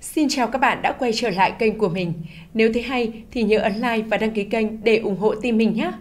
Xin chào các bạn đã quay trở lại kênh của mình. Nếu thấy hay thì nhớ ấn like và đăng ký kênh để ủng hộ team mình nhé.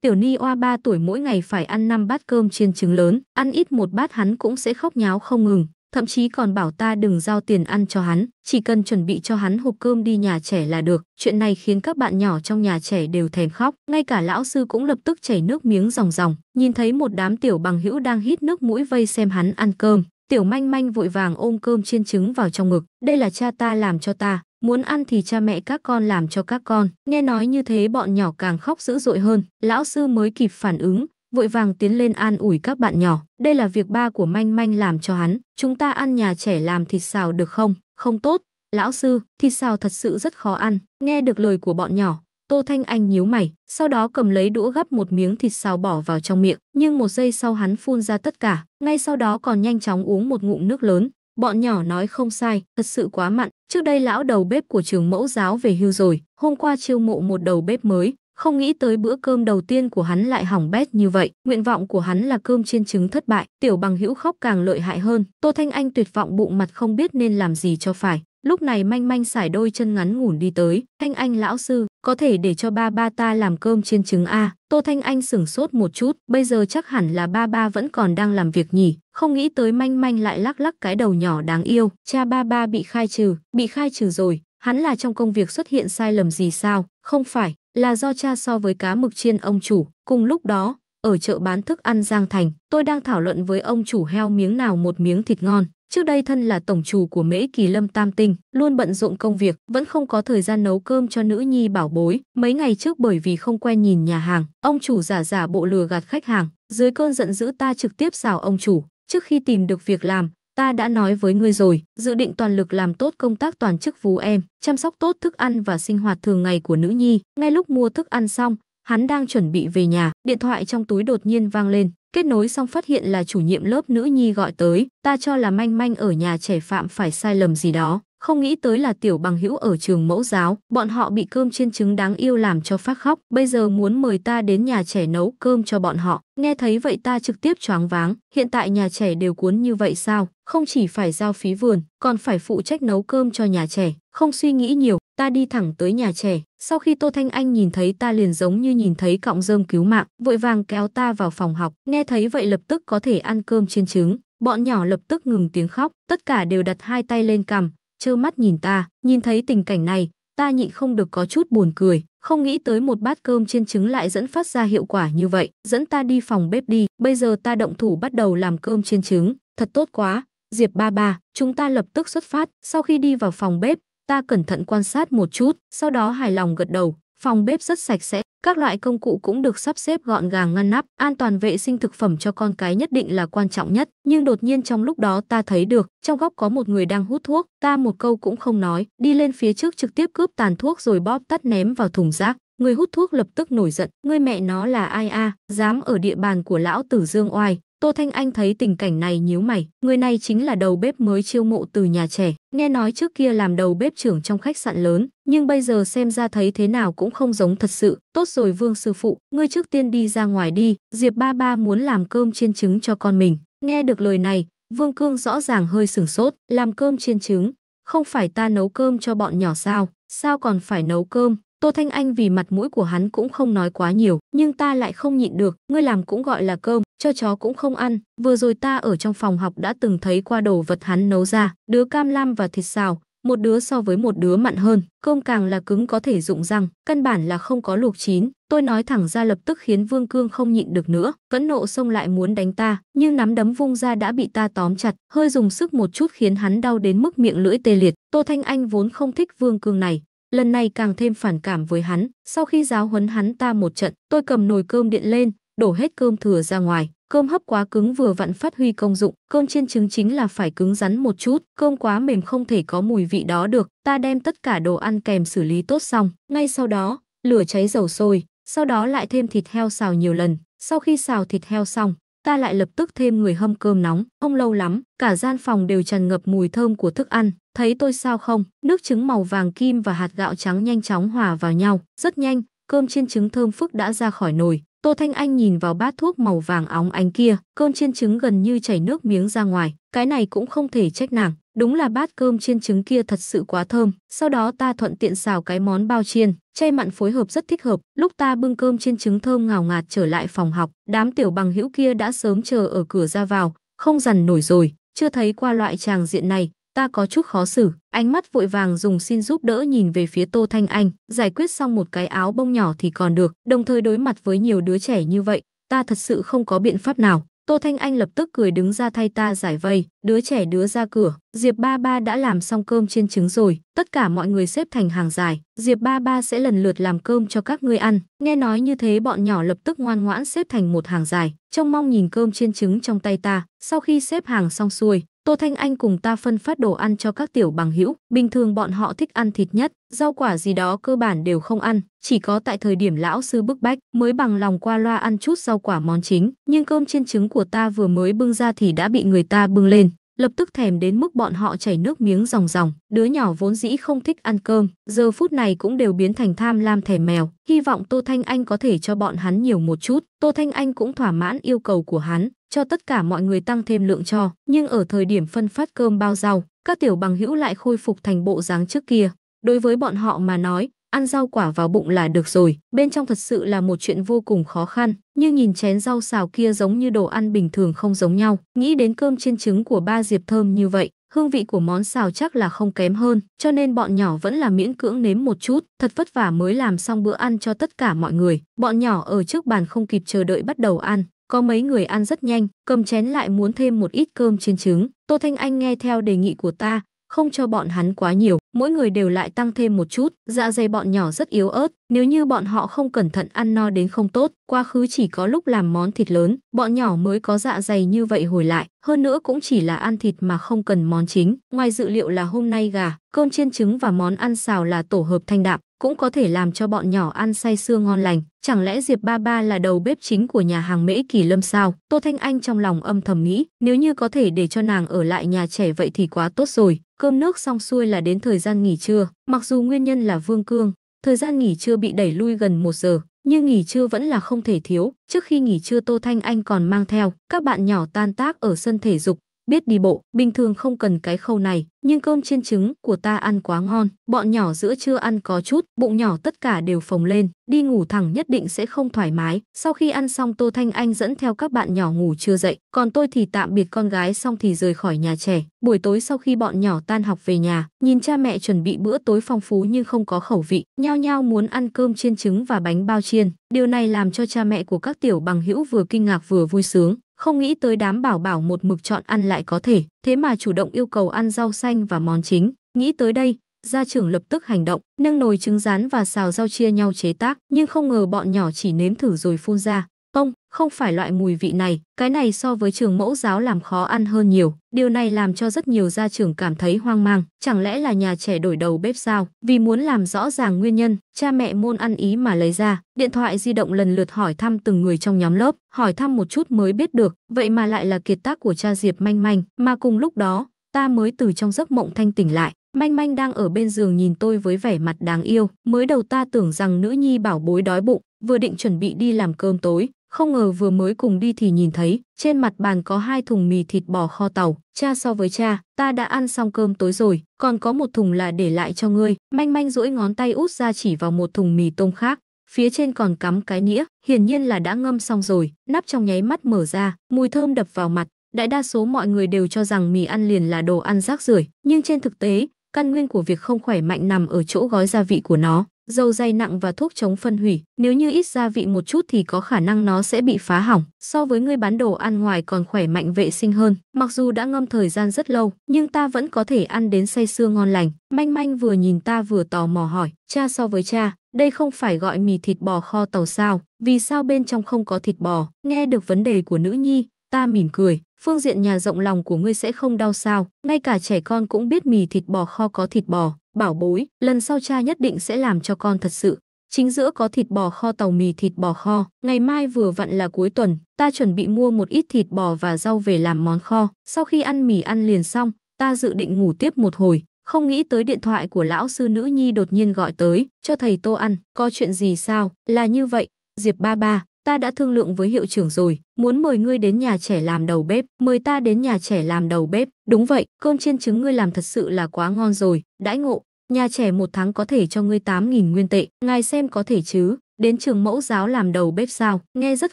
Tiểu Ni Oa 3 tuổi mỗi ngày phải ăn 5 bát cơm chiên trứng lớn, ăn ít một bát hắn cũng sẽ khóc nháo không ngừng, thậm chí còn bảo ta đừng giao tiền ăn cho hắn, chỉ cần chuẩn bị cho hắn hộp cơm đi nhà trẻ là được. Chuyện này khiến các bạn nhỏ trong nhà trẻ đều thèm khóc, ngay cả lão sư cũng lập tức chảy nước miếng ròng ròng, nhìn thấy một đám tiểu bằng hữu đang hít nước mũi vây xem hắn ăn cơm. Tiểu manh manh vội vàng ôm cơm chiên trứng vào trong ngực. Đây là cha ta làm cho ta, muốn ăn thì cha mẹ các con làm cho các con. Nghe nói như thế bọn nhỏ càng khóc dữ dội hơn. Lão sư mới kịp phản ứng, vội vàng tiến lên an ủi các bạn nhỏ. Đây là việc ba của manh manh làm cho hắn. Chúng ta ăn nhà trẻ làm thịt xào được không? Không tốt. Lão sư, thịt xào thật sự rất khó ăn. Nghe được lời của bọn nhỏ, Tô Thanh Anh nhíu mày, sau đó cầm lấy đũa gấp một miếng thịt xào bỏ vào trong miệng, nhưng một giây sau hắn phun ra tất cả, ngay sau đó còn nhanh chóng uống một ngụm nước lớn. Bọn nhỏ nói không sai, thật sự quá mặn. Trước đây lão đầu bếp của trường mẫu giáo về hưu rồi, hôm qua chiêu mộ một đầu bếp mới, không nghĩ tới bữa cơm đầu tiên của hắn lại hỏng bét như vậy. Nguyện vọng của hắn là cơm chiên trứng thất bại, tiểu bằng hữu khóc càng lợi hại hơn. Tô Thanh Anh tuyệt vọng bụng mặt không biết nên làm gì cho phải. Lúc này manh manh xải đôi chân ngắn ngủn đi tới, Thanh Anh lão sư, có thể để cho ba ba ta làm cơm chiên trứng a à? Tô Thanh Anh sửng sốt một chút, bây giờ chắc hẳn là ba ba vẫn còn đang làm việc nhỉ, không nghĩ tới manh manh lại lắc lắc cái đầu nhỏ đáng yêu, cha ba ba bị khai trừ, bị khai trừ rồi, hắn là trong công việc xuất hiện sai lầm gì sao, không phải, là do cha so với cá mực chiên ông chủ, cùng lúc đó, ở chợ bán thức ăn Giang Thành, tôi đang thảo luận với ông chủ heo miếng nào một miếng thịt ngon. Trước đây thân là tổng chủ của Mễ Kỳ Lâm Tam Tinh, luôn bận rộn công việc, vẫn không có thời gian nấu cơm cho nữ nhi bảo bối. Mấy ngày trước bởi vì không quen nhìn nhà hàng, ông chủ giả giả bộ lừa gạt khách hàng, dưới cơn giận dữ ta trực tiếp xào ông chủ. Trước khi tìm được việc làm, ta đã nói với ngươi rồi, dự định toàn lực làm tốt công tác toàn chức vú em, chăm sóc tốt thức ăn và sinh hoạt thường ngày của nữ nhi. Ngay lúc mua thức ăn xong, Hắn đang chuẩn bị về nhà, điện thoại trong túi đột nhiên vang lên, kết nối xong phát hiện là chủ nhiệm lớp nữ nhi gọi tới, ta cho là manh manh ở nhà trẻ phạm phải sai lầm gì đó, không nghĩ tới là tiểu bằng hữu ở trường mẫu giáo, bọn họ bị cơm chiên trứng đáng yêu làm cho phát khóc, bây giờ muốn mời ta đến nhà trẻ nấu cơm cho bọn họ. Nghe thấy vậy ta trực tiếp choáng váng, hiện tại nhà trẻ đều cuốn như vậy sao, không chỉ phải giao phí vườn, còn phải phụ trách nấu cơm cho nhà trẻ, không suy nghĩ nhiều, ta đi thẳng tới nhà trẻ, sau khi Tô Thanh Anh nhìn thấy ta liền giống như nhìn thấy cọng rơm cứu mạng, vội vàng kéo ta vào phòng học, nghe thấy vậy lập tức có thể ăn cơm trên trứng. Bọn nhỏ lập tức ngừng tiếng khóc, tất cả đều đặt hai tay lên cằm, trơ mắt nhìn ta, nhìn thấy tình cảnh này, ta nhịn không được có chút buồn cười, không nghĩ tới một bát cơm trên trứng lại dẫn phát ra hiệu quả như vậy, dẫn ta đi phòng bếp đi, bây giờ ta động thủ bắt đầu làm cơm trên trứng, thật tốt quá, Diệp ba ba, chúng ta lập tức xuất phát, sau khi đi vào phòng bếp, Ta cẩn thận quan sát một chút, sau đó hài lòng gật đầu. Phòng bếp rất sạch sẽ, các loại công cụ cũng được sắp xếp gọn gàng ngăn nắp, an toàn vệ sinh thực phẩm cho con cái nhất định là quan trọng nhất. Nhưng đột nhiên trong lúc đó ta thấy được, trong góc có một người đang hút thuốc, ta một câu cũng không nói, đi lên phía trước trực tiếp cướp tàn thuốc rồi bóp tắt ném vào thùng rác. Người hút thuốc lập tức nổi giận, ngươi mẹ nó là ai a, dám ở địa bàn của lão tử Dương Oai, Tô Thanh Anh thấy tình cảnh này nhíu mày, người này chính là đầu bếp mới chiêu mộ từ nhà trẻ, nghe nói trước kia làm đầu bếp trưởng trong khách sạn lớn, nhưng bây giờ xem ra thấy thế nào cũng không giống thật sự. Tốt rồi Vương sư phụ, ngươi trước tiên đi ra ngoài đi, Diệp ba ba muốn làm cơm chiên trứng cho con mình. Nghe được lời này, Vương Cương rõ ràng hơi sửng sốt, làm cơm chiên trứng, không phải ta nấu cơm cho bọn nhỏ sao, sao còn phải nấu cơm? Tô Thanh Anh vì mặt mũi của hắn cũng không nói quá nhiều, nhưng ta lại không nhịn được, ngươi làm cũng gọi là cơm, cho chó cũng không ăn. Vừa rồi ta ở trong phòng học đã từng thấy qua đồ vật hắn nấu ra, đứa cam lam và thịt xào, một đứa so với một đứa mặn hơn, cơm càng là cứng có thể dụng răng, căn bản là không có luộc chín. Tôi nói thẳng ra lập tức khiến Vương Cương không nhịn được nữa, vẫn nộ xông lại muốn đánh ta, nhưng nắm đấm vung ra đã bị ta tóm chặt, hơi dùng sức một chút khiến hắn đau đến mức miệng lưỡi tê liệt. Tô Thanh Anh vốn không thích Vương Cương này, lần này càng thêm phản cảm với hắn. Sau khi giáo huấn hắn ta một trận, tôi cầm nồi cơm điện lên, đổ hết cơm thừa ra ngoài. Cơm hấp quá cứng vừa vặn phát huy công dụng, cơm chiên trứng chính là phải cứng rắn một chút, cơm quá mềm không thể có mùi vị đó được. Ta đem tất cả đồ ăn kèm xử lý tốt xong, ngay sau đó, lửa cháy dầu sôi, sau đó lại thêm thịt heo xào nhiều lần. Sau khi xào thịt heo xong, ta lại lập tức thêm người hâm cơm nóng. Không lâu lắm, cả gian phòng đều tràn ngập mùi thơm của thức ăn. Thấy tôi sao không? Nước trứng màu vàng kim và hạt gạo trắng nhanh chóng hòa vào nhau. Rất nhanh, cơm chiên trứng thơm phức đã ra khỏi nồi. Tô Thanh Anh nhìn vào bát thuốc màu vàng óng ánh kia, cơm chiên trứng gần như chảy nước miếng ra ngoài, cái này cũng không thể trách nàng, đúng là bát cơm chiên trứng kia thật sự quá thơm, sau đó ta thuận tiện xào cái món bao chiên, chay mặn phối hợp rất thích hợp, lúc ta bưng cơm chiên trứng thơm ngào ngạt trở lại phòng học, đám tiểu bằng hữu kia đã sớm chờ ở cửa ra vào, không dằn nổi rồi, chưa thấy qua loại tràng diện này, ta có chút khó xử, ánh mắt vội vàng dùng xin giúp đỡ nhìn về phía Tô Thanh Anh, giải quyết xong một cái áo bông nhỏ thì còn được, đồng thời đối mặt với nhiều đứa trẻ như vậy, ta thật sự không có biện pháp nào. Tô Thanh Anh lập tức cười đứng ra thay ta giải vây, đứa trẻ đứa ra cửa, Diệp Ba Ba đã làm xong cơm trên trứng rồi, tất cả mọi người xếp thành hàng dài, Diệp Ba Ba sẽ lần lượt làm cơm cho các ngươi ăn. Nghe nói như thế bọn nhỏ lập tức ngoan ngoãn xếp thành một hàng dài, trông mong nhìn cơm trên trứng trong tay ta. Sau khi xếp hàng xong xuôi, Tô Thanh Anh cùng ta phân phát đồ ăn cho các tiểu bằng hữu, bình thường bọn họ thích ăn thịt nhất, rau quả gì đó cơ bản đều không ăn, chỉ có tại thời điểm lão sư bức bách mới bằng lòng qua loa ăn chút rau quả món chính, nhưng cơm chiên trứng của ta vừa mới bưng ra thì đã bị người ta bưng lên, lập tức thèm đến mức bọn họ chảy nước miếng ròng ròng. Đứa nhỏ vốn dĩ không thích ăn cơm, giờ phút này cũng đều biến thành tham lam thèm mèo. Hy vọng Tô Thanh Anh có thể cho bọn hắn nhiều một chút. Tô Thanh Anh cũng thỏa mãn yêu cầu của hắn, cho tất cả mọi người tăng thêm lượng cho. Nhưng ở thời điểm phân phát cơm bao rau, các tiểu bằng hữu lại khôi phục thành bộ dáng trước kia. Đối với bọn họ mà nói, ăn rau quả vào bụng là được rồi. Bên trong thật sự là một chuyện vô cùng khó khăn, nhưng nhìn chén rau xào kia giống như đồ ăn bình thường không giống nhau. Nghĩ đến cơm chiên trứng của ba Diệp thơm như vậy, hương vị của món xào chắc là không kém hơn, cho nên bọn nhỏ vẫn là miễn cưỡng nếm một chút, thật vất vả mới làm xong bữa ăn cho tất cả mọi người. Bọn nhỏ ở trước bàn không kịp chờ đợi bắt đầu ăn, có mấy người ăn rất nhanh, cầm chén lại muốn thêm một ít cơm chiên trứng. Tô Thanh Anh nghe theo đề nghị của ta, không cho bọn hắn quá nhiều, mỗi người đều lại tăng thêm một chút, dạ dày bọn nhỏ rất yếu ớt, nếu như bọn họ không cẩn thận ăn no đến không tốt, quá khứ chỉ có lúc làm món thịt lớn, bọn nhỏ mới có dạ dày như vậy hồi lại, hơn nữa cũng chỉ là ăn thịt mà không cần món chính, ngoài dự liệu là hôm nay gà, cơm chiên trứng và món ăn xào là tổ hợp thanh đạm, cũng có thể làm cho bọn nhỏ ăn say sưa ngon lành. Chẳng lẽ Diệp Ba Ba là đầu bếp chính của nhà hàng Mễ Kỳ Lâm sao? Tô Thanh Anh trong lòng âm thầm nghĩ, nếu như có thể để cho nàng ở lại nhà trẻ vậy thì quá tốt rồi. Cơm nước xong xuôi là đến thời gian nghỉ trưa, mặc dù nguyên nhân là Vương Cương, thời gian nghỉ trưa bị đẩy lui gần một giờ, nhưng nghỉ trưa vẫn là không thể thiếu. Trước khi nghỉ trưa Tô Thanh Anh còn mang theo các bạn nhỏ tan tác ở sân thể dục, biết đi bộ, bình thường không cần cái khâu này, nhưng cơm chiên trứng của ta ăn quá ngon, bọn nhỏ giữa trưa ăn có chút, bụng nhỏ tất cả đều phồng lên, đi ngủ thẳng nhất định sẽ không thoải mái. Sau khi ăn xong Tô Thanh Anh dẫn theo các bạn nhỏ ngủ chưa dậy, còn tôi thì tạm biệt con gái xong thì rời khỏi nhà trẻ. Buổi tối sau khi bọn nhỏ tan học về nhà, nhìn cha mẹ chuẩn bị bữa tối phong phú nhưng không có khẩu vị, nhao nhao muốn ăn cơm chiên trứng và bánh bao chiên. Điều này làm cho cha mẹ của các tiểu bằng hữu vừa kinh ngạc vừa vui sướng. Không nghĩ tới đám bảo bảo một mực chọn ăn lại có thể, thế mà chủ động yêu cầu ăn rau xanh và món chính. Nghĩ tới đây, gia trưởng lập tức hành động, nâng nồi trứng rán và xào rau chia nhau chế tác, nhưng không ngờ bọn nhỏ chỉ nếm thử rồi phun ra. Ông, không phải loại mùi vị này, cái này so với trường mẫu giáo làm khó ăn hơn nhiều. Điều này làm cho rất nhiều gia trưởng cảm thấy hoang mang, chẳng lẽ là nhà trẻ đổi đầu bếp sao? Vì muốn làm rõ ràng nguyên nhân, cha mẹ môn ăn ý mà lấy ra, điện thoại di động lần lượt hỏi thăm từng người trong nhóm lớp, hỏi thăm một chút mới biết được, vậy mà lại là kiệt tác của cha Diệp Manh Manh, mà cùng lúc đó, ta mới từ trong giấc mộng thanh tỉnh lại. Manh Manh đang ở bên giường nhìn tôi với vẻ mặt đáng yêu, mới đầu ta tưởng rằng nữ nhi bảo bối đói bụng, vừa định chuẩn bị đi làm cơm tối, không ngờ vừa mới cùng đi thì nhìn thấy, trên mặt bàn có hai thùng mì thịt bò kho tàu. Cha so với cha, ta đã ăn xong cơm tối rồi, còn có một thùng là để lại cho ngươi. Manh manh duỗi ngón tay út ra chỉ vào một thùng mì tôm khác. Phía trên còn cắm cái nĩa, hiển nhiên là đã ngâm xong rồi, nắp trong nháy mắt mở ra, mùi thơm đập vào mặt. Đại đa số mọi người đều cho rằng mì ăn liền là đồ ăn rác rưởi, nhưng trên thực tế, căn nguyên của việc không khỏe mạnh nằm ở chỗ gói gia vị của nó dầu dày nặng và thuốc chống phân hủy. Nếu như ít gia vị một chút thì có khả năng nó sẽ bị phá hỏng. So với người bán đồ ăn ngoài còn khỏe mạnh vệ sinh hơn. Mặc dù đã ngâm thời gian rất lâu, nhưng ta vẫn có thể ăn đến say sưa ngon lành. Manh manh vừa nhìn ta vừa tò mò hỏi, cha so với cha, đây không phải gọi mì thịt bò kho tàu sao, vì sao bên trong không có thịt bò? Nghe được vấn đề của nữ nhi, ta mỉm cười. Phương diện nhà rộng lòng của ngươi sẽ không đau sao, ngay cả trẻ con cũng biết mì thịt bò kho có thịt bò bảo bối, lần sau cha nhất định sẽ làm cho con thật sự. Chính giữa có thịt bò kho tàu mì thịt bò kho, ngày mai vừa vặn là cuối tuần, ta chuẩn bị mua một ít thịt bò và rau về làm món kho. Sau khi ăn mì ăn liền xong, ta dự định ngủ tiếp một hồi, không nghĩ tới điện thoại của lão sư nữ nhi đột nhiên gọi tới, cho thầy Tô ăn, có chuyện gì sao, là như vậy, Diệp ba ba, ta đã thương lượng với hiệu trưởng rồi, muốn mời ngươi đến nhà trẻ làm đầu bếp, mời ta đến nhà trẻ làm đầu bếp. Đúng vậy, cơm chiên trứng ngươi làm thật sự là quá ngon rồi, đãi ngộ, nhà trẻ một tháng có thể cho ngươi 8.000 nguyên tệ, ngài xem có thể chứ, đến trường mẫu giáo làm đầu bếp sao, nghe rất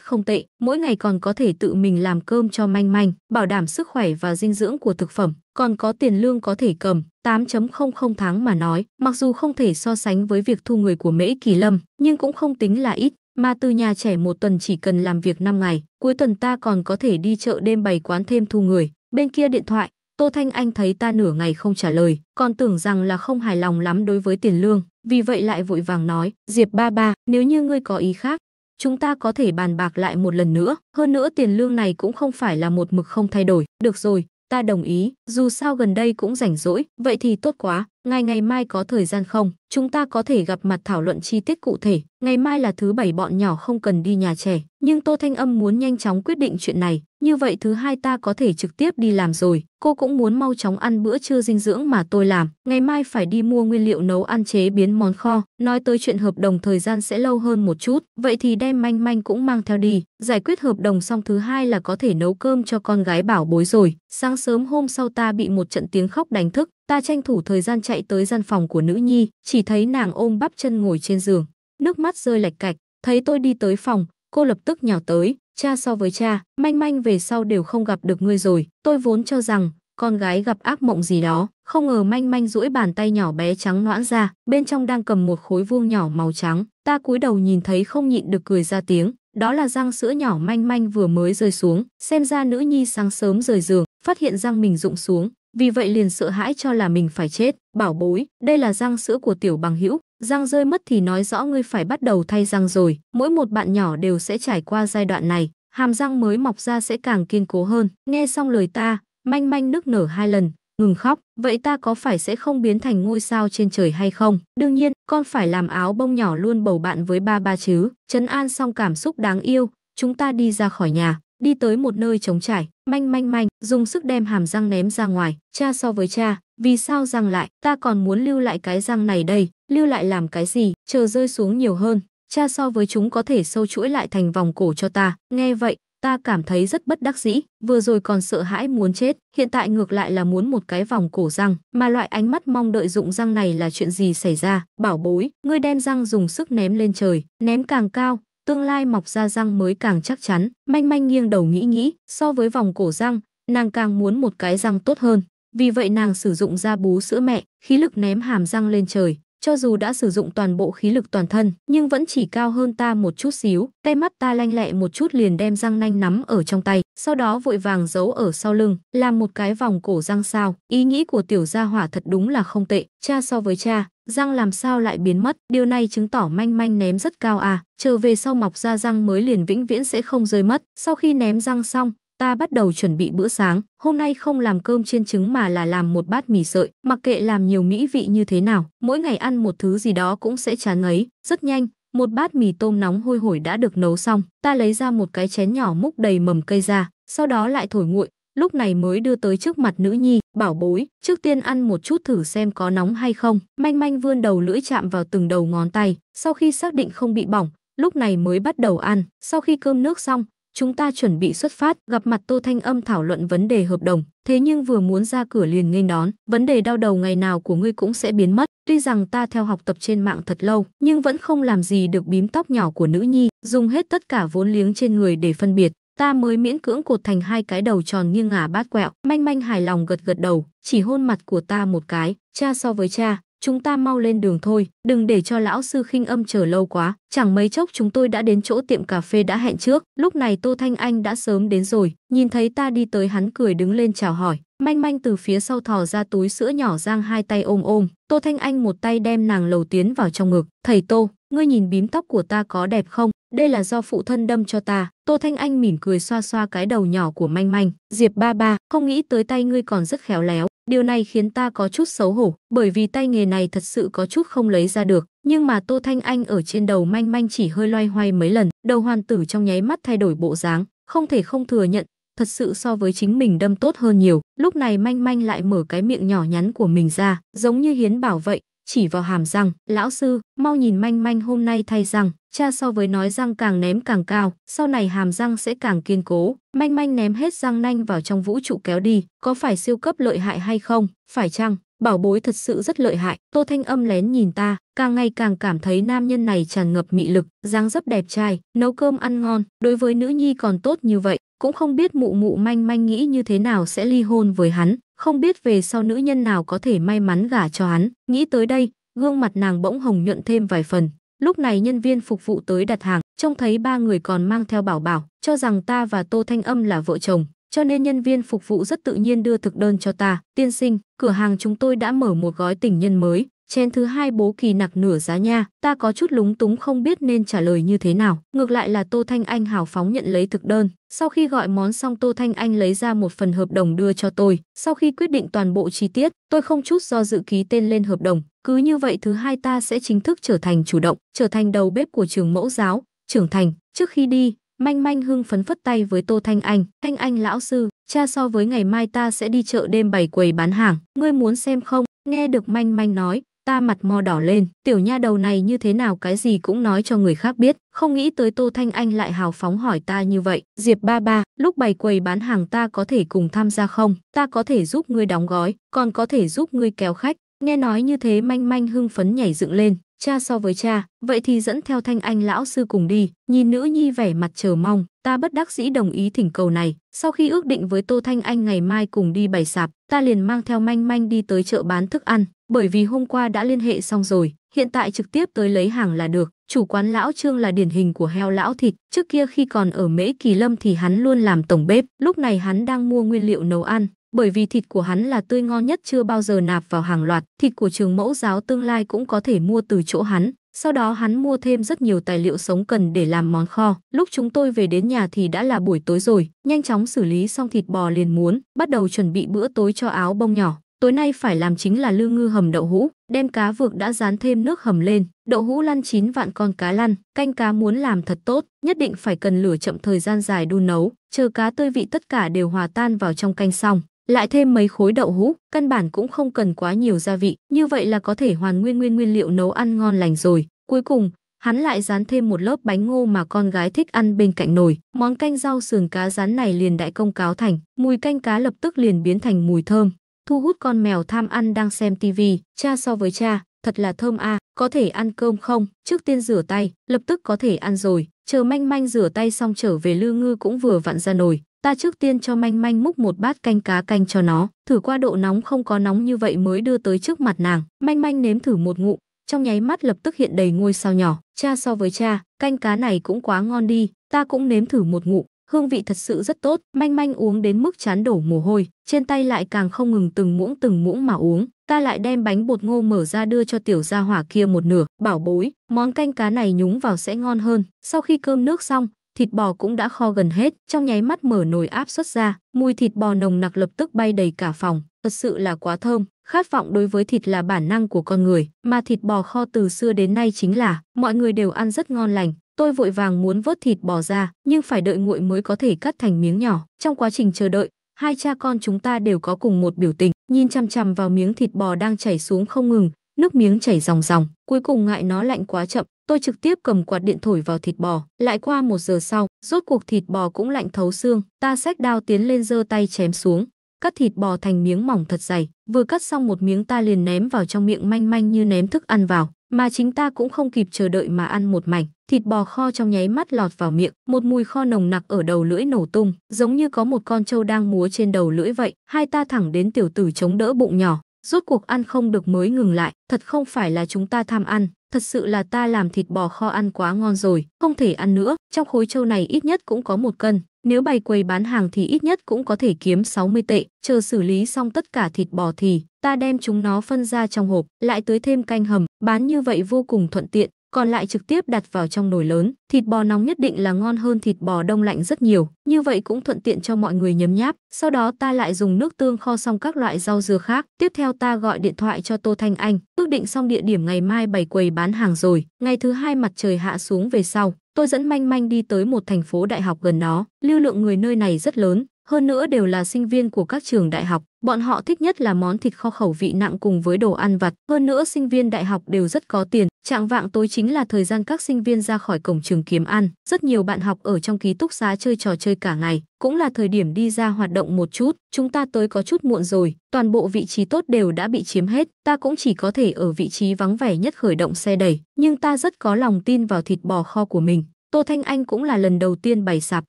không tệ, mỗi ngày còn có thể tự mình làm cơm cho manh manh, bảo đảm sức khỏe và dinh dưỡng của thực phẩm, còn có tiền lương có thể cầm, 8.00 tháng mà nói, mặc dù không thể so sánh với việc thu người của Mễ Kỳ Lâm, nhưng cũng không tính là ít, mà từ nhà trẻ một tuần chỉ cần làm việc 5 ngày, cuối tuần ta còn có thể đi chợ đêm bày quán thêm thu người. Bên kia điện thoại, Tô Thanh Anh thấy ta nửa ngày không trả lời, còn tưởng rằng là không hài lòng lắm đối với tiền lương, vì vậy lại vội vàng nói, Diệp ba ba, nếu như ngươi có ý khác, chúng ta có thể bàn bạc lại một lần nữa, hơn nữa tiền lương này cũng không phải là một mực không thay đổi, được rồi, ta đồng ý, dù sao gần đây cũng rảnh rỗi, vậy thì tốt quá, Ngày ngày mai có thời gian không? Chúng ta có thể gặp mặt thảo luận chi tiết cụ thể. Ngày mai là thứ bảy bọn nhỏ không cần đi nhà trẻ. Nhưng Tô Thanh Âm muốn nhanh chóng quyết định chuyện này. Như vậy thứ hai ta có thể trực tiếp đi làm rồi. Cô cũng muốn mau chóng ăn bữa trưa dinh dưỡng mà tôi làm. Ngày mai phải đi mua nguyên liệu nấu ăn chế biến món kho. Nói tới chuyện hợp đồng thời gian sẽ lâu hơn một chút. Vậy thì đem manh manh cũng mang theo đi. Giải quyết hợp đồng xong thứ hai là có thể nấu cơm cho con gái bảo bối rồi. Sáng sớm hôm sau ta bị một trận tiếng khóc đánh thức. Ta tranh thủ thời gian chạy tới gian phòng của nữ nhi, chỉ thấy nàng ôm bắp chân ngồi trên giường, nước mắt rơi lạch cạch, thấy tôi đi tới phòng, cô lập tức nhào tới, cha so với cha, manh manh về sau đều không gặp được ngươi rồi, tôi vốn cho rằng con gái gặp ác mộng gì đó, không ngờ manh manh duỗi bàn tay nhỏ bé trắng noãn ra, bên trong đang cầm một khối vuông nhỏ màu trắng, ta cúi đầu nhìn thấy không nhịn được cười ra tiếng, đó là răng sữa nhỏ manh manh vừa mới rơi xuống, xem ra nữ nhi sáng sớm rời giường, phát hiện răng mình rụng xuống, vì vậy liền sợ hãi cho là mình phải chết. Bảo bối, đây là răng sữa của tiểu bằng hữu, răng rơi mất thì nói rõ ngươi phải bắt đầu thay răng rồi. Mỗi một bạn nhỏ đều sẽ trải qua giai đoạn này, hàm răng mới mọc ra sẽ càng kiên cố hơn. Nghe xong lời ta, manh manh nước nở hai lần, ngừng khóc. Vậy ta có phải sẽ không biến thành ngôi sao trên trời hay không? Đương nhiên, con phải làm áo bông nhỏ luôn bầu bạn với ba ba chứ. Trấn an xong cảm xúc đáng yêu, chúng ta đi ra khỏi nhà đi tới một nơi trống trải, manh manh manh, dùng sức đem hàm răng ném ra ngoài, cha so với cha, vì sao răng lại, ta còn muốn lưu lại cái răng này đây, lưu lại làm cái gì, chờ rơi xuống nhiều hơn, cha so với chúng có thể sâu chuỗi lại thành vòng cổ cho ta, nghe vậy, ta cảm thấy rất bất đắc dĩ, vừa rồi còn sợ hãi muốn chết, hiện tại ngược lại là muốn một cái vòng cổ răng, mà loại ánh mắt mong đợi dụng răng này là chuyện gì xảy ra, bảo bối, ngươi đem răng dùng sức ném lên trời, ném càng cao, tương lai mọc ra răng mới càng chắc chắn. Manh manh nghiêng đầu nghĩ nghĩ, so với vòng cổ răng, nàng càng muốn một cái răng tốt hơn. Vì vậy nàng sử dụng da bú sữa mẹ, khí lực ném hàm răng lên trời, cho dù đã sử dụng toàn bộ khí lực toàn thân, nhưng vẫn chỉ cao hơn ta một chút xíu, tay mắt ta lanh lẹ một chút liền đem răng nanh nắm ở trong tay, sau đó vội vàng giấu ở sau lưng, làm một cái vòng cổ răng sao, ý nghĩ của tiểu gia hỏa thật đúng là không tệ, cha so với cha, răng làm sao lại biến mất, điều này chứng tỏ manh manh ném rất cao à, trở về sau mọc ra răng mới liền vĩnh viễn sẽ không rơi mất, sau khi ném răng xong, ta bắt đầu chuẩn bị bữa sáng, hôm nay không làm cơm chiên trứng mà là làm một bát mì sợi, mặc kệ làm nhiều mỹ vị như thế nào, mỗi ngày ăn một thứ gì đó cũng sẽ chán ngấy rất nhanh, một bát mì tôm nóng hôi hổi đã được nấu xong, ta lấy ra một cái chén nhỏ múc đầy mầm cây ra, sau đó lại thổi nguội, lúc này mới đưa tới trước mặt nữ nhi, bảo bối, trước tiên ăn một chút thử xem có nóng hay không. Manh manh vươn đầu lưỡi chạm vào từng đầu ngón tay, sau khi xác định không bị bỏng, lúc này mới bắt đầu ăn. Sau khi cơm nước xong, chúng ta chuẩn bị xuất phát, gặp mặt Tô Thanh Âm thảo luận vấn đề hợp đồng, thế nhưng vừa muốn ra cửa liền nghênh đón, vấn đề đau đầu ngày nào của ngươi cũng sẽ biến mất, tuy rằng ta theo học tập trên mạng thật lâu, nhưng vẫn không làm gì được bím tóc nhỏ của nữ nhi, dùng hết tất cả vốn liếng trên người để phân biệt, ta mới miễn cưỡng cột thành hai cái đầu tròn như ngả bát quẹo, manh manh hài lòng gật gật đầu, chỉ hôn mặt của ta một cái, cha so với cha, chúng ta mau lên đường thôi, đừng để cho lão sư khinh âm chờ lâu quá. Chẳng mấy chốc chúng tôi đã đến chỗ tiệm cà phê đã hẹn trước, lúc này Tô Thanh Anh đã sớm đến rồi, nhìn thấy ta đi tới hắn cười đứng lên chào hỏi. Manh manh từ phía sau thò ra túi sữa nhỏ giang hai tay ôm ôm, Tô Thanh Anh một tay đem nàng lầu tiến vào trong ngực. Thầy Tô, ngươi nhìn bím tóc của ta có đẹp không? Đây là do phụ thân đâm cho ta. Tô Thanh Anh mỉm cười xoa xoa cái đầu nhỏ của manh manh. Diệp ba ba, không nghĩ tới tay ngươi còn rất khéo léo. Điều này khiến ta có chút xấu hổ, bởi vì tay nghề này thật sự có chút không lấy ra được. Nhưng mà Tô Thanh Anh ở trên đầu manh manh chỉ hơi loay hoay mấy lần, đầu hoàn tử trong nháy mắt thay đổi bộ dáng, không thể không thừa nhận, thật sự so với chính mình đâm tốt hơn nhiều. Lúc này manh manh lại mở cái miệng nhỏ nhắn của mình ra, giống như hiến bảo vậy, chỉ vào hàm răng, lão sư, mau nhìn manh manh hôm nay thay răng, cha so với nói răng càng ném càng cao, sau này hàm răng sẽ càng kiên cố, manh manh ném hết răng nanh vào trong vũ trụ kéo đi, có phải siêu cấp lợi hại hay không, phải chăng, bảo bối thật sự rất lợi hại, tô thanh âm lén nhìn ta, càng ngày càng cảm thấy nam nhân này tràn ngập mị lực, dáng dấp đẹp trai, nấu cơm ăn ngon, đối với nữ nhi còn tốt như vậy, cũng không biết mụ mụ manh manh nghĩ như thế nào sẽ ly hôn với hắn, không biết về sau nữ nhân nào có thể may mắn gả cho hắn. Nghĩ tới đây, gương mặt nàng bỗng hồng nhuận thêm vài phần. Lúc này nhân viên phục vụ tới đặt hàng, trông thấy ba người còn mang theo bảo bảo, cho rằng ta và Tô Thanh Âm là vợ chồng, cho nên nhân viên phục vụ rất tự nhiên đưa thực đơn cho ta. Tiên sinh, cửa hàng chúng tôi đã mở một gói tình nhân mới, chén thứ hai bố kỳ nặc nửa giá nha, ta có chút lúng túng không biết nên trả lời như thế nào. Ngược lại là Tô Thanh Anh hào phóng nhận lấy thực đơn. Sau khi gọi món xong Tô Thanh Anh lấy ra một phần hợp đồng đưa cho tôi. Sau khi quyết định toàn bộ chi tiết, tôi không chút do dự ký tên lên hợp đồng. Cứ như vậy thứ hai ta sẽ chính thức trở thành chủ động, trở thành đầu bếp của trường mẫu giáo, trưởng thành. Trước khi đi, Manh manh hưng phấn phất tay với Tô Thanh Anh. Thanh Anh lão sư, cha so với ngày mai ta sẽ đi chợ đêm bày quầy bán hàng. Ngươi muốn xem không? Nghe được manh manh nói, ta mặt mò đỏ lên, tiểu nha đầu này như thế nào cái gì cũng nói cho người khác biết, không nghĩ tới Tô Thanh Anh lại hào phóng hỏi ta như vậy. Diệp ba ba, lúc bày quầy bán hàng ta có thể cùng tham gia không? Ta có thể giúp ngươi đóng gói, còn có thể giúp ngươi kéo khách. Nghe nói như thế manh manh hưng phấn nhảy dựng lên, cha so với cha, vậy thì dẫn theo Thanh Anh lão sư cùng đi, nhìn nữ nhi vẻ mặt chờ mong, ta bất đắc dĩ đồng ý thỉnh cầu này. Sau khi ước định với Tô Thanh Anh ngày mai cùng đi bày sạp, ta liền mang theo manh manh đi tới chợ bán thức ăn, bởi vì hôm qua đã liên hệ xong rồi, hiện tại trực tiếp tới lấy hàng là được. Chủ quán lão Trương là điển hình của heo lão thịt, trước kia khi còn ở Mễ Kỳ Lâm thì hắn luôn làm tổng bếp, lúc này hắn đang mua nguyên liệu nấu ăn, bởi vì thịt của hắn là tươi ngon nhất chưa bao giờ nạp vào hàng loạt, thịt của trường mẫu giáo tương lai cũng có thể mua từ chỗ hắn, sau đó hắn mua thêm rất nhiều tài liệu sống cần để làm món kho. Lúc chúng tôi về đến nhà thì đã là buổi tối rồi, nhanh chóng xử lý xong thịt bò liền muốn, bắt đầu chuẩn bị bữa tối cho áo bông nhỏ. Tối nay phải làm chính là lương ngư hầm đậu hũ, đem cá vượt đã rán thêm nước hầm lên, đậu hũ lăn chín vạn con cá lăn, canh cá muốn làm thật tốt, nhất định phải cần lửa chậm thời gian dài đun nấu, chờ cá tươi vị tất cả đều hòa tan vào trong canh xong, lại thêm mấy khối đậu hũ, căn bản cũng không cần quá nhiều gia vị, như vậy là có thể hoàn nguyên nguyên nguyên liệu nấu ăn ngon lành rồi. Cuối cùng, hắn lại dán thêm một lớp bánh ngô mà con gái thích ăn bên cạnh nồi. Món canh rau sườn cá rán này liền đại công cáo thành, mùi canh cá lập tức liền biến thành mùi thơm, thu hút con mèo tham ăn đang xem tivi. Cha so với cha, thật là thơm a, à. có thể ăn cơm không? Trước tiên rửa tay, lập tức có thể ăn rồi. Chờ manh manh rửa tay xong trở về lư ngư cũng vừa vặn ra nồi, Ta trước tiên cho manh manh múc một bát canh cá canh cho nó, thử qua độ nóng không có nóng như vậy mới đưa tới trước mặt nàng. Manh manh nếm thử một ngụm, trong nháy mắt lập tức hiện đầy ngôi sao nhỏ. Cha so với cha, canh cá này cũng quá ngon đi, ta cũng nếm thử một ngụm, hương vị thật sự rất tốt. Manh manh uống đến mức chán đổ mồ hôi, trên tay lại càng không ngừng từng muỗng từng muỗng mà uống. Ta lại đem bánh bột ngô mở ra đưa cho tiểu gia hỏa kia một nửa, bảo bối, món canh cá này nhúng vào sẽ ngon hơn. Sau khi cơm nước xong, thịt bò cũng đã kho gần hết, trong nháy mắt mở nồi áp suất ra, mùi thịt bò nồng nặc lập tức bay đầy cả phòng, thật sự là quá thơm. Khát vọng đối với thịt là bản năng của con người, mà thịt bò kho từ xưa đến nay chính là mọi người đều ăn rất ngon lành. Tôi vội vàng muốn vớt thịt bò ra, nhưng phải đợi nguội mới có thể cắt thành miếng nhỏ. Trong quá trình chờ đợi, hai cha con chúng ta đều có cùng một biểu tình, nhìn chằm chằm vào miếng thịt bò đang chảy xuống không ngừng, nước miếng chảy ròng ròng, cuối cùng ngại nó lạnh quá chậm, tôi trực tiếp cầm quạt điện thổi vào thịt bò. Lại qua một giờ sau, rốt cuộc thịt bò cũng lạnh thấu xương, ta xách đao tiến lên giơ tay chém xuống, cắt thịt bò thành miếng mỏng thật dày, vừa cắt xong một miếng ta liền ném vào trong miệng manh manh như ném thức ăn vào, mà chính ta cũng không kịp chờ đợi mà ăn một mảnh. Thịt bò kho trong nháy mắt lọt vào miệng, một mùi kho nồng nặc ở đầu lưỡi nổ tung, giống như có một con trâu đang múa trên đầu lưỡi vậy. Hai ta thẳng đến tiểu tử chống đỡ bụng nhỏ, rốt cuộc ăn không được mới ngừng lại, thật không phải là chúng ta tham ăn, thật sự là ta làm thịt bò kho ăn quá ngon rồi, không thể ăn nữa, trong khối trâu này ít nhất cũng có một cân, nếu bày quầy bán hàng thì ít nhất cũng có thể kiếm 60 tệ, chờ xử lý xong tất cả thịt bò thì ta đem chúng nó phân ra trong hộp, lại tới thêm canh hầm, bán như vậy vô cùng thuận tiện, còn lại trực tiếp đặt vào trong nồi lớn. Thịt bò nóng nhất định là ngon hơn thịt bò đông lạnh rất nhiều, như vậy cũng thuận tiện cho mọi người nhấm nháp. Sau đó ta lại dùng nước tương kho xong các loại rau dưa khác. Tiếp theo ta gọi điện thoại cho Tô Thanh Anh, ước định xong địa điểm ngày mai bày quầy bán hàng rồi. Ngày thứ hai mặt trời hạ xuống về sau, tôi dẫn manh manh đi tới một thành phố đại học gần đó. Lưu lượng người nơi này rất lớn, hơn nữa đều là sinh viên của các trường đại học, bọn họ thích nhất là món thịt kho khẩu vị nặng cùng với đồ ăn vặt. Hơn nữa sinh viên đại học đều rất có tiền, Trạng vạng tối chính là thời gian các sinh viên ra khỏi cổng trường kiếm ăn. Rất nhiều bạn học ở trong ký túc xá chơi trò chơi cả ngày, cũng là thời điểm đi ra hoạt động một chút. Chúng ta tới có chút muộn rồi, toàn bộ vị trí tốt đều đã bị chiếm hết. Ta cũng chỉ có thể ở vị trí vắng vẻ nhất khởi động xe đẩy, nhưng ta rất có lòng tin vào thịt bò kho của mình. Tô Thanh Anh cũng là lần đầu tiên bày sạp,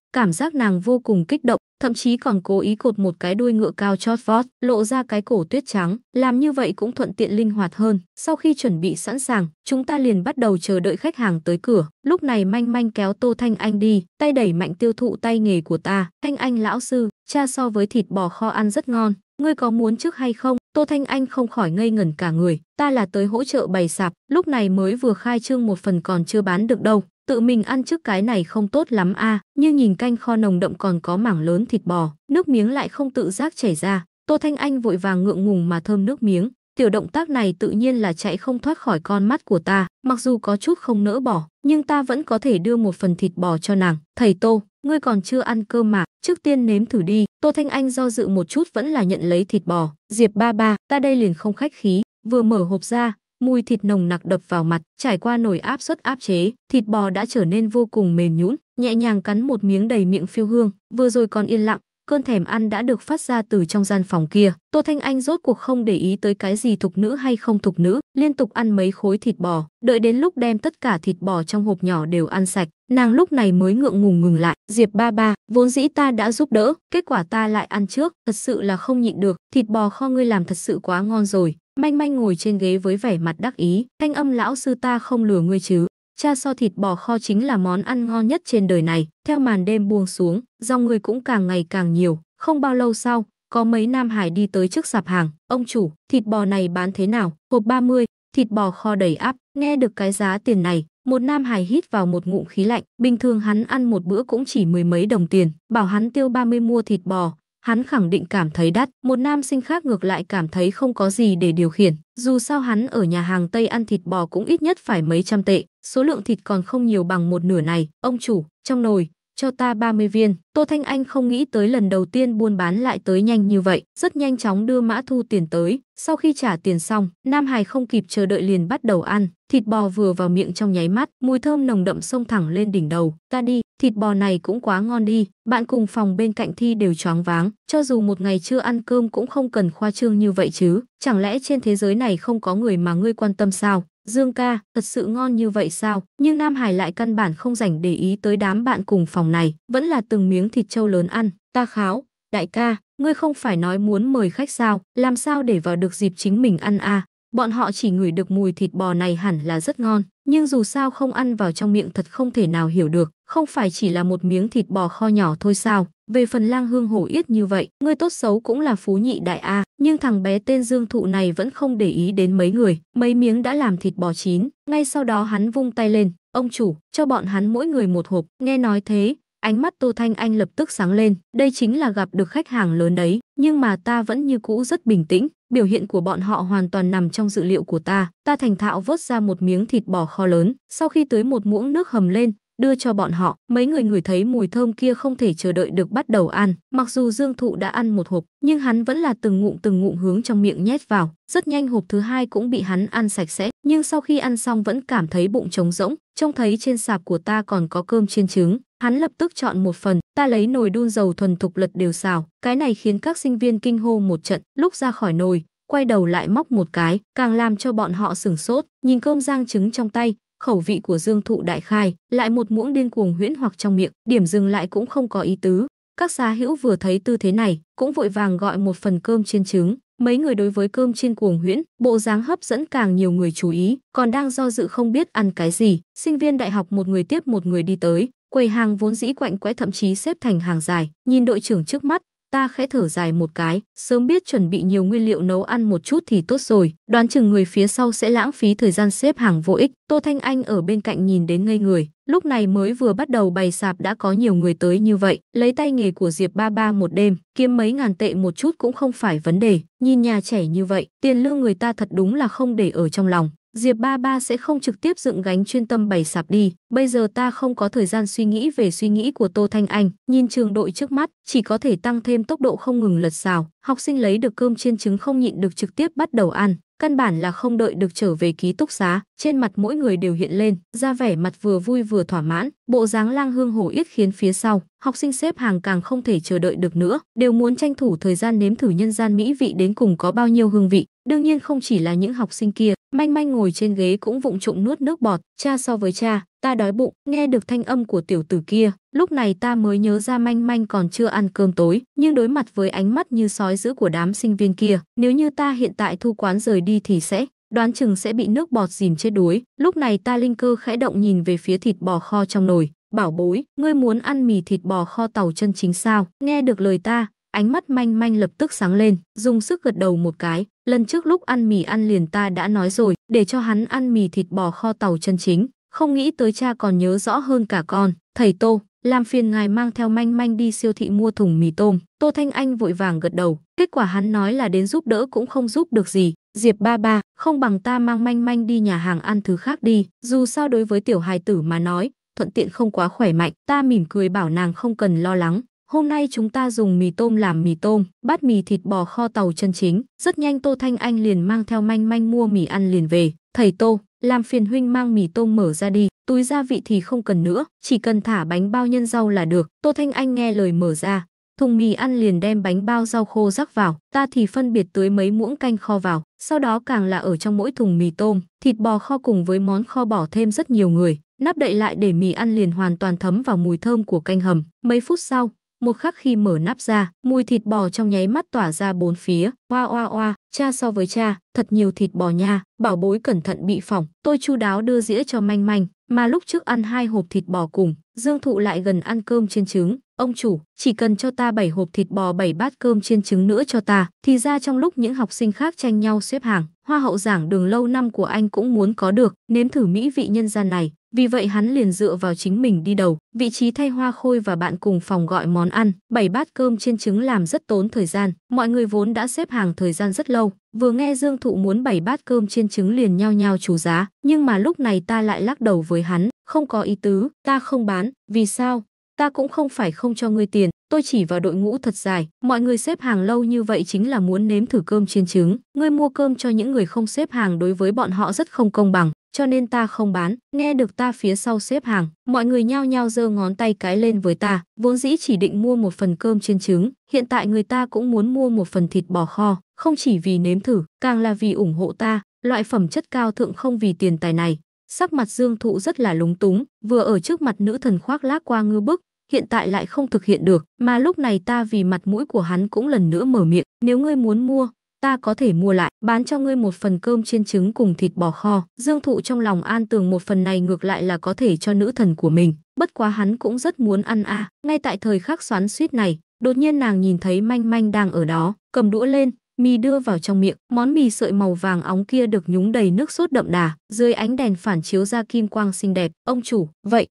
cảm giác nàng vô cùng kích động, thậm chí còn cố ý cột một cái đuôi ngựa cao chót vót, lộ ra cái cổ tuyết trắng, làm như vậy cũng thuận tiện linh hoạt hơn. Sau khi chuẩn bị sẵn sàng, chúng ta liền bắt đầu chờ đợi khách hàng tới cửa. Lúc này manh manh kéo Tô Thanh Anh đi, tay đẩy mạnh tiêu thụ tay nghề của ta. Thanh Anh lão sư, cha so với thịt bò kho ăn rất ngon, ngươi có muốn trước hay không? Tô Thanh Anh không khỏi ngây ngẩn cả người, ta là tới hỗ trợ bày sạp, lúc này mới vừa khai trương một phần còn chưa bán được đâu, tự mình ăn trước cái này không tốt lắm a à, nhưng nhìn canh kho nồng đậm còn có mảng lớn thịt bò nước miếng lại không tự giác chảy ra tô thanh anh vội vàng ngượng ngùng mà thơm nước miếng tiểu động tác này tự nhiên là chạy không thoát khỏi con mắt của ta mặc dù có chút không nỡ bỏ nhưng ta vẫn có thể đưa một phần thịt bò cho nàng thầy tô ngươi còn chưa ăn cơm mà trước tiên nếm thử đi tô thanh anh do dự một chút vẫn là nhận lấy thịt bò diệp ba ba ta đây liền không khách khí vừa mở hộp ra mùi thịt nồng nặc đập vào mặt, trải qua nồi áp suất áp chế, thịt bò đã trở nên vô cùng mềm nhũn, nhẹ nhàng cắn một miếng đầy miệng phiêu hương, vừa rồi còn yên lặng, cơn thèm ăn đã được phát ra từ trong gian phòng kia. Tô Thanh Anh rốt cuộc không để ý tới cái gì thục nữ hay không thục nữ, liên tục ăn mấy khối thịt bò, đợi đến lúc đem tất cả thịt bò trong hộp nhỏ đều ăn sạch, nàng lúc này mới ngượng ngùng ngừng lại. Diệp ba ba, vốn dĩ ta đã giúp đỡ, kết quả ta lại ăn trước, thật sự là không nhịn được, thịt bò kho ngươi làm thật sự quá ngon rồi. Manh manh ngồi trên ghế với vẻ mặt đắc ý, thanh âm lão sư ta không lừa ngươi chứ. Cha so thịt bò kho chính là món ăn ngon nhất trên đời này, theo màn đêm buông xuống, dòng người cũng càng ngày càng nhiều, không bao lâu sau, có mấy nam hải đi tới trước sạp hàng, ông chủ, thịt bò này bán thế nào, hộp 30, thịt bò kho đầy áp, nghe được cái giá tiền này, một nam hải hít vào một ngụm khí lạnh, bình thường hắn ăn một bữa cũng chỉ mười mấy đồng tiền, bảo hắn tiêu 30 mua thịt bò, Hắn khẳng định cảm thấy đắt, một nam sinh khác ngược lại cảm thấy không có gì để điều khiển. Dù sao hắn ở nhà hàng Tây ăn thịt bò cũng ít nhất phải mấy trăm tệ, số lượng thịt còn không nhiều bằng một nửa này. Ông chủ, trong nồi, cho ta 30 viên. Tô Thanh Anh không nghĩ tới lần đầu tiên buôn bán lại tới nhanh như vậy, rất nhanh chóng đưa Mã Thu tiền tới. Sau khi trả tiền xong, Nam Hải không kịp chờ đợi liền bắt đầu ăn. Thịt bò vừa vào miệng trong nháy mắt, mùi thơm nồng đậm xông thẳng lên đỉnh đầu. Ta đi, thịt bò này cũng quá ngon đi, bạn cùng phòng bên cạnh Thi đều choáng váng, cho dù một ngày chưa ăn cơm cũng không cần khoa trương như vậy chứ, chẳng lẽ trên thế giới này không có người mà ngươi quan tâm sao? Dương ca, thật sự ngon như vậy sao? Nhưng Nam Hải lại căn bản không rảnh để ý tới đám bạn cùng phòng này, vẫn là từng miếng thịt trâu lớn ăn. Ta kháo, đại ca, ngươi không phải nói muốn mời khách sao, làm sao để vào được dịp chính mình ăn à? Bọn họ chỉ ngửi được mùi thịt bò này hẳn là rất ngon, nhưng dù sao không ăn vào trong miệng thật không thể nào hiểu được, không phải chỉ là một miếng thịt bò kho nhỏ thôi sao. Về phần lang hương hổ yết như vậy, người tốt xấu cũng là phú nhị đại A, nhưng thằng bé tên Dương Thụ này vẫn không để ý đến mấy người, mấy miếng đã làm thịt bò chín, ngay sau đó hắn vung tay lên, ông chủ, cho bọn hắn mỗi người một hộp, nghe nói thế, Ánh mắt Tô Thanh Anh lập tức sáng lên, đây chính là gặp được khách hàng lớn đấy, nhưng mà ta vẫn như cũ rất bình tĩnh, biểu hiện của bọn họ hoàn toàn nằm trong dự liệu của ta. Ta thành thạo vớt ra một miếng thịt bò kho lớn, sau khi tưới một muỗng nước hầm lên, đưa cho bọn họ. Mấy người ngửi thấy mùi thơm kia không thể chờ đợi được bắt đầu ăn. Mặc dù Dương Thụ đã ăn một hộp, nhưng hắn vẫn là từng ngụm từng ngụm hướng trong miệng nhét vào. Rất nhanh hộp thứ hai cũng bị hắn ăn sạch sẽ, nhưng sau khi ăn xong vẫn cảm thấy bụng trống rỗng, trông thấy trên sạp của ta còn có cơm chiên trứng. Hắn lập tức chọn một phần, ta lấy nồi đun dầu thuần thục lật đều xào. Cái này khiến các sinh viên kinh hô một trận, lúc ra khỏi nồi, quay đầu lại móc một cái, càng làm cho bọn họ sửng sốt, nhìn cơm rang trứng trong tay, khẩu vị của dương thụ đại khai lại một muỗng điên cuồng huyễn hoặc trong miệng điểm dừng lại cũng không có ý tứ các xá hữu vừa thấy tư thế này cũng vội vàng gọi một phần cơm trên trứng mấy người đối với cơm trên cuồng huyễn bộ dáng hấp dẫn càng nhiều người chú ý còn đang do dự không biết ăn cái gì sinh viên đại học một người tiếp một người đi tới quầy hàng vốn dĩ quạnh quẽ thậm chí xếp thành hàng dài nhìn đội trưởng trước mắt ta khẽ thở dài một cái, sớm biết chuẩn bị nhiều nguyên liệu nấu ăn một chút thì tốt rồi, đoán chừng người phía sau sẽ lãng phí thời gian xếp hàng vô ích. Tô Thanh Anh ở bên cạnh nhìn đến ngây người, lúc này mới vừa bắt đầu bày sạp đã có nhiều người tới như vậy, lấy tay nghề của Diệp Ba Ba một đêm, kiếm mấy ngàn tệ một chút cũng không phải vấn đề, nhìn nhà trẻ như vậy, tiền lương người ta thật đúng là không để ở trong lòng. Diệp Ba Ba sẽ không trực tiếp dựng gánh chuyên tâm bày sạp đi. Bây giờ ta không có thời gian suy nghĩ về suy nghĩ của Tô Thanh Anh. Nhìn trường đội trước mắt, chỉ có thể tăng thêm tốc độ không ngừng lật xào. Học sinh lấy được cơm chiên trứng không nhịn được trực tiếp bắt đầu ăn. Căn bản là không đợi được trở về ký túc xá, trên mặt mỗi người đều hiện lên, ra vẻ mặt vừa vui vừa thỏa mãn, bộ dáng lang hương hổ yết khiến phía sau, học sinh xếp hàng càng không thể chờ đợi được nữa, đều muốn tranh thủ thời gian nếm thử nhân gian mỹ vị đến cùng có bao nhiêu hương vị. Đương nhiên không chỉ là những học sinh kia, Manh manh ngồi trên ghế cũng vụng trộm nuốt nước bọt, cha so với cha, ta đói bụng, nghe được thanh âm của tiểu tử kia, lúc này ta mới nhớ ra manh manh còn chưa ăn cơm tối, nhưng đối mặt với ánh mắt như sói dữ của đám sinh viên kia, nếu như ta hiện tại thu quán rời đi thì sẽ, đoán chừng sẽ bị nước bọt dìm chết đuối. Lúc này ta linh cơ khẽ động nhìn về phía thịt bò kho trong nồi, bảo bối, ngươi muốn ăn mì thịt bò kho tàu chân chính sao, nghe được lời ta, ánh mắt manh manh lập tức sáng lên, dùng sức gật đầu một cái, Lần trước lúc ăn mì ăn liền ta đã nói rồi, để cho hắn ăn mì thịt bò kho tàu chân chính, không nghĩ tới cha còn nhớ rõ hơn cả con. Thầy Tô, làm phiền ngài mang theo manh manh đi siêu thị mua thùng mì tôm. Tô Thanh Anh vội vàng gật đầu, kết quả hắn nói là đến giúp đỡ cũng không giúp được gì. Diệp ba ba, không bằng ta mang manh manh đi nhà hàng ăn thứ khác đi, dù sao đối với tiểu hài tử mà nói, thuận tiện không quá khỏe mạnh, ta mỉm cười bảo nàng không cần lo lắng, Hôm nay chúng ta dùng mì tôm làm mì tôm, bát mì thịt bò kho tàu chân chính. Rất nhanh Tô Thanh Anh liền mang theo manh manh mua mì ăn liền về. Thầy Tô, làm phiền huynh mang mì tôm mở ra đi, túi gia vị thì không cần nữa, chỉ cần thả bánh bao nhân rau là được. Tô Thanh Anh nghe lời mở ra, thùng mì ăn liền đem bánh bao rau khô rắc vào, ta thì phân biệt tưới mấy muỗng canh kho vào, sau đó càng là ở trong mỗi thùng mì tôm, thịt bò kho cùng với món kho bỏ thêm rất nhiều người, nắp đậy lại để mì ăn liền hoàn toàn thấm vào mùi thơm của canh hầm. Mấy phút sau, một khắc khi mở nắp ra, mùi thịt bò trong nháy mắt tỏa ra bốn phía. Oa oa oa, cha so với cha, thật nhiều thịt bò nha. Bảo bối cẩn thận bị phỏng, tôi chu đáo đưa dĩa cho manh manh. Mà lúc trước ăn hai hộp thịt bò cùng, Dương Thụ lại gần ăn cơm trên trứng. Ông chủ, chỉ cần cho ta 7 hộp thịt bò 7 bát cơm chiên trứng nữa cho ta. Thì ra trong lúc những học sinh khác tranh nhau xếp hàng, hoa hậu giảng đường lâu năm của anh cũng muốn có được, nếm thử mỹ vị nhân gian này. Vì vậy hắn liền dựa vào chính mình đi đầu, vị trí thay hoa khôi và bạn cùng phòng gọi món ăn, bảy bát cơm trên trứng làm rất tốn thời gian, mọi người vốn đã xếp hàng thời gian rất lâu, vừa nghe Dương Thụ muốn bảy bát cơm trên trứng liền nhao nhao chú giá, nhưng mà lúc này ta lại lắc đầu với hắn, không có ý tứ, ta không bán, vì sao? Ta cũng không phải không cho ngươi tiền, tôi chỉ vào đội ngũ thật dài, mọi người xếp hàng lâu như vậy chính là muốn nếm thử cơm chiên trứng, ngươi mua cơm cho những người không xếp hàng đối với bọn họ rất không công bằng cho nên ta không bán, nghe được ta phía sau xếp hàng, mọi người nhao nhao giơ ngón tay cái lên với ta, vốn dĩ chỉ định mua một phần cơm chiên trứng, hiện tại người ta cũng muốn mua một phần thịt bò kho, không chỉ vì nếm thử, càng là vì ủng hộ ta, loại phẩm chất cao thượng không vì tiền tài này. Sắc mặt Dương Thụ rất là lúng túng, vừa ở trước mặt nữ thần khoác lác qua ngư bức, hiện tại lại không thực hiện được, mà lúc này ta vì mặt mũi của hắn cũng lần nữa mở miệng, nếu ngươi muốn mua, ta có thể mua lại, bán cho ngươi một phần cơm chiên trứng cùng thịt bò kho. Dương thụ trong lòng an tường một phần này ngược lại là có thể cho nữ thần của mình, bất quá hắn cũng rất muốn ăn à. Ngay tại thời khắc xoắn suýt này, đột nhiên nàng nhìn thấy manh manh đang ở đó, cầm đũa lên, mì đưa vào trong miệng, món mì sợi màu vàng óng kia được nhúng đầy nước sốt đậm đà, dưới ánh đèn phản chiếu ra kim quang xinh đẹp. Ông chủ, vậy,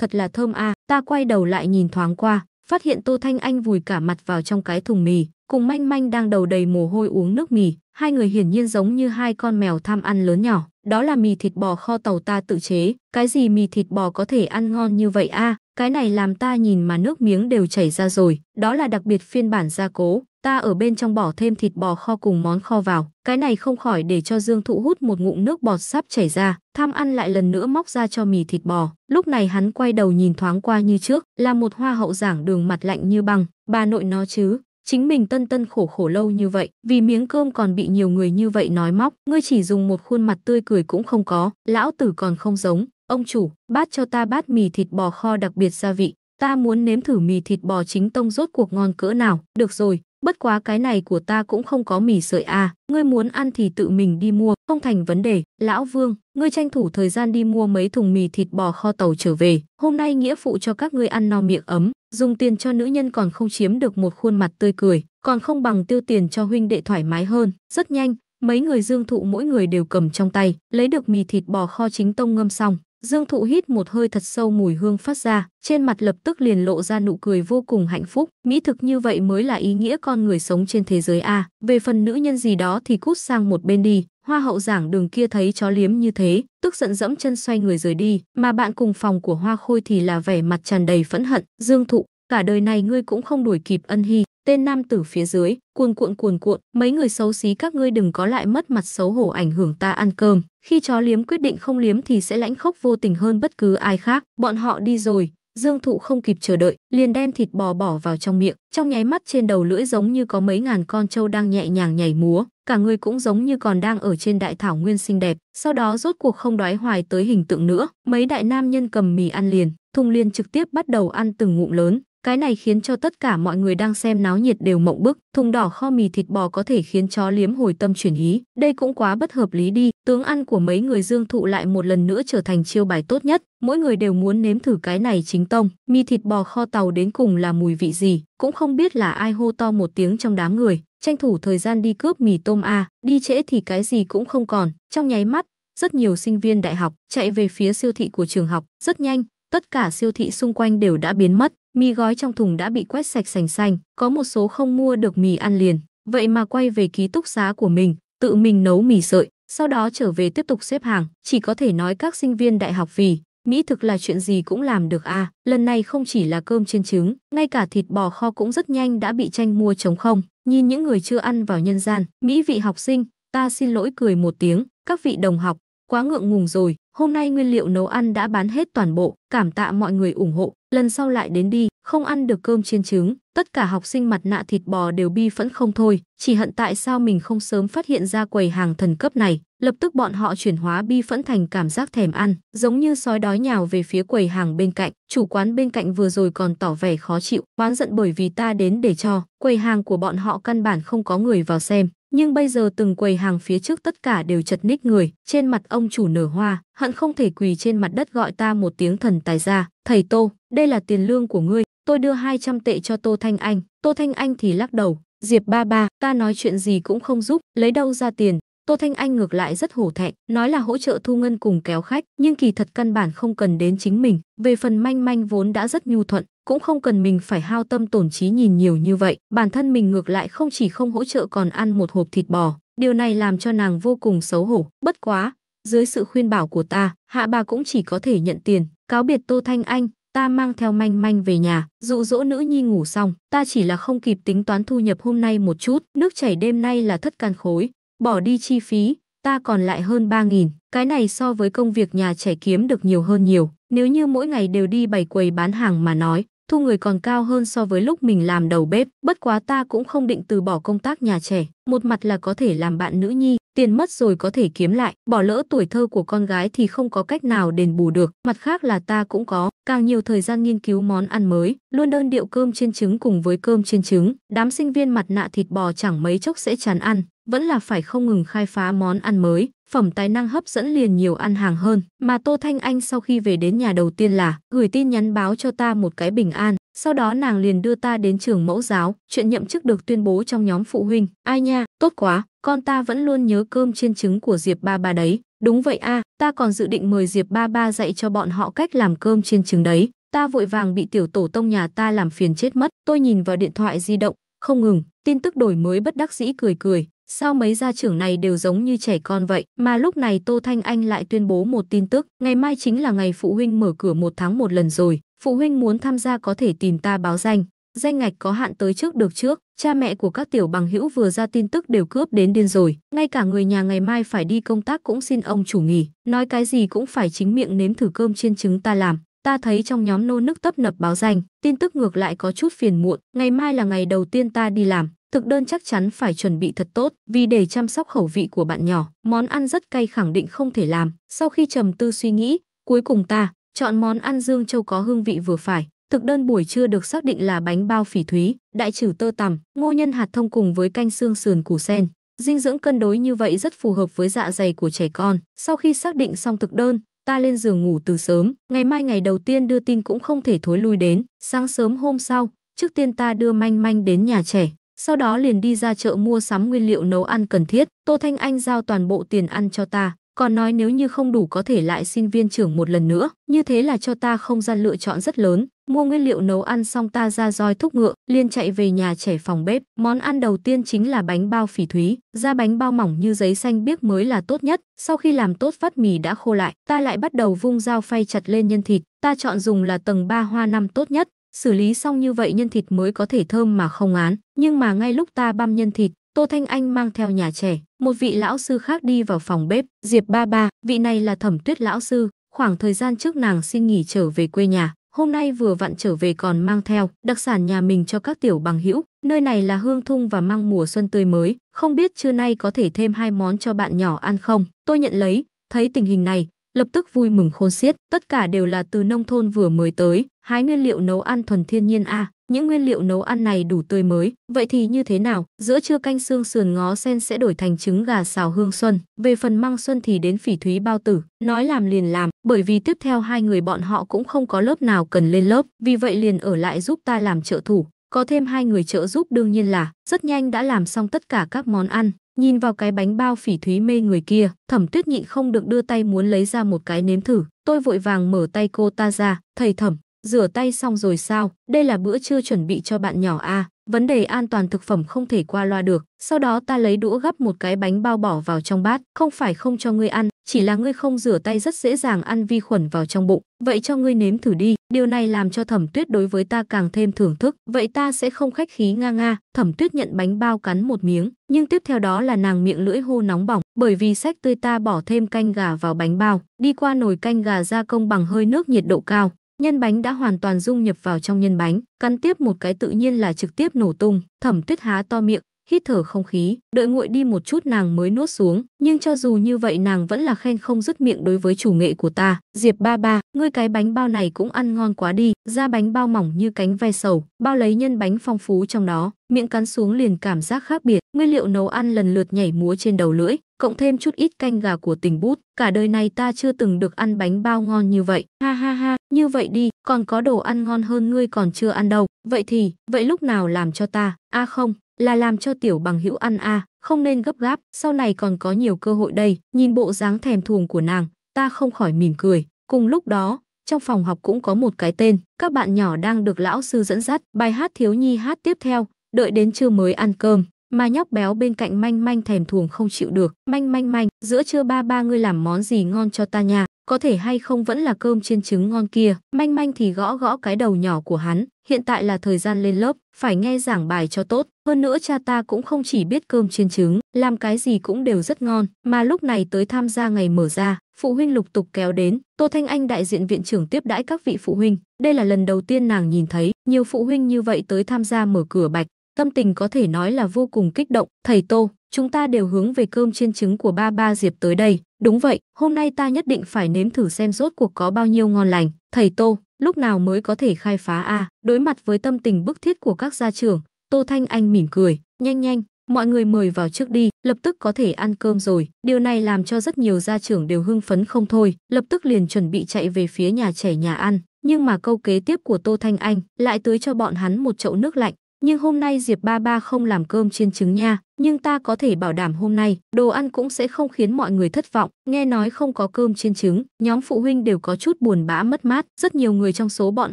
thật là thơm a à. ta quay đầu lại nhìn thoáng qua, phát hiện Tô Thanh Anh vùi cả mặt vào trong cái thùng mì, cùng manh manh đang đầu đầy mồ hôi uống nước mì, hai người hiển nhiên giống như hai con mèo tham ăn lớn nhỏ, đó là mì thịt bò kho tàu ta tự chế, cái gì mì thịt bò có thể ăn ngon như vậy a, à? cái này làm ta nhìn mà nước miếng đều chảy ra rồi, đó là đặc biệt phiên bản gia cố, ta ở bên trong bỏ thêm thịt bò kho cùng món kho vào, cái này không khỏi để cho Dương Thụ hút một ngụm nước bọt sắp chảy ra, tham ăn lại lần nữa móc ra cho mì thịt bò, lúc này hắn quay đầu nhìn thoáng qua như trước, là một hoa hậu giảng đường mặt lạnh như băng, bà nội nó chứ, Chính mình tân tân khổ khổ lâu như vậy, vì miếng cơm còn bị nhiều người như vậy nói móc, ngươi chỉ dùng một khuôn mặt tươi cười cũng không có, lão tử còn không giống. Ông chủ, bát cho ta bát mì thịt bò kho đặc biệt gia vị, ta muốn nếm thử mì thịt bò chính tông rốt cuộc ngon cỡ nào. Được rồi, bất quá cái này của ta cũng không có mì sợi à, ngươi muốn ăn thì tự mình đi mua, không thành vấn đề. Lão Vương, ngươi tranh thủ thời gian đi mua mấy thùng mì thịt bò kho tàu trở về, hôm nay nghĩa phụ cho các ngươi ăn no miệng ấm dùng tiền cho nữ nhân còn không chiếm được một khuôn mặt tươi cười, còn không bằng tiêu tiền cho huynh đệ thoải mái hơn. Rất nhanh, mấy người Dương Thụ mỗi người đều cầm trong tay, lấy được mì thịt bò kho chính tông ngâm xong. Dương Thụ hít một hơi thật sâu mùi hương phát ra, trên mặt lập tức liền lộ ra nụ cười vô cùng hạnh phúc, mỹ thực như vậy mới là ý nghĩa con người sống trên thế giới a. về phần nữ nhân gì đó thì cút sang một bên đi, Hoa hậu giảng đường kia thấy chó liếm như thế, tức giận dẫm chân xoay người rời đi, mà bạn cùng phòng của Hoa Khôi thì là vẻ mặt tràn đầy phẫn hận, Dương Thụ, cả đời này ngươi cũng không đuổi kịp Ân Hy, tên nam tử phía dưới, cuồn cuộn cuồn cuộn, mấy người xấu xí các ngươi đừng có lại mất mặt xấu hổ ảnh hưởng ta ăn cơm, khi chó liếm quyết định không liếm thì sẽ lãnh khốc vô tình hơn bất cứ ai khác, bọn họ đi rồi, Dương Thụ không kịp chờ đợi, liền đem thịt bò bỏ vào trong miệng, trong nháy mắt trên đầu lưỡi giống như có mấy ngàn con trâu đang nhẹ nhàng nhảy múa, cả người cũng giống như còn đang ở trên đại thảo nguyên xinh đẹp, sau đó rốt cuộc không đói hoài tới hình tượng nữa, mấy đại nam nhân cầm mì ăn liền, thùng liền trực tiếp bắt đầu ăn từng ngụm lớn, cái này khiến cho tất cả mọi người đang xem náo nhiệt đều mộng bức, thùng đỏ kho mì thịt bò có thể khiến chó liếm hồi tâm chuyển ý. Đây cũng quá bất hợp lý đi, tướng ăn của mấy người dương thụ lại một lần nữa trở thành chiêu bài tốt nhất. Mỗi người đều muốn nếm thử cái này chính tông. Mì thịt bò kho tàu đến cùng là mùi vị gì, cũng không biết là ai hô to một tiếng trong đám người. Tranh thủ thời gian đi cướp mì tôm a, đi trễ thì cái gì cũng không còn. Trong nháy mắt, rất nhiều sinh viên đại học chạy về phía siêu thị của trường học. Rất nhanh, tất cả siêu thị xung quanh đều đã biến mất, mì gói trong thùng đã bị quét sạch sành xanh, có một số không mua được mì ăn liền, vậy mà quay về ký túc xá của mình, tự mình nấu mì sợi, sau đó trở về tiếp tục xếp hàng, chỉ có thể nói các sinh viên đại học vì Mỹ thực là chuyện gì cũng làm được à, lần này không chỉ là cơm chiên trứng, ngay cả thịt bò kho cũng rất nhanh đã bị tranh mua trống không. Nhìn những người chưa ăn vào nhân gian, Mỹ vị học sinh, ta xin lỗi cười một tiếng, các vị đồng học, Quá ngượng ngùng rồi, hôm nay nguyên liệu nấu ăn đã bán hết toàn bộ, cảm tạ mọi người ủng hộ, lần sau lại đến đi, không ăn được cơm chiên trứng, tất cả học sinh mặt nạ thịt bò đều bi phẫn không thôi, chỉ hận tại sao mình không sớm phát hiện ra quầy hàng thần cấp này, lập tức bọn họ chuyển hóa bi phẫn thành cảm giác thèm ăn, giống như sói đói nhào về phía quầy hàng bên cạnh, chủ quán bên cạnh vừa rồi còn tỏ vẻ khó chịu, oán giận bởi vì ta đến để cho, quầy hàng của bọn họ căn bản không có người vào xem, nhưng bây giờ từng quầy hàng phía trước tất cả đều chật ních người, trên mặt ông chủ nở hoa, hận không thể quỳ trên mặt đất gọi ta một tiếng thần tài ra, thầy Tô, đây là tiền lương của ngươi, tôi đưa 200 tệ cho Tô Thanh Anh, Tô Thanh Anh thì lắc đầu, Diệp ba ba, ta nói chuyện gì cũng không giúp, lấy đâu ra tiền, Tô Thanh Anh ngược lại rất hổ thẹn, nói là hỗ trợ thu ngân cùng kéo khách, nhưng kỳ thật căn bản không cần đến chính mình, về phần manh manh vốn đã rất nhu thuận, cũng không cần mình phải hao tâm tổn trí nhìn nhiều như vậy, bản thân mình ngược lại không chỉ không hỗ trợ còn ăn một hộp thịt bò, điều này làm cho nàng vô cùng xấu hổ, bất quá, dưới sự khuyên bảo của ta, hạ bà cũng chỉ có thể nhận tiền, cáo biệt Tô Thanh Anh, ta mang theo manh manh về nhà, dụ dỗ nữ nhi ngủ xong, ta chỉ là không kịp tính toán thu nhập hôm nay một chút, nước chảy đêm nay là thất can khối, Bỏ đi chi phí, ta còn lại hơn 3.000. Cái này so với công việc nhà trẻ kiếm được nhiều hơn nhiều. Nếu như mỗi ngày đều đi bày quầy bán hàng mà nói, thu người còn cao hơn so với lúc mình làm đầu bếp. Bất quá ta cũng không định từ bỏ công tác nhà trẻ. Một mặt là có thể làm bạn nữ nhi, tiền mất rồi có thể kiếm lại. Bỏ lỡ tuổi thơ của con gái thì không có cách nào đền bù được. Mặt khác là ta cũng có càng nhiều thời gian nghiên cứu món ăn mới, luôn đơn điệu cơm trên trứng cùng với cơm trên trứng. Đám sinh viên mặt nạ thịt bò chẳng mấy chốc sẽ chán ăn vẫn là phải không ngừng khai phá món ăn mới, phẩm tài năng hấp dẫn liền nhiều ăn hàng hơn. Mà Tô Thanh Anh sau khi về đến nhà đầu tiên là gửi tin nhắn báo cho ta một cái bình an, sau đó nàng liền đưa ta đến trường mẫu giáo, chuyện nhậm chức được tuyên bố trong nhóm phụ huynh. Ai nha, tốt quá, con ta vẫn luôn nhớ cơm trên trứng của Diệp ba ba đấy. Đúng vậy a, à, ta còn dự định mời Diệp ba ba dạy cho bọn họ cách làm cơm trên trứng đấy. Ta vội vàng bị tiểu tổ tông nhà ta làm phiền chết mất. Tôi nhìn vào điện thoại di động, không ngừng, tin tức đổi mới bất đắc dĩ cười cười, Sao mấy gia trưởng này đều giống như trẻ con vậy? Mà lúc này Tô Thanh Anh lại tuyên bố một tin tức, ngày mai chính là ngày phụ huynh mở cửa một tháng một lần rồi, phụ huynh muốn tham gia có thể tìm ta báo danh. Danh ngạch có hạn tới trước được trước, cha mẹ của các tiểu bằng hữu vừa ra tin tức đều cướp đến điên rồi, ngay cả người nhà ngày mai phải đi công tác cũng xin ông chủ nghỉ, nói cái gì cũng phải chính miệng nếm thử cơm chiên trứng ta làm. Ta thấy trong nhóm nô nức tấp nập báo danh, tin tức ngược lại có chút phiền muộn, ngày mai là ngày đầu tiên ta đi làm, thực đơn chắc chắn phải chuẩn bị thật tốt vì để chăm sóc khẩu vị của bạn nhỏ, món ăn rất cay khẳng định không thể làm. Sau khi trầm tư suy nghĩ, cuối cùng ta chọn món ăn Dương Châu có hương vị vừa phải. Thực đơn buổi trưa được xác định là bánh bao phỉ thúy, đại trừ tơ tằm, ngô nhân hạt thông cùng với canh xương sườn củ sen. Dinh dưỡng cân đối như vậy rất phù hợp với dạ dày của trẻ con. Sau khi xác định xong thực đơn, ta lên giường ngủ từ sớm. Ngày mai ngày đầu tiên đưa tin cũng không thể thối lui đến. Sáng sớm hôm sau, trước tiên ta đưa manh manh đến nhà trẻ sau đó liền đi ra chợ mua sắm nguyên liệu nấu ăn cần thiết. Tô Thanh Anh giao toàn bộ tiền ăn cho ta, còn nói nếu như không đủ có thể lại xin viên trưởng một lần nữa. Như thế là cho ta không gian lựa chọn rất lớn. Mua nguyên liệu nấu ăn xong ta ra roi thúc ngựa, liền chạy về nhà trẻ phòng bếp. Món ăn đầu tiên chính là bánh bao phỉ thúy. Ra bánh bao mỏng như giấy xanh biếc mới là tốt nhất. Sau khi làm tốt phát mì đã khô lại, ta lại bắt đầu vung dao phay chặt lên nhân thịt. Ta chọn dùng là tầng 3 hoa năm tốt nhất. Xử lý xong như vậy nhân thịt mới có thể thơm mà không án. Nhưng mà ngay lúc ta băm nhân thịt, Tô Thanh Anh mang theo nhà trẻ, một vị lão sư khác đi vào phòng bếp, Diệp Ba Ba, vị này là Thẩm Tuyết lão sư, khoảng thời gian trước nàng xin nghỉ trở về quê nhà, hôm nay vừa vặn trở về còn mang theo đặc sản nhà mình cho các tiểu bằng hữu, nơi này là hương thung và mang mùa xuân tươi mới, không biết trưa nay có thể thêm hai món cho bạn nhỏ ăn không? Tôi nhận lấy, thấy tình hình này, lập tức vui mừng khôn xiết, tất cả đều là từ nông thôn vừa mới tới, hái nguyên liệu nấu ăn thuần thiên nhiên a, những nguyên liệu nấu ăn này đủ tươi mới, vậy thì như thế nào, giữa trưa canh xương sườn ngó sen sẽ đổi thành trứng gà xào hương xuân, về phần măng xuân thì đến phỉ thúy bao tử, nói làm liền làm, bởi vì tiếp theo hai người bọn họ cũng không có lớp nào cần lên lớp, vì vậy liền ở lại giúp ta làm trợ thủ, có thêm hai người trợ giúp đương nhiên là rất nhanh đã làm xong tất cả các món ăn Nhìn vào cái bánh bao phỉ thúy mê người kia, thẩm tuyết nhị không được đưa tay muốn lấy ra một cái nếm thử. Tôi vội vàng mở tay cô ta ra, thầy thẩm, rửa tay xong rồi sao, đây là bữa trưa chuẩn bị cho bạn nhỏ a à? Vấn đề an toàn thực phẩm không thể qua loa được. Sau đó ta lấy đũa gắp một cái bánh bao bỏ vào trong bát. Không phải không cho ngươi ăn, chỉ là ngươi không rửa tay rất dễ dàng ăn vi khuẩn vào trong bụng. Vậy cho ngươi nếm thử đi. Điều này làm cho thẩm tuyết đối với ta càng thêm thưởng thức. Vậy ta sẽ không khách khí nga nga. Thẩm tuyết nhận bánh bao cắn một miếng. Nhưng tiếp theo đó là nàng miệng lưỡi hô nóng bỏng. Bởi vì sách tươi ta bỏ thêm canh gà vào bánh bao. Đi qua nồi canh gà gia công bằng hơi nước nhiệt độ cao. Nhân bánh đã hoàn toàn dung nhập vào trong nhân bánh, cắn tiếp một cái tự nhiên là trực tiếp nổ tung, Thẩm Tuyết há to miệng, hít thở không khí, đợi nguội đi một chút nàng mới nuốt xuống, nhưng cho dù như vậy nàng vẫn là khen không dứt miệng đối với chủ nghệ của ta. Diệp ba ba, ngươi cái bánh bao này cũng ăn ngon quá đi, da bánh bao mỏng như cánh ve sầu, bao lấy nhân bánh phong phú trong đó, miệng cắn xuống liền cảm giác khác biệt, nguyên liệu nấu ăn lần lượt nhảy múa trên đầu lưỡi, cộng thêm chút ít canh gà của tình bút, cả đời này ta chưa từng được ăn bánh bao ngon như vậy. Ha ha ha, như vậy đi, còn có đồ ăn ngon hơn ngươi còn chưa ăn đâu. Vậy thì, vậy lúc nào làm cho ta? A à không, là làm cho tiểu bằng hữu ăn a, à. không nên gấp gáp, sau này còn có nhiều cơ hội đây. Nhìn bộ dáng thèm thuồng của nàng, ta không khỏi mỉm cười. Cùng lúc đó, trong phòng học cũng có một cái tên, các bạn nhỏ đang được lão sư dẫn dắt, bài hát thiếu nhi hát tiếp theo, đợi đến trưa mới ăn cơm. Mà nhóc béo bên cạnh manh manh thèm thuồng không chịu được. Manh manh manh, giữa trưa ba ba ngươi làm món gì ngon cho ta nhà, có thể hay không vẫn là cơm chiên trứng ngon kia. Manh manh thì gõ gõ cái đầu nhỏ của hắn, hiện tại là thời gian lên lớp, phải nghe giảng bài cho tốt. Hơn nữa cha ta cũng không chỉ biết cơm chiên trứng, làm cái gì cũng đều rất ngon. Mà lúc này tới tham gia ngày mở ra, phụ huynh lục tục kéo đến. Tô Thanh Anh đại diện viện trưởng tiếp đãi các vị phụ huynh. Đây là lần đầu tiên nàng nhìn thấy nhiều phụ huynh như vậy tới tham gia mở cửa bạch Tâm tình có thể nói là vô cùng kích động. Thầy Tô, chúng ta đều hướng về cơm chiên trứng của ba ba Diệp tới đây. Đúng vậy, hôm nay ta nhất định phải nếm thử xem rốt cuộc có bao nhiêu ngon lành. Thầy Tô, lúc nào mới có thể khai phá a Đối mặt với tâm tình bức thiết của các gia trưởng, Tô Thanh Anh mỉm cười. Nhanh nhanh, mọi người mời vào trước đi, lập tức có thể ăn cơm rồi. Điều này làm cho rất nhiều gia trưởng đều hưng phấn không thôi, lập tức liền chuẩn bị chạy về phía nhà trẻ nhà ăn. Nhưng mà câu kế tiếp của Tô Thanh Anh lại tưới cho bọn hắn một chậu nước lạnh, nhưng hôm nay Diệp ba ba không làm cơm chiên trứng nha, nhưng ta có thể bảo đảm hôm nay, đồ ăn cũng sẽ không khiến mọi người thất vọng, nghe nói không có cơm chiên trứng, nhóm phụ huynh đều có chút buồn bã mất mát, rất nhiều người trong số bọn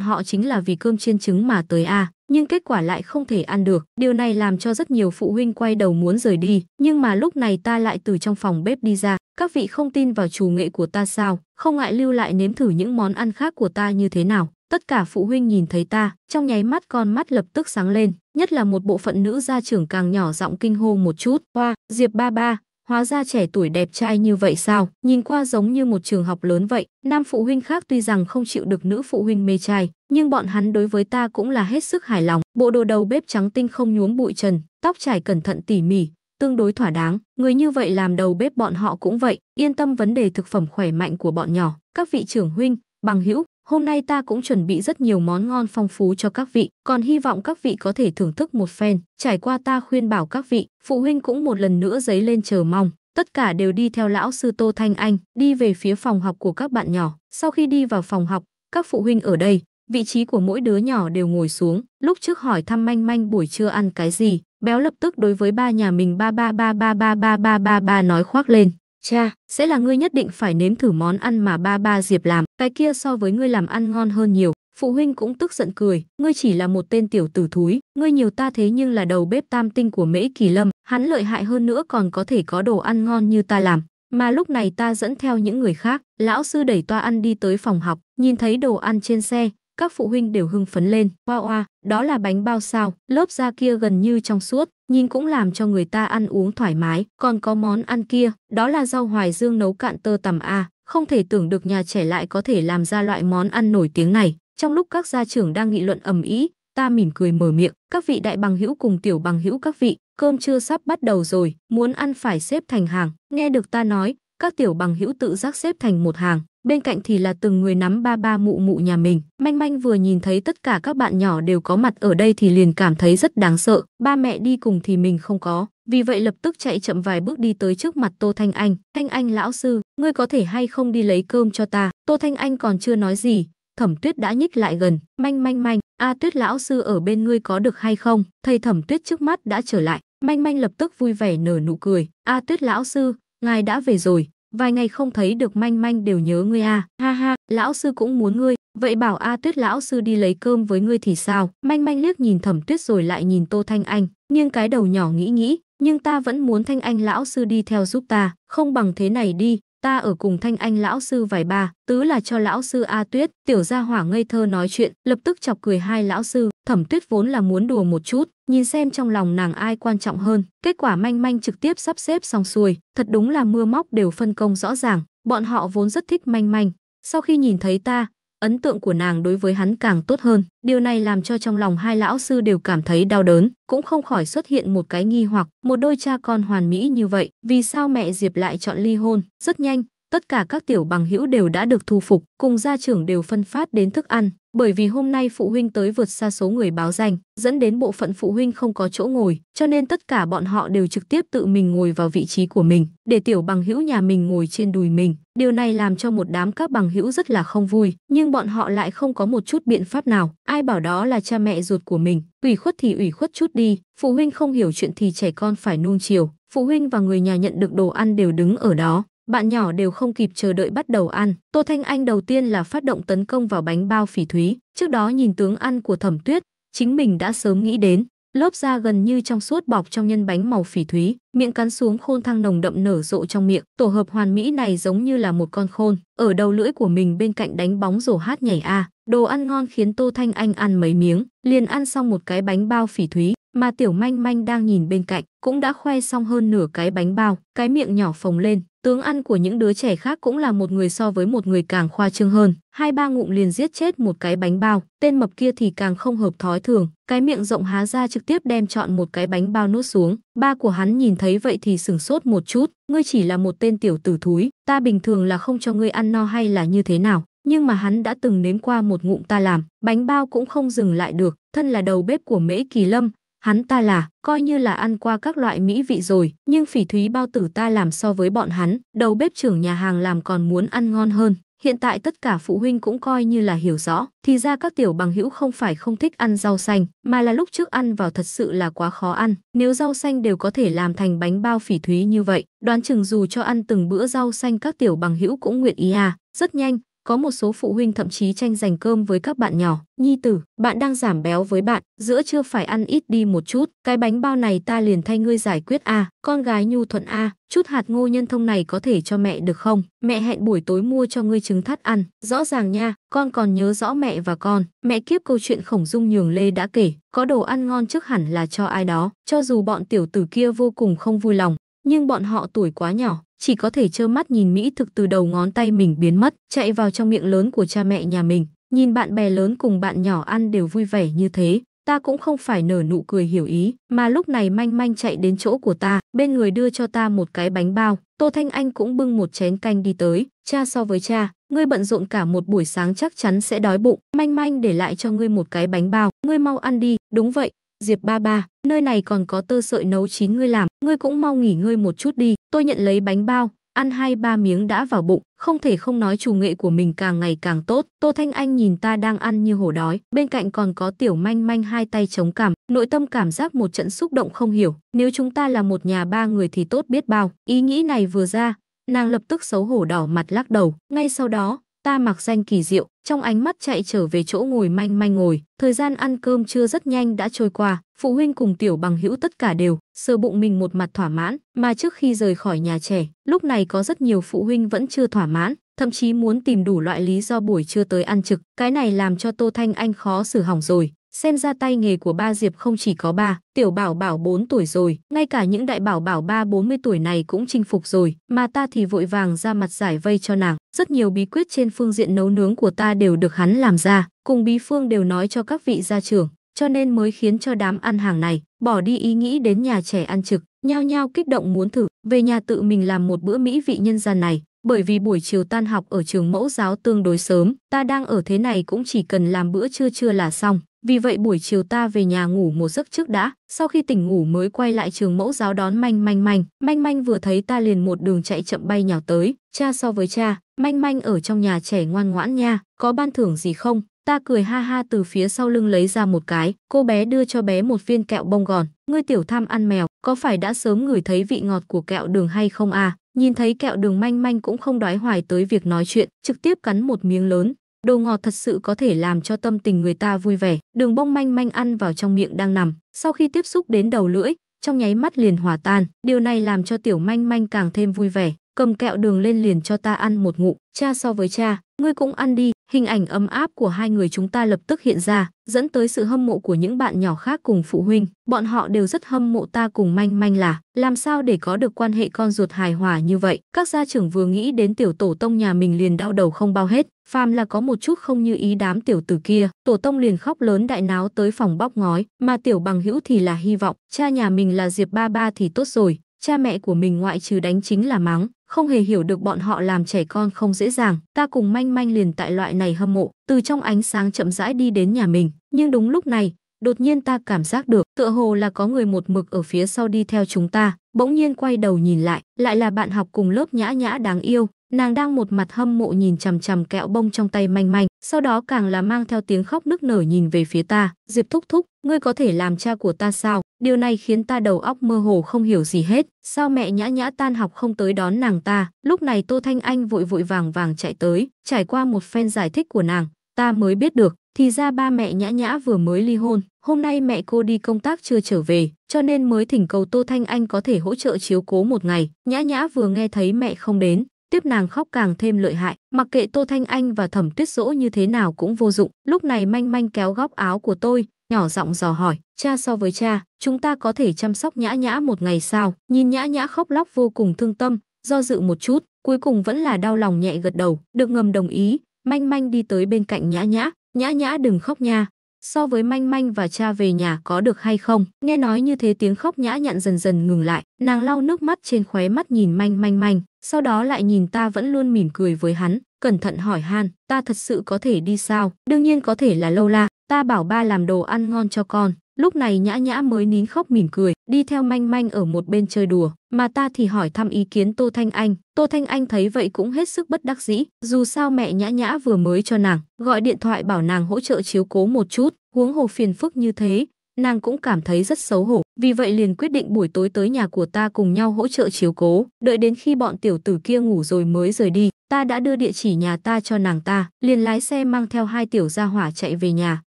họ chính là vì cơm chiên trứng mà tới a, nhưng kết quả lại không thể ăn được, điều này làm cho rất nhiều phụ huynh quay đầu muốn rời đi, nhưng mà lúc này ta lại từ trong phòng bếp đi ra, các vị không tin vào chủ nghệ của ta sao, không ngại lưu lại nếm thử những món ăn khác của ta như thế nào. Tất cả phụ huynh nhìn thấy ta, trong nháy mắt con mắt lập tức sáng lên, nhất là một bộ phận nữ gia trưởng càng nhỏ giọng kinh hô một chút. Hoa, Diệp ba ba, hóa ra trẻ tuổi đẹp trai như vậy sao, nhìn qua giống như một trường học lớn vậy. Nam phụ huynh khác tuy rằng không chịu được nữ phụ huynh mê trai, nhưng bọn hắn đối với ta cũng là hết sức hài lòng. Bộ đồ đầu bếp trắng tinh không nhuốm bụi trần, tóc trải cẩn thận tỉ mỉ, tương đối thỏa đáng. Người như vậy làm đầu bếp bọn họ cũng vậy, yên tâm vấn đề thực phẩm khỏe mạnh của bọn nhỏ. Các vị trưởng huynh, bằng hữu, Hôm nay ta cũng chuẩn bị rất nhiều món ngon phong phú cho các vị, còn hy vọng các vị có thể thưởng thức một phen. Trải qua ta khuyên bảo các vị, phụ huynh cũng một lần nữa giấy lên chờ mong. Tất cả đều đi theo lão sư Tô Thanh Anh, đi về phía phòng học của các bạn nhỏ. Sau khi đi vào phòng học, các phụ huynh ở đây, vị trí của mỗi đứa nhỏ đều ngồi xuống. Lúc trước hỏi thăm manh manh buổi trưa ăn cái gì, béo lập tức đối với ba nhà mình ba ba ba ba ba ba ba ba ba nói khoác lên. Cha, sẽ là ngươi nhất định phải nếm thử món ăn mà ba ba Diệp làm, cái kia so với ngươi làm ăn ngon hơn nhiều. Phụ huynh cũng tức giận cười, ngươi chỉ là một tên tiểu tử thúi, ngươi nhiều ta thế nhưng là đầu bếp tam tinh của Mễ Kỳ Lâm, hắn lợi hại hơn nữa còn có thể có đồ ăn ngon như ta làm. Mà lúc này ta dẫn theo những người khác, lão sư đẩy toa ăn đi tới phòng học, nhìn thấy đồ ăn trên xe, các phụ huynh đều hưng phấn lên. Wow oa, đó là bánh bao sao, lớp da kia gần như trong suốt, nhìn cũng làm cho người ta ăn uống thoải mái. Còn có món ăn kia, đó là rau hoài dương nấu cạn tơ tầm A, không thể tưởng được nhà trẻ lại có thể làm ra loại món ăn nổi tiếng này. Trong lúc các gia trưởng đang nghị luận ầm ĩ, ta mỉm cười mở miệng, các vị đại bằng hữu cùng tiểu bằng hữu các vị, cơm trưa sắp bắt đầu rồi, muốn ăn phải xếp thành hàng. Nghe được ta nói, các tiểu bằng hữu tự giác xếp thành một hàng bên cạnh thì là từng người nắm ba ba mụ mụ nhà mình. Manh manh vừa nhìn thấy tất cả các bạn nhỏ đều có mặt ở đây thì liền cảm thấy rất đáng sợ, ba mẹ đi cùng thì mình không có. Vì vậy lập tức chạy chậm vài bước đi tới trước mặt Tô Thanh Anh. Thanh Anh lão sư, ngươi có thể hay không đi lấy cơm cho ta? Tô Thanh Anh còn chưa nói gì, thẩm tuyết đã nhích lại gần. Manh manh manh, a à, tuyết lão sư ở bên ngươi có được hay không? Thầy thẩm tuyết trước mắt đã trở lại. Manh manh lập tức vui vẻ nở nụ cười. a à, tuyết lão sư, ngài đã về rồi vài ngày không thấy được manh manh đều nhớ ngươi à, ha ha, lão sư cũng muốn ngươi, vậy bảo A Tuyết lão sư đi lấy cơm với ngươi thì sao? Manh manh liếc nhìn Thẩm Tuyết rồi lại nhìn Tô Thanh Anh, nhưng cái đầu nhỏ nghĩ nghĩ, nhưng ta vẫn muốn Thanh Anh lão sư đi theo giúp ta, không bằng thế này đi, ta ở cùng Thanh Anh lão sư vài ba, tứ là cho lão sư A Tuyết, tiểu gia hỏa ngây thơ nói chuyện, lập tức chọc cười hai lão sư, Thẩm Tuyết vốn là muốn đùa một chút, nhìn xem trong lòng nàng ai quan trọng hơn, kết quả manh manh trực tiếp sắp xếp xong xuôi, thật đúng là mưa móc đều phân công rõ ràng, bọn họ vốn rất thích manh manh, sau khi nhìn thấy ta, ấn tượng của nàng đối với hắn càng tốt hơn, điều này làm cho trong lòng hai lão sư đều cảm thấy đau đớn, cũng không khỏi xuất hiện một cái nghi hoặc, một đôi cha con hoàn mỹ như vậy, vì sao mẹ Diệp lại chọn ly hôn? Rất nhanh, tất cả các tiểu bằng hữu đều đã được thu phục, cùng gia trưởng đều phân phát đến thức ăn, bởi vì hôm nay phụ huynh tới vượt xa số người báo danh, dẫn đến bộ phận phụ huynh không có chỗ ngồi, cho nên tất cả bọn họ đều trực tiếp tự mình ngồi vào vị trí của mình, để tiểu bằng hữu nhà mình ngồi trên đùi mình. Điều này làm cho một đám các bằng hữu rất là không vui, nhưng bọn họ lại không có một chút biện pháp nào, ai bảo đó là cha mẹ ruột của mình, ủy khuất thì ủy khuất chút đi, phụ huynh không hiểu chuyện thì trẻ con phải nuông chiều, phụ huynh và người nhà nhận được đồ ăn đều đứng ở đó, bạn nhỏ đều không kịp chờ đợi bắt đầu ăn. Tô Thanh Anh đầu tiên là phát động tấn công vào bánh bao phỉ thúy. Trước đó nhìn tướng ăn của Thẩm Tuyết, chính mình đã sớm nghĩ đến. Lớp da gần như trong suốt bọc trong nhân bánh màu phỉ thúy, miệng cắn xuống khôn thăng nồng đậm nở rộ trong miệng. Tổ hợp hoàn mỹ này giống như là một con khôn, ở đầu lưỡi của mình bên cạnh đánh bóng rổ hát nhảy a. Đồ ăn ngon khiến Tô Thanh Anh ăn mấy miếng, liền ăn xong một cái bánh bao phỉ thúy, mà Tiểu Manh Manh đang nhìn bên cạnh, cũng đã khoe xong hơn nửa cái bánh bao, cái miệng nhỏ phồng lên, Tướng ăn của những đứa trẻ khác cũng là một người so với một người càng khoa trương hơn. Hai ba ngụm liền giết chết một cái bánh bao. Tên mập kia thì càng không hợp thói thường. Cái miệng rộng há ra trực tiếp đem chọn một cái bánh bao nuốt xuống. Ba của hắn nhìn thấy vậy thì sửng sốt một chút. Ngươi chỉ là một tên tiểu tử thúi. Ta bình thường là không cho ngươi ăn no hay là như thế nào nhưng mà hắn đã từng nếm qua một ngụm ta làm, bánh bao cũng không dừng lại được. Thân là đầu bếp của Mễ Kỳ Lâm, Hắn ta là, coi như là ăn qua các loại mỹ vị rồi, nhưng phỉ thúy bao tử ta làm so với bọn hắn, đầu bếp trưởng nhà hàng làm còn muốn ăn ngon hơn. Hiện tại tất cả phụ huynh cũng coi như là hiểu rõ, thì ra các tiểu bằng hữu không phải không thích ăn rau xanh, mà là lúc trước ăn vào thật sự là quá khó ăn. Nếu rau xanh đều có thể làm thành bánh bao phỉ thúy như vậy, đoán chừng dù cho ăn từng bữa rau xanh các tiểu bằng hữu cũng nguyện ý à. Rất nhanh, có một số phụ huynh thậm chí tranh giành cơm với các bạn nhỏ. Nhi tử, bạn đang giảm béo với bạn, giữa chưa phải ăn ít đi một chút. Cái bánh bao này ta liền thay ngươi giải quyết a. À. Con gái nhu thuận a, à. chút hạt ngô nhân thông này có thể cho mẹ được không? Mẹ hẹn buổi tối mua cho ngươi trứng thắt ăn. Rõ ràng nha, con còn nhớ rõ mẹ và con. Mẹ kiếp câu chuyện khổng dung nhường lê đã kể, có đồ ăn ngon trước hẳn là cho ai đó. Cho dù bọn tiểu tử kia vô cùng không vui lòng, nhưng bọn họ tuổi quá nhỏ, chỉ có thể trơ mắt nhìn mỹ thực từ đầu ngón tay mình biến mất, chạy vào trong miệng lớn của cha mẹ nhà mình, nhìn bạn bè lớn cùng bạn nhỏ ăn đều vui vẻ như thế, ta cũng không phải nở nụ cười hiểu ý, mà lúc này manh manh chạy đến chỗ của ta, bên người đưa cho ta một cái bánh bao, Tô Thanh Anh cũng bưng một chén canh đi tới, cha so với cha, ngươi bận rộn cả một buổi sáng chắc chắn sẽ đói bụng, manh manh để lại cho ngươi một cái bánh bao, ngươi mau ăn đi, đúng vậy, Diệp ba ba, nơi này còn có tơ sợi nấu chín ngươi làm, ngươi cũng mau nghỉ ngơi một chút đi, tôi nhận lấy bánh bao, ăn hai ba miếng đã vào bụng, không thể không nói chủ nghệ của mình càng ngày càng tốt. Tô Thanh Anh nhìn ta đang ăn như hổ đói, bên cạnh còn có tiểu manh manh hai tay chống cằm, nội tâm cảm giác một trận xúc động không hiểu, nếu chúng ta là một nhà ba người thì tốt biết bao. Ý nghĩ này vừa ra, nàng lập tức xấu hổ đỏ mặt lắc đầu, ngay sau đó, ta mặc danh kỳ diệu, trong ánh mắt chạy trở về chỗ ngồi manh manh ngồi, thời gian ăn cơm trưa rất nhanh đã trôi qua, phụ huynh cùng tiểu bằng hữu tất cả đều sờ bụng mình một mặt thỏa mãn, mà trước khi rời khỏi nhà trẻ, lúc này có rất nhiều phụ huynh vẫn chưa thỏa mãn, thậm chí muốn tìm đủ loại lý do buổi trưa tới ăn trực, cái này làm cho Tô Thanh Anh khó xử hỏng rồi, Xem ra tay nghề của ba Diệp không chỉ có ba, tiểu bảo bảo 4 tuổi rồi, ngay cả những đại bảo bảo ba 40 tuổi này cũng chinh phục rồi, mà ta thì vội vàng ra mặt giải vây cho nàng. Rất nhiều bí quyết trên phương diện nấu nướng của ta đều được hắn làm ra, cùng bí phương đều nói cho các vị gia trưởng, cho nên mới khiến cho đám ăn hàng này bỏ đi ý nghĩ đến nhà trẻ ăn trực, nhao nhao kích động muốn thử, về nhà tự mình làm một bữa mỹ vị nhân gian này. Bởi vì buổi chiều tan học ở trường mẫu giáo tương đối sớm, ta đang ở thế này cũng chỉ cần làm bữa trưa trưa là xong. Vì vậy buổi chiều ta về nhà ngủ một giấc trước đã, sau khi tỉnh ngủ mới quay lại trường mẫu giáo đón manh manh manh. Manh manh vừa thấy ta liền một đường chạy chậm bay nhào tới, cha so với cha, manh manh ở trong nhà trẻ ngoan ngoãn nha, có ban thưởng gì không? Ta cười ha ha từ phía sau lưng lấy ra một cái, cô bé đưa cho bé một viên kẹo bông gòn. Ngươi tiểu tham ăn mèo, có phải đã sớm ngửi thấy vị ngọt của kẹo đường hay không à? Nhìn thấy kẹo đường manh manh cũng không đói hoài tới việc nói chuyện, trực tiếp cắn một miếng lớn, Đồ ngọt thật sự có thể làm cho tâm tình người ta vui vẻ. Đường bông manh manh ăn vào trong miệng đang nằm, sau khi tiếp xúc đến đầu lưỡi, trong nháy mắt liền hòa tan. Điều này làm cho tiểu manh manh càng thêm vui vẻ. Cầm kẹo đường lên liền cho ta ăn một ngụ Cha so với cha, ngươi cũng ăn đi. Hình ảnh ấm áp của hai người chúng ta lập tức hiện ra, dẫn tới sự hâm mộ của những bạn nhỏ khác cùng phụ huynh. Bọn họ đều rất hâm mộ ta cùng manh manh là, làm sao để có được quan hệ con ruột hài hòa như vậy. Các gia trưởng vừa nghĩ đến tiểu tổ tông nhà mình liền đau đầu không bao hết. Phàm là có một chút không như ý đám tiểu tử kia, tổ tông liền khóc lớn đại náo tới phòng bóc ngói, mà tiểu bằng hữu thì là hy vọng, cha nhà mình là Diệp ba ba thì tốt rồi, cha mẹ của mình ngoại trừ đánh chính là mắng, không hề hiểu được bọn họ làm trẻ con không dễ dàng. Ta cùng manh manh liền tại loại này hâm mộ, từ trong ánh sáng chậm rãi đi đến nhà mình. Nhưng đúng lúc này, đột nhiên ta cảm giác được, tựa hồ là có người một mực ở phía sau đi theo chúng ta. Bỗng nhiên quay đầu nhìn lại, lại là bạn học cùng lớp nhã nhã đáng yêu. Nàng đang một mặt hâm mộ nhìn chằm chằm kẹo bông trong tay manh manh, sau đó càng là mang theo tiếng khóc nức nở nhìn về phía ta. Diệp thúc thúc, ngươi có thể làm cha của ta sao? Điều này khiến ta đầu óc mơ hồ không hiểu gì hết. Sao mẹ nhã nhã tan học không tới đón nàng ta? Lúc này Tô Thanh Anh vội vội vàng vàng chạy tới, trải qua một phen giải thích của nàng, ta mới biết được. Thì ra ba mẹ nhã nhã vừa mới ly hôn, hôm nay mẹ cô đi công tác chưa trở về, cho nên mới thỉnh cầu Tô Thanh Anh có thể hỗ trợ chiếu cố một ngày. Nhã nhã vừa nghe thấy mẹ không đến, tiếp nàng khóc càng thêm lợi hại, mặc kệ Tô Thanh Anh và Thẩm Tuyết Dỗ như thế nào cũng vô dụng. Lúc này manh manh kéo góc áo của tôi, nhỏ giọng dò hỏi, cha so với cha, chúng ta có thể chăm sóc nhã nhã một ngày sao? Nhìn nhã nhã khóc lóc vô cùng thương tâm, do dự một chút, cuối cùng vẫn là đau lòng nhẹ gật đầu, được ngầm đồng ý, manh manh đi tới bên cạnh nhã nhã, nhã nhã đừng khóc nha, so với manh manh và cha về nhà có được hay không nghe nói như thế tiếng khóc nhã nhặn dần dần ngừng lại nàng lau nước mắt trên khóe mắt nhìn manh manh manh sau đó lại nhìn ta vẫn luôn mỉm cười với hắn cẩn thận hỏi han ta thật sự có thể đi sao đương nhiên có thể là lâu la ta bảo ba làm đồ ăn ngon cho con Lúc này nhã nhã mới nín khóc mỉm cười, đi theo manh manh ở một bên chơi đùa, mà ta thì hỏi thăm ý kiến Tô Thanh Anh. Tô Thanh Anh thấy vậy cũng hết sức bất đắc dĩ, dù sao mẹ nhã nhã vừa mới cho nàng, gọi điện thoại bảo nàng hỗ trợ chiếu cố một chút, huống hồ phiền phức như thế, nàng cũng cảm thấy rất xấu hổ, vì vậy liền quyết định buổi tối tới nhà của ta cùng nhau hỗ trợ chiếu cố, đợi đến khi bọn tiểu tử kia ngủ rồi mới rời đi, ta đã đưa địa chỉ nhà ta cho nàng ta, liền lái xe mang theo hai tiểu gia hỏa chạy về nhà,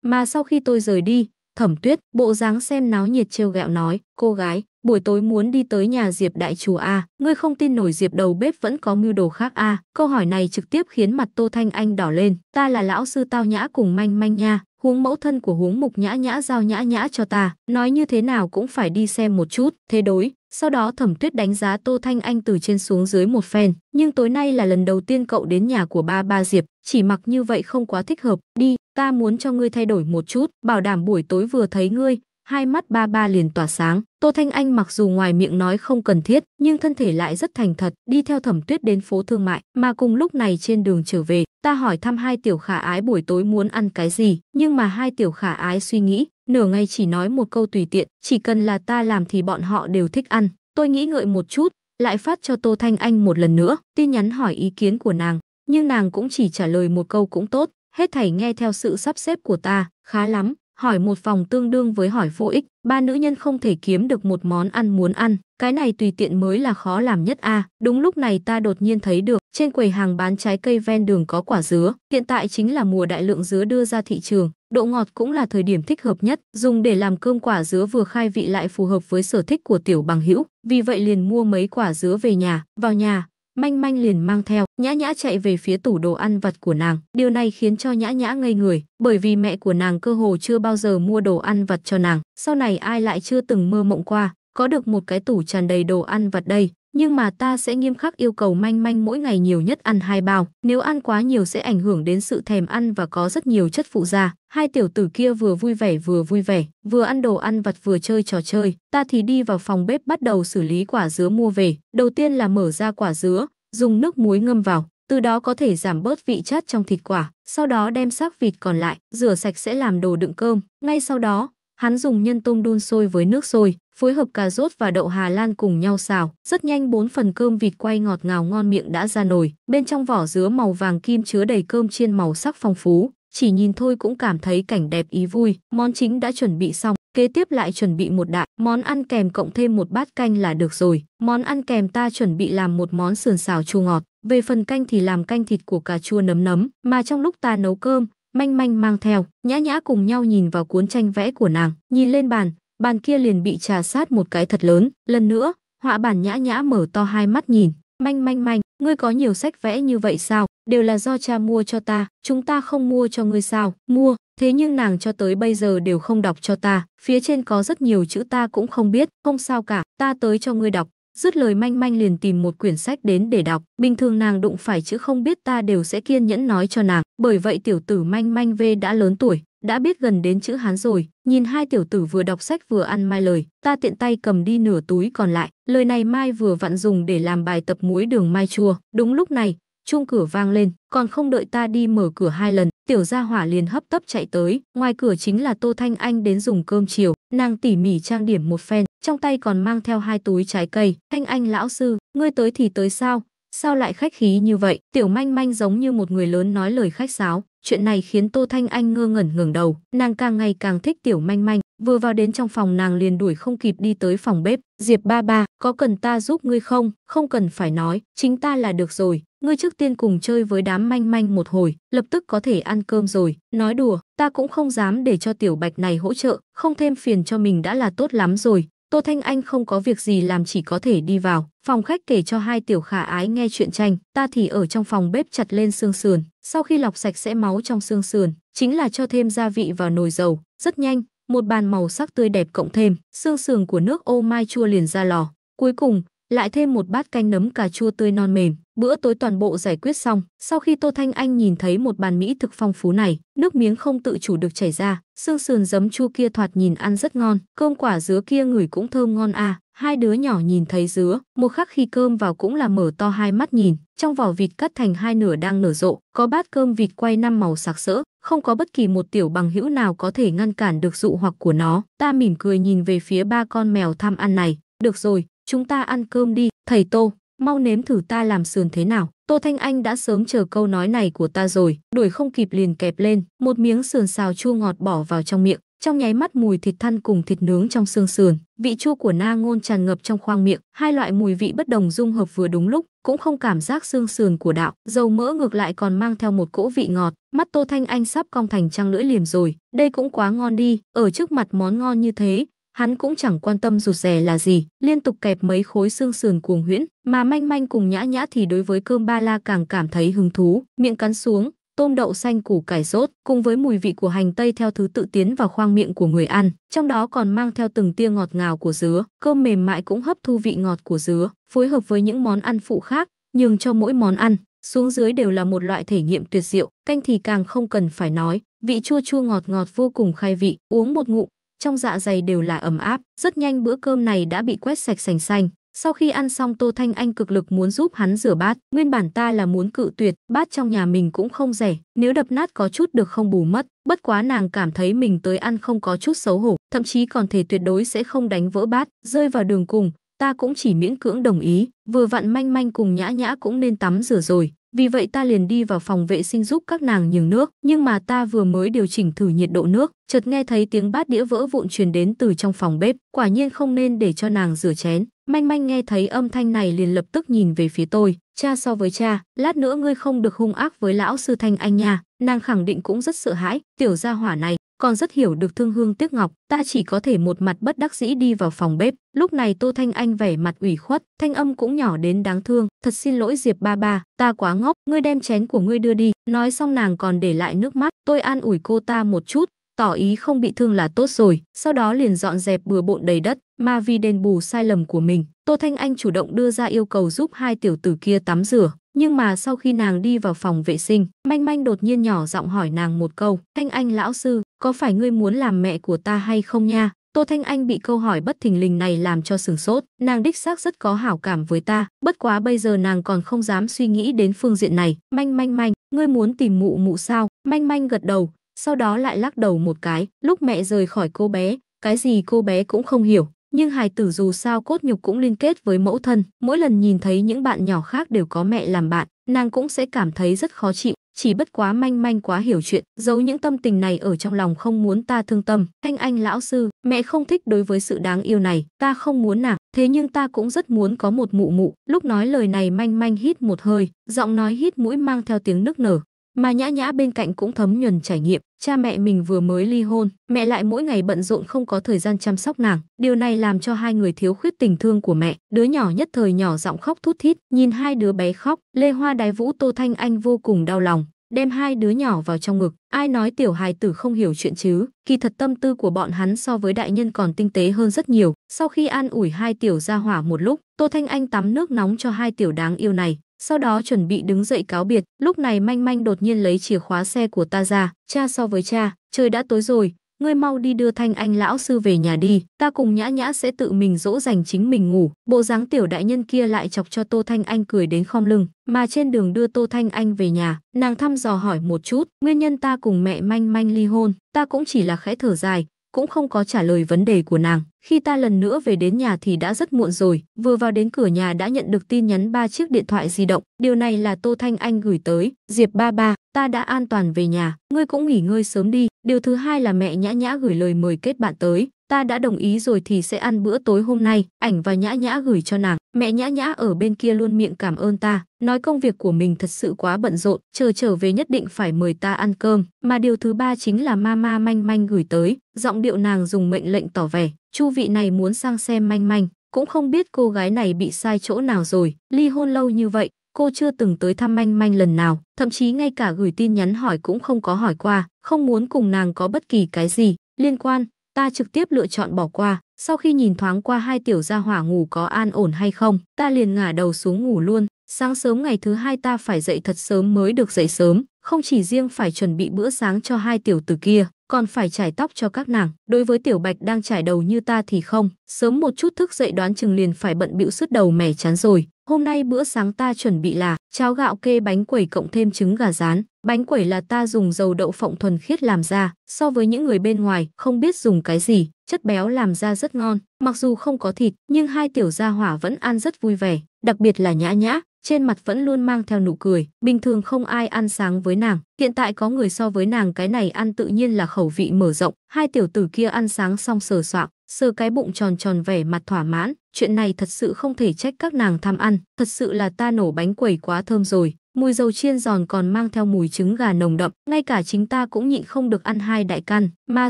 mà sau khi tôi rời đi, Thẩm Tuyết, bộ dáng xem náo nhiệt trêu ghẹo nói, cô gái, buổi tối muốn đi tới nhà Diệp đại chủ a, ngươi không tin nổi Diệp đầu bếp vẫn có mưu đồ khác a. Câu hỏi này trực tiếp khiến mặt Tô Thanh Anh đỏ lên, ta là lão sư tao nhã cùng manh manh nha, huống mẫu thân của huống mục nhã nhã giao nhã nhã cho ta, nói như thế nào cũng phải đi xem một chút, thế đối. Sau đó Thẩm Tuyết đánh giá Tô Thanh Anh từ trên xuống dưới một phen, nhưng tối nay là lần đầu tiên cậu đến nhà của ba ba Diệp, chỉ mặc như vậy không quá thích hợp, đi, ta muốn cho ngươi thay đổi một chút, bảo đảm buổi tối vừa thấy ngươi, hai mắt ba ba liền tỏa sáng. Tô Thanh Anh mặc dù ngoài miệng nói không cần thiết, nhưng thân thể lại rất thành thật, đi theo thẩm tuyết đến phố thương mại, mà cùng lúc này trên đường trở về, ta hỏi thăm hai tiểu khả ái buổi tối muốn ăn cái gì, nhưng mà hai tiểu khả ái suy nghĩ, nửa ngày chỉ nói một câu tùy tiện, chỉ cần là ta làm thì bọn họ đều thích ăn. Tôi nghĩ ngợi một chút, lại phát cho Tô Thanh Anh một lần nữa, tin nhắn hỏi ý kiến của nàng, nhưng nàng cũng chỉ trả lời một câu cũng tốt, hết thảy nghe theo sự sắp xếp của ta, khá lắm, hỏi một phòng tương đương với hỏi vô ích, ba nữ nhân không thể kiếm được một món ăn muốn ăn, cái này tùy tiện mới là khó làm nhất a. À. Đúng lúc này ta đột nhiên thấy được, trên quầy hàng bán trái cây ven đường có quả dứa, hiện tại chính là mùa đại lượng dứa đưa ra thị trường, độ ngọt cũng là thời điểm thích hợp nhất, dùng để làm cơm quả dứa vừa khai vị lại phù hợp với sở thích của tiểu bằng hữu, vì vậy liền mua mấy quả dứa về nhà, vào nhà, Manh Manh liền mang theo, Nhã Nhã chạy về phía tủ đồ ăn vặt của nàng. Điều này khiến cho Nhã Nhã ngây người, bởi vì mẹ của nàng cơ hồ chưa bao giờ mua đồ ăn vặt cho nàng. Sau này ai lại chưa từng mơ mộng qua, có được một cái tủ tràn đầy đồ ăn vặt đây nhưng mà ta sẽ nghiêm khắc yêu cầu manh manh mỗi ngày nhiều nhất ăn hai bao, nếu ăn quá nhiều sẽ ảnh hưởng đến sự thèm ăn và có rất nhiều chất phụ da Hai tiểu tử kia vừa vui vẻ vừa vui vẻ, vừa ăn đồ ăn vặt vừa chơi trò chơi, ta thì đi vào phòng bếp bắt đầu xử lý quả dứa mua về. Đầu tiên là mở ra quả dứa, dùng nước muối ngâm vào, từ đó có thể giảm bớt vị chất trong thịt quả. Sau đó đem xác vịt còn lại, rửa sạch sẽ làm đồ đựng cơm. Ngay sau đó, Hắn dùng nhân tôm đun sôi với nước sôi, phối hợp cà rốt và đậu Hà Lan cùng nhau xào. Rất nhanh bốn phần cơm vịt quay ngọt ngào ngon miệng đã ra nồi. Bên trong vỏ dứa màu vàng kim chứa đầy cơm chiên màu sắc phong phú. Chỉ nhìn thôi cũng cảm thấy cảnh đẹp ý vui. Món chính đã chuẩn bị xong. Kế tiếp lại chuẩn bị một đại món ăn kèm cộng thêm một bát canh là được rồi. Món ăn kèm ta chuẩn bị làm một món sườn xào chua ngọt. Về phần canh thì làm canh thịt của cà chua nấm nấm, mà trong lúc ta nấu cơm, manh manh mang theo nhã nhã cùng nhau nhìn vào cuốn tranh vẽ của nàng nhìn lên bàn bàn kia liền bị trà sát một cái thật lớn lần nữa họa bản nhã nhã mở to hai mắt nhìn manh manh manh ngươi có nhiều sách vẽ như vậy sao đều là do cha mua cho ta chúng ta không mua cho ngươi sao mua thế nhưng nàng cho tới bây giờ đều không đọc cho ta phía trên có rất nhiều chữ ta cũng không biết không sao cả ta tới cho ngươi đọc Dứt lời manh manh liền tìm một quyển sách đến để đọc. Bình thường nàng đụng phải chữ không biết ta đều sẽ kiên nhẫn nói cho nàng. Bởi vậy tiểu tử manh manh V đã lớn tuổi, đã biết gần đến chữ Hán rồi. Nhìn hai tiểu tử vừa đọc sách vừa ăn mai lời, ta tiện tay cầm đi nửa túi còn lại. Lời này mai vừa vặn dùng để làm bài tập muối đường mai chua. Đúng lúc này, chuông cửa vang lên, còn không đợi ta đi mở cửa hai lần, tiểu gia hỏa liền hấp tấp chạy tới. Ngoài cửa chính là Tô Thanh Anh đến dùng cơm chiều, nàng tỉ mỉ trang điểm một phen, trong tay còn mang theo hai túi trái cây. Thanh anh lão sư, ngươi tới thì tới sao? Sao lại khách khí như vậy? Tiểu manh manh giống như một người lớn nói lời khách sáo. Chuyện này khiến Tô Thanh Anh ngơ ngẩn ngừng đầu. Nàng càng ngày càng thích tiểu manh manh. Vừa vào đến trong phòng nàng liền đuổi không kịp đi tới phòng bếp. Diệp ba ba, có cần ta giúp ngươi không? Không cần phải nói, chính ta là được rồi. Ngươi trước tiên cùng chơi với đám manh manh một hồi, lập tức có thể ăn cơm rồi. Nói đùa, ta cũng không dám để cho tiểu bạch này hỗ trợ, không thêm phiền cho mình đã là tốt lắm rồi. Tô Thanh Anh không có việc gì làm chỉ có thể đi vào. Phòng khách kể cho hai tiểu khả ái nghe chuyện tranh, ta thì ở trong phòng bếp chặt lên xương sườn, sau khi lọc sạch sẽ máu trong xương sườn, chính là cho thêm gia vị vào nồi dầu, rất nhanh, một bàn màu sắc tươi đẹp cộng thêm, xương sườn của nước ô mai chua liền ra lò. Cuối cùng, lại thêm một bát canh nấm cà chua tươi non mềm. Bữa tối toàn bộ giải quyết xong, sau khi Tô Thanh Anh nhìn thấy một bàn mỹ thực phong phú này, nước miếng không tự chủ được chảy ra, xương sườn giấm chua kia thoạt nhìn ăn rất ngon, cơm quả dứa kia ngửi cũng thơm ngon à. Hai đứa nhỏ nhìn thấy dứa, một khắc khi cơm vào cũng là mở to hai mắt nhìn, trong vỏ vịt cắt thành hai nửa đang nở rộ, có bát cơm vịt quay năm màu sặc sỡ, không có bất kỳ một tiểu bằng hữu nào có thể ngăn cản được dụ hoặc của nó. Ta mỉm cười nhìn về phía ba con mèo tham ăn này, được rồi, Chúng ta ăn cơm đi, thầy Tô, mau nếm thử ta làm sườn thế nào. Tô Thanh Anh đã sớm chờ câu nói này của ta rồi, đuổi không kịp liền kẹp lên, một miếng sườn xào chua ngọt bỏ vào trong miệng, trong nháy mắt mùi thịt thăn cùng thịt nướng trong xương sườn, vị chua của na ngôn tràn ngập trong khoang miệng, hai loại mùi vị bất đồng dung hợp vừa đúng lúc, cũng không cảm giác xương sườn của đạo, dầu mỡ ngược lại còn mang theo một cỗ vị ngọt, mắt Tô Thanh Anh sắp cong thành trăng lưỡi liềm rồi, đây cũng quá ngon đi, ở trước mặt món ngon như thế, hắn cũng chẳng quan tâm rụt rè là gì, liên tục kẹp mấy khối xương sườn cuồng huyễn, mà manh manh cùng nhã nhã thì đối với cơm ba la càng cảm thấy hứng thú, miệng cắn xuống, tôm đậu xanh củ cải rốt cùng với mùi vị của hành tây theo thứ tự tiến vào khoang miệng của người ăn, trong đó còn mang theo từng tia ngọt ngào của dứa, cơm mềm mại cũng hấp thu vị ngọt của dứa, phối hợp với những món ăn phụ khác, nhường cho mỗi món ăn xuống dưới đều là một loại thể nghiệm tuyệt diệu, canh thì càng không cần phải nói, vị chua chua ngọt ngọt vô cùng khai vị, uống một ngụm, trong dạ dày đều là ấm áp. Rất nhanh bữa cơm này đã bị quét sạch sành xanh. Sau khi ăn xong Tô Thanh Anh cực lực muốn giúp hắn rửa bát, nguyên bản ta là muốn cự tuyệt, bát trong nhà mình cũng không rẻ, nếu đập nát có chút được không bù mất, bất quá nàng cảm thấy mình tới ăn không có chút xấu hổ, thậm chí còn thể tuyệt đối sẽ không đánh vỡ bát, rơi vào đường cùng, ta cũng chỉ miễn cưỡng đồng ý, vừa vặn manh manh cùng nhã nhã cũng nên tắm rửa rồi, vì vậy ta liền đi vào phòng vệ sinh giúp các nàng nhường nước, nhưng mà ta vừa mới điều chỉnh thử nhiệt độ nước, chợt nghe thấy tiếng bát đĩa vỡ vụn truyền đến từ trong phòng bếp, quả nhiên không nên để cho nàng rửa chén. Manh manh nghe thấy âm thanh này liền lập tức nhìn về phía tôi, cha so với cha, lát nữa ngươi không được hung ác với lão sư Thanh Anh nha, nàng khẳng định cũng rất sợ hãi, tiểu gia hỏa này, còn rất hiểu được thương hương tiếc ngọc, ta chỉ có thể một mặt bất đắc dĩ đi vào phòng bếp. Lúc này Tô Thanh Anh vẻ mặt ủy khuất, thanh âm cũng nhỏ đến đáng thương, thật xin lỗi Diệp ba ba, ta quá ngốc, ngươi đem chén của ngươi đưa đi. Nói xong nàng còn để lại nước mắt, tôi an ủi cô ta một chút, tỏ ý không bị thương là tốt rồi, sau đó liền dọn dẹp bừa bộn đầy đất, mà vì đền bù sai lầm của mình, Tô Thanh Anh chủ động đưa ra yêu cầu giúp hai tiểu tử kia tắm rửa, nhưng mà sau khi nàng đi vào phòng vệ sinh, Manh Manh đột nhiên nhỏ giọng hỏi nàng một câu, Thanh Anh lão sư, có phải ngươi muốn làm mẹ của ta hay không nha? Tô Thanh Anh bị câu hỏi bất thình lình này làm cho sửng sốt, nàng đích xác rất có hảo cảm với ta, bất quá bây giờ nàng còn không dám suy nghĩ đến phương diện này. Manh manh manh, ngươi muốn tìm mụ mụ sao? Manh manh gật đầu, sau đó lại lắc đầu một cái, lúc mẹ rời khỏi cô bé, cái gì cô bé cũng không hiểu, nhưng hài tử dù sao cốt nhục cũng liên kết với mẫu thân. Mỗi lần nhìn thấy những bạn nhỏ khác đều có mẹ làm bạn, nàng cũng sẽ cảm thấy rất khó chịu. Chỉ bất quá manh manh quá hiểu chuyện, giấu những tâm tình này ở trong lòng không muốn ta thương tâm. Thanh anh lão sư, mẹ không thích đối với sự đáng yêu này, ta không muốn nàng, thế nhưng ta cũng rất muốn có một mụ mụ. Lúc nói lời này manh manh hít một hơi, giọng nói hít mũi mang theo tiếng nức nở mà nhã nhã bên cạnh cũng thấm nhuần trải nghiệm cha mẹ mình vừa mới ly hôn mẹ lại mỗi ngày bận rộn không có thời gian chăm sóc nàng điều này làm cho hai người thiếu khuyết tình thương của mẹ đứa nhỏ nhất thời nhỏ giọng khóc thút thít nhìn hai đứa bé khóc lê hoa đái vũ tô thanh anh vô cùng đau lòng đem hai đứa nhỏ vào trong ngực ai nói tiểu hài tử không hiểu chuyện chứ kỳ thật tâm tư của bọn hắn so với đại nhân còn tinh tế hơn rất nhiều sau khi an ủi hai tiểu gia hỏa một lúc tô thanh anh tắm nước nóng cho hai tiểu đáng yêu này sau đó chuẩn bị đứng dậy cáo biệt, lúc này Manh Manh đột nhiên lấy chìa khóa xe của ta ra, cha so với cha, trời đã tối rồi, ngươi mau đi đưa Thanh Anh lão sư về nhà đi, ta cùng Nhã Nhã sẽ tự mình dỗ dành chính mình ngủ. Bộ dáng tiểu đại nhân kia lại chọc cho Tô Thanh Anh cười đến khom lưng, mà trên đường đưa Tô Thanh Anh về nhà, nàng thăm dò hỏi một chút, nguyên nhân ta cùng mẹ Manh Manh ly hôn, ta cũng chỉ là khẽ thở dài, cũng không có trả lời vấn đề của nàng. Khi ta lần nữa về đến nhà thì đã rất muộn rồi, vừa vào đến cửa nhà đã nhận được tin nhắn ba chiếc điện thoại di động. Điều này là Tô Thanh Anh gửi tới, Diệp ba ba, ta đã an toàn về nhà, ngươi cũng nghỉ ngơi sớm đi. Điều thứ hai là mẹ Nhã Nhã gửi lời mời kết bạn tới, ta đã đồng ý rồi thì sẽ ăn bữa tối hôm nay. Ảnh và Nhã Nhã gửi cho nàng, mẹ Nhã Nhã ở bên kia luôn miệng cảm ơn ta. Nói công việc của mình thật sự quá bận rộn, chờ trở về nhất định phải mời ta ăn cơm. Mà điều thứ ba chính là mama manh manh gửi tới, giọng điệu nàng dùng mệnh lệnh tỏ vẻ, chu vị này muốn sang xem manh manh. Cũng không biết cô gái này bị sai chỗ nào rồi, ly hôn lâu như vậy, cô chưa từng tới thăm manh manh lần nào, thậm chí ngay cả gửi tin nhắn hỏi cũng không có hỏi qua, không muốn cùng nàng có bất kỳ cái gì liên quan, ta trực tiếp lựa chọn bỏ qua. Sau khi nhìn thoáng qua hai tiểu gia hỏa ngủ có an ổn hay không, ta liền ngả đầu xuống ngủ luôn. Sáng sớm ngày thứ hai ta phải dậy thật sớm mới được dậy sớm, không chỉ riêng phải chuẩn bị bữa sáng cho hai tiểu tử kia, còn phải trải tóc cho các nàng. Đối với tiểu bạch đang trải đầu như ta thì không, sớm một chút thức dậy đoán chừng liền phải bận bịu sứt đầu mẻ chán rồi. Hôm nay bữa sáng ta chuẩn bị là cháo gạo kê bánh quẩy cộng thêm trứng gà rán. Bánh quẩy là ta dùng dầu đậu phộng thuần khiết làm ra, so với những người bên ngoài không biết dùng cái gì, chất béo làm ra rất ngon. Mặc dù không có thịt, nhưng hai tiểu gia hỏa vẫn ăn rất vui vẻ, đặc biệt là nhã nhã, trên mặt vẫn luôn mang theo nụ cười. Bình thường không ai ăn sáng với nàng, hiện tại có người so với nàng cái này ăn tự nhiên là khẩu vị mở rộng. Hai tiểu tử kia ăn sáng xong sờ soạng, sờ cái bụng tròn tròn vẻ mặt thỏa mãn. Chuyện này thật sự không thể trách các nàng tham ăn, thật sự là ta nổ bánh quẩy quá thơm rồi. Mùi dầu chiên giòn còn mang theo mùi trứng gà nồng đậm, ngay cả chính ta cũng nhịn không được ăn hai đại căn, mà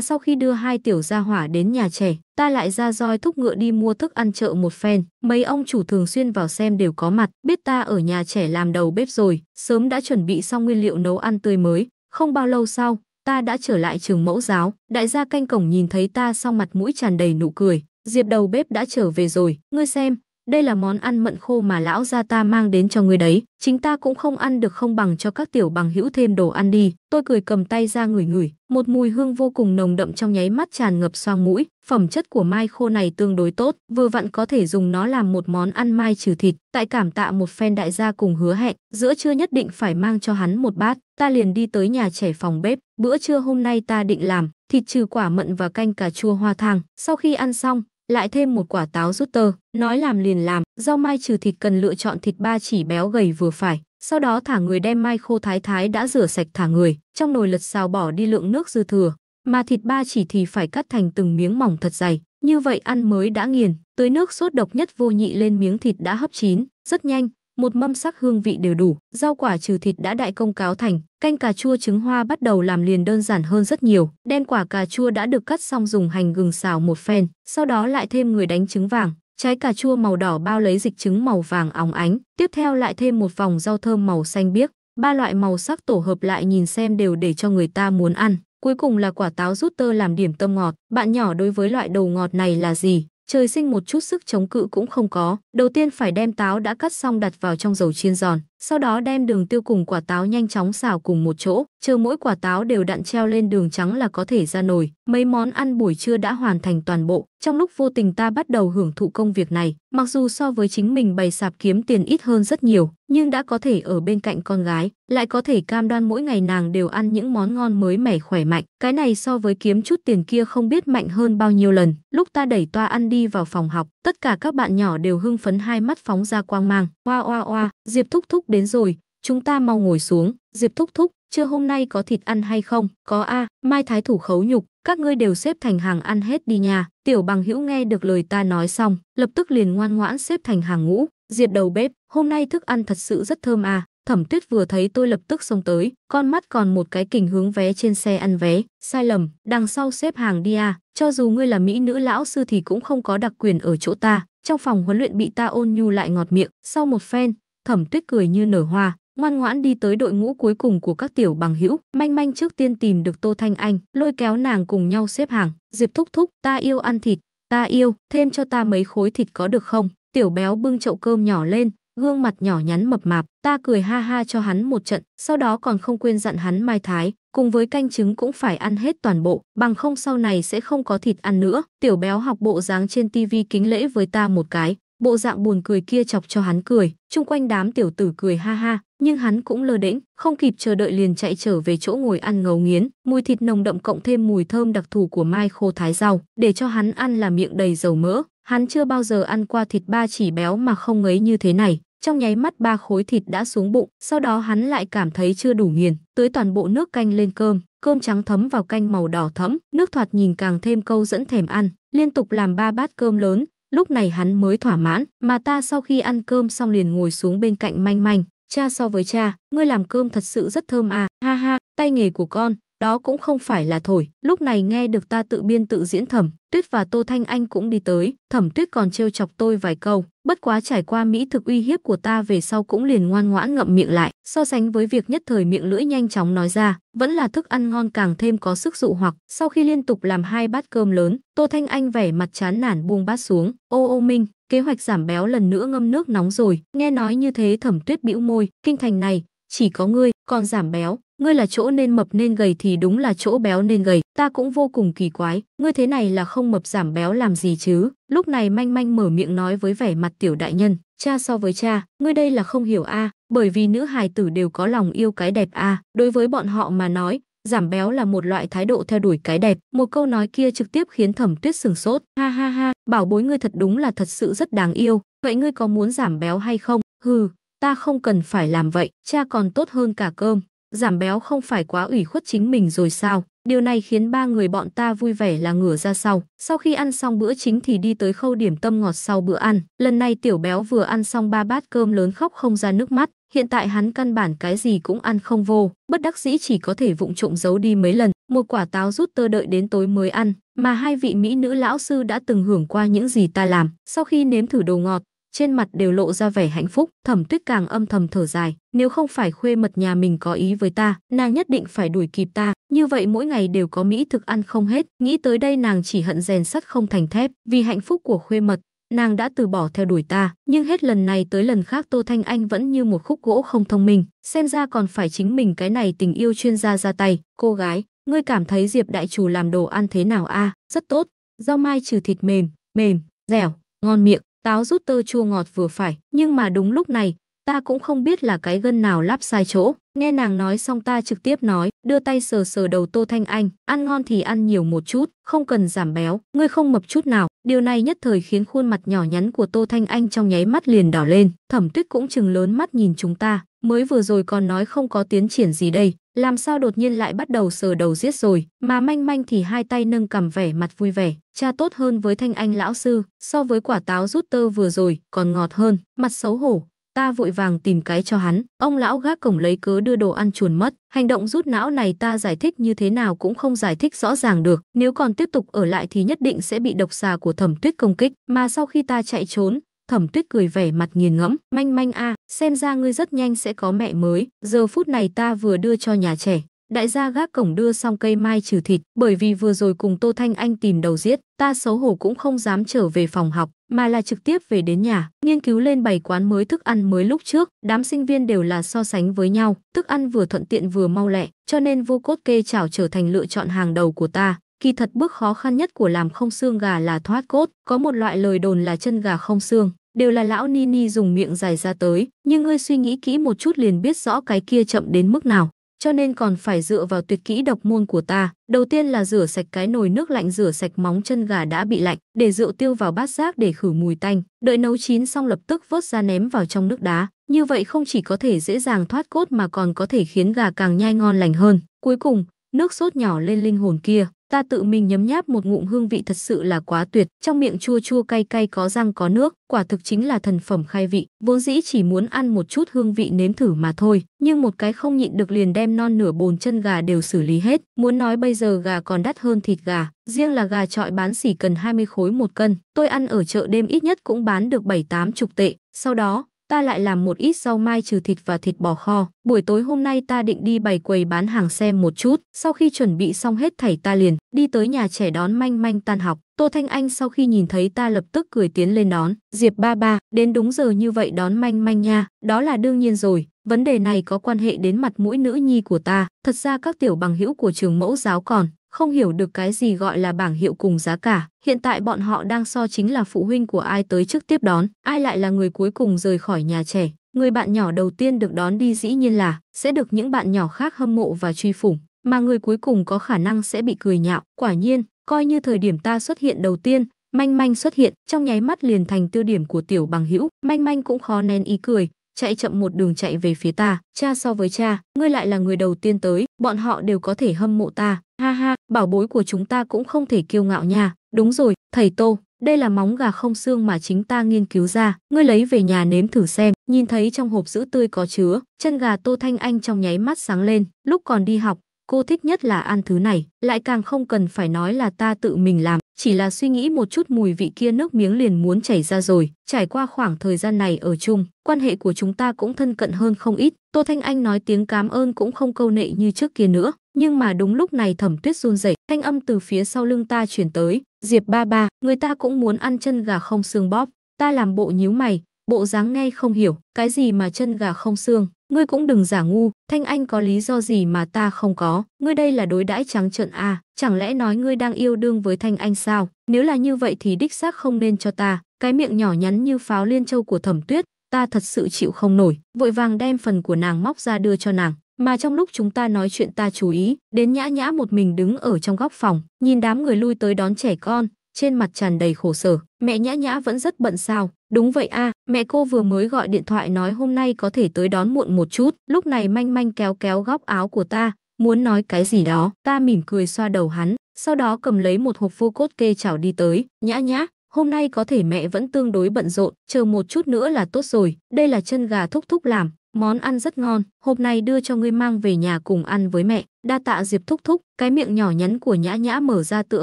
sau khi đưa hai tiểu gia hỏa đến nhà trẻ, ta lại ra roi thúc ngựa đi mua thức ăn chợ một phen, mấy ông chủ thường xuyên vào xem đều có mặt, biết ta ở nhà trẻ làm đầu bếp rồi, sớm đã chuẩn bị xong nguyên liệu nấu ăn tươi mới, không bao lâu sau, ta đã trở lại trường mẫu giáo, đại gia canh cổng nhìn thấy ta sau mặt mũi tràn đầy nụ cười, Diệp đầu bếp đã trở về rồi, ngươi xem, đây là món ăn mận khô mà lão gia ta mang đến cho người đấy, chính ta cũng không ăn được không bằng cho các tiểu bằng hữu thêm đồ ăn đi. Tôi cười cầm tay ra ngửi ngửi, một mùi hương vô cùng nồng đậm trong nháy mắt tràn ngập xoang mũi, phẩm chất của mai khô này tương đối tốt, vừa vặn có thể dùng nó làm một món ăn mai trừ thịt, tại cảm tạ một phen đại gia cùng hứa hẹn, giữa trưa nhất định phải mang cho hắn một bát, ta liền đi tới nhà trẻ phòng bếp, bữa trưa hôm nay ta định làm, thịt trừ quả mận và canh cà chua hoa thang, sau khi ăn xong, lại thêm một quả táo rút tơ, nói làm liền làm, rau mai trừ thịt cần lựa chọn thịt ba chỉ béo gầy vừa phải, sau đó thả người đem mai khô thái thái đã rửa sạch thả người, trong nồi lật xào bỏ đi lượng nước dư thừa, mà thịt ba chỉ thì phải cắt thành từng miếng mỏng thật dày, như vậy ăn mới đã nghiền, tưới nước sốt độc nhất vô nhị lên miếng thịt đã hấp chín, rất nhanh, một mâm sắc hương vị đều đủ, rau quả trừ thịt đã đại công cáo thành, canh cà chua trứng hoa bắt đầu làm liền đơn giản hơn rất nhiều, đen quả cà chua đã được cắt xong dùng hành gừng xào một phen, sau đó lại thêm người đánh trứng vàng, trái cà chua màu đỏ bao lấy dịch trứng màu vàng óng ánh, tiếp theo lại thêm một vòng rau thơm màu xanh biếc, ba loại màu sắc tổ hợp lại nhìn xem đều để cho người ta muốn ăn. Cuối cùng là quả táo rút tơ làm điểm tâm ngọt, bạn nhỏ đối với loại đồ ngọt này là gì? trời sinh một chút sức chống cự cũng không có, đầu tiên phải đem táo đã cắt xong đặt vào trong dầu chiên giòn. Sau đó đem đường tiêu cùng quả táo nhanh chóng xào cùng một chỗ, chờ mỗi quả táo đều đặn treo lên đường trắng là có thể ra nồi. Mấy món ăn buổi trưa đã hoàn thành toàn bộ, trong lúc vô tình ta bắt đầu hưởng thụ công việc này, mặc dù so với chính mình bày sạp kiếm tiền ít hơn rất nhiều, nhưng đã có thể ở bên cạnh con gái, lại có thể cam đoan mỗi ngày nàng đều ăn những món ngon mới mẻ khỏe mạnh. Cái này so với kiếm chút tiền kia không biết mạnh hơn bao nhiêu lần. Lúc ta đẩy toa ăn đi vào phòng học, tất cả các bạn nhỏ đều hưng phấn hai mắt phóng ra quang mang. Oa oa oa, Diệp thúc thúc đến rồi, chúng ta mau ngồi xuống, Diệp thúc thúc, trưa hôm nay có thịt ăn hay không? Có a, à, Mai Thái Thủ khấu nhục, các ngươi đều xếp thành hàng ăn hết đi nhà. Tiểu bằng hữu nghe được lời ta nói xong, lập tức liền ngoan ngoãn xếp thành hàng ngũ. Diệp đầu bếp, hôm nay thức ăn thật sự rất thơm à. Thẩm tuyết vừa thấy tôi lập tức xông tới, con mắt còn một cái kình hướng vé trên xe ăn vé. Sai lầm, đằng sau xếp hàng đi à, cho dù ngươi là mỹ nữ lão sư thì cũng không có đặc quyền ở chỗ ta. Trong phòng huấn luyện bị ta ôn nhu lại ngọt miệng, sau một phen, Thẩm Tuyết cười như nở hoa, ngoan ngoãn đi tới đội ngũ cuối cùng của các tiểu bằng hữu. Manh manh trước tiên tìm được Tô Thanh Anh, lôi kéo nàng cùng nhau xếp hàng. Diệp thúc thúc, ta yêu ăn thịt, ta yêu, thêm cho ta mấy khối thịt có được không? Tiểu béo bưng chậu cơm nhỏ lên, gương mặt nhỏ nhắn mập mạp, ta cười ha ha cho hắn một trận, sau đó còn không quên dặn hắn mai thái, cùng với canh trứng cũng phải ăn hết toàn bộ, bằng không sau này sẽ không có thịt ăn nữa. Tiểu béo học bộ dáng trên tivi kính lễ với ta một cái, bộ dạng buồn cười kia chọc cho hắn cười chung quanh đám tiểu tử cười ha ha nhưng hắn cũng lơ đễnh không kịp chờ đợi liền chạy trở về chỗ ngồi ăn ngấu nghiến mùi thịt nồng đậm cộng thêm mùi thơm đặc thù của mai khô thái rau để cho hắn ăn là miệng đầy dầu mỡ hắn chưa bao giờ ăn qua thịt ba chỉ béo mà không ngấy như thế này trong nháy mắt ba khối thịt đã xuống bụng sau đó hắn lại cảm thấy chưa đủ nghiền tưới toàn bộ nước canh lên cơm cơm trắng thấm vào canh màu đỏ thẫm nước thoạt nhìn càng thêm câu dẫn thèm ăn liên tục làm ba bát cơm lớn Lúc này hắn mới thỏa mãn, mà ta sau khi ăn cơm xong liền ngồi xuống bên cạnh manh manh. Cha so với cha, ngươi làm cơm thật sự rất thơm à, ha ha, tay nghề của con, đó cũng không phải là thổi. Lúc này nghe được ta tự biên tự diễn thẩm, Tuyết và Tô Thanh Anh cũng đi tới, thẩm Tuyết còn trêu chọc tôi vài câu, bất quá trải qua mỹ thực uy hiếp của ta về sau cũng liền ngoan ngoãn ngậm miệng lại, so sánh với việc nhất thời miệng lưỡi nhanh chóng nói ra, vẫn là thức ăn ngon càng thêm có sức dụ hoặc. Sau khi liên tục làm hai bát cơm lớn, Tô Thanh Anh vẻ mặt chán nản buông bát xuống, "Ô ô Minh, kế hoạch giảm béo lần nữa ngâm nước nóng rồi." Nghe nói như thế thẩm Tuyết bĩu môi, kinh thành này chỉ có ngươi còn giảm béo ngươi là chỗ nên mập nên gầy thì đúng là chỗ béo nên gầy, ta cũng vô cùng kỳ quái, ngươi thế này là không mập giảm béo làm gì chứ? Lúc này manh manh mở miệng nói với vẻ mặt tiểu đại nhân, cha so với cha, ngươi đây là không hiểu a, bởi vì nữ hài tử đều có lòng yêu cái đẹp a, đối với bọn họ mà nói, giảm béo là một loại thái độ theo đuổi cái đẹp. Một câu nói kia trực tiếp khiến Thẩm Tuyết sừng sốt, ha ha ha, bảo bối ngươi thật đúng là thật sự rất đáng yêu, vậy ngươi có muốn giảm béo hay không? Hừ, ta không cần phải làm vậy, cha còn tốt hơn cả cơm giảm béo không phải quá ủy khuất chính mình rồi sao? Điều này khiến ba người bọn ta vui vẻ là ngửa ra sau. Sau khi ăn xong bữa chính thì đi tới khâu điểm tâm ngọt sau bữa ăn. Lần này tiểu béo vừa ăn xong ba bát cơm lớn khóc không ra nước mắt. Hiện tại hắn căn bản cái gì cũng ăn không vô, bất đắc dĩ chỉ có thể vụng trộm giấu đi mấy lần. Một quả táo rút tơ đợi đến tối mới ăn, mà hai vị mỹ nữ lão sư đã từng hưởng qua những gì ta làm. Sau khi nếm thử đồ ngọt, trên mặt đều lộ ra vẻ hạnh phúc, Thẩm Tuyết càng âm thầm thở dài, nếu không phải khuê mật nhà mình có ý với ta, nàng nhất định phải đuổi kịp ta, như vậy mỗi ngày đều có mỹ thực ăn không hết, nghĩ tới đây nàng chỉ hận rèn sắt không thành thép, vì hạnh phúc của khuê mật, nàng đã từ bỏ theo đuổi ta, nhưng hết lần này tới lần khác Tô Thanh Anh vẫn như một khúc gỗ không thông minh, xem ra còn phải chính mình cái này tình yêu chuyên gia ra tay, cô gái, ngươi cảm thấy Diệp đại chủ làm đồ ăn thế nào a? À? Rất tốt, rau mai trừ thịt mềm, mềm, dẻo, ngon miệng. Táo rút tơ chua ngọt vừa phải, nhưng mà đúng lúc này, ta cũng không biết là cái gân nào lắp sai chỗ. Nghe nàng nói xong ta trực tiếp nói, đưa tay sờ sờ đầu Tô Thanh Anh, ăn ngon thì ăn nhiều một chút, không cần giảm béo, ngươi không mập chút nào. Điều này nhất thời khiến khuôn mặt nhỏ nhắn của Tô Thanh Anh trong nháy mắt liền đỏ lên, thẩm tuyết cũng chừng lớn mắt nhìn chúng ta, mới vừa rồi còn nói không có tiến triển gì đây, làm sao đột nhiên lại bắt đầu sờ đầu giết rồi, mà manh manh thì hai tay nâng cầm vẻ mặt vui vẻ, cha tốt hơn với thanh anh lão sư, so với quả táo rút tơ vừa rồi, còn ngọt hơn, mặt xấu hổ, ta vội vàng tìm cái cho hắn, ông lão gác cổng lấy cớ đưa đồ ăn chuồn mất, hành động rút não này ta giải thích như thế nào cũng không giải thích rõ ràng được, nếu còn tiếp tục ở lại thì nhất định sẽ bị độc xà của thẩm tuyết công kích, mà sau khi ta chạy trốn, thẩm tuyết cười vẻ mặt nghiền ngẫm, manh manh a, à, Xem ra ngươi rất nhanh sẽ có mẹ mới, giờ phút này ta vừa đưa cho nhà trẻ. Đại gia gác cổng đưa xong cây mai trừ thịt, bởi vì vừa rồi cùng Tô Thanh Anh tìm đầu giết, ta xấu hổ cũng không dám trở về phòng học, mà là trực tiếp về đến nhà, nghiên cứu lên bảy quán mới thức ăn mới lúc trước, đám sinh viên đều là so sánh với nhau, thức ăn vừa thuận tiện vừa mau lẹ, cho nên vô cốt kê chảo trở thành lựa chọn hàng đầu của ta. Kỳ thật bước khó khăn nhất của làm không xương gà là thoát cốt, có một loại lời đồn là chân gà không xương, đều là lão Nini dùng miệng dài ra tới, nhưng ngươi suy nghĩ kỹ một chút liền biết rõ cái kia chậm đến mức nào, cho nên còn phải dựa vào tuyệt kỹ độc môn của ta. Đầu tiên là rửa sạch cái nồi nước lạnh rửa sạch móng chân gà đã bị lạnh, để rượu tiêu vào bát giác để khử mùi tanh, đợi nấu chín xong lập tức vớt ra ném vào trong nước đá, như vậy không chỉ có thể dễ dàng thoát cốt mà còn có thể khiến gà càng nhai ngon lành hơn. Cuối cùng, nước sốt nhỏ lên linh hồn kia, Ta tự mình nhấm nháp một ngụm hương vị thật sự là quá tuyệt, trong miệng chua chua cay cay có răng có nước, quả thực chính là thần phẩm khai vị, vốn dĩ chỉ muốn ăn một chút hương vị nếm thử mà thôi, nhưng một cái không nhịn được liền đem non nửa bồn chân gà đều xử lý hết, muốn nói bây giờ gà còn đắt hơn thịt gà, riêng là gà trọi bán xỉ cần 20 khối một cân, tôi ăn ở chợ đêm ít nhất cũng bán được 7-8 chục tệ, sau đó ta lại làm một ít rau mai trừ thịt và thịt bò kho. Buổi tối hôm nay ta định đi bày quầy bán hàng xem một chút. Sau khi chuẩn bị xong hết thảy ta liền, đi tới nhà trẻ đón manh manh tan học. Tô Thanh Anh sau khi nhìn thấy ta lập tức cười tiến lên đón. Diệp ba ba, đến đúng giờ như vậy đón manh manh nha. Đó là đương nhiên rồi. Vấn đề này có quan hệ đến mặt mũi nữ nhi của ta. Thật ra các tiểu bằng hữu của trường mẫu giáo còn không hiểu được cái gì gọi là bảng hiệu cùng giá cả. Hiện tại bọn họ đang so chính là phụ huynh của ai tới trước tiếp đón, ai lại là người cuối cùng rời khỏi nhà trẻ. Người bạn nhỏ đầu tiên được đón đi dĩ nhiên là sẽ được những bạn nhỏ khác hâm mộ và truy phủng, mà người cuối cùng có khả năng sẽ bị cười nhạo. Quả nhiên, coi như thời điểm ta xuất hiện đầu tiên, Manh Manh xuất hiện, trong nháy mắt liền thành tiêu điểm của tiểu bằng hữu. Manh Manh cũng khó nén ý cười, chạy chậm một đường chạy về phía ta. Cha so với cha, ngươi lại là người đầu tiên tới, bọn họ đều có thể hâm mộ ta. Ha ha, bảo bối của chúng ta cũng không thể kiêu ngạo nha. Đúng rồi, thầy Tô, đây là móng gà không xương mà chính ta nghiên cứu ra, ngươi lấy về nhà nếm thử xem. Nhìn thấy trong hộp sữa tươi có chứa, chân gà Tô Thanh Anh trong nháy mắt sáng lên, lúc còn đi học, cô thích nhất là ăn thứ này, lại càng không cần phải nói là ta tự mình làm, chỉ là suy nghĩ một chút mùi vị kia nước miếng liền muốn chảy ra rồi. Trải qua khoảng thời gian này ở chung, quan hệ của chúng ta cũng thân cận hơn không ít. Tô Thanh Anh nói tiếng cảm ơn cũng không câu nệ như trước kia nữa, nhưng mà đúng lúc này Thẩm Tuyết run rẩy, thanh âm từ phía sau lưng ta chuyển tới, "Diệp ba ba, người ta cũng muốn ăn chân gà không xương bóp." Ta làm bộ nhíu mày, bộ dáng nghe không hiểu, cái gì mà chân gà không xương, ngươi cũng đừng giả ngu, Thanh Anh có lý do gì mà ta không có, ngươi đây là đối đãi trắng trợn à, chẳng lẽ nói ngươi đang yêu đương với Thanh Anh sao, nếu là như vậy thì đích xác không nên cho ta, cái miệng nhỏ nhắn như pháo liên châu của thẩm tuyết, ta thật sự chịu không nổi, vội vàng đem phần của nàng móc ra đưa cho nàng, mà trong lúc chúng ta nói chuyện ta chú ý đến nhã nhã một mình đứng ở trong góc phòng nhìn đám người lui tới đón trẻ con trên mặt tràn đầy khổ sở mẹ nhã nhã vẫn rất bận sao đúng vậy a à, mẹ cô vừa mới gọi điện thoại nói hôm nay có thể tới đón muộn một chút lúc này manh manh kéo kéo góc áo của ta muốn nói cái gì đó ta mỉm cười xoa đầu hắn sau đó cầm lấy một hộp phô cốt kê chảo đi tới nhã nhã hôm nay có thể mẹ vẫn tương đối bận rộn chờ một chút nữa là tốt rồi đây là chân gà thúc thúc làm Món ăn rất ngon, hôm nay đưa cho ngươi mang về nhà cùng ăn với mẹ. Đa tạ Diệp thúc thúc, cái miệng nhỏ nhắn của nhã nhã mở ra tựa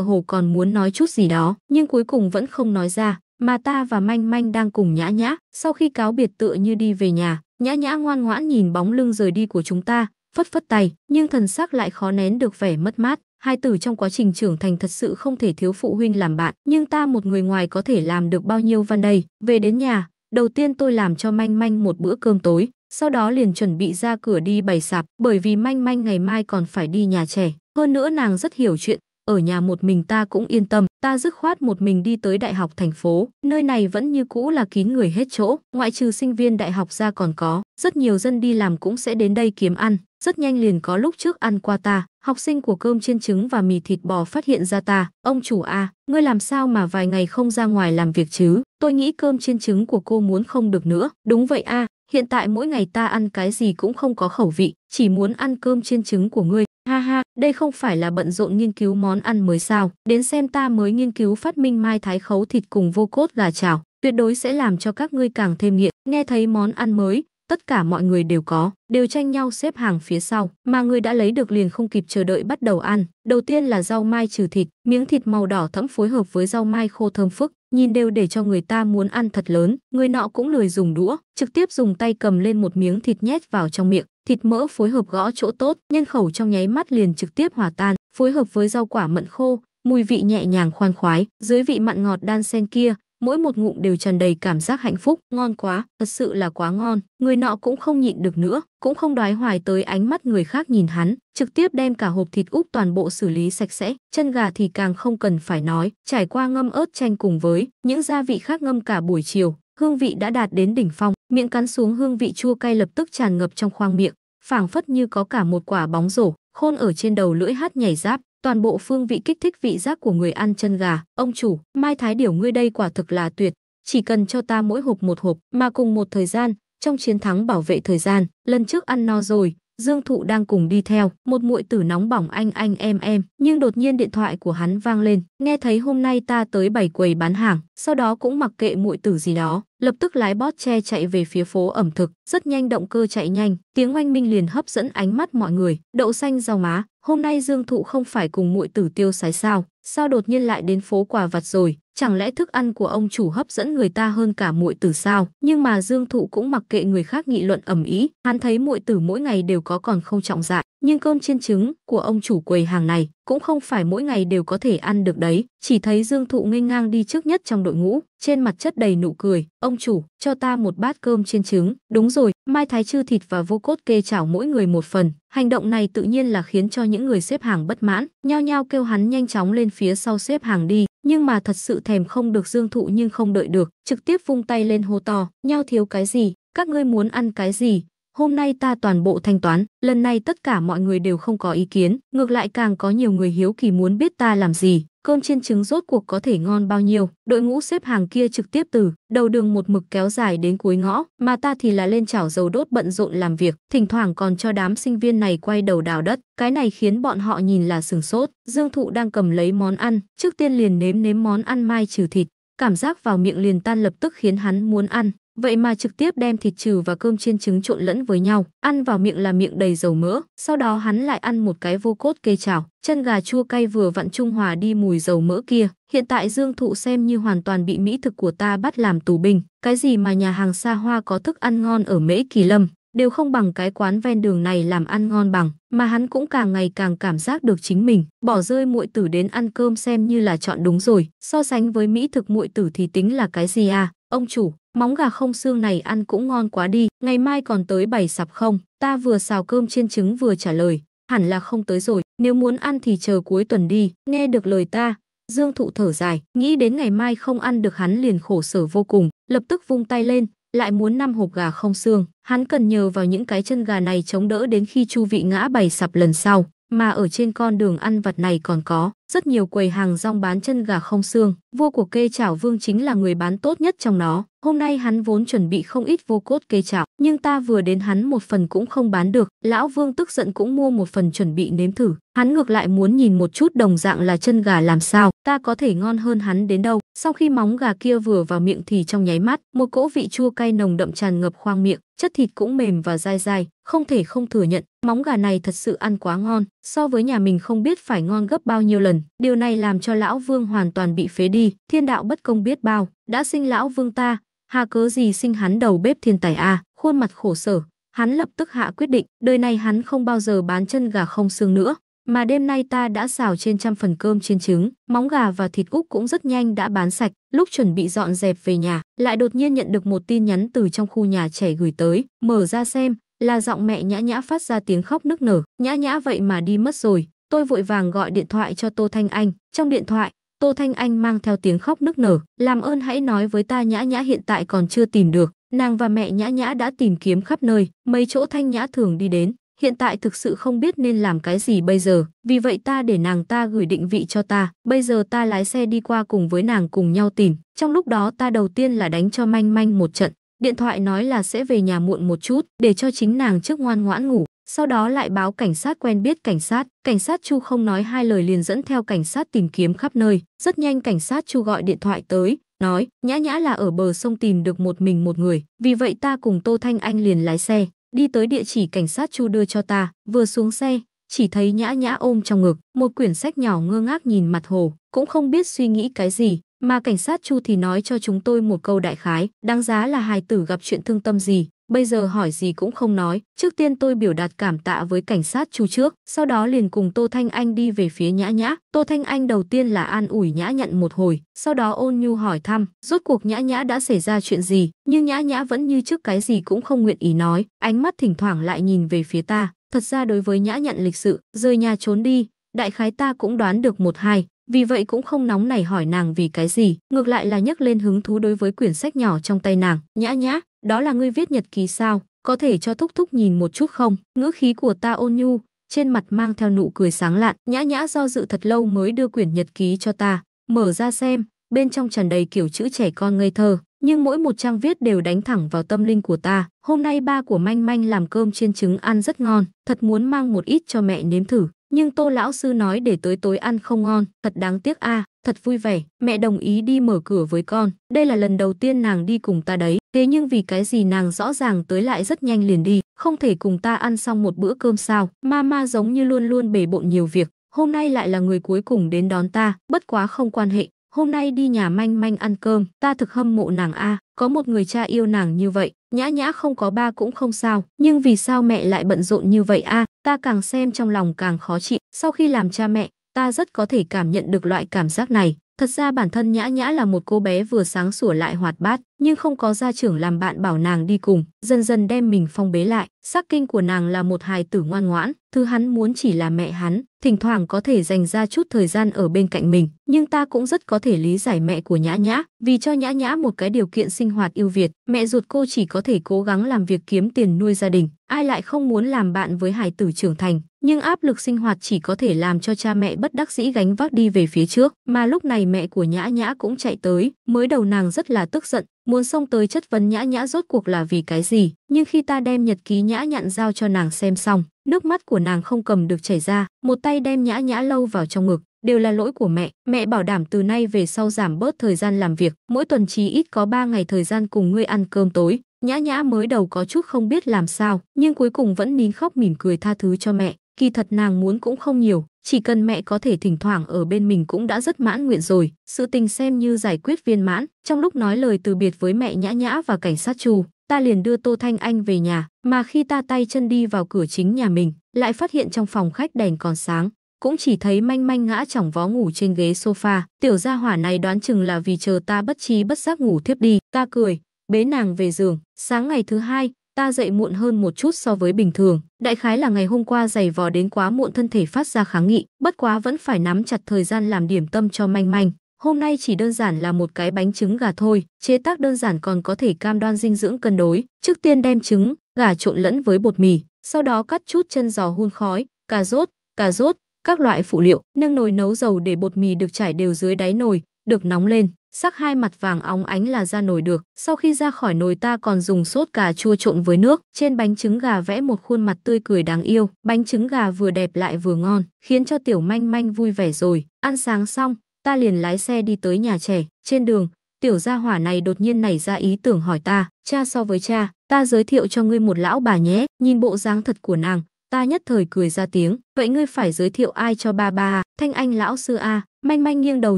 hồ còn muốn nói chút gì đó, nhưng cuối cùng vẫn không nói ra. Mà ta và manh manh đang cùng nhã nhã, sau khi cáo biệt tựa như đi về nhà, nhã nhã ngoan ngoãn nhìn bóng lưng rời đi của chúng ta, phất phất tay, nhưng thần sắc lại khó nén được vẻ mất mát. Hai tử trong quá trình trưởng thành thật sự không thể thiếu phụ huynh làm bạn, nhưng ta một người ngoài có thể làm được bao nhiêu văn đây. Về đến nhà, đầu tiên tôi làm cho manh manh một bữa cơm tối, sau đó liền chuẩn bị ra cửa đi bày sạp, bởi vì Manh Manh ngày mai còn phải đi nhà trẻ. Hơn nữa nàng rất hiểu chuyện, ở nhà một mình ta cũng yên tâm, ta dứt khoát một mình đi tới đại học thành phố, nơi này vẫn như cũ là kín người hết chỗ, ngoại trừ sinh viên đại học ra còn có, rất nhiều dân đi làm cũng sẽ đến đây kiếm ăn, rất nhanh liền có lúc trước ăn qua ta, học sinh của cơm chiên trứng và mì thịt bò phát hiện ra ta, ông chủ a, ngươi làm sao mà vài ngày không ra ngoài làm việc chứ, tôi nghĩ cơm chiên trứng của cô muốn không được nữa, đúng vậy a, hiện tại mỗi ngày ta ăn cái gì cũng không có khẩu vị, chỉ muốn ăn cơm trên trứng của ngươi. Ha ha, đây không phải là bận rộn nghiên cứu món ăn mới sao, đến xem ta mới nghiên cứu phát minh mai thái khấu thịt cùng vô cốt gà chảo, tuyệt đối sẽ làm cho các ngươi càng thêm nghiện. Nghe thấy món ăn mới, tất cả mọi người đều có, đều tranh nhau xếp hàng phía sau, mà người đã lấy được liền không kịp chờ đợi bắt đầu ăn. Đầu tiên là rau mai trừ thịt, miếng thịt màu đỏ thẫm phối hợp với rau mai khô thơm phức, nhìn đều để cho người ta muốn ăn thật lớn, người nọ cũng lười dùng đũa, trực tiếp dùng tay cầm lên một miếng thịt nhét vào trong miệng, thịt mỡ phối hợp gõ chỗ tốt, nhân khẩu trong nháy mắt liền trực tiếp hòa tan, phối hợp với rau quả mận khô, mùi vị nhẹ nhàng khoan khoái, dưới vị mặn ngọt đan xen kia, mỗi một ngụm đều tràn đầy cảm giác hạnh phúc, ngon quá, thật sự là quá ngon. Người nọ cũng không nhịn được nữa, cũng không đoái hoài tới ánh mắt người khác nhìn hắn, trực tiếp đem cả hộp thịt úp toàn bộ xử lý sạch sẽ, chân gà thì càng không cần phải nói, trải qua ngâm ớt chanh cùng với những gia vị khác ngâm cả buổi chiều, hương vị đã đạt đến đỉnh phong, miệng cắn xuống hương vị chua cay lập tức tràn ngập trong khoang miệng, phảng phất như có cả một quả bóng rổ khôn ở trên đầu lưỡi hát nhảy giáp toàn bộ phương vị kích thích vị giác của người ăn chân gà. Ông chủ, Mai Thái Điểu ngươi đây quả thực là tuyệt, chỉ cần cho ta mỗi hộp một hộp mà cùng một thời gian, trong chiến thắng bảo vệ thời gian, lần trước ăn no rồi, Dương Thụ đang cùng đi theo, một muội tử nóng bỏng anh anh em em, nhưng đột nhiên điện thoại của hắn vang lên, nghe thấy hôm nay ta tới bảy quầy bán hàng, sau đó cũng mặc kệ muội tử gì đó, lập tức lái bót che chạy về phía phố ẩm thực, rất nhanh động cơ chạy nhanh, tiếng oanh minh liền hấp dẫn ánh mắt mọi người, đậu xanh rau má, Hôm nay Dương Thụ không phải cùng muội tử tiêu sái sao, sao đột nhiên lại đến phố quà vặt rồi? Chẳng lẽ thức ăn của ông chủ hấp dẫn người ta hơn cả muội tử sao? Nhưng mà Dương Thụ cũng mặc kệ người khác nghị luận ầm ý. hắn thấy muội tử mỗi ngày đều có còn không trọng dạ, nhưng cơm chiên trứng của ông chủ quầy hàng này cũng không phải mỗi ngày đều có thể ăn được đấy. Chỉ thấy Dương Thụ nghênh ngang đi trước nhất trong đội ngũ, trên mặt chất đầy nụ cười, "Ông chủ, cho ta một bát cơm chiên trứng." Đúng rồi, Mai Thái chư thịt và vô cốt kê chảo mỗi người một phần. Hành động này tự nhiên là khiến cho những người xếp hàng bất mãn, nhao nhao kêu hắn nhanh chóng lên phía sau xếp hàng đi nhưng mà thật sự thèm không được Dương Thụ nhưng không đợi được, trực tiếp vung tay lên hô to, nhau thiếu cái gì, các ngươi muốn ăn cái gì, hôm nay ta toàn bộ thanh toán, lần này tất cả mọi người đều không có ý kiến, ngược lại càng có nhiều người hiếu kỳ muốn biết ta làm gì, cơm chiên trứng rốt cuộc có thể ngon bao nhiêu. Đội ngũ xếp hàng kia trực tiếp từ đầu đường một mực kéo dài đến cuối ngõ, mà ta thì là lên chảo dầu đốt bận rộn làm việc, thỉnh thoảng còn cho đám sinh viên này quay đầu đào đất. Cái này khiến bọn họ nhìn là sừng sốt. Dương Thụ đang cầm lấy món ăn, trước tiên liền nếm nếm món ăn mai trừ thịt. Cảm giác vào miệng liền tan lập tức khiến hắn muốn ăn, Vậy mà trực tiếp đem thịt trừ và cơm chiên trứng trộn lẫn với nhau, ăn vào miệng là miệng đầy dầu mỡ, sau đó hắn lại ăn một cái vô cốt cây chảo, chân gà chua cay vừa vặn trung hòa đi mùi dầu mỡ kia. Hiện tại Dương Thụ xem như hoàn toàn bị mỹ thực của ta bắt làm tù binh, cái gì mà nhà hàng xa hoa có thức ăn ngon ở Mễ Kỳ Lâm, đều không bằng cái quán ven đường này làm ăn ngon bằng, mà hắn cũng càng ngày càng cảm giác được chính mình, bỏ rơi muội tử đến ăn cơm xem như là chọn đúng rồi, so sánh với mỹ thực muội tử thì tính là cái gì à, ông chủ, Móng gà không xương này ăn cũng ngon quá đi, ngày mai còn tới bảy sạp không? Ta vừa xào cơm chiên trứng vừa trả lời, hẳn là không tới rồi, nếu muốn ăn thì chờ cuối tuần đi, nghe được lời ta. Dương thụ thở dài, nghĩ đến ngày mai không ăn được hắn liền khổ sở vô cùng, lập tức vung tay lên, lại muốn năm hộp gà không xương. Hắn cần nhờ vào những cái chân gà này chống đỡ đến khi chu vị ngã bảy sập lần sau, mà ở trên con đường ăn vặt này còn có rất nhiều quầy hàng rong bán chân gà không xương. Vua của kê chảo vương chính là người bán tốt nhất trong nó. Hôm nay hắn vốn chuẩn bị không ít vô cốt kê chảo, nhưng ta vừa đến hắn một phần cũng không bán được. Lão vương tức giận cũng mua một phần chuẩn bị nếm thử. Hắn ngược lại muốn nhìn một chút đồng dạng là chân gà làm sao, ta có thể ngon hơn hắn đến đâu. Sau khi móng gà kia vừa vào miệng thì trong nháy mắt, một cỗ vị chua cay nồng đậm tràn ngập khoang miệng, chất thịt cũng mềm và dai dai, không thể không thừa nhận, móng gà này thật sự ăn quá ngon, so với nhà mình không biết phải ngon gấp bao nhiêu lần điều này làm cho lão vương hoàn toàn bị phế đi, thiên đạo bất công biết bao, đã sinh lão vương ta, hà cớ gì sinh hắn đầu bếp thiên tài a, à? khuôn mặt khổ sở, hắn lập tức hạ quyết định, đời này hắn không bao giờ bán chân gà không xương nữa. Mà đêm nay ta đã xào trên trăm phần cơm chiên trứng, móng gà và thịt úc cũng rất nhanh đã bán sạch, lúc chuẩn bị dọn dẹp về nhà, lại đột nhiên nhận được một tin nhắn từ trong khu nhà trẻ gửi tới, mở ra xem, là giọng mẹ nhã nhã phát ra tiếng khóc nức nở, nhã nhã vậy mà đi mất rồi, Tôi vội vàng gọi điện thoại cho Tô Thanh Anh. Trong điện thoại, Tô Thanh Anh mang theo tiếng khóc nức nở. Làm ơn hãy nói với ta nhã nhã hiện tại còn chưa tìm được. Nàng và mẹ nhã nhã đã tìm kiếm khắp nơi, mấy chỗ thanh nhã thường đi đến. Hiện tại thực sự không biết nên làm cái gì bây giờ. Vì vậy ta để nàng ta gửi định vị cho ta. Bây giờ ta lái xe đi qua cùng với nàng cùng nhau tìm. Trong lúc đó ta đầu tiên là đánh cho manh manh một trận. Điện thoại nói là sẽ về nhà muộn một chút để cho chính nàng trước ngoan ngoãn ngủ sau đó lại báo cảnh sát quen biết cảnh sát. Cảnh sát Chu không nói hai lời liền dẫn theo cảnh sát tìm kiếm khắp nơi. Rất nhanh cảnh sát Chu gọi điện thoại tới, nói nhã nhã là ở bờ sông tìm được một mình một người. Vì vậy ta cùng Tô Thanh Anh liền lái xe, đi tới địa chỉ cảnh sát Chu đưa cho ta. Vừa xuống xe, chỉ thấy nhã nhã ôm trong ngực, một quyển sách nhỏ ngơ ngác nhìn mặt hồ, cũng không biết suy nghĩ cái gì. Mà cảnh sát Chu thì nói cho chúng tôi một câu đại khái, đáng giá là hài tử gặp chuyện thương tâm gì, Bây giờ hỏi gì cũng không nói, trước tiên tôi biểu đạt cảm tạ với cảnh sát chu trước, sau đó liền cùng Tô Thanh Anh đi về phía Nhã Nhã. Tô Thanh Anh đầu tiên là an ủi Nhã nhận một hồi, sau đó ôn nhu hỏi thăm, rốt cuộc Nhã Nhã đã xảy ra chuyện gì, nhưng Nhã Nhã vẫn như trước cái gì cũng không nguyện ý nói, ánh mắt thỉnh thoảng lại nhìn về phía ta. Thật ra đối với Nhã nhận lịch sự, rời nhà trốn đi, đại khái ta cũng đoán được một hai, vì vậy cũng không nóng nảy hỏi nàng vì cái gì, ngược lại là nhấc lên hứng thú đối với quyển sách nhỏ trong tay nàng. Nhã nhã, đó là ngươi viết nhật ký sao, có thể cho thúc thúc nhìn một chút không? Ngữ khí của ta ôn nhu, trên mặt mang theo nụ cười sáng lạn, nhã nhã do dự thật lâu mới đưa quyển nhật ký cho ta, mở ra xem, bên trong tràn đầy kiểu chữ trẻ con ngây thơ, nhưng mỗi một trang viết đều đánh thẳng vào tâm linh của ta. Hôm nay ba của Manh Manh làm cơm chiên trứng ăn rất ngon, thật muốn mang một ít cho mẹ nếm thử, nhưng Tô lão sư nói để tới tối ăn không ngon, thật đáng tiếc a, à, thật vui vẻ. Mẹ đồng ý đi mở cửa với con, đây là lần đầu tiên nàng đi cùng ta đấy. Thế nhưng vì cái gì nàng rõ ràng tới lại rất nhanh liền đi, không thể cùng ta ăn xong một bữa cơm sao, mama giống như luôn luôn bể bộn nhiều việc, hôm nay lại là người cuối cùng đến đón ta, bất quá không quan hệ, hôm nay đi nhà manh manh ăn cơm, ta thực hâm mộ nàng a, có một người cha yêu nàng như vậy, nhã nhã không có ba cũng không sao, nhưng vì sao mẹ lại bận rộn như vậy a, ta càng xem trong lòng càng khó chịu, sau khi làm cha mẹ, ta rất có thể cảm nhận được loại cảm giác này, Thật ra bản thân Nhã Nhã là một cô bé vừa sáng sủa lại hoạt bát, nhưng không có gia trưởng làm bạn bảo nàng đi cùng, dần dần đem mình phong bế lại. Sắc kinh của nàng là một hài tử ngoan ngoãn, thứ hắn muốn chỉ là mẹ hắn, thỉnh thoảng có thể dành ra chút thời gian ở bên cạnh mình. Nhưng ta cũng rất có thể lý giải mẹ của Nhã Nhã, vì cho Nhã Nhã một cái điều kiện sinh hoạt ưu việt, mẹ ruột cô chỉ có thể cố gắng làm việc kiếm tiền nuôi gia đình. Ai lại không muốn làm bạn với hài tử trưởng thành, nhưng áp lực sinh hoạt chỉ có thể làm cho cha mẹ bất đắc dĩ gánh vác đi về phía trước. Mà lúc này mẹ của Nhã Nhã cũng chạy tới, mới đầu nàng rất là tức giận, muốn xông tới chất vấn Nhã Nhã rốt cuộc là vì cái gì, nhưng khi ta đem nhật ký Nhã Nhặn giao cho nàng xem xong, nước mắt của nàng không cầm được chảy ra, một tay đem Nhã Nhã lâu vào trong ngực, đều là lỗi của mẹ. Mẹ bảo đảm từ nay về sau giảm bớt thời gian làm việc, mỗi tuần chí ít có 3 ngày thời gian cùng ngươi ăn cơm tối. Nhã nhã mới đầu có chút không biết làm sao, nhưng cuối cùng vẫn nín khóc mỉm cười tha thứ cho mẹ kỳ thật nàng muốn cũng không nhiều, chỉ cần mẹ có thể thỉnh thoảng ở bên mình cũng đã rất mãn nguyện rồi, sự tình xem như giải quyết viên mãn, trong lúc nói lời từ biệt với mẹ Nhã Nhã và cảnh sát trù, ta liền đưa Tô Thanh Anh về nhà, mà khi ta tay chân đi vào cửa chính nhà mình, lại phát hiện trong phòng khách đèn còn sáng, cũng chỉ thấy manh manh ngã chỏng vó ngủ trên ghế sofa, tiểu gia hỏa này đoán chừng là vì chờ ta bất trí bất giác ngủ thiếp đi, ta cười, bế nàng về giường, sáng ngày thứ hai, ta dậy muộn hơn một chút so với bình thường. Đại khái là ngày hôm qua giày vò đến quá muộn thân thể phát ra kháng nghị, bất quá vẫn phải nắm chặt thời gian làm điểm tâm cho manh manh. Hôm nay chỉ đơn giản là một cái bánh trứng gà thôi, chế tác đơn giản còn có thể cam đoan dinh dưỡng cân đối. Trước tiên đem trứng, gà trộn lẫn với bột mì, sau đó cắt chút chân giò hun khói, cà rốt, cà rốt, các loại phụ liệu, nâng nồi nấu dầu để bột mì được trải đều dưới đáy nồi, được nóng lên sắc hai mặt vàng óng ánh là ra nồi được. Sau khi ra khỏi nồi ta còn dùng sốt cà chua trộn với nước. Trên bánh trứng gà vẽ một khuôn mặt tươi cười đáng yêu. Bánh trứng gà vừa đẹp lại vừa ngon, khiến cho tiểu manh manh vui vẻ rồi. Ăn sáng xong, ta liền lái xe đi tới nhà trẻ. Trên đường, tiểu gia hỏa này đột nhiên nảy ra ý tưởng hỏi ta. Cha so với cha, ta giới thiệu cho ngươi một lão bà nhé. Nhìn bộ dáng thật của nàng, ta nhất thời cười ra tiếng. Vậy ngươi phải giới thiệu ai cho ba ba à? Thanh Anh lão sư a, à? Manh manh nghiêng đầu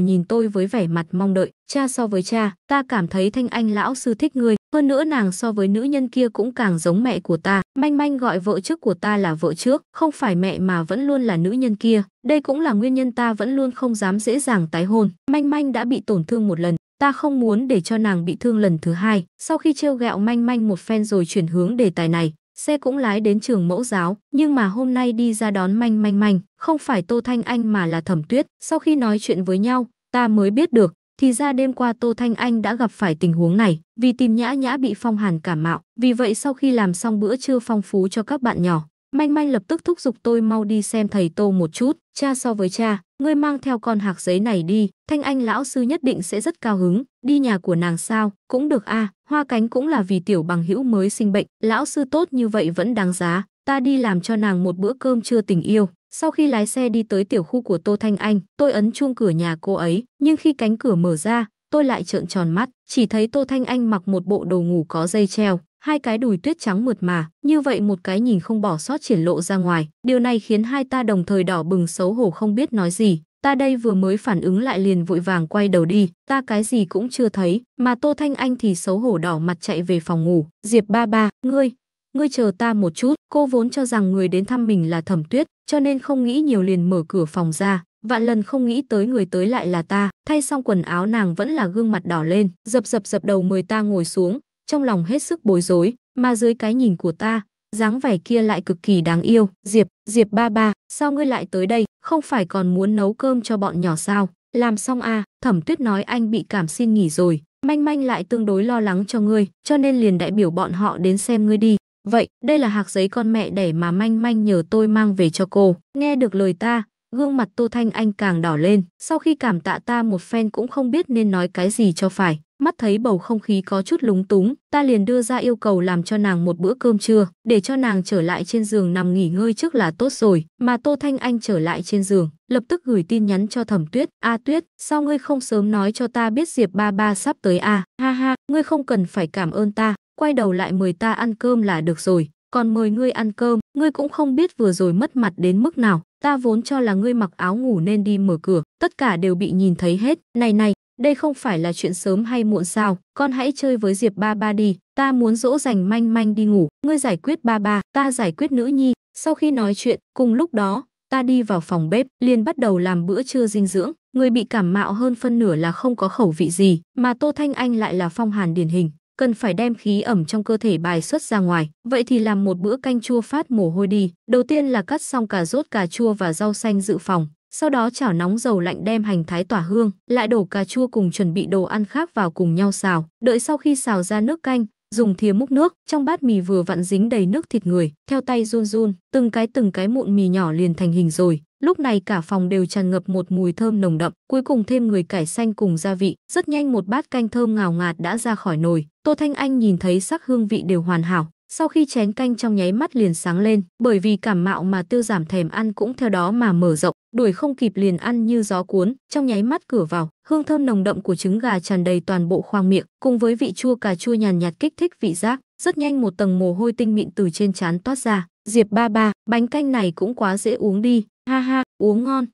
nhìn tôi với vẻ mặt mong đợi, cha so với cha, ta cảm thấy thanh anh lão sư thích ngươi, hơn nữa nàng so với nữ nhân kia cũng càng giống mẹ của ta, manh manh gọi vợ trước của ta là vợ trước, không phải mẹ mà vẫn luôn là nữ nhân kia, đây cũng là nguyên nhân ta vẫn luôn không dám dễ dàng tái hôn, manh manh đã bị tổn thương một lần, ta không muốn để cho nàng bị thương lần thứ hai. Sau khi trêu ghẹo manh manh một phen rồi chuyển hướng đề tài này, Xe cũng lái đến trường mẫu giáo, nhưng mà hôm nay đi ra đón manh manh manh, không phải Tô Thanh Anh mà là Thẩm Tuyết. Sau khi nói chuyện với nhau, ta mới biết được, thì ra đêm qua Tô Thanh Anh đã gặp phải tình huống này, vì tìm nhã nhã bị phong hàn cảm mạo. Vì vậy sau khi làm xong bữa trưa phong phú cho các bạn nhỏ, Manh manh lập tức thúc giục tôi mau đi xem thầy Tô một chút. Cha so với cha, ngươi mang theo con hạc giấy này đi. Thanh anh lão sư nhất định sẽ rất cao hứng. Đi nhà của nàng sao, cũng được a. À. Hoa cánh cũng là vì tiểu bằng hữu mới sinh bệnh. Lão sư tốt như vậy vẫn đáng giá. Ta đi làm cho nàng một bữa cơm trưa tình yêu. Sau khi lái xe đi tới tiểu khu của Tô Thanh Anh, tôi ấn chuông cửa nhà cô ấy. Nhưng khi cánh cửa mở ra, tôi lại trợn tròn mắt, chỉ thấy Tô Thanh Anh mặc một bộ đồ ngủ có dây treo, hai cái đùi tuyết trắng mượt mà, như vậy một cái nhìn không bỏ sót triển lộ ra ngoài. Điều này khiến hai ta đồng thời đỏ bừng xấu hổ không biết nói gì. Ta đây vừa mới phản ứng lại liền vội vàng quay đầu đi, ta cái gì cũng chưa thấy, mà Tô Thanh Anh thì xấu hổ đỏ mặt chạy về phòng ngủ. Diệp ba ba, ngươi, ngươi chờ ta một chút, cô vốn cho rằng người đến thăm mình là thẩm tuyết, cho nên không nghĩ nhiều liền mở cửa phòng ra, vạn lần không nghĩ tới người tới lại là ta thay xong quần áo nàng vẫn là gương mặt đỏ lên dập dập dập đầu mời ta ngồi xuống trong lòng hết sức bối rối, mà dưới cái nhìn của ta, dáng vẻ kia lại cực kỳ đáng yêu. Diệp, Diệp ba ba, sao ngươi lại tới đây, không phải còn muốn nấu cơm cho bọn nhỏ sao? Làm xong à, thẩm tuyết nói anh bị cảm xin nghỉ rồi, manh manh lại tương đối lo lắng cho ngươi, cho nên liền đại biểu bọn họ đến xem ngươi đi. Vậy, đây là hạc giấy con mẹ đẻ mà manh manh nhờ tôi mang về cho cô. Nghe được lời ta, gương mặt Tô Thanh Anh càng đỏ lên. Sau khi cảm tạ ta một phen cũng không biết nên nói cái gì cho phải. Mắt thấy bầu không khí có chút lúng túng, ta liền đưa ra yêu cầu làm cho nàng một bữa cơm trưa, để cho nàng trở lại trên giường nằm nghỉ ngơi trước là tốt rồi, mà Tô Thanh Anh trở lại trên giường, lập tức gửi tin nhắn cho Thẩm Tuyết, "A Tuyết, sao ngươi không sớm nói cho ta biết Diệp ba ba sắp tới a? À? Ha ha, ngươi không cần phải cảm ơn ta, quay đầu lại mời ta ăn cơm là được rồi, còn mời ngươi ăn cơm, ngươi cũng không biết vừa rồi mất mặt đến mức nào." Ta vốn cho là ngươi mặc áo ngủ nên đi mở cửa, tất cả đều bị nhìn thấy hết. Này này, đây không phải là chuyện sớm hay muộn sao, con hãy chơi với Diệp ba ba đi, ta muốn dỗ dành manh manh đi ngủ, ngươi giải quyết ba ba, ta giải quyết nữ nhi. Sau khi nói chuyện, cùng lúc đó, ta đi vào phòng bếp, liền bắt đầu làm bữa trưa dinh dưỡng. Người bị cảm mạo hơn phân nửa là không có khẩu vị gì, mà Tô Thanh Anh lại là phong hàn điển hình, cần phải đem khí ẩm trong cơ thể bài xuất ra ngoài. Vậy thì làm một bữa canh chua phát mồ hôi đi. Đầu tiên là cắt xong cà rốt cà chua và rau xanh dự phòng, sau đó chảo nóng dầu lạnh đem hành thái tỏa hương, lại đổ cà chua cùng chuẩn bị đồ ăn khác vào cùng nhau xào, đợi sau khi xào ra nước canh, dùng thìa múc nước, trong bát mì vừa vặn dính đầy nước thịt người, theo tay run run, từng cái từng cái mụn mì nhỏ liền thành hình rồi. Lúc này cả phòng đều tràn ngập một mùi thơm nồng đậm, cuối cùng thêm người cải xanh cùng gia vị, rất nhanh một bát canh thơm ngào ngạt đã ra khỏi nồi. Tô Thanh Anh nhìn thấy sắc hương vị đều hoàn hảo, sau khi chén canh trong nháy mắt liền sáng lên, bởi vì cảm mạo mà tiêu giảm thèm ăn cũng theo đó mà mở rộng, đuổi không kịp liền ăn như gió cuốn, trong nháy mắt cửa vào, hương thơm nồng đậm của trứng gà tràn đầy toàn bộ khoang miệng, cùng với vị chua cà chua nhàn nhạt kích thích vị giác, rất nhanh một tầng mồ hôi tinh mịn từ trên trán toát ra, Diệp ba ba, bánh canh này cũng quá dễ uống đi, ha ha, uống ngon.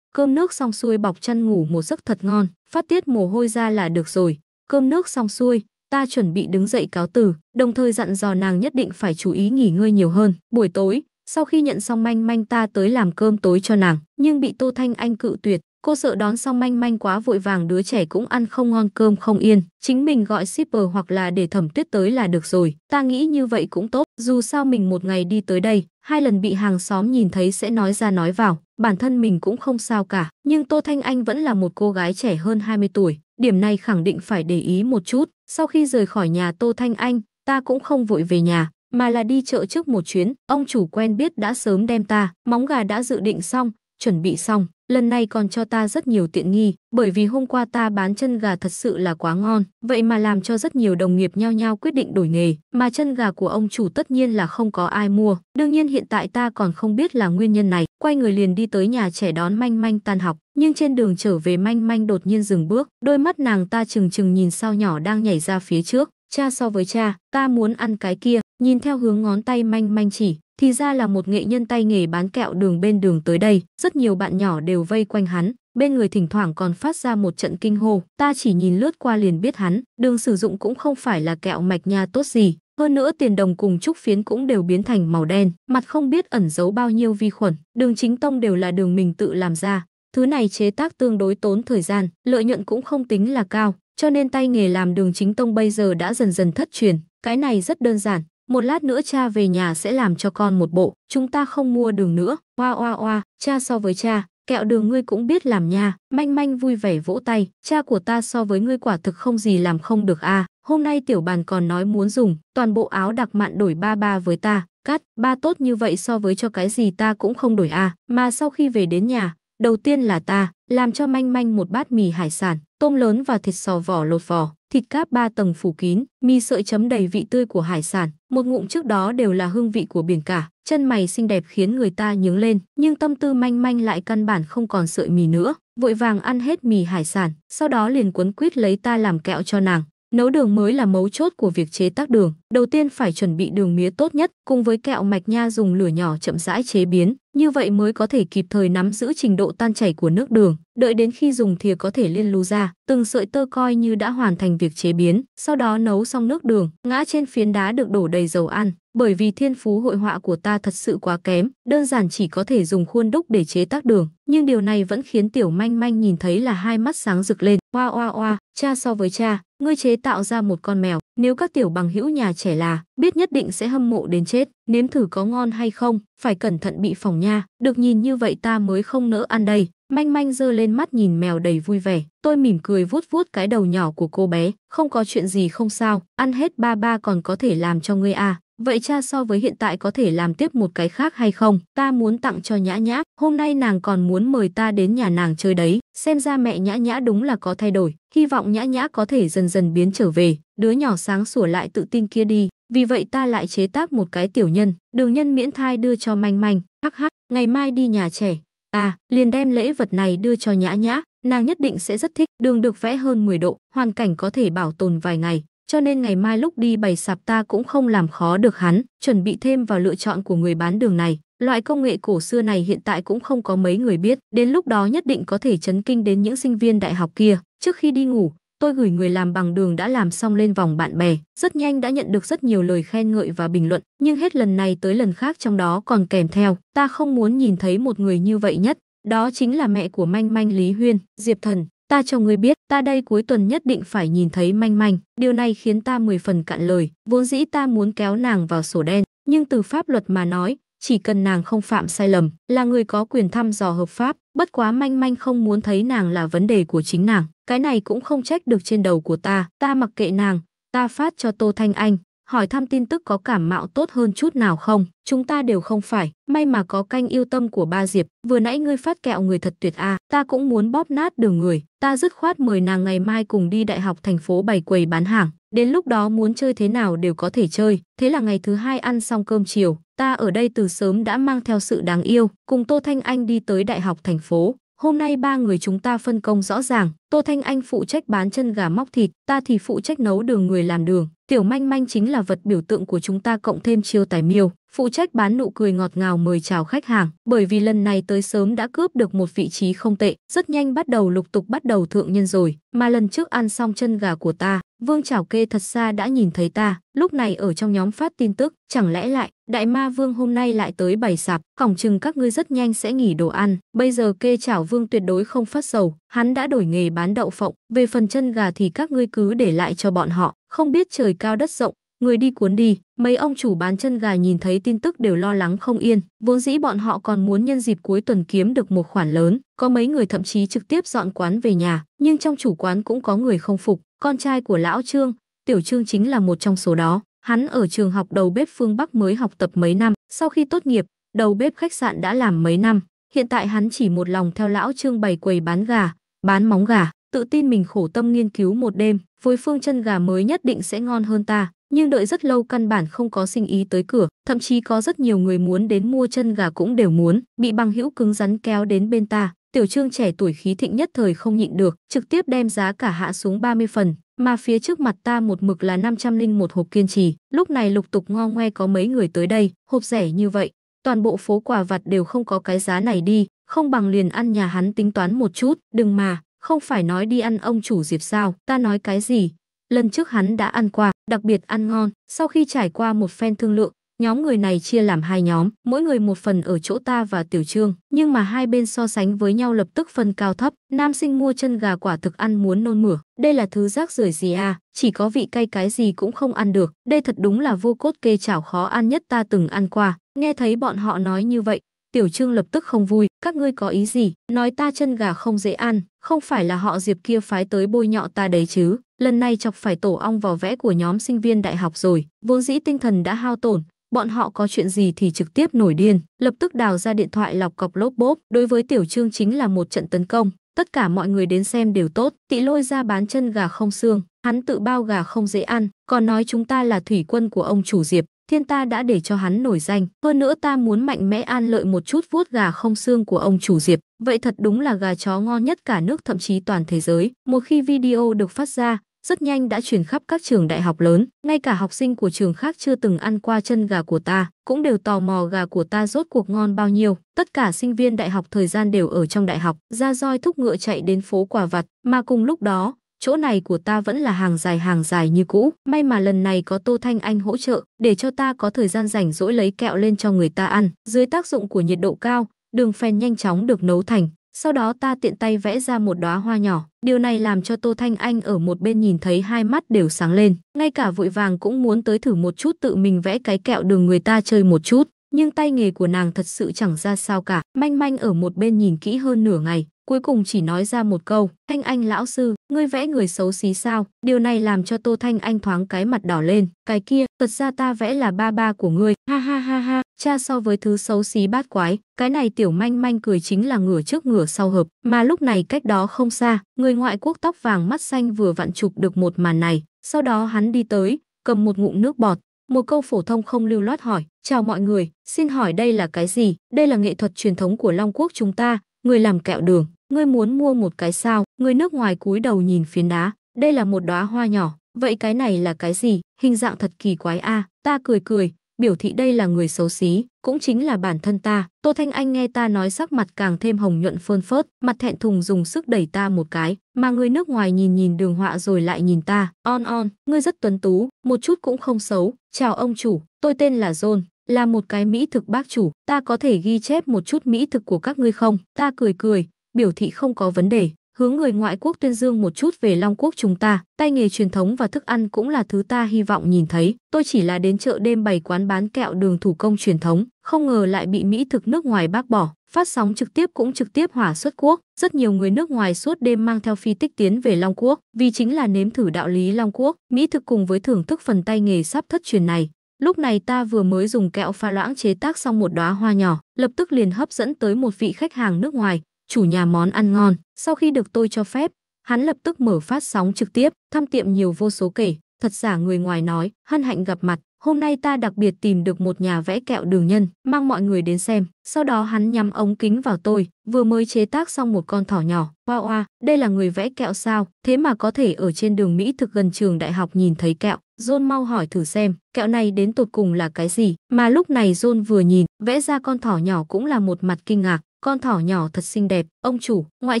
Cơm nước xong xuôi bọc chăn ngủ một giấc thật ngon, phát tiết mồ hôi ra là được rồi, cơm nước xong xuôi, ta chuẩn bị đứng dậy cáo từ, đồng thời dặn dò nàng nhất định phải chú ý nghỉ ngơi nhiều hơn. Buổi tối, sau khi nhận xong manh manh ta tới làm cơm tối cho nàng, nhưng bị Tô Thanh Anh cự tuyệt, cô sợ đón xong manh manh quá vội vàng đứa trẻ cũng ăn không ngon cơm không yên, chính mình gọi shipper hoặc là để thẩm tuyết tới là được rồi, ta nghĩ như vậy cũng tốt, dù sao mình một ngày đi tới đây, hai lần bị hàng xóm nhìn thấy sẽ nói ra nói vào, bản thân mình cũng không sao cả, nhưng Tô Thanh Anh vẫn là một cô gái trẻ hơn 20 tuổi, Điểm này khẳng định phải để ý một chút. Sau khi rời khỏi nhà Tô Thanh Anh, ta cũng không vội về nhà, mà là đi chợ trước một chuyến. Ông chủ quen biết đã sớm đem ta, móng gà đã dự định xong, chuẩn bị xong lần này còn cho ta rất nhiều tiện nghi, bởi vì hôm qua ta bán chân gà thật sự là quá ngon, vậy mà làm cho rất nhiều đồng nghiệp nhao nhau quyết định đổi nghề, mà chân gà của ông chủ tất nhiên là không có ai mua. Đương nhiên hiện tại ta còn không biết là nguyên nhân này, quay người liền đi tới nhà trẻ đón manh manh tan học, nhưng trên đường trở về manh manh đột nhiên dừng bước, đôi mắt nàng ta chừng chừng nhìn sao nhỏ đang nhảy ra phía trước. Cha so với cha, ta muốn ăn cái kia, nhìn theo hướng ngón tay manh manh chỉ, thì ra là một nghệ nhân tay nghề bán kẹo đường bên đường tới đây, rất nhiều bạn nhỏ đều vây quanh hắn, bên người thỉnh thoảng còn phát ra một trận kinh hô, ta chỉ nhìn lướt qua liền biết hắn, đường sử dụng cũng không phải là kẹo mạch nha tốt gì, hơn nữa tiền đồng cùng trúc phiến cũng đều biến thành màu đen, mặt không biết ẩn giấu bao nhiêu vi khuẩn, đường chính tông đều là đường mình tự làm ra, thứ này chế tác tương đối tốn thời gian, lợi nhuận cũng không tính là cao, cho nên tay nghề làm đường chính tông bây giờ đã dần dần thất truyền, cái này rất đơn giản, một lát nữa cha về nhà sẽ làm cho con một bộ, chúng ta không mua đường nữa, oa oa oa, cha so với cha, kẹo đường ngươi cũng biết làm nha, manh manh vui vẻ vỗ tay, cha của ta so với ngươi quả thực không gì làm không được a à. hôm nay tiểu bàn còn nói muốn dùng, toàn bộ áo đặc mạn đổi ba ba với ta, cắt, ba tốt như vậy so với cho cái gì ta cũng không đổi a à. mà sau khi về đến nhà, đầu tiên là ta, làm cho manh manh một bát mì hải sản, tôm lớn và thịt sò vỏ lột vỏ, thịt cáp ba tầng phủ kín, mi sợi chấm đầy vị tươi của hải sản, một ngụm trước đó đều là hương vị của biển cả, chân mày xinh đẹp khiến người ta nhướng lên, nhưng tâm tư manh manh lại căn bản không còn sợi mì nữa, vội vàng ăn hết mì hải sản, sau đó liền quấn quýt lấy ta làm kẹo cho nàng. Nấu đường mới là mấu chốt của việc chế tác đường. Đầu tiên phải chuẩn bị đường mía tốt nhất cùng với kẹo mạch nha dùng lửa nhỏ chậm rãi chế biến, như vậy mới có thể kịp thời nắm giữ trình độ tan chảy của nước đường, đợi đến khi dùng thìa có thể liên lưu ra, từng sợi tơ coi như đã hoàn thành việc chế biến, sau đó nấu xong nước đường, ngã trên phiến đá được đổ đầy dầu ăn, bởi vì thiên phú hội họa của ta thật sự quá kém, đơn giản chỉ có thể dùng khuôn đúc để chế tác đường, nhưng điều này vẫn khiến tiểu manh manh nhìn thấy là hai mắt sáng rực lên, oa oa oa, cha so với cha, ngươi chế tạo ra một con mèo, nếu các tiểu bằng hữu nhà trẻ là biết nhất định sẽ hâm mộ đến chết nếm thử có ngon hay không phải cẩn thận bị phòng nha được nhìn như vậy ta mới không nỡ ăn đây manh manh dơ lên mắt nhìn mèo đầy vui vẻ tôi mỉm cười vuốt vuốt cái đầu nhỏ của cô bé không có chuyện gì không sao ăn hết ba ba còn có thể làm cho ngươi à Vậy cha so với hiện tại có thể làm tiếp một cái khác hay không? Ta muốn tặng cho nhã nhã, hôm nay nàng còn muốn mời ta đến nhà nàng chơi đấy. Xem ra mẹ nhã nhã đúng là có thay đổi, hy vọng nhã nhã có thể dần dần biến trở về. Đứa nhỏ sáng sủa lại tự tin kia đi, vì vậy ta lại chế tác một cái tiểu nhân, đường nhân miễn thai đưa cho manh manh, hắc hắc, ngày mai đi nhà trẻ. À, liền đem lễ vật này đưa cho nhã nhã, nàng nhất định sẽ rất thích, đường được vẽ hơn 10 độ, hoàn cảnh có thể bảo tồn vài ngày, cho nên ngày mai lúc đi bày sạp ta cũng không làm khó được hắn, chuẩn bị thêm vào lựa chọn của người bán đường này. Loại công nghệ cổ xưa này hiện tại cũng không có mấy người biết, đến lúc đó nhất định có thể chấn kinh đến những sinh viên đại học kia. Trước khi đi ngủ, tôi gửi người làm bằng đường đã làm xong lên vòng bạn bè, rất nhanh đã nhận được rất nhiều lời khen ngợi và bình luận, nhưng hết lần này tới lần khác trong đó còn kèm theo, ta không muốn nhìn thấy một người như vậy nhất, đó chính là mẹ của manh manh Lý Huyên, Diệp Thần, Ta cho người biết, ta đây cuối tuần nhất định phải nhìn thấy manh manh, điều này khiến ta mười phần cạn lời, vốn dĩ ta muốn kéo nàng vào sổ đen, nhưng từ pháp luật mà nói, chỉ cần nàng không phạm sai lầm, là người có quyền thăm dò hợp pháp, bất quá manh manh không muốn thấy nàng là vấn đề của chính nàng, cái này cũng không trách được trên đầu của ta, ta mặc kệ nàng, ta phát cho Tô Thanh Anh, hỏi thăm tin tức có cảm mạo tốt hơn chút nào không? Chúng ta đều không phải, may mà có canh yêu tâm của ba Diệp, vừa nãy ngươi phát kẹo người thật tuyệt a, à. ta cũng muốn bóp nát đường người, ta dứt khoát mời nàng ngày mai cùng đi đại học thành phố bày quầy bán hàng, đến lúc đó muốn chơi thế nào đều có thể chơi, thế là ngày thứ hai ăn xong cơm chiều, ta ở đây từ sớm đã mang theo sự đáng yêu, cùng Tô Thanh Anh đi tới đại học thành phố, Hôm nay ba người chúng ta phân công rõ ràng, Tô Thanh Anh phụ trách bán chân gà móc thịt, ta thì phụ trách nấu đường người làm đường. Tiểu Manh Manh chính là vật biểu tượng của chúng ta cộng thêm chiêu tài miêu, phụ trách bán nụ cười ngọt ngào mời chào khách hàng. Bởi vì lần này tới sớm đã cướp được một vị trí không tệ, rất nhanh bắt đầu lục tục bắt đầu thượng nhân rồi. Mà lần trước ăn xong chân gà của ta, Vương Chảo Kê thật xa đã nhìn thấy ta, lúc này ở trong nhóm phát tin tức, chẳng lẽ lại Đại ma vương hôm nay lại tới bày sạp, khổng chừng các ngươi rất nhanh sẽ nghỉ đồ ăn. Bây giờ kê chảo vương tuyệt đối không phát sầu, hắn đã đổi nghề bán đậu phộng. Về phần chân gà thì các ngươi cứ để lại cho bọn họ, không biết trời cao đất rộng. Người đi cuốn đi, mấy ông chủ bán chân gà nhìn thấy tin tức đều lo lắng không yên. Vốn dĩ bọn họ còn muốn nhân dịp cuối tuần kiếm được một khoản lớn, có mấy người thậm chí trực tiếp dọn quán về nhà. Nhưng trong chủ quán cũng có người không phục, con trai của lão Trương, Tiểu Trương chính là một trong số đó. Hắn ở trường học đầu bếp phương Bắc mới học tập mấy năm, sau khi tốt nghiệp, đầu bếp khách sạn đã làm mấy năm. Hiện tại hắn chỉ một lòng theo lão Trương bày quầy bán gà, bán móng gà, tự tin mình khổ tâm nghiên cứu một đêm, với phương chân gà mới nhất định sẽ ngon hơn ta, nhưng đợi rất lâu căn bản không có sinh ý tới cửa, thậm chí có rất nhiều người muốn đến mua chân gà cũng đều muốn, bị bằng hữu cứng rắn kéo đến bên ta. Tiểu Trương trẻ tuổi khí thịnh nhất thời không nhịn được, trực tiếp đem giá cả hạ xuống 30 phần, mà phía trước mặt ta một mực là 501 hộp kiên trì. Lúc này lục tục ngo ngoe có mấy người tới đây, hộp rẻ như vậy, toàn bộ phố quà vặt đều không có cái giá này đi, không bằng liền ăn nhà hắn tính toán một chút, đừng mà, không phải nói đi ăn ông chủ Diệp sao, ta nói cái gì? Lần trước hắn đã ăn qua, đặc biệt ăn ngon, sau khi trải qua một phen thương lượng, Nhóm người này chia làm hai nhóm, mỗi người một phần ở chỗ ta và Tiểu Trương, nhưng mà hai bên so sánh với nhau lập tức phân cao thấp. Nam sinh mua chân gà quả thực ăn muốn nôn mửa, đây là thứ rác rưởi gì à, chỉ có vị cay cái gì cũng không ăn được, đây thật đúng là vô cốt kê chảo khó ăn nhất ta từng ăn qua. Nghe thấy bọn họ nói như vậy, Tiểu Trương lập tức không vui, các ngươi có ý gì, nói ta chân gà không dễ ăn, không phải là họ Diệp kia phái tới bôi nhọ ta đấy chứ, lần này chọc phải tổ ong vào vẽ của nhóm sinh viên đại học rồi, vốn dĩ tinh thần đã hao tổn, bọn họ có chuyện gì thì trực tiếp nổi điên, lập tức đào ra điện thoại lọc cọc lốp bốp. Đối với Tiểu Trương chính là một trận tấn công, tất cả mọi người đến xem đều tốt. Tị lôi ra bán chân gà không xương, hắn tự bao gà không dễ ăn, còn nói chúng ta là thủy quân của ông chủ Diệp. Thiên ta đã để cho hắn nổi danh, hơn nữa ta muốn mạnh mẽ an lợi một chút vuốt gà không xương của ông chủ Diệp, vậy thật đúng là gà chó ngon nhất cả nước thậm chí toàn thế giới. Một khi video được phát ra, rất nhanh đã truyền khắp các trường đại học lớn, ngay cả học sinh của trường khác chưa từng ăn qua chân gà của ta, cũng đều tò mò gà của ta rốt cuộc ngon bao nhiêu. Tất cả sinh viên đại học thời gian đều ở trong đại học, ra roi thúc ngựa chạy đến phố quả vặt, mà cùng lúc đó, chỗ này của ta vẫn là hàng dài hàng dài như cũ. May mà lần này có Tô Thanh Anh hỗ trợ, để cho ta có thời gian rảnh rỗi lấy kẹo lên cho người ta ăn. Dưới tác dụng của nhiệt độ cao, đường phèn nhanh chóng được nấu thành sau đó ta tiện tay vẽ ra một đóa hoa nhỏ. Điều này làm cho Tô Thanh Anh ở một bên nhìn thấy hai mắt đều sáng lên. Ngay cả vội vàng cũng muốn tới thử một chút tự mình vẽ cái kẹo đường người ta chơi một chút nhưng tay nghề của nàng thật sự chẳng ra sao cả. Manh manh ở một bên nhìn kỹ hơn nửa ngày, cuối cùng chỉ nói ra một câu, Thanh Anh lão sư, ngươi vẽ người xấu xí sao, điều này làm cho Tô Thanh Anh thoáng cái mặt đỏ lên, cái kia, thật ra ta vẽ là ba ba của ngươi, ha ha ha ha, cha so với thứ xấu xí bát quái, cái này tiểu manh manh cười chính là ngửa trước ngửa sau hợp, mà lúc này cách đó không xa, người ngoại quốc tóc vàng mắt xanh vừa vặn chụp được một màn này, sau đó hắn đi tới, cầm một ngụm nước bọt, một câu phổ thông không lưu loát hỏi, chào mọi người, xin hỏi đây là cái gì? Đây là nghệ thuật truyền thống của Long Quốc chúng ta, người làm kẹo đường, người muốn mua một cái sao? Người nước ngoài cúi đầu nhìn phiến đá, đây là một đóa hoa nhỏ, vậy cái này là cái gì? Hình dạng thật kỳ quái a. À? Ta cười cười, biểu thị đây là người xấu xí, cũng chính là bản thân ta. Tô Thanh Anh nghe ta nói sắc mặt càng thêm hồng nhuận phơn phớt, mặt thẹn thùng dùng sức đẩy ta một cái, mà người nước ngoài nhìn nhìn đường họa rồi lại nhìn ta. On on, ngươi rất tuấn tú, một chút cũng không xấu. Chào ông chủ, tôi tên là John, là một cái mỹ thực bác chủ, ta có thể ghi chép một chút mỹ thực của các ngươi không? Ta cười cười, biểu thị không có vấn đề hướng người ngoại quốc tuyên dương một chút về Long Quốc chúng ta, tay nghề truyền thống và thức ăn cũng là thứ ta hy vọng nhìn thấy. Tôi chỉ là đến chợ đêm bày quán bán kẹo đường thủ công truyền thống, không ngờ lại bị Mỹ thực nước ngoài bác bỏ. Phát sóng trực tiếp cũng trực tiếp hỏa xuất quốc, rất nhiều người nước ngoài suốt đêm mang theo phi tích tiến về Long Quốc, vì chính là nếm thử đạo lý Long Quốc, Mỹ thực cùng với thưởng thức phần tay nghề sắp thất truyền này. Lúc này ta vừa mới dùng kẹo pha loãng chế tác xong một đóa hoa nhỏ, lập tức liền hấp dẫn tới một vị khách hàng nước ngoài, chủ nhà món ăn ngon. Sau khi được tôi cho phép, hắn lập tức mở phát sóng trực tiếp, thăm tiệm nhiều vô số kể, thật giả người ngoài nói, hân hạnh gặp mặt, hôm nay ta đặc biệt tìm được một nhà vẽ kẹo đường nhân, mang mọi người đến xem. Sau đó hắn nhắm ống kính vào tôi, vừa mới chế tác xong một con thỏ nhỏ. Wow, wow, đây là người vẽ kẹo sao, thế mà có thể ở trên đường Mỹ thực gần trường đại học nhìn thấy kẹo. John mau hỏi thử xem, kẹo này đến tột cùng là cái gì? Mà lúc này John vừa nhìn, vẽ ra con thỏ nhỏ cũng là một mặt kinh ngạc con thỏ nhỏ thật xinh đẹp. Ông chủ, ngoại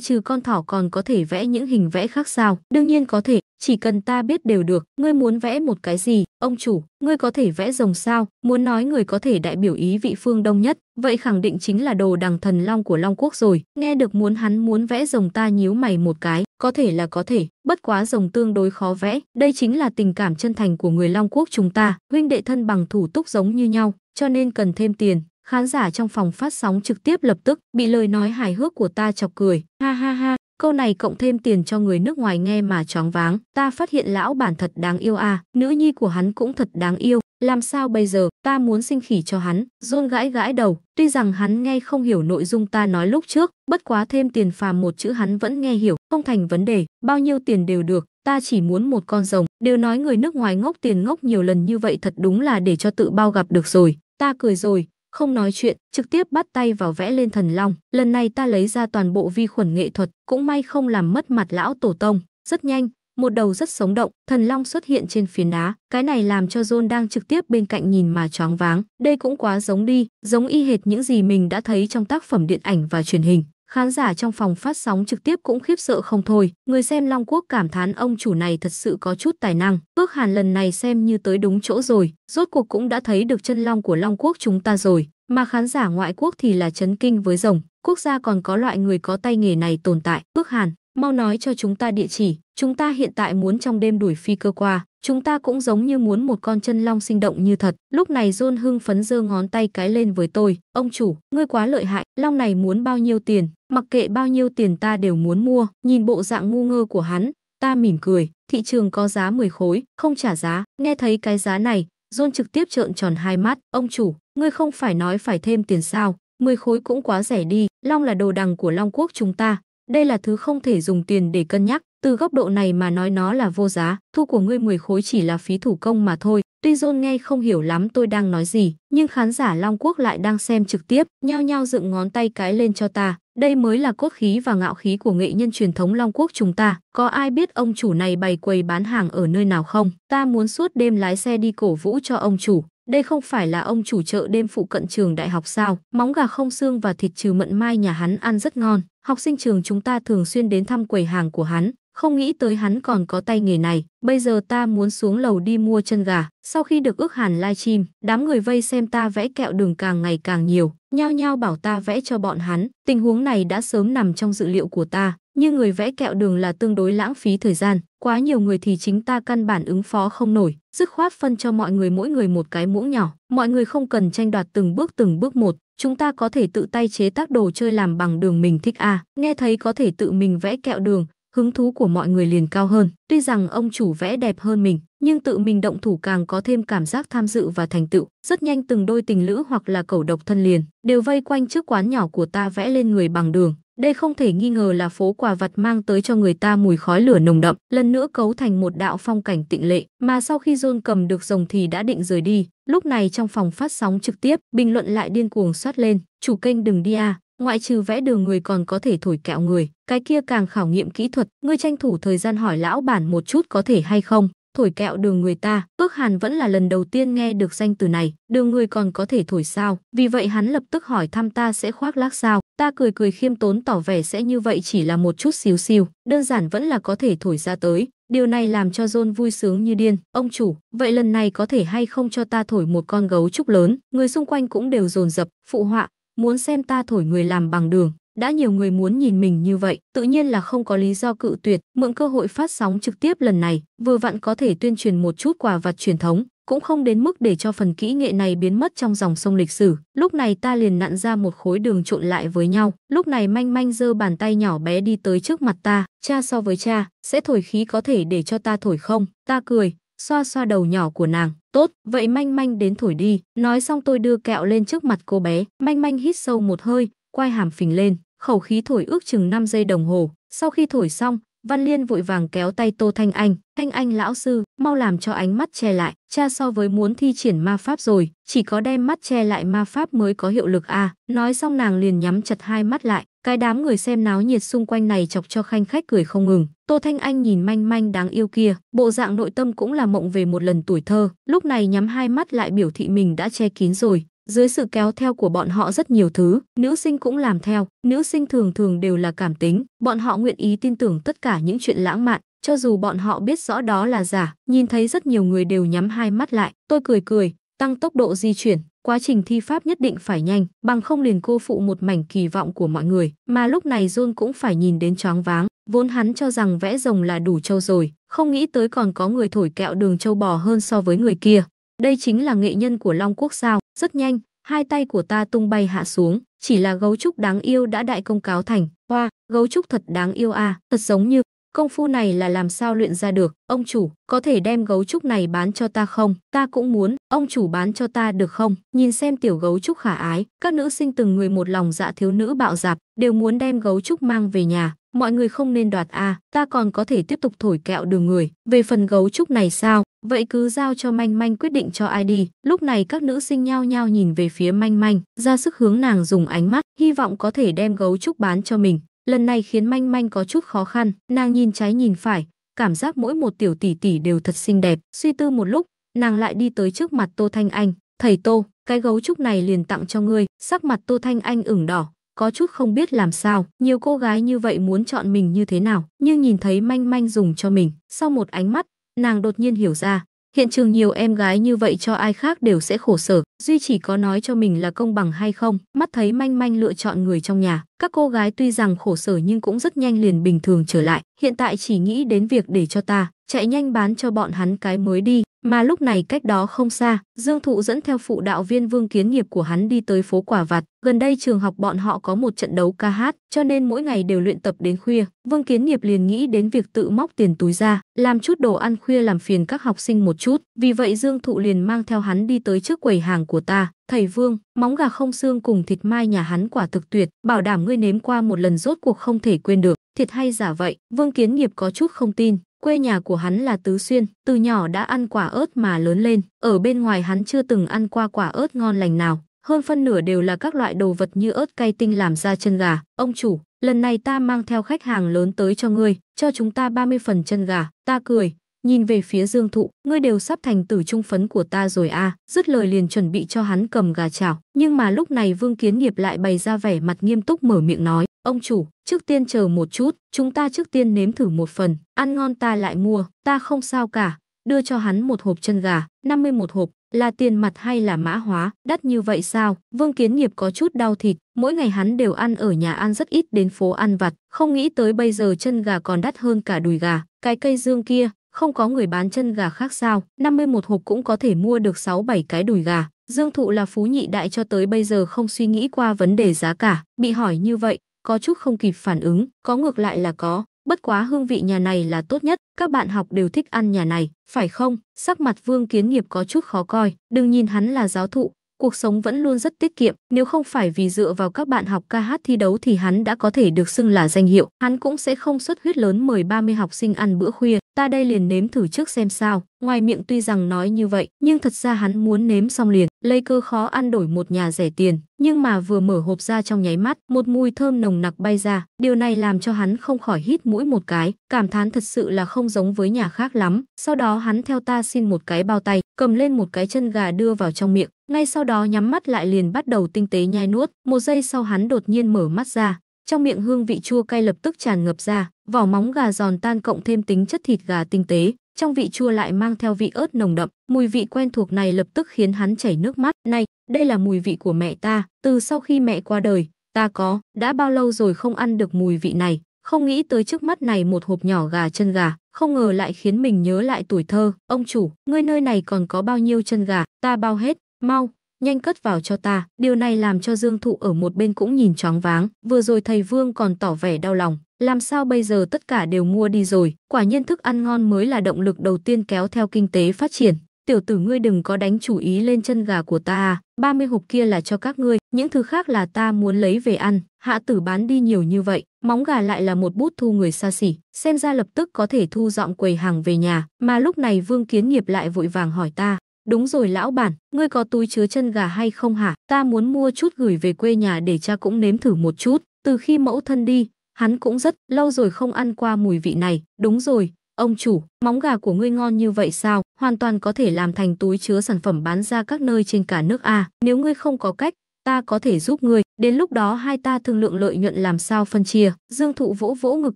trừ con thỏ còn có thể vẽ những hình vẽ khác sao? Đương nhiên có thể, chỉ cần ta biết đều được. Ngươi muốn vẽ một cái gì? Ông chủ, ngươi có thể vẽ rồng sao? Muốn nói người có thể đại biểu ý vị phương đông nhất, vậy khẳng định chính là đồ đằng thần long của Long Quốc rồi. Nghe được muốn hắn muốn vẽ rồng ta nhíu mày một cái, có thể là có thể, bất quá rồng tương đối khó vẽ. Đây chính là tình cảm chân thành của người Long Quốc chúng ta, huynh đệ thân bằng thủ túc giống như nhau, cho nên cần thêm tiền. Khán giả trong phòng phát sóng trực tiếp lập tức bị lời nói hài hước của ta chọc cười. Ha ha ha, câu này cộng thêm tiền cho người nước ngoài nghe mà choáng váng. Ta phát hiện lão bản thật đáng yêu à, nữ nhi của hắn cũng thật đáng yêu. Làm sao bây giờ, ta muốn sinh khỉ cho hắn. John gãi gãi đầu, tuy rằng hắn nghe không hiểu nội dung ta nói lúc trước, bất quá thêm tiền phàm một chữ hắn vẫn nghe hiểu, không thành vấn đề, bao nhiêu tiền đều được, ta chỉ muốn một con rồng. Đều nói người nước ngoài ngốc tiền ngốc nhiều lần như vậy thật đúng là để cho tự bao gặp được rồi. Ta cười rồi, không nói chuyện, trực tiếp bắt tay vào vẽ lên thần long. Lần này ta lấy ra toàn bộ vi khuẩn nghệ thuật, cũng may không làm mất mặt lão tổ tông. Rất nhanh, một đầu rất sống động, thần long xuất hiện trên phiến đá. Cái này làm cho John đang trực tiếp bên cạnh nhìn mà choáng váng. Đây cũng quá giống đi, giống y hệt những gì mình đã thấy trong tác phẩm điện ảnh và truyền hình. Khán giả trong phòng phát sóng trực tiếp cũng khiếp sợ không thôi, người xem Long Quốc cảm thán ông chủ này thật sự có chút tài năng. Bước Hàn lần này xem như tới đúng chỗ rồi, rốt cuộc cũng đã thấy được chân long của Long Quốc chúng ta rồi, mà khán giả ngoại quốc thì là chấn kinh với rồng, quốc gia còn có loại người có tay nghề này tồn tại. Bước Hàn, mau nói cho chúng ta địa chỉ, chúng ta hiện tại muốn trong đêm đuổi phi cơ qua. Chúng ta cũng giống như muốn một con chân long sinh động như thật. Lúc này John hưng phấn giơ ngón tay cái lên với tôi. Ông chủ, ngươi quá lợi hại, long này muốn bao nhiêu tiền? Mặc kệ bao nhiêu tiền ta đều muốn mua. Nhìn bộ dạng ngu ngơ của hắn, ta mỉm cười. Thị trường có giá 10 khối, không trả giá. Nghe thấy cái giá này, John trực tiếp trợn tròn hai mắt. Ông chủ, ngươi không phải nói phải thêm tiền sao? 10 khối cũng quá rẻ đi. Long là đồ đằng của Long Quốc chúng ta. Đây là thứ không thể dùng tiền để cân nhắc. Từ góc độ này mà nói nó là vô giá, thu của ngươi 10 khối chỉ là phí thủ công mà thôi. Tuy John nghe không hiểu lắm tôi đang nói gì, nhưng khán giả Long Quốc lại đang xem trực tiếp, nhao nhao dựng ngón tay cái lên cho ta. Đây mới là cốt khí và ngạo khí của nghệ nhân truyền thống Long Quốc chúng ta. Có ai biết ông chủ này bày quầy bán hàng ở nơi nào không? Ta muốn suốt đêm lái xe đi cổ vũ cho ông chủ. Đây không phải là ông chủ chợ đêm phụ cận trường đại học sao? Móng gà không xương và thịt trừ mận mai nhà hắn ăn rất ngon. Học sinh trường chúng ta thường xuyên đến thăm quầy hàng của hắn, không nghĩ tới hắn còn có tay nghề này, bây giờ ta muốn xuống lầu đi mua chân gà. Sau khi được ước hàn live stream, đám người vây xem ta vẽ kẹo đường càng ngày càng nhiều, nhao nhao bảo ta vẽ cho bọn hắn. Tình huống này đã sớm nằm trong dự liệu của ta, nhưng người vẽ kẹo đường là tương đối lãng phí thời gian, quá nhiều người thì chính ta căn bản ứng phó không nổi, dứt khoát phân cho mọi người mỗi người một cái muỗng nhỏ, mọi người không cần tranh đoạt từng bước từng bước một, chúng ta có thể tự tay chế tác đồ chơi làm bằng đường mình thích à. Nghe thấy có thể tự mình vẽ kẹo đường, hứng thú của mọi người liền cao hơn. Tuy rằng ông chủ vẽ đẹp hơn mình, nhưng tự mình động thủ càng có thêm cảm giác tham dự và thành tựu. Rất nhanh từng đôi tình lữ hoặc là cẩu độc thân liền đều vây quanh trước quán nhỏ của ta vẽ lên người bằng đường. Đây không thể nghi ngờ là phố quà vặt mang tới cho người ta mùi khói lửa nồng đậm, lần nữa cấu thành một đạo phong cảnh tịnh lệ, mà sau khi John cầm được rồng thì đã định rời đi. Lúc này trong phòng phát sóng trực tiếp, bình luận lại điên cuồng soát lên, chủ kênh đừng đi à, ngoại trừ vẽ đường người còn có thể thổi kẹo người, cái kia càng khảo nghiệm kỹ thuật, ngươi tranh thủ thời gian hỏi lão bản một chút có thể hay không. Thổi kẹo đường người ta, Ước Hàn vẫn là lần đầu tiên nghe được danh từ này, đường người còn có thể thổi sao, vì vậy hắn lập tức hỏi thăm ta sẽ khoác lác sao, ta cười cười khiêm tốn tỏ vẻ sẽ như vậy chỉ là một chút xíu xíu, đơn giản vẫn là có thể thổi ra tới, Điều này làm cho John vui sướng như điên. Ông chủ, vậy lần này có thể hay không cho ta thổi một con gấu trúc lớn? Người xung quanh cũng đều dồn dập, phụ họa, muốn xem ta thổi người làm bằng đường. Đã nhiều người muốn nhìn mình như vậy, tự nhiên là không có lý do cự tuyệt, mượn cơ hội phát sóng trực tiếp lần này, vừa vặn có thể tuyên truyền một chút quà vật truyền thống, cũng không đến mức để cho phần kỹ nghệ này biến mất trong dòng sông lịch sử. Lúc này ta liền nặn ra một khối đường trộn lại với nhau. Lúc này manh manh giơ bàn tay nhỏ bé đi tới trước mặt ta. Cha so với cha, sẽ thổi khí có thể để cho ta thổi không? Ta cười, xoa xoa đầu nhỏ của nàng. Tốt, vậy manh manh đến thổi đi. Nói xong tôi đưa kẹo lên trước mặt cô bé. Manh manh hít sâu một hơi, quay hàm phình lên. Khẩu khí thổi ước chừng 5 giây đồng hồ. Sau khi thổi xong, Văn Liên vội vàng kéo tay Tô Thanh Anh. Thanh Anh lão sư, mau làm cho ánh mắt che lại. Cha so với muốn thi triển ma pháp rồi, chỉ có đem mắt che lại ma pháp mới có hiệu lực à. Nói xong nàng liền nhắm chặt hai mắt lại. Cái đám người xem náo nhiệt xung quanh này chọc cho khanh khách cười không ngừng. Tô Thanh Anh nhìn manh manh đáng yêu kia, bộ dạng nội tâm cũng là mộng về một lần tuổi thơ, lúc này nhắm hai mắt lại biểu thị mình đã che kín rồi. Dưới sự kéo theo của bọn họ rất nhiều thứ, nữ sinh cũng làm theo, nữ sinh thường thường đều là cảm tính, bọn họ nguyện ý tin tưởng tất cả những chuyện lãng mạn, cho dù bọn họ biết rõ đó là giả, nhìn thấy rất nhiều người đều nhắm hai mắt lại, tôi cười cười, tăng tốc độ di chuyển, quá trình thi pháp nhất định phải nhanh, bằng không liền cô phụ một mảnh kỳ vọng của mọi người, mà lúc này John cũng phải nhìn đến choáng váng, vốn hắn cho rằng vẽ rồng là đủ trâu rồi, không nghĩ tới còn có người thổi kẹo đường trâu bò hơn so với người kia. Đây chính là nghệ nhân của Long Quốc sao, rất nhanh, hai tay của ta tung bay hạ xuống, chỉ là gấu trúc đáng yêu đã đại công cáo thành, hoa, wow, gấu trúc thật đáng yêu à, thật giống như Công phu này là làm sao luyện ra được? Ông chủ, có thể đem gấu trúc này bán cho ta không? Ta cũng muốn, ông chủ bán cho ta được không? Nhìn xem tiểu gấu trúc khả ái, các nữ sinh từng người một lòng dạ thiếu nữ bạo dạp, đều muốn đem gấu trúc mang về nhà. Mọi người không nên đoạt a, ta còn có thể tiếp tục thổi kẹo đường người. Về phần gấu trúc này sao? Vậy cứ giao cho Manh Manh quyết định cho ai đi. Lúc này các nữ sinh nhao nhao nhìn về phía Manh Manh, ra sức hướng nàng dùng ánh mắt, hy vọng có thể đem gấu trúc bán cho mình. Lần này khiến Manh Manh có chút khó khăn, nàng nhìn trái nhìn phải, cảm giác mỗi một tiểu tỷ tỷ đều thật xinh đẹp. Suy tư một lúc, nàng lại đi tới trước mặt Tô Thanh Anh, "Thầy Tô, cái gấu trúc này liền tặng cho ngươi." Sắc mặt Tô Thanh Anh ửng đỏ, có chút không biết làm sao, nhiều cô gái như vậy muốn chọn mình như thế nào, nhưng nhìn thấy Manh Manh dùng cho mình, sau một ánh mắt, nàng đột nhiên hiểu ra, Hiện trường nhiều em gái như vậy cho ai khác đều sẽ khổ sở, duy chỉ có nói cho mình là công bằng hay không. Mắt thấy manh manh lựa chọn người trong nhà, các cô gái tuy rằng khổ sở nhưng cũng rất nhanh liền bình thường trở lại. Hiện tại chỉ nghĩ đến việc để cho ta, chạy nhanh bán cho bọn hắn cái mới đi. Mà lúc này cách đó không xa, Dương Thụ dẫn theo phụ đạo viên Vương Kiến Nghiệp của hắn đi tới phố Quả Vặt. Gần đây trường học bọn họ có một trận đấu ca hát, cho nên mỗi ngày đều luyện tập đến khuya. Vương Kiến Nghiệp liền nghĩ đến việc tự móc tiền túi ra, làm chút đồ ăn khuya làm phiền các học sinh một chút. Vì vậy Dương Thụ liền mang theo hắn đi tới trước quầy hàng của ta. Thầy Vương, móng gà không xương cùng thịt mai nhà hắn quả thực tuyệt, bảo đảm ngươi nếm qua một lần rốt cuộc không thể quên được. Thiệt hay giả vậy, Vương Kiến Nghiệp có chút không tin, Quê nhà của hắn là Tứ Xuyên, từ nhỏ đã ăn quả ớt mà lớn lên, ở bên ngoài hắn chưa từng ăn qua quả ớt ngon lành nào, hơn phân nửa đều là các loại đồ vật như ớt cay tinh làm ra chân gà. Ông chủ, lần này ta mang theo khách hàng lớn tới cho ngươi, cho chúng ta 30 phần chân gà. Ta cười, nhìn về phía Dương Thụ, ngươi đều sắp thành tử trung phấn của ta rồi a. À. Dứt lời liền chuẩn bị cho hắn cầm gà chảo, nhưng mà lúc này Vương Kiến Nghiệp lại bày ra vẻ mặt nghiêm túc mở miệng nói, Ông chủ, trước tiên chờ một chút, chúng ta trước tiên nếm thử một phần, ăn ngon ta lại mua, ta không sao cả. Đưa cho hắn một hộp chân gà, 50 một hộp, là tiền mặt hay là mã hóa, đắt như vậy sao? Vương Kiến Nghiệp có chút đau thịt, mỗi ngày hắn đều ăn ở nhà ăn rất ít đến phố ăn vặt, không nghĩ tới bây giờ chân gà còn đắt hơn cả đùi gà. Cái cây dương kia, không có người bán chân gà khác sao? 51 hộp cũng có thể mua được 6-7 cái đùi gà. Dương Thụ là phú nhị đại cho tới bây giờ không suy nghĩ qua vấn đề giá cả, bị hỏi như vậy, có chút không kịp phản ứng, có ngược lại là có, bất quá hương vị nhà này là tốt nhất, các bạn học đều thích ăn nhà này, phải không? Sắc mặt Vương Kiến Nghiệp có chút khó coi, đừng nhìn hắn là giáo thụ, cuộc sống vẫn luôn rất tiết kiệm, nếu không phải vì dựa vào các bạn học ca hát thi đấu thì hắn đã có thể được xưng là danh hiệu, hắn cũng sẽ không xuất huyết lớn mời 30 học sinh ăn bữa khuya, ta đây liền nếm thử trước xem sao, ngoài miệng tuy rằng nói như vậy, nhưng thật ra hắn muốn nếm xong liền, lấy cơ khó ăn đổi một nhà rẻ tiền, nhưng mà vừa mở hộp ra trong nháy mắt, một mùi thơm nồng nặc bay ra, điều này làm cho hắn không khỏi hít mũi một cái, cảm thán thật sự là không giống với nhà khác lắm, sau đó hắn theo ta xin một cái bao tay, cầm lên một cái chân gà đưa vào trong miệng, ngay sau đó nhắm mắt lại liền bắt đầu tinh tế nhai nuốt, một giây sau hắn đột nhiên mở mắt ra, trong miệng hương vị chua cay lập tức tràn ngập ra, vỏ móng gà giòn tan cộng thêm tính chất thịt gà tinh tế, trong vị chua lại mang theo vị ớt nồng đậm, mùi vị quen thuộc này lập tức khiến hắn chảy nước mắt. Này, đây là mùi vị của mẹ ta, từ sau khi mẹ qua đời, ta có, đã bao lâu rồi không ăn được mùi vị này, không nghĩ tới trước mắt này một hộp nhỏ gà chân gà, không ngờ lại khiến mình nhớ lại tuổi thơ. Ông chủ, ngươi nơi này còn có bao nhiêu chân gà, ta bao hết, mau nhanh cất vào cho ta điều này làm cho dương thụ ở một bên cũng nhìn choáng váng vừa rồi thầy vương còn tỏ vẻ đau lòng làm sao bây giờ tất cả đều mua đi rồi quả nhiên thức ăn ngon mới là động lực đầu tiên kéo theo kinh tế phát triển tiểu tử ngươi đừng có đánh chủ ý lên chân gà của ta à, 30 hộp kia là cho các ngươi, những thứ khác là ta muốn lấy về ăn, hạ tử bán đi nhiều như vậy, móng gà lại là một bút thu người xa xỉ, xem ra lập tức có thể thu dọn quầy hàng về nhà, mà lúc này Vương Kiến Nghiệp lại vội vàng hỏi ta, Đúng rồi lão bản, ngươi có túi chứa chân gà hay không hả? Ta muốn mua chút gửi về quê nhà để cha cũng nếm thử một chút. Từ khi mẫu thân đi, hắn cũng rất lâu rồi không ăn qua mùi vị này. Đúng rồi, ông chủ, móng gà của ngươi ngon như vậy sao? Hoàn toàn có thể làm thành túi chứa sản phẩm bán ra các nơi trên cả nước A. À, nếu ngươi không có cách, ta có thể giúp ngươi. Đến lúc đó hai ta thương lượng lợi nhuận làm sao phân chia. Dương thụ vỗ vỗ ngực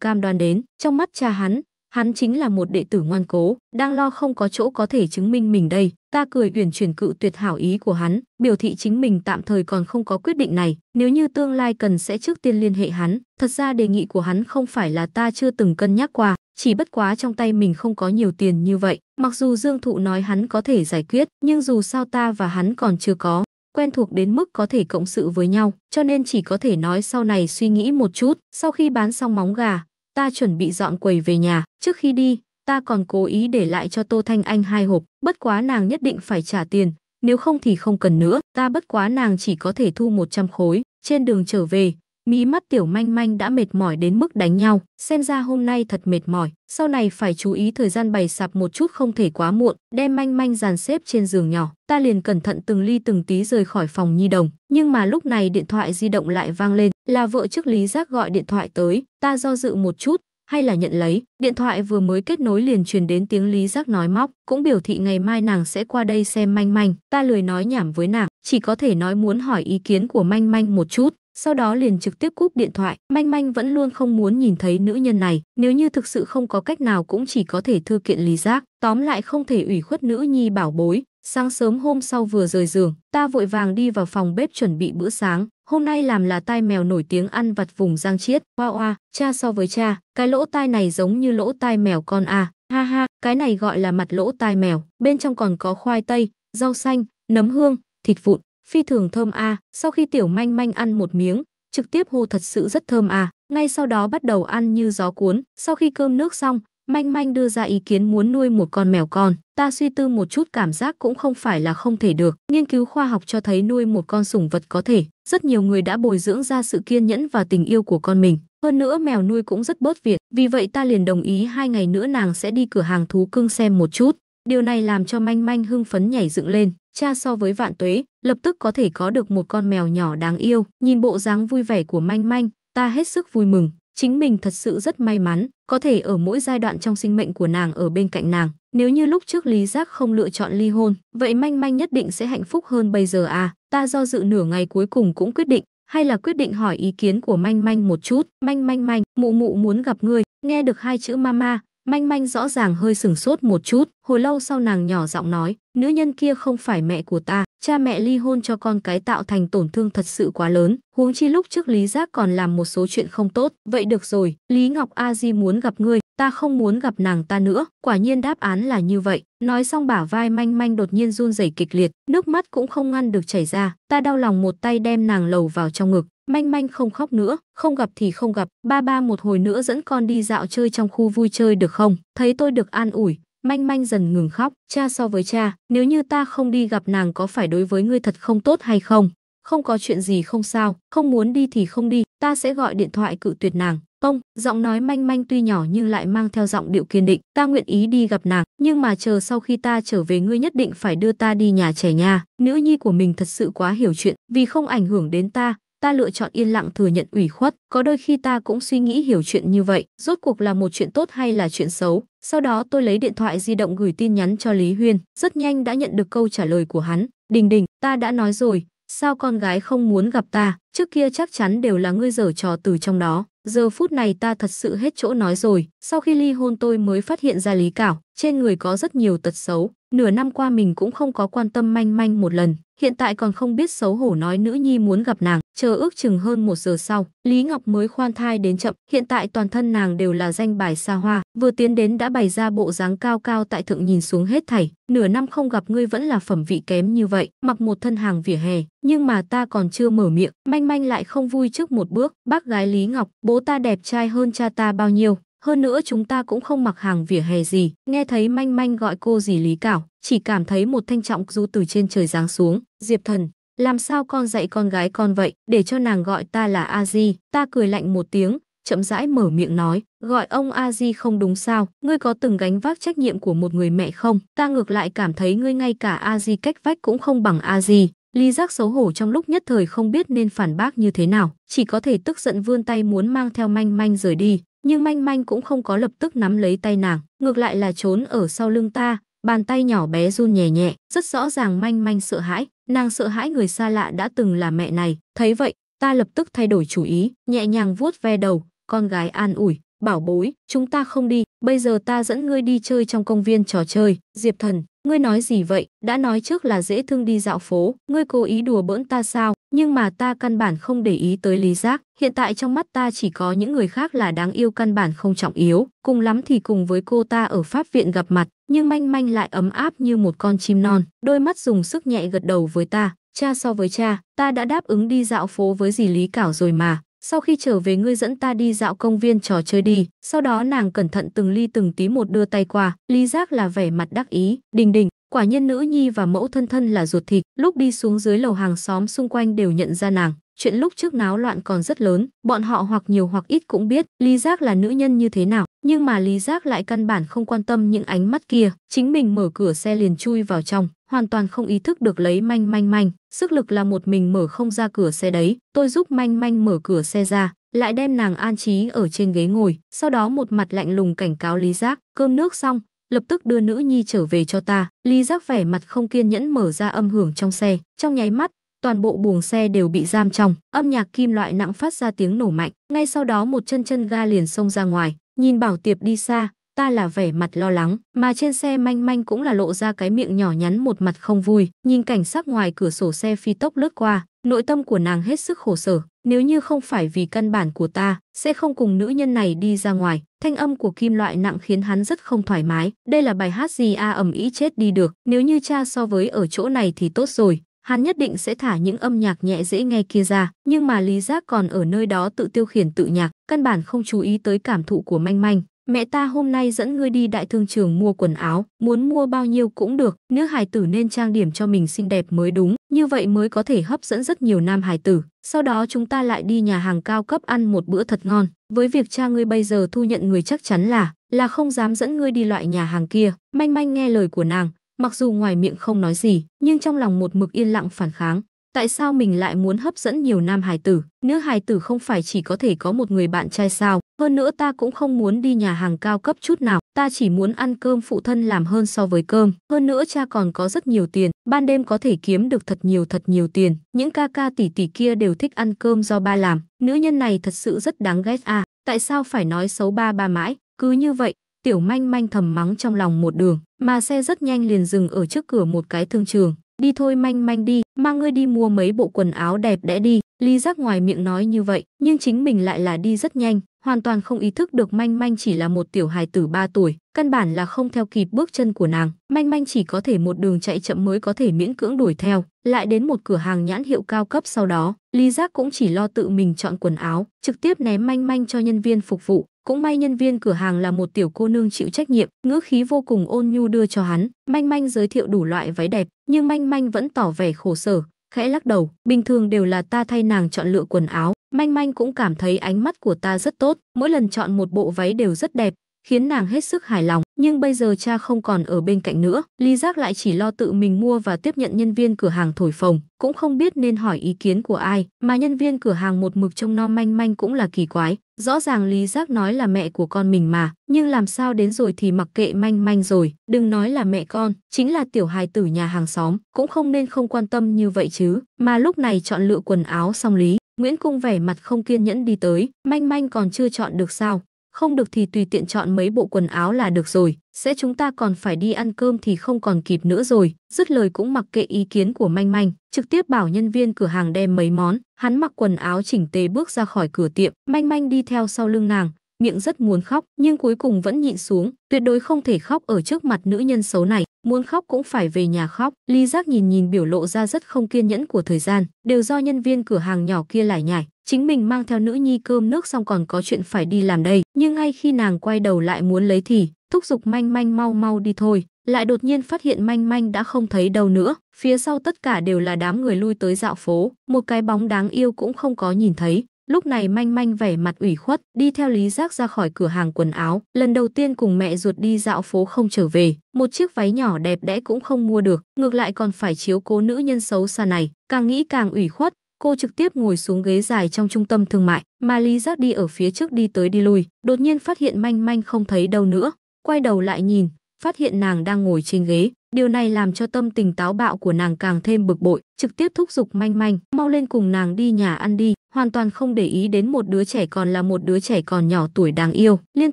cam đoan đến, trong mắt cha hắn, hắn chính là một đệ tử ngoan cố, đang lo không có chỗ có thể chứng minh mình đây. Ta cười uyển chuyển cự tuyệt hảo ý của hắn, biểu thị chính mình tạm thời còn không có quyết định này, nếu như tương lai cần sẽ trước tiên liên hệ hắn. Thật ra đề nghị của hắn không phải là ta chưa từng cân nhắc qua, chỉ bất quá trong tay mình không có nhiều tiền như vậy. Mặc dù Dương Thụ nói hắn có thể giải quyết, nhưng dù sao ta và hắn còn chưa có, quen thuộc đến mức có thể cộng sự với nhau, cho nên chỉ có thể nói sau này suy nghĩ một chút. Sau khi bán xong móng gà, ta chuẩn bị dọn quầy về nhà. Trước khi đi, ta còn cố ý để lại cho Tô Thanh Anh hai hộp, bất quá nàng nhất định phải trả tiền, nếu không thì không cần nữa, ta bất quá nàng chỉ có thể thu 100 khối. Trên đường trở về, mí mắt tiểu manh manh đã mệt mỏi đến mức đánh nhau, xem ra hôm nay thật mệt mỏi, sau này phải chú ý thời gian bày sạp một chút không thể quá muộn, đem manh manh dàn xếp trên giường nhỏ, ta liền cẩn thận từng ly từng tí rời khỏi phòng nhi đồng, nhưng mà lúc này điện thoại di động lại vang lên, là vợ trước Lý Giác gọi điện thoại tới, ta do dự một chút, hay là nhận lấy. Điện thoại vừa mới kết nối liền truyền đến tiếng Lý Giác nói móc, cũng biểu thị ngày mai nàng sẽ qua đây xem Manh Manh, ta lười nói nhảm với nàng, chỉ có thể nói muốn hỏi ý kiến của Manh Manh một chút. Sau đó liền trực tiếp cúp điện thoại, Manh Manh vẫn luôn không muốn nhìn thấy nữ nhân này, nếu như thực sự không có cách nào cũng chỉ có thể thư kiện Lý Giác, tóm lại không thể ủy khuất nữ nhi bảo bối. Sáng sớm hôm sau vừa rời giường, ta vội vàng đi vào phòng bếp chuẩn bị bữa sáng, Hôm nay làm là tai mèo nổi tiếng ăn vặt vùng Giang Chiết, hoa hoa, cha so với cha, cái lỗ tai này giống như lỗ tai mèo con à, ha ha, cái này gọi là mặt lỗ tai mèo, bên trong còn có khoai tây, rau xanh, nấm hương, thịt vụn, phi thường thơm à, sau khi tiểu manh manh ăn một miếng, trực tiếp hô thật sự rất thơm à, ngay sau đó bắt đầu ăn như gió cuốn, sau khi cơm nước xong, Manh Manh đưa ra ý kiến muốn nuôi một con mèo con. Ta suy tư một chút cảm giác cũng không phải là không thể được. Nghiên cứu khoa học cho thấy nuôi một con sủng vật có thể. Rất nhiều người đã bồi dưỡng ra sự kiên nhẫn và tình yêu của con mình. Hơn nữa mèo nuôi cũng rất bớt việc. Vì vậy ta liền đồng ý hai ngày nữa nàng sẽ đi cửa hàng thú cưng xem một chút. Điều này làm cho Manh Manh hưng phấn nhảy dựng lên. Cha so với vạn tuế, lập tức có thể có được một con mèo nhỏ đáng yêu. Nhìn bộ dáng vui vẻ của Manh Manh, ta hết sức vui mừng chính mình thật sự rất may mắn, có thể ở mỗi giai đoạn trong sinh mệnh của nàng ở bên cạnh nàng. Nếu như lúc trước Lý Giác không lựa chọn ly hôn, vậy manh manh nhất định sẽ hạnh phúc hơn bây giờ à, ta do dự nửa ngày cuối cùng cũng quyết định, hay là quyết định hỏi ý kiến của manh manh một chút, manh manh manh, mụ mụ muốn gặp ngươi, nghe được hai chữ mama, Manh manh rõ ràng hơi sừng sốt một chút, hồi lâu sau nàng nhỏ giọng nói, nữ nhân kia không phải mẹ của ta, cha mẹ ly hôn cho con cái tạo thành tổn thương thật sự quá lớn, huống chi lúc trước Lý Giác còn làm một số chuyện không tốt, vậy được rồi, Lý Ngọc A Di muốn gặp ngươi, ta không muốn gặp nàng ta nữa, quả nhiên đáp án là như vậy. Nói xong bả vai manh manh đột nhiên run rẩy kịch liệt, nước mắt cũng không ngăn được chảy ra, ta đau lòng một tay đem nàng lầu vào trong ngực, Manh manh không khóc nữa, không gặp thì không gặp, ba ba một hồi nữa dẫn con đi dạo chơi trong khu vui chơi được không? Thấy tôi được an ủi, manh manh dần ngừng khóc. Cha so với cha, nếu như ta không đi gặp nàng có phải đối với ngươi thật không tốt hay không? Không có chuyện gì không sao, không muốn đi thì không đi, ta sẽ gọi điện thoại cự tuyệt nàng. Không, giọng nói manh manh tuy nhỏ nhưng lại mang theo giọng điệu kiên định. Ta nguyện ý đi gặp nàng, nhưng mà chờ sau khi ta trở về ngươi nhất định phải đưa ta đi nhà trẻ nha. Nữ nhi của mình thật sự quá hiểu chuyện, vì không ảnh hưởng đến ta, ta lựa chọn yên lặng thừa nhận ủy khuất, có đôi khi ta cũng suy nghĩ hiểu chuyện như vậy, rốt cuộc là một chuyện tốt hay là chuyện xấu. Sau đó tôi lấy điện thoại di động gửi tin nhắn cho Lý Huyên, rất nhanh đã nhận được câu trả lời của hắn, "Đình Đình, ta đã nói rồi, sao con gái không muốn gặp ta, trước kia chắc chắn đều là ngươi giở trò từ trong đó." Giờ phút này ta thật sự hết chỗ nói rồi, sau khi ly hôn tôi mới phát hiện ra Lý Cảo, trên người có rất nhiều tật xấu, nửa năm qua mình cũng không có quan tâm manh manh một lần, hiện tại còn không biết xấu hổ nói nữ nhi muốn gặp nàng, chờ ước chừng hơn một giờ sau, Lý Ngọc mới khoan thai đến chậm, hiện tại toàn thân nàng đều là danh bài xa hoa, vừa tiến đến đã bày ra bộ dáng cao cao tại thượng nhìn xuống hết thảy, nửa năm không gặp ngươi vẫn là phẩm vị kém như vậy, mặc một thân hàng vỉa hè, nhưng mà ta còn chưa mở miệng, manh manh lại không vui trước một bước, bác gái Lý Ngọc, bố ta đẹp trai hơn cha ta bao nhiêu, hơn nữa chúng ta cũng không mặc hàng vỉa hè gì. Nghe thấy manh manh gọi cô gì Lý Cảo, chỉ cảm thấy một thanh trọng du từ trên trời giáng xuống. Diệp thần, làm sao con dạy con gái con vậy, để cho nàng gọi ta là a di Ta cười lạnh một tiếng, chậm rãi mở miệng nói, gọi ông a di không đúng sao, ngươi có từng gánh vác trách nhiệm của một người mẹ không? Ta ngược lại cảm thấy ngươi ngay cả a di cách vách cũng không bằng a di lý giác xấu hổ trong lúc nhất thời không biết nên phản bác như thế nào, chỉ có thể tức giận vươn tay muốn mang theo manh manh rời đi nhưng manh manh cũng không có lập tức nắm lấy tay nàng, ngược lại là trốn ở sau lưng ta, bàn tay nhỏ bé run nhẹ nhẹ, rất rõ ràng manh manh sợ hãi, nàng sợ hãi người xa lạ đã từng là mẹ này, thấy vậy, ta lập tức thay đổi chủ ý, nhẹ nhàng vuốt ve đầu, con gái an ủi, bảo bối, chúng ta không đi, bây giờ ta dẫn ngươi đi chơi trong công viên trò chơi, Diệp Thần, ngươi nói gì vậy, đã nói trước là dễ thương đi dạo phố, ngươi cố ý đùa bỡn ta sao, nhưng mà ta căn bản không để ý tới Lý Giác, hiện tại trong mắt ta chỉ có những người khác là đáng yêu căn bản không trọng yếu, cùng lắm thì cùng với cô ta ở pháp viện gặp mặt, nhưng manh manh lại ấm áp như một con chim non, đôi mắt dùng sức nhẹ gật đầu với ta, cha so với cha, ta đã đáp ứng đi dạo phố với dì Lý Cảo rồi mà, sau khi trở về ngươi dẫn ta đi dạo công viên trò chơi đi, sau đó nàng cẩn thận từng ly từng tí một đưa tay qua, Lý Giác là vẻ mặt đắc ý, đình đình, Quả nhiên nữ nhi và mẫu thân thân là ruột thịt, lúc đi xuống dưới lầu hàng xóm xung quanh đều nhận ra nàng. Chuyện lúc trước náo loạn còn rất lớn, bọn họ hoặc nhiều hoặc ít cũng biết Lý Giác là nữ nhân như thế nào, nhưng mà Lý Giác lại căn bản không quan tâm những ánh mắt kia, chính mình mở cửa xe liền chui vào trong, hoàn toàn không ý thức được lấy manh manh manh, sức lực là một mình mở không ra cửa xe đấy, tôi giúp manh manh mở cửa xe ra, lại đem nàng an trí ở trên ghế ngồi, sau đó một mặt lạnh lùng cảnh cáo Lý Giác, cơm nước xong, lập tức đưa nữ nhi trở về cho ta. Lý giác vẻ mặt không kiên nhẫn mở ra âm hưởng trong xe, trong nháy mắt, toàn bộ buồng xe đều bị giam trong, âm nhạc kim loại nặng phát ra tiếng nổ mạnh, ngay sau đó một chân chân ga liền xông ra ngoài, nhìn bảo tiệp đi xa, ta là vẻ mặt lo lắng, mà trên xe manh manh cũng là lộ ra cái miệng nhỏ nhắn một mặt không vui, nhìn cảnh sắc ngoài cửa sổ xe phi tốc lướt qua, Nội tâm của nàng hết sức khổ sở, nếu như không phải vì căn bản của ta, sẽ không cùng nữ nhân này đi ra ngoài. Thanh âm của kim loại nặng khiến hắn rất không thoải mái. Đây là bài hát gì a à, ẩm ý chết đi được, nếu như cha so với ở chỗ này thì tốt rồi. Hắn nhất định sẽ thả những âm nhạc nhẹ dễ nghe kia ra, nhưng mà lý giác còn ở nơi đó tự tiêu khiển tự nhạc, căn bản không chú ý tới cảm thụ của manh manh mẹ ta hôm nay dẫn ngươi đi đại thương trường mua quần áo, muốn mua bao nhiêu cũng được, nữ hài tử nên trang điểm cho mình xinh đẹp mới đúng, như vậy mới có thể hấp dẫn rất nhiều nam hài tử. Sau đó chúng ta lại đi nhà hàng cao cấp ăn một bữa thật ngon. Với việc cha ngươi bây giờ thu nhận người chắc chắn là là không dám dẫn ngươi đi loại nhà hàng kia. Manh manh nghe lời của nàng, mặc dù ngoài miệng không nói gì, nhưng trong lòng một mực yên lặng phản kháng. Tại sao mình lại muốn hấp dẫn nhiều nam hài tử? Nữ hài tử không phải chỉ có thể có một người bạn trai sao? Hơn nữa ta cũng không muốn đi nhà hàng cao cấp chút nào, ta chỉ muốn ăn cơm phụ thân làm hơn so với cơm. Hơn nữa cha còn có rất nhiều tiền, ban đêm có thể kiếm được thật nhiều thật nhiều tiền. Những ca ca tỷ tỷ kia đều thích ăn cơm do ba làm. Nữ nhân này thật sự rất đáng ghét à, tại sao phải nói xấu ba ba mãi? Cứ như vậy, tiểu manh manh thầm mắng trong lòng một đường, mà xe rất nhanh liền dừng ở trước cửa một cái thương trường. Đi thôi manh manh đi, mang ngươi đi mua mấy bộ quần áo đẹp đẽ đi. Lý giác ngoài miệng nói như vậy, nhưng chính mình lại là đi rất nhanh, hoàn toàn không ý thức được manh manh chỉ là một tiểu hài tử 3 tuổi, căn bản là không theo kịp bước chân của nàng. Manh manh chỉ có thể một đường chạy chậm mới có thể miễn cưỡng đuổi theo, lại đến một cửa hàng nhãn hiệu cao cấp sau đó, Lý giác cũng chỉ lo tự mình chọn quần áo, trực tiếp ném manh manh cho nhân viên phục vụ. Cũng may nhân viên cửa hàng là một tiểu cô nương chịu trách nhiệm, ngữ khí vô cùng ôn nhu đưa cho hắn. Manh manh giới thiệu đủ loại váy đẹp, nhưng manh manh vẫn tỏ vẻ khổ sở, khẽ lắc đầu, bình thường đều là ta thay nàng chọn lựa quần áo, Manh Manh cũng cảm thấy ánh mắt của ta rất tốt, mỗi lần chọn một bộ váy đều rất đẹp, khiến nàng hết sức hài lòng. Nhưng bây giờ cha không còn ở bên cạnh nữa, Ly Giác lại chỉ lo tự mình mua và tiếp nhận nhân viên cửa hàng thổi phồng, cũng không biết nên hỏi ý kiến của ai, mà nhân viên cửa hàng một mực trông no manh manh cũng là kỳ quái. Rõ ràng Lý Giác nói là mẹ của con mình mà, nhưng làm sao đến rồi thì mặc kệ manh manh rồi, đừng nói là mẹ con, chính là tiểu hài tử nhà hàng xóm, cũng không nên không quan tâm như vậy chứ. Mà lúc này chọn lựa quần áo xong Lý, Nguyễn Cung vẻ mặt không kiên nhẫn đi tới, manh manh còn chưa chọn được sao, không được thì tùy tiện chọn mấy bộ quần áo là được rồi, sẽ chúng ta còn phải đi ăn cơm thì không còn kịp nữa rồi. Dứt lời cũng mặc kệ ý kiến của Manh Manh, trực tiếp bảo nhân viên cửa hàng đem mấy món, hắn mặc quần áo chỉnh tề bước ra khỏi cửa tiệm, Manh Manh đi theo sau lưng nàng, miệng rất muốn khóc nhưng cuối cùng vẫn nhịn xuống, tuyệt đối không thể khóc ở trước mặt nữ nhân xấu này, muốn khóc cũng phải về nhà khóc. Ly Giác nhìn nhìn biểu lộ ra rất không kiên nhẫn của thời gian, đều do nhân viên cửa hàng nhỏ kia lải nhải, chính mình mang theo nữ nhi cơm nước xong còn có chuyện phải đi làm đây, nhưng ngay khi nàng quay đầu lại muốn lấy thì, thúc giục manh manh mau mau đi thôi, lại đột nhiên phát hiện manh manh đã không thấy đâu nữa phía sau tất cả đều là đám người lui tới dạo phố một cái bóng đáng yêu cũng không có nhìn thấy Lúc này manh manh vẻ mặt ủy khuất, đi theo Lý Giác ra khỏi cửa hàng quần áo, lần đầu tiên cùng mẹ ruột đi dạo phố không trở về, một chiếc váy nhỏ đẹp đẽ cũng không mua được, ngược lại còn phải chiếu cố nữ nhân xấu xa này, càng nghĩ càng ủy khuất, cô trực tiếp ngồi xuống ghế dài trong trung tâm thương mại, mà Lý Giác đi ở phía trước đi tới đi lui, đột nhiên phát hiện manh manh không thấy đâu nữa, quay đầu lại nhìn, phát hiện nàng đang ngồi trên ghế, Điều này làm cho tâm tình táo bạo của nàng càng thêm bực bội, trực tiếp thúc giục manh manh, mau lên cùng nàng đi nhà ăn đi, hoàn toàn không để ý đến một đứa trẻ còn là một đứa trẻ còn nhỏ tuổi đáng yêu, liên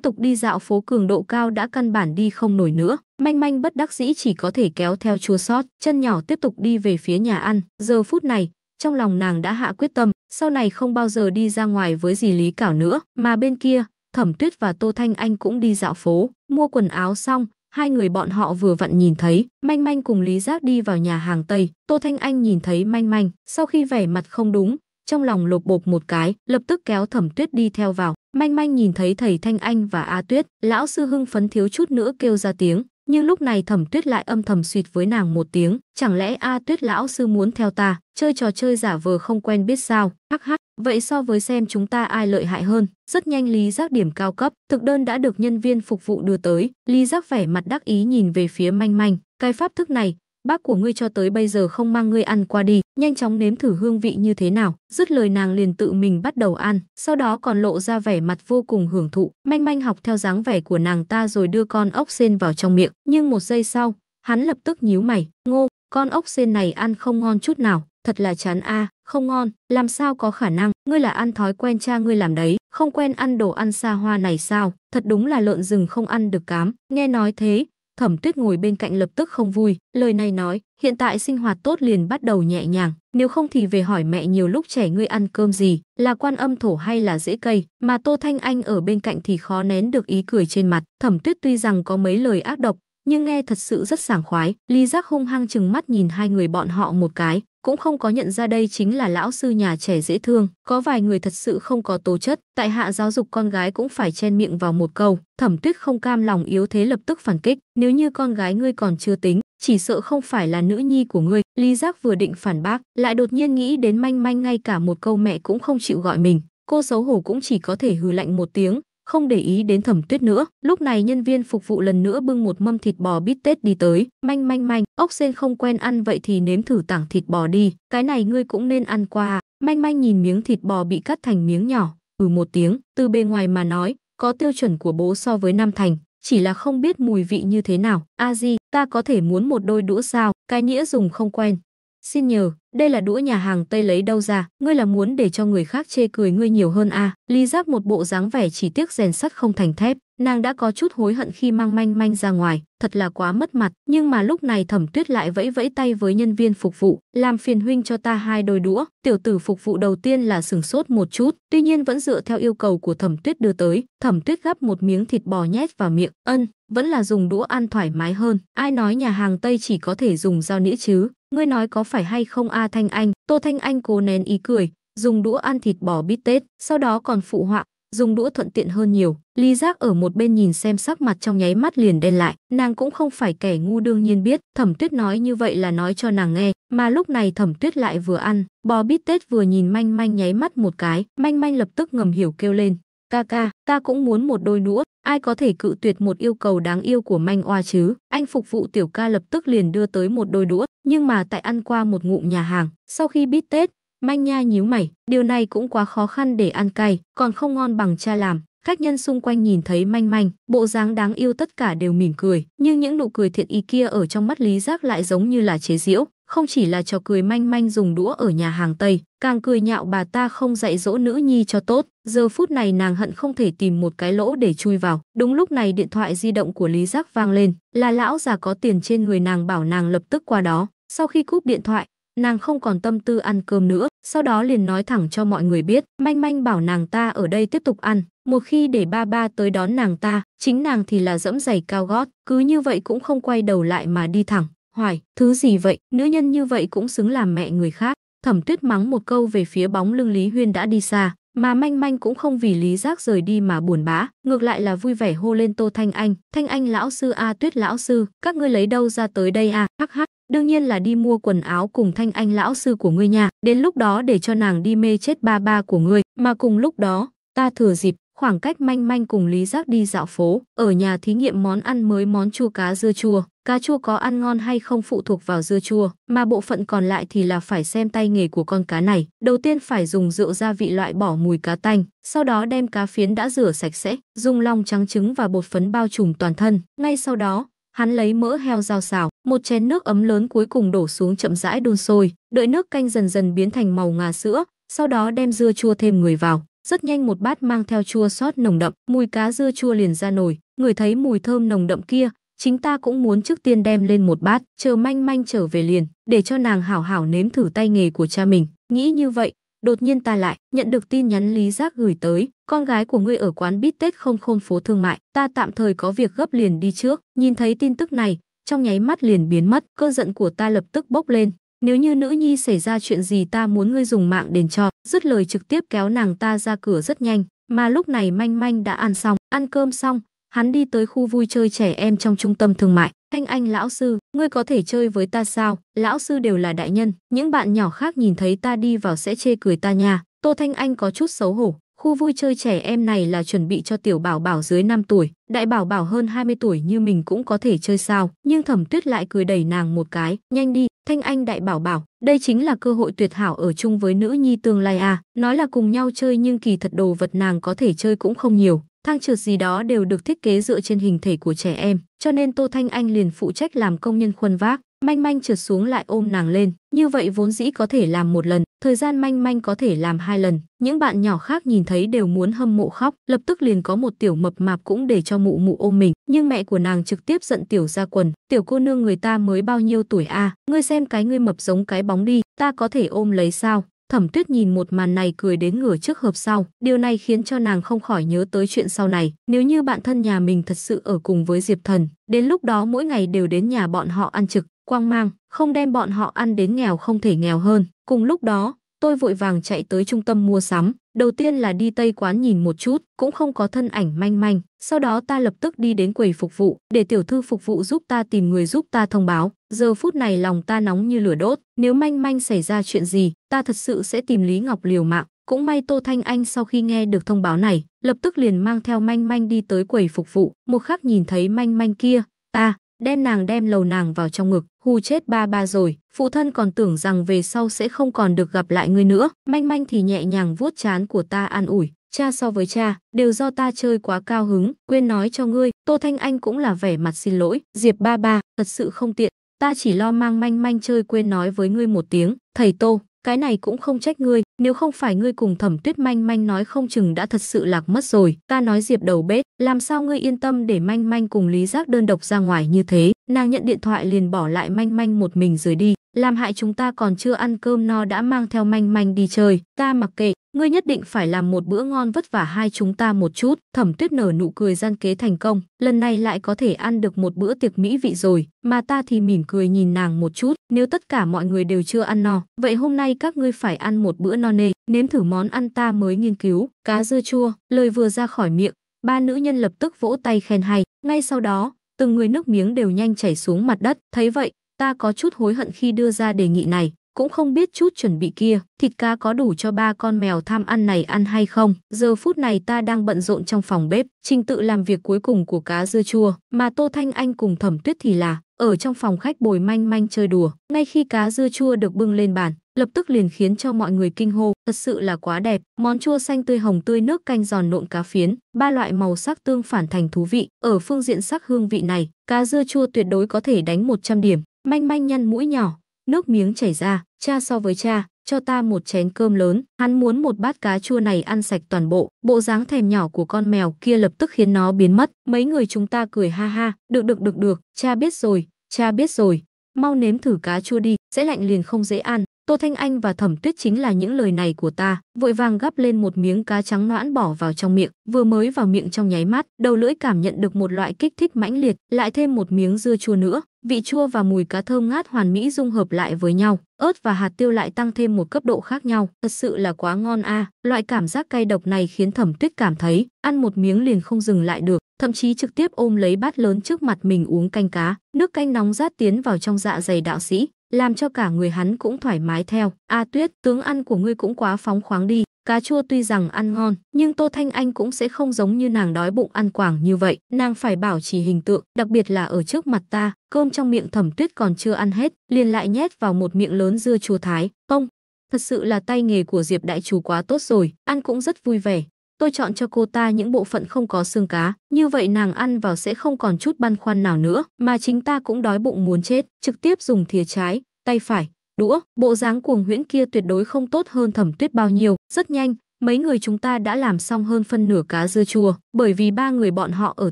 tục đi dạo phố cường độ cao đã căn bản đi không nổi nữa. Manh manh bất đắc dĩ chỉ có thể kéo theo chua sót, chân nhỏ tiếp tục đi về phía nhà ăn. Giờ phút này, trong lòng nàng đã hạ quyết tâm, sau này không bao giờ đi ra ngoài với gì Lý Cảo nữa, mà bên kia, Thẩm Tuyết và Tô Thanh Anh cũng đi dạo phố, mua quần áo xong, Hai người bọn họ vừa vặn nhìn thấy, Manh Manh cùng Lý Giác đi vào nhà hàng Tây, Tô Thanh Anh nhìn thấy Manh Manh, sau khi vẻ mặt không đúng, trong lòng lột bột một cái, lập tức kéo Thẩm Tuyết đi theo vào. Manh Manh nhìn thấy thầy Thanh Anh và A Tuyết, lão sư hưng phấn thiếu chút nữa kêu ra tiếng, nhưng lúc này Thẩm Tuyết lại âm thầm suyệt với nàng một tiếng, chẳng lẽ A Tuyết lão sư muốn theo ta, chơi trò chơi giả vờ không quen biết sao? Hắc hắc, Vậy so với xem chúng ta ai lợi hại hơn, rất nhanh Lý Giác điểm cao cấp, thực đơn đã được nhân viên phục vụ đưa tới, Lý Giác vẻ mặt đắc ý nhìn về phía manh manh, cái pháp thức này, bác của ngươi cho tới bây giờ không mang ngươi ăn qua đi, nhanh chóng nếm thử hương vị như thế nào. Dứt lời nàng liền tự mình bắt đầu ăn, sau đó còn lộ ra vẻ mặt vô cùng hưởng thụ, manh manh học theo dáng vẻ của nàng ta rồi đưa con ốc sen vào trong miệng, nhưng một giây sau, hắn lập tức nhíu mày, ngô, con ốc sen này ăn không ngon chút nào, thật là chán a, à, không ngon, làm sao có khả năng, ngươi là ăn thói quen cha ngươi làm đấy, không quen ăn đồ ăn xa hoa này sao, thật đúng là lợn rừng không ăn được cám, nghe nói thế, Thẩm Tuyết ngồi bên cạnh lập tức không vui, lời này nói, hiện tại sinh hoạt tốt liền bắt đầu nhẹ nhàng, nếu không thì về hỏi mẹ nhiều lúc trẻ ngươi ăn cơm gì, là quan âm thổ hay là dễ cây, mà Tô Thanh Anh ở bên cạnh thì khó nén được ý cười trên mặt. Thẩm Tuyết tuy rằng có mấy lời ác độc, nhưng nghe thật sự rất sảng khoái, Ly Giác hung hăng chừng mắt nhìn hai người bọn họ một cái, cũng không có nhận ra đây chính là lão sư nhà trẻ dễ thương. Có vài người thật sự không có tố chất, tại hạ giáo dục con gái cũng phải chen miệng vào một câu. Thẩm tuyết không cam lòng yếu thế lập tức phản kích, nếu như con gái ngươi còn chưa tính, chỉ sợ không phải là nữ nhi của ngươi. Lý giác vừa định phản bác, lại đột nhiên nghĩ đến manh manh ngay cả một câu mẹ cũng không chịu gọi mình. Cô xấu hổ cũng chỉ có thể hừ lạnh một tiếng, không để ý đến Thẩm Tuyết nữa. Lúc này nhân viên phục vụ lần nữa bưng một mâm thịt bò bít tết đi tới, manh manh manh, ốc sen không quen ăn vậy thì nếm thử tảng thịt bò đi, cái này ngươi cũng nên ăn qua à? Manh manh nhìn miếng thịt bò bị cắt thành miếng nhỏ, ừ một tiếng, từ bề ngoài mà nói, có tiêu chuẩn của bố so với Nam Thành, chỉ là không biết mùi vị như thế nào. A Di, ta có thể muốn một đôi đũa sao, cái nĩa dùng không quen. Xin nhờ, đây là đũa nhà hàng Tây lấy đâu ra, ngươi là muốn để cho người khác chê cười ngươi nhiều hơn à? Ly Giác một bộ dáng vẻ chỉ tiếc rèn sắt không thành thép, nàng đã có chút hối hận khi mang manh manh ra ngoài, thật là quá mất mặt, nhưng mà lúc này Thẩm Tuyết lại vẫy vẫy tay với nhân viên phục vụ, "Làm phiền huynh cho ta hai đôi đũa." Tiểu tử phục vụ đầu tiên là sừng sốt một chút, tuy nhiên vẫn dựa theo yêu cầu của Thẩm Tuyết đưa tới, Thẩm Tuyết gắp một miếng thịt bò nhét vào miệng, "Ân, vẫn là dùng đũa ăn thoải mái hơn, ai nói nhà hàng Tây chỉ có thể dùng dao nĩa chứ, ngươi nói có phải hay không?" À? A Thanh Anh, Tô Thanh Anh cố nén ý cười, dùng đũa ăn thịt bò bít tết, sau đó còn phụ họa, dùng đũa thuận tiện hơn nhiều. Lý Giác ở một bên nhìn xem sắc mặt trong nháy mắt liền đen lại, nàng cũng không phải kẻ ngu đương nhiên biết, Thẩm Tuyết nói như vậy là nói cho nàng nghe, mà lúc này Thẩm Tuyết lại vừa ăn, bò bít tết vừa nhìn manh manh nháy mắt một cái, manh manh lập tức ngầm hiểu kêu lên, ca ca, Ta cũng muốn một đôi đũa, ai có thể cự tuyệt một yêu cầu đáng yêu của manh oa chứ. Anh phục vụ tiểu ca lập tức liền đưa tới một đôi đũa, nhưng mà tại ăn qua một ngụm nhà hàng, sau khi bít tết, manh nha nhíu mày, điều này cũng quá khó khăn để ăn cay, còn không ngon bằng cha làm. Khách nhân xung quanh nhìn thấy manh manh, bộ dáng đáng yêu tất cả đều mỉm cười, nhưng những nụ cười thiện ý kia ở trong mắt Lý Giác lại giống như là chế giễu không chỉ là trò cười manh manh dùng đũa ở nhà hàng Tây, càng cười nhạo bà ta không dạy dỗ nữ nhi cho tốt. Giờ phút này nàng hận không thể tìm một cái lỗ để chui vào. Đúng lúc này điện thoại di động của Lý Giác vang lên, là lão già có tiền trên người nàng bảo nàng lập tức qua đó. Sau khi cúp điện thoại, nàng không còn tâm tư ăn cơm nữa, sau đó liền nói thẳng cho mọi người biết, manh manh bảo nàng ta ở đây tiếp tục ăn, một khi để ba ba tới đón nàng ta, chính nàng thì là dẫm giày cao gót, cứ như vậy cũng không quay đầu lại mà đi thẳng. Hoài, thứ gì vậy? Nữ nhân như vậy cũng xứng làm mẹ người khác. Thẩm Tuyết mắng một câu về phía bóng lưng Lý Huyên đã đi xa, mà Manh Manh cũng không vì Lý Giác rời đi mà buồn bã, ngược lại là vui vẻ hô lên Tô Thanh Anh, "Thanh Anh lão sư a, Tuyết lão sư, các ngươi lấy đâu ra tới đây a?" À? Hắc hắc, đương nhiên là đi mua quần áo cùng Thanh Anh lão sư của ngươi nha đến lúc đó để cho nàng đi mê chết ba ba của ngươi, mà cùng lúc đó, ta thừa dịp khoảng cách manh manh cùng Lý Giác đi dạo phố, ở nhà thí nghiệm món ăn mới món chua cá dưa chua, cá chua có ăn ngon hay không phụ thuộc vào dưa chua, mà bộ phận còn lại thì là phải xem tay nghề của con cá này. Đầu tiên phải dùng rượu gia vị loại bỏ mùi cá tanh, sau đó đem cá phiến đã rửa sạch sẽ, dùng lòng trắng trứng và bột phấn bao trùm toàn thân. Ngay sau đó, hắn lấy mỡ heo rau xào, một chén nước ấm lớn cuối cùng đổ xuống chậm rãi đun sôi, đợi nước canh dần dần biến thành màu ngà sữa, sau đó đem dưa chua thêm người vào. Rất nhanh một bát mang theo chua sót nồng đậm, mùi cá dưa chua liền ra nổi, người thấy mùi thơm nồng đậm kia, chính ta cũng muốn trước tiên đem lên một bát, chờ manh manh trở về liền, để cho nàng hảo hảo nếm thử tay nghề của cha mình. Nghĩ như vậy, đột nhiên ta lại nhận được tin nhắn Lý Giác gửi tới, con gái của ngươi ở quán bít tết không khôn phố thương mại, ta tạm thời có việc gấp liền đi trước, nhìn thấy tin tức này, trong nháy mắt liền biến mất, cơn giận của ta lập tức bốc lên, nếu như nữ nhi xảy ra chuyện gì ta muốn ngươi dùng mạng đền cho, dứt lời trực tiếp kéo nàng ta ra cửa rất nhanh, mà lúc này manh manh đã ăn xong, ăn cơm xong, hắn đi tới khu vui chơi trẻ em trong trung tâm thương mại. Thanh anh lão sư, ngươi có thể chơi với ta sao? Lão sư đều là đại nhân, những bạn nhỏ khác nhìn thấy ta đi vào sẽ chê cười ta nha. Tô Thanh Anh có chút xấu hổ, Khu vui chơi trẻ em này là chuẩn bị cho tiểu bảo bảo dưới 5 tuổi, đại bảo bảo hơn 20 tuổi như mình cũng có thể chơi sao, nhưng Thẩm Tuyết lại cười đẩy nàng một cái, nhanh đi, Thanh Anh đại bảo bảo, đây chính là cơ hội tuyệt hảo ở chung với nữ nhi tương lai à, nói là cùng nhau chơi nhưng kỳ thật đồ vật nàng có thể chơi cũng không nhiều, thang trượt gì đó đều được thiết kế dựa trên hình thể của trẻ em, cho nên Tô Thanh Anh liền phụ trách làm công nhân khuân vác, manh manh trượt xuống lại ôm nàng lên, như vậy vốn dĩ có thể làm một lần, thời gian manh manh có thể làm hai lần. Những bạn nhỏ khác nhìn thấy đều muốn hâm mộ khóc, lập tức liền có một tiểu mập mạp cũng để cho mụ mụ ôm mình, nhưng mẹ của nàng trực tiếp giận tiểu ra quần, "Tiểu cô nương người ta mới bao nhiêu tuổi a, à? ngươi xem cái ngươi mập giống cái bóng đi, ta có thể ôm lấy sao?" Thẩm Tuyết nhìn một màn này cười đến ngửa trước hợp sau, điều này khiến cho nàng không khỏi nhớ tới chuyện sau này, nếu như bạn thân nhà mình thật sự ở cùng với Diệp Thần, đến lúc đó mỗi ngày đều đến nhà bọn họ ăn trực, quang mang, không đem bọn họ ăn đến nghèo không thể nghèo hơn. Cùng lúc đó, tôi vội vàng chạy tới trung tâm mua sắm, đầu tiên là đi tây quán nhìn một chút, cũng không có thân ảnh manh manh, sau đó ta lập tức đi đến quầy phục vụ, để tiểu thư phục vụ giúp ta tìm người giúp ta thông báo. Giờ phút này lòng ta nóng như lửa đốt, nếu manh manh xảy ra chuyện gì, ta thật sự sẽ tìm Lý Ngọc liều mạng. Cũng may Tô Thanh Anh sau khi nghe được thông báo này, lập tức liền mang theo manh manh đi tới quầy phục vụ, một khắc nhìn thấy manh manh kia, ta, đem nàng đem lầu nàng vào trong ngực, hù chết ba ba rồi, phụ thân còn tưởng rằng về sau sẽ không còn được gặp lại ngươi nữa, manh manh thì nhẹ nhàng vuốt chán của ta an ủi, cha so với cha, đều do ta chơi quá cao hứng, quên nói cho ngươi, Tô Thanh Anh cũng là vẻ mặt xin lỗi, Diệp ba ba, thật sự không tiện, ta chỉ lo mang manh manh chơi quên nói với ngươi một tiếng, thầy Tô, cái này cũng không trách ngươi, nếu không phải ngươi cùng thẩm tuyết manh manh nói không chừng đã thật sự lạc mất rồi. Ta nói diệp đầu bếp, làm sao ngươi yên tâm để manh manh cùng lý giác đơn độc ra ngoài như thế. Nàng nhận điện thoại liền bỏ lại manh manh một mình rời đi, làm hại chúng ta còn chưa ăn cơm no đã mang theo manh manh đi chơi, ta mặc kệ, ngươi nhất định phải làm một bữa ngon vất vả hai chúng ta một chút. Thẩm Tuyết nở nụ cười gian kế thành công, lần này lại có thể ăn được một bữa tiệc mỹ vị rồi, mà ta thì mỉm cười nhìn nàng một chút, nếu tất cả mọi người đều chưa ăn no, vậy hôm nay các ngươi phải ăn một bữa no nê, nếm thử món ăn ta mới nghiên cứu, cá dưa chua, lời vừa ra khỏi miệng, ba nữ nhân lập tức vỗ tay khen hay, ngay sau đó từng người nước miếng đều nhanh chảy xuống mặt đất. Thấy vậy, ta có chút hối hận khi đưa ra đề nghị này, cũng không biết chút chuẩn bị kia, thịt cá có đủ cho ba con mèo tham ăn này ăn hay không. Giờ phút này ta đang bận rộn trong phòng bếp, trình tự làm việc cuối cùng của cá dưa chua, mà Tô Thanh Anh cùng Thẩm Tuyết thì là ở trong phòng khách bồi manh manh chơi đùa. Ngay khi cá dưa chua được bưng lên bàn, lập tức liền khiến cho mọi người kinh hô, thật sự là quá đẹp, món chua xanh tươi hồng tươi nước canh giòn nộn cá phiến, ba loại màu sắc tương phản thành thú vị, ở phương diện sắc hương vị này, cá dưa chua tuyệt đối có thể đánh 100 điểm, manh manh nhăn mũi nhỏ, nước miếng chảy ra, cha so với cha, cho ta một chén cơm lớn, hắn muốn một bát cá chua này ăn sạch toàn bộ, bộ dáng thèm nhỏ của con mèo kia lập tức khiến nó biến mất, mấy người chúng ta cười ha ha, được được được được, cha biết rồi, cha biết rồi, mau nếm thử cá chua đi, sẽ lạnh liền không dễ ăn. Tô Thanh Anh và Thẩm Tuyết chính là những lời này của ta, vội vàng gắp lên một miếng cá trắng noãn bỏ vào trong miệng, vừa mới vào miệng trong nháy mắt, đầu lưỡi cảm nhận được một loại kích thích mãnh liệt, lại thêm một miếng dưa chua nữa, vị chua và mùi cá thơm ngát hoàn mỹ dung hợp lại với nhau, ớt và hạt tiêu lại tăng thêm một cấp độ khác nhau, thật sự là quá ngon a. Loại cảm giác cay độc này khiến Thẩm Tuyết cảm thấy, ăn một miếng liền không dừng lại được, thậm chí trực tiếp ôm lấy bát lớn trước mặt mình uống canh cá, nước canh nóng rát tiến vào trong dạ dày đạo sĩ, làm cho cả người hắn cũng thoải mái theo. A Tuyết, tướng ăn của ngươi cũng quá phóng khoáng đi, cá chua tuy rằng ăn ngon, nhưng Tô Thanh Anh cũng sẽ không giống như nàng đói bụng ăn quảng như vậy, nàng phải bảo trì hình tượng, đặc biệt là ở trước mặt ta, cơm trong miệng Thẩm Tuyết còn chưa ăn hết, liền lại nhét vào một miệng lớn dưa chua thái, công Thật sự là tay nghề của Diệp đại chủ quá tốt rồi, ăn cũng rất vui vẻ, tôi chọn cho cô ta những bộ phận không có xương cá, như vậy nàng ăn vào sẽ không còn chút băn khoăn nào nữa, mà chính ta cũng đói bụng muốn chết, trực tiếp dùng thìa trái, tay phải, đũa, bộ dáng cuồng huyễn kia tuyệt đối không tốt hơn thẩm tuyết bao nhiêu, rất nhanh. Mấy người chúng ta đã làm xong hơn phân nửa cá dưa chua, bởi vì ba người bọn họ ở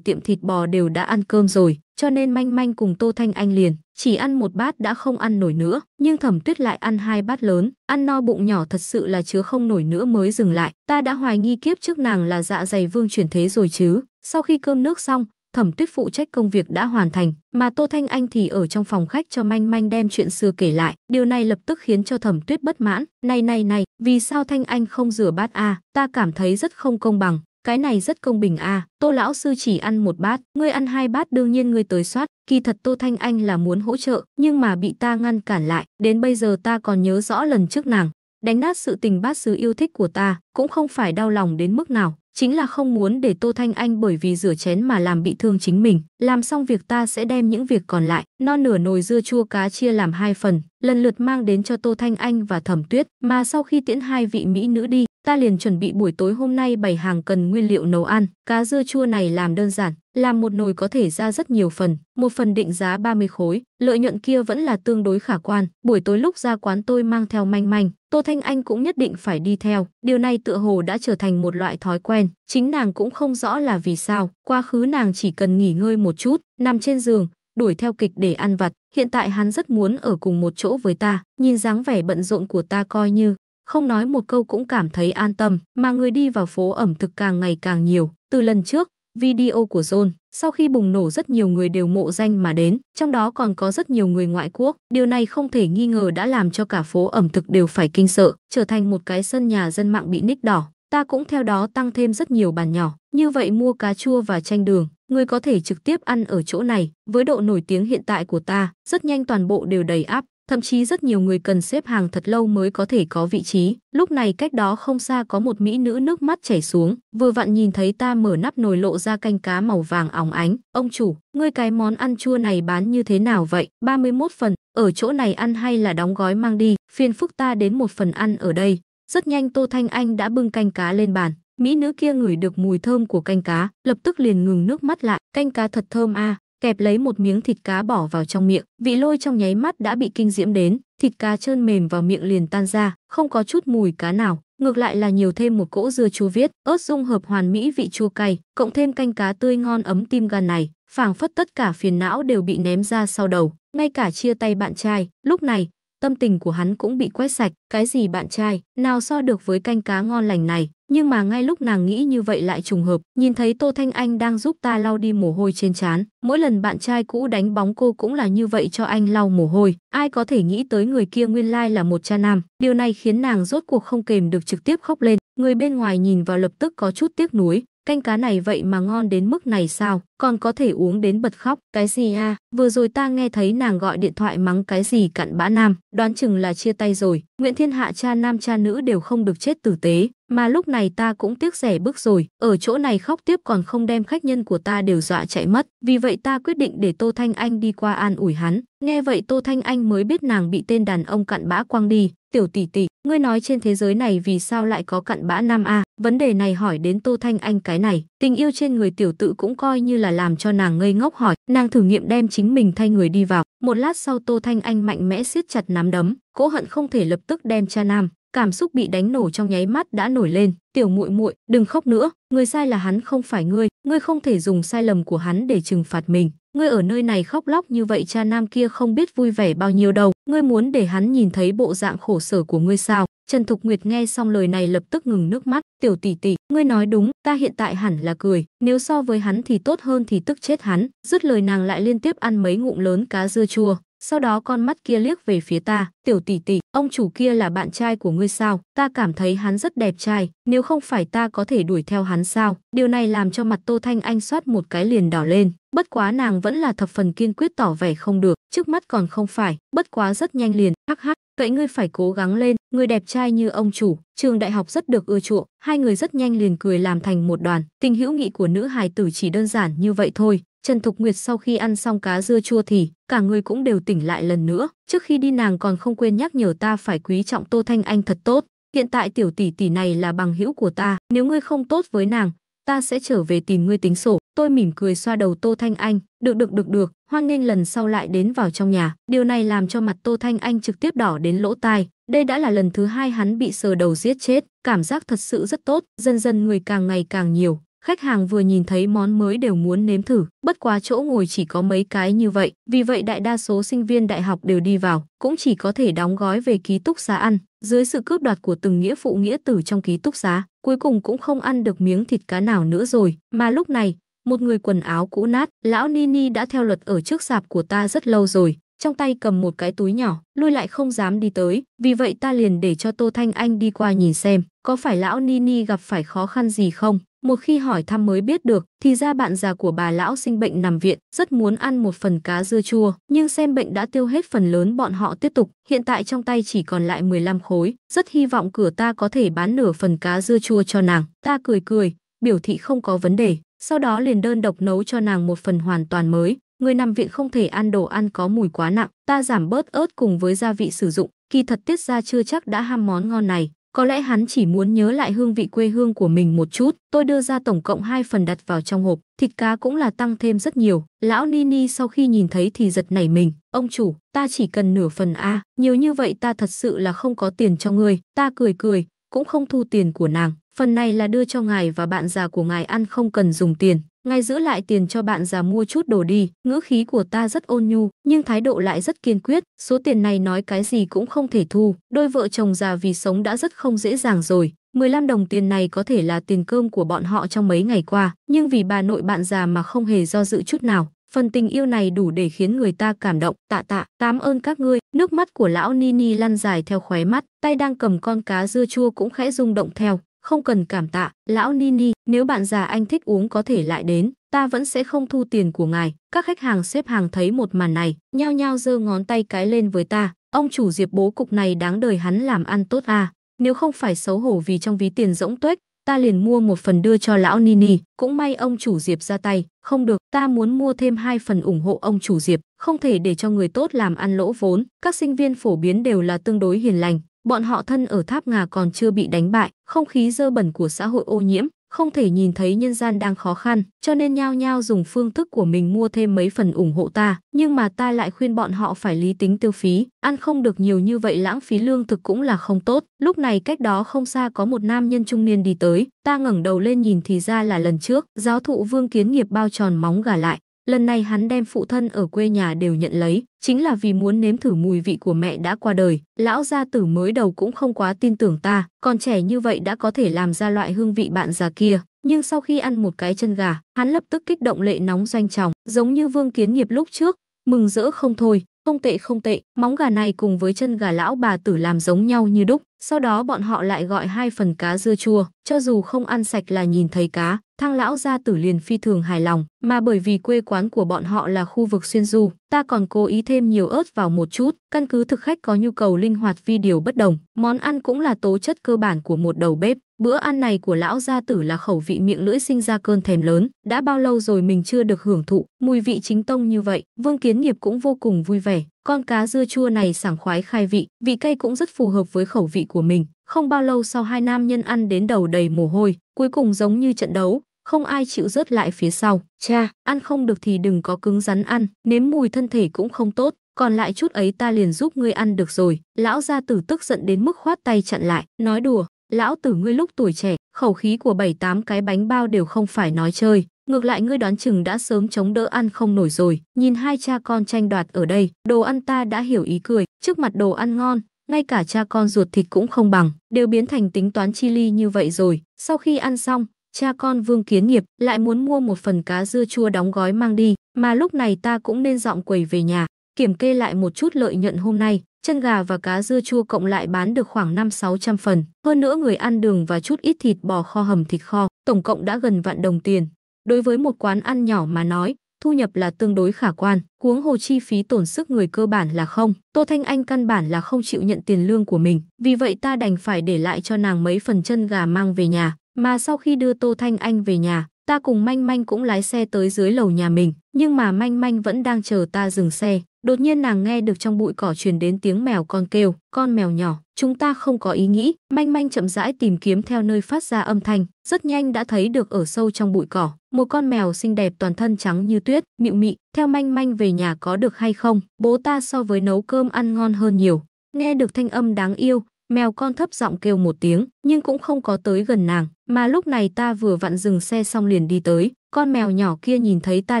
tiệm thịt bò đều đã ăn cơm rồi, cho nên manh manh cùng Tô Thanh Anh liền chỉ ăn một bát đã không ăn nổi nữa, nhưng Thẩm Tuyết lại ăn hai bát lớn, ăn no bụng nhỏ thật sự là chứa không nổi nữa mới dừng lại. Ta đã hoài nghi kiếp trước nàng là dạ dày vương chuyển thế rồi chứ. Sau khi cơm nước xong, Thẩm Tuyết phụ trách công việc đã hoàn thành, mà Tô Thanh Anh thì ở trong phòng khách cho Manh Manh đem chuyện xưa kể lại. Điều này lập tức khiến cho Thẩm Tuyết bất mãn. Này này này, vì sao Thanh Anh không rửa bát a? À? Ta cảm thấy rất không công bằng cái này rất công bình à, tô lão sư chỉ ăn một bát, ngươi ăn hai bát đương nhiên ngươi tới soát, kỳ thật tô thanh anh là muốn hỗ trợ, nhưng mà bị ta ngăn cản lại, đến bây giờ ta còn nhớ rõ lần trước nàng, đánh nát sự tình bát sứ yêu thích của ta, cũng không phải đau lòng đến mức nào, chính là không muốn để Tô Thanh Anh bởi vì rửa chén mà làm bị thương chính mình. Làm xong việc ta sẽ đem những việc còn lại, non nửa nồi dưa chua cá chia làm hai phần, lần lượt mang đến cho Tô Thanh Anh và Thẩm Tuyết, mà sau khi tiễn hai vị mỹ nữ đi, Ta liền chuẩn bị buổi tối hôm nay bảy hàng cần nguyên liệu nấu ăn. Cá dưa chua này làm đơn giản, làm một nồi có thể ra rất nhiều phần. Một phần định giá 30 khối, lợi nhuận kia vẫn là tương đối khả quan. Buổi tối lúc ra quán tôi mang theo manh manh, Tô Thanh Anh cũng nhất định phải đi theo. Điều này tựa hồ đã trở thành một loại thói quen. Chính nàng cũng không rõ là vì sao. Quá khứ nàng chỉ cần nghỉ ngơi một chút, nằm trên giường, đuổi theo kịch để ăn vặt. Hiện tại hắn rất muốn ở cùng một chỗ với ta, nhìn dáng vẻ bận rộn của ta coi như không nói một câu cũng cảm thấy an tâm, mà người đi vào phố ẩm thực càng ngày càng nhiều. Từ lần trước, video của John, sau khi bùng nổ rất nhiều người đều mộ danh mà đến, trong đó còn có rất nhiều người ngoại quốc. Điều này không thể nghi ngờ đã làm cho cả phố ẩm thực đều phải kinh sợ, trở thành một cái sân nhà dân mạng bị nick đỏ. Ta cũng theo đó tăng thêm rất nhiều bàn nhỏ, như vậy mua cá chua và chanh đường, người có thể trực tiếp ăn ở chỗ này. Với độ nổi tiếng hiện tại của ta, rất nhanh toàn bộ đều đầy áp. Thậm chí rất nhiều người cần xếp hàng thật lâu mới có thể có vị trí. Lúc này cách đó không xa có một mỹ nữ nước mắt chảy xuống, vừa vặn nhìn thấy ta mở nắp nồi lộ ra canh cá màu vàng óng ánh. Ông chủ, ngươi cái món ăn chua này bán như thế nào vậy? 31 phần, ở chỗ này ăn hay là đóng gói mang đi, phiền phức ta đến một phần ăn ở đây. Rất nhanh Tô Thanh Anh đã bưng canh cá lên bàn. Mỹ nữ kia ngửi được mùi thơm của canh cá, lập tức liền ngừng nước mắt lại. Canh cá thật thơm a, à kẹp lấy một miếng thịt cá bỏ vào trong miệng. Vị lôi trong nháy mắt đã bị kinh diễm đến, thịt cá trơn mềm vào miệng liền tan ra, không có chút mùi cá nào. Ngược lại là nhiều thêm một cỗ dưa chua viết, ớt dung hợp hoàn mỹ vị chua cay, cộng thêm canh cá tươi ngon ấm tim gan này, phảng phất tất cả phiền não đều bị ném ra sau đầu, ngay cả chia tay bạn trai. Lúc này, tâm tình của hắn cũng bị quét sạch, cái gì bạn trai, nào so được với canh cá ngon lành này, nhưng mà ngay lúc nàng nghĩ như vậy lại trùng hợp, nhìn thấy Tô Thanh Anh đang giúp ta lau đi mồ hôi trên trán, mỗi lần bạn trai cũ đánh bóng cô cũng là như vậy cho anh lau mồ hôi, ai có thể nghĩ tới người kia nguyên lai là một cha nam, điều này khiến nàng rốt cuộc không kềm được trực tiếp khóc lên, người bên ngoài nhìn vào lập tức có chút tiếc nuối, canh cá này vậy mà ngon đến mức này sao, còn có thể uống đến bật khóc, cái gì à? vừa rồi ta nghe thấy nàng gọi điện thoại mắng cái gì cặn bã nam, đoán chừng là chia tay rồi, Nguyễn Thiên Hạ cha nam cha nữ đều không được chết tử tế, mà lúc này ta cũng tiếc rẻ bước rồi, ở chỗ này khóc tiếp còn không đem khách nhân của ta đều dọa chạy mất, vì vậy ta quyết định để Tô Thanh Anh đi qua an ủi hắn, nghe vậy Tô Thanh Anh mới biết nàng bị tên đàn ông cặn bã quăng đi, tiểu tỷ tỷ, Ngươi nói trên thế giới này vì sao lại có cặn bã nam a? Vấn đề này hỏi đến Tô Thanh Anh cái này, tình yêu trên người tiểu tự cũng coi như là làm cho nàng ngây ngốc hỏi, nàng thử nghiệm đem chính mình thay người đi vào. Một lát sau Tô Thanh Anh mạnh mẽ siết chặt nắm đấm, cỗ hận không thể lập tức đem cha nam, cảm xúc bị đánh nổ trong nháy mắt đã nổi lên, "Tiểu muội muội, đừng khóc nữa, người sai là hắn không phải ngươi, ngươi không thể dùng sai lầm của hắn để trừng phạt mình." ngươi ở nơi này khóc lóc như vậy cha nam kia không biết vui vẻ bao nhiêu đâu, ngươi muốn để hắn nhìn thấy bộ dạng khổ sở của ngươi sao? Trần Thục Nguyệt nghe xong lời này lập tức ngừng nước mắt, "Tiểu tỷ tỷ, ngươi nói đúng, ta hiện tại hẳn là cười, nếu so với hắn thì tốt hơn thì tức chết hắn." Dứt lời nàng lại liên tiếp ăn mấy ngụm lớn cá dưa chua. Sau đó con mắt kia liếc về phía ta, tiểu tỷ tỷ, ông chủ kia là bạn trai của ngươi sao? Ta cảm thấy hắn rất đẹp trai, nếu không phải ta có thể đuổi theo hắn sao? Điều này làm cho mặt Tô Thanh Anh soát một cái liền đỏ lên. Bất quá nàng vẫn là thập phần kiên quyết tỏ vẻ không được, trước mắt còn không phải, bất quá rất nhanh liền, hắc hắc, vậy ngươi phải cố gắng lên, người đẹp trai như ông chủ, trường đại học rất được ưa chuộng, hai người rất nhanh liền cười làm thành một đoàn, tình hữu nghị của nữ hài tử chỉ đơn giản như vậy thôi, Trần Thục Nguyệt sau khi ăn xong cá dưa chua thì cả người cũng đều tỉnh lại lần nữa. Trước khi đi nàng còn không quên nhắc nhở ta phải quý trọng Tô Thanh Anh thật tốt. Hiện tại tiểu tỷ tỷ này là bằng hữu của ta. Nếu ngươi không tốt với nàng, ta sẽ trở về tìm ngươi tính sổ. Tôi mỉm cười xoa đầu Tô Thanh Anh. Được được được được, hoan nghênh lần sau lại đến vào trong nhà. Điều này làm cho mặt Tô Thanh Anh trực tiếp đỏ đến lỗ tai. Đây đã là lần thứ hai hắn bị sờ đầu giết chết. Cảm giác thật sự rất tốt. Dần dần người càng ngày càng nhiều khách hàng vừa nhìn thấy món mới đều muốn nếm thử, bất quá chỗ ngồi chỉ có mấy cái như vậy, vì vậy đại đa số sinh viên đại học đều đi vào, cũng chỉ có thể đóng gói về ký túc xá ăn, dưới sự cướp đoạt của từng nghĩa phụ nghĩa tử trong ký túc xá, cuối cùng cũng không ăn được miếng thịt cá nào nữa rồi, mà lúc này, một người quần áo cũ nát, lão Nini đã theo luật ở trước sạp của ta rất lâu rồi, trong tay cầm một cái túi nhỏ, lui lại không dám đi tới, vì vậy ta liền để cho Tô Thanh Anh đi qua nhìn xem, có phải lão Nini gặp phải khó khăn gì không? Một khi hỏi thăm mới biết được, thì ra bạn già của bà lão sinh bệnh nằm viện, rất muốn ăn một phần cá dưa chua, nhưng xem bệnh đã tiêu hết phần lớn bọn họ tiếp tục, hiện tại trong tay chỉ còn lại 15 khối, rất hy vọng cửa ta có thể bán nửa phần cá dưa chua cho nàng. Ta cười cười, biểu thị không có vấn đề, sau đó liền đơn độc nấu cho nàng một phần hoàn toàn mới. Người nằm viện không thể ăn đồ ăn có mùi quá nặng, ta giảm bớt ớt cùng với gia vị sử dụng, kỳ thật tiết ra chưa chắc đã ham món ngon này, có lẽ hắn chỉ muốn nhớ lại hương vị quê hương của mình một chút. Tôi đưa ra tổng cộng hai phần đặt vào trong hộp, thịt cá cũng là tăng thêm rất nhiều. Lão Nini sau khi nhìn thấy thì giật nảy mình. Ông chủ, ta chỉ cần nửa phần A, nhiều như vậy ta thật sự là không có tiền cho người. Ta cười cười, cũng không thu tiền của nàng. Phần này là đưa cho ngài và bạn già của ngài ăn không cần dùng tiền ngay giữ lại tiền cho bạn già mua chút đồ đi. Ngữ khí của ta rất ôn nhu, nhưng thái độ lại rất kiên quyết, số tiền này nói cái gì cũng không thể thu. Đôi vợ chồng già vì sống đã rất không dễ dàng rồi. 15 đồng tiền này có thể là tiền cơm của bọn họ trong mấy ngày qua, nhưng vì bà nội bạn già mà không hề do dự chút nào. Phần tình yêu này đủ để khiến người ta cảm động, tạ tạ, cảm ơn các ngươi. Nước mắt của lão Nini lăn dài theo khóe mắt, tay đang cầm con cá dưa chua cũng khẽ rung động theo không cần cảm tạ, lão Nini, nếu bạn già anh thích uống có thể lại đến, ta vẫn sẽ không thu tiền của ngài. Các khách hàng xếp hàng thấy một màn này, nhao nhao giơ ngón tay cái lên với ta, ông chủ Diệp bố cục này đáng đời hắn làm ăn tốt à, nếu không phải xấu hổ vì trong ví tiền rỗng tuếch, ta liền mua một phần đưa cho lão Nini, cũng may ông chủ Diệp ra tay, không được, ta muốn mua thêm hai phần ủng hộ ông chủ Diệp, không thể để cho người tốt làm ăn lỗ vốn, các sinh viên phổ biến đều là tương đối hiền lành, Bọn họ thân ở tháp ngà còn chưa bị đánh bại, không khí dơ bẩn của xã hội ô nhiễm, không thể nhìn thấy nhân gian đang khó khăn, cho nên nhao nhao dùng phương thức của mình mua thêm mấy phần ủng hộ ta, nhưng mà ta lại khuyên bọn họ phải lý tính tiêu phí, ăn không được nhiều như vậy lãng phí lương thực cũng là không tốt. Lúc này cách đó không xa có một nam nhân trung niên đi tới, ta ngẩng đầu lên nhìn thì ra là lần trước, giáo thụ Vương Kiến Nghiệp bao tròn móng gà lại, Lần này hắn đem phụ thân ở quê nhà đều nhận lấy, chính là vì muốn nếm thử mùi vị của mẹ đã qua đời. Lão gia tử mới đầu cũng không quá tin tưởng ta, còn trẻ như vậy đã có thể làm ra loại hương vị bạn già kia. Nhưng sau khi ăn một cái chân gà, hắn lập tức kích động lệ nóng doanh trọng giống như vương kiến nghiệp lúc trước, mừng rỡ không thôi. Không tệ không tệ, móng gà này cùng với chân gà lão bà tử làm giống nhau như đúc. Sau đó bọn họ lại gọi hai phần cá dưa chua, cho dù không ăn sạch là nhìn thấy cá, Thang lão gia tử liền phi thường hài lòng, mà bởi vì quê quán của bọn họ là khu vực xuyên du, ta còn cố ý thêm nhiều ớt vào một chút, căn cứ thực khách có nhu cầu linh hoạt vi điều bất đồng, món ăn cũng là tố chất cơ bản của một đầu bếp. Bữa ăn này của lão gia tử là khẩu vị miệng lưỡi sinh ra cơn thèm lớn, đã bao lâu rồi mình chưa được hưởng thụ, mùi vị chính tông như vậy, Vương Kiến Nghiệp cũng vô cùng vui vẻ, con cá dưa chua này sảng khoái khai vị, vị cay cũng rất phù hợp với khẩu vị của mình. Không bao lâu sau hai nam nhân ăn đến đầu đầy mồ hôi, cuối cùng giống như trận đấu, không ai chịu rớt lại phía sau. Cha, ăn không được thì đừng có cứng rắn ăn, nếm mùi thân thể cũng không tốt, còn lại chút ấy ta liền giúp ngươi ăn được rồi. Lão gia tử tức giận đến mức khoát tay chặn lại, nói đùa, lão tử ngươi lúc tuổi trẻ, khẩu khí của bảy tám cái bánh bao đều không phải nói chơi. Ngược lại ngươi đoán chừng đã sớm chống đỡ ăn không nổi rồi, nhìn hai cha con tranh đoạt ở đây, đồ ăn ta đã hiểu ý cười, trước mặt đồ ăn ngon, ngay cả cha con ruột thịt cũng không bằng, đều biến thành tính toán chi ly như vậy rồi. Sau khi ăn xong, cha con Vương Kiến Nghiệp lại muốn mua một phần cá dưa chua đóng gói mang đi, mà lúc này ta cũng nên dọn quầy về nhà, kiểm kê lại một chút lợi nhuận hôm nay, chân gà và cá dưa chua cộng lại bán được khoảng 5-600 phần, hơn nữa người ăn đường và chút ít thịt bò kho hầm thịt kho, tổng cộng đã gần vạn đồng tiền. Đối với một quán ăn nhỏ mà nói, thu nhập là tương đối khả quan, Cuống hồ chi phí tổn sức người cơ bản là không. Tô Thanh Anh căn bản là không chịu nhận tiền lương của mình, vì vậy ta đành phải để lại cho nàng mấy phần chân gà mang về nhà. Mà sau khi đưa Tô Thanh Anh về nhà, ta cùng Manh Manh cũng lái xe tới dưới lầu nhà mình, nhưng mà Manh Manh vẫn đang chờ ta dừng xe. Đột nhiên nàng nghe được trong bụi cỏ truyền đến tiếng mèo con kêu, con mèo nhỏ, chúng ta không có ý nghĩ, Manh Manh chậm rãi tìm kiếm theo nơi phát ra âm thanh, rất nhanh đã thấy được ở sâu trong bụi cỏ, một con mèo xinh đẹp toàn thân trắng như tuyết, mịu mị, theo Manh Manh về nhà có được hay không, bố ta so với nấu cơm ăn ngon hơn nhiều. Nghe được thanh âm đáng yêu, mèo con thấp giọng kêu một tiếng, nhưng cũng không có tới gần nàng, mà lúc này ta vừa vặn dừng xe xong liền đi tới, con mèo nhỏ kia nhìn thấy ta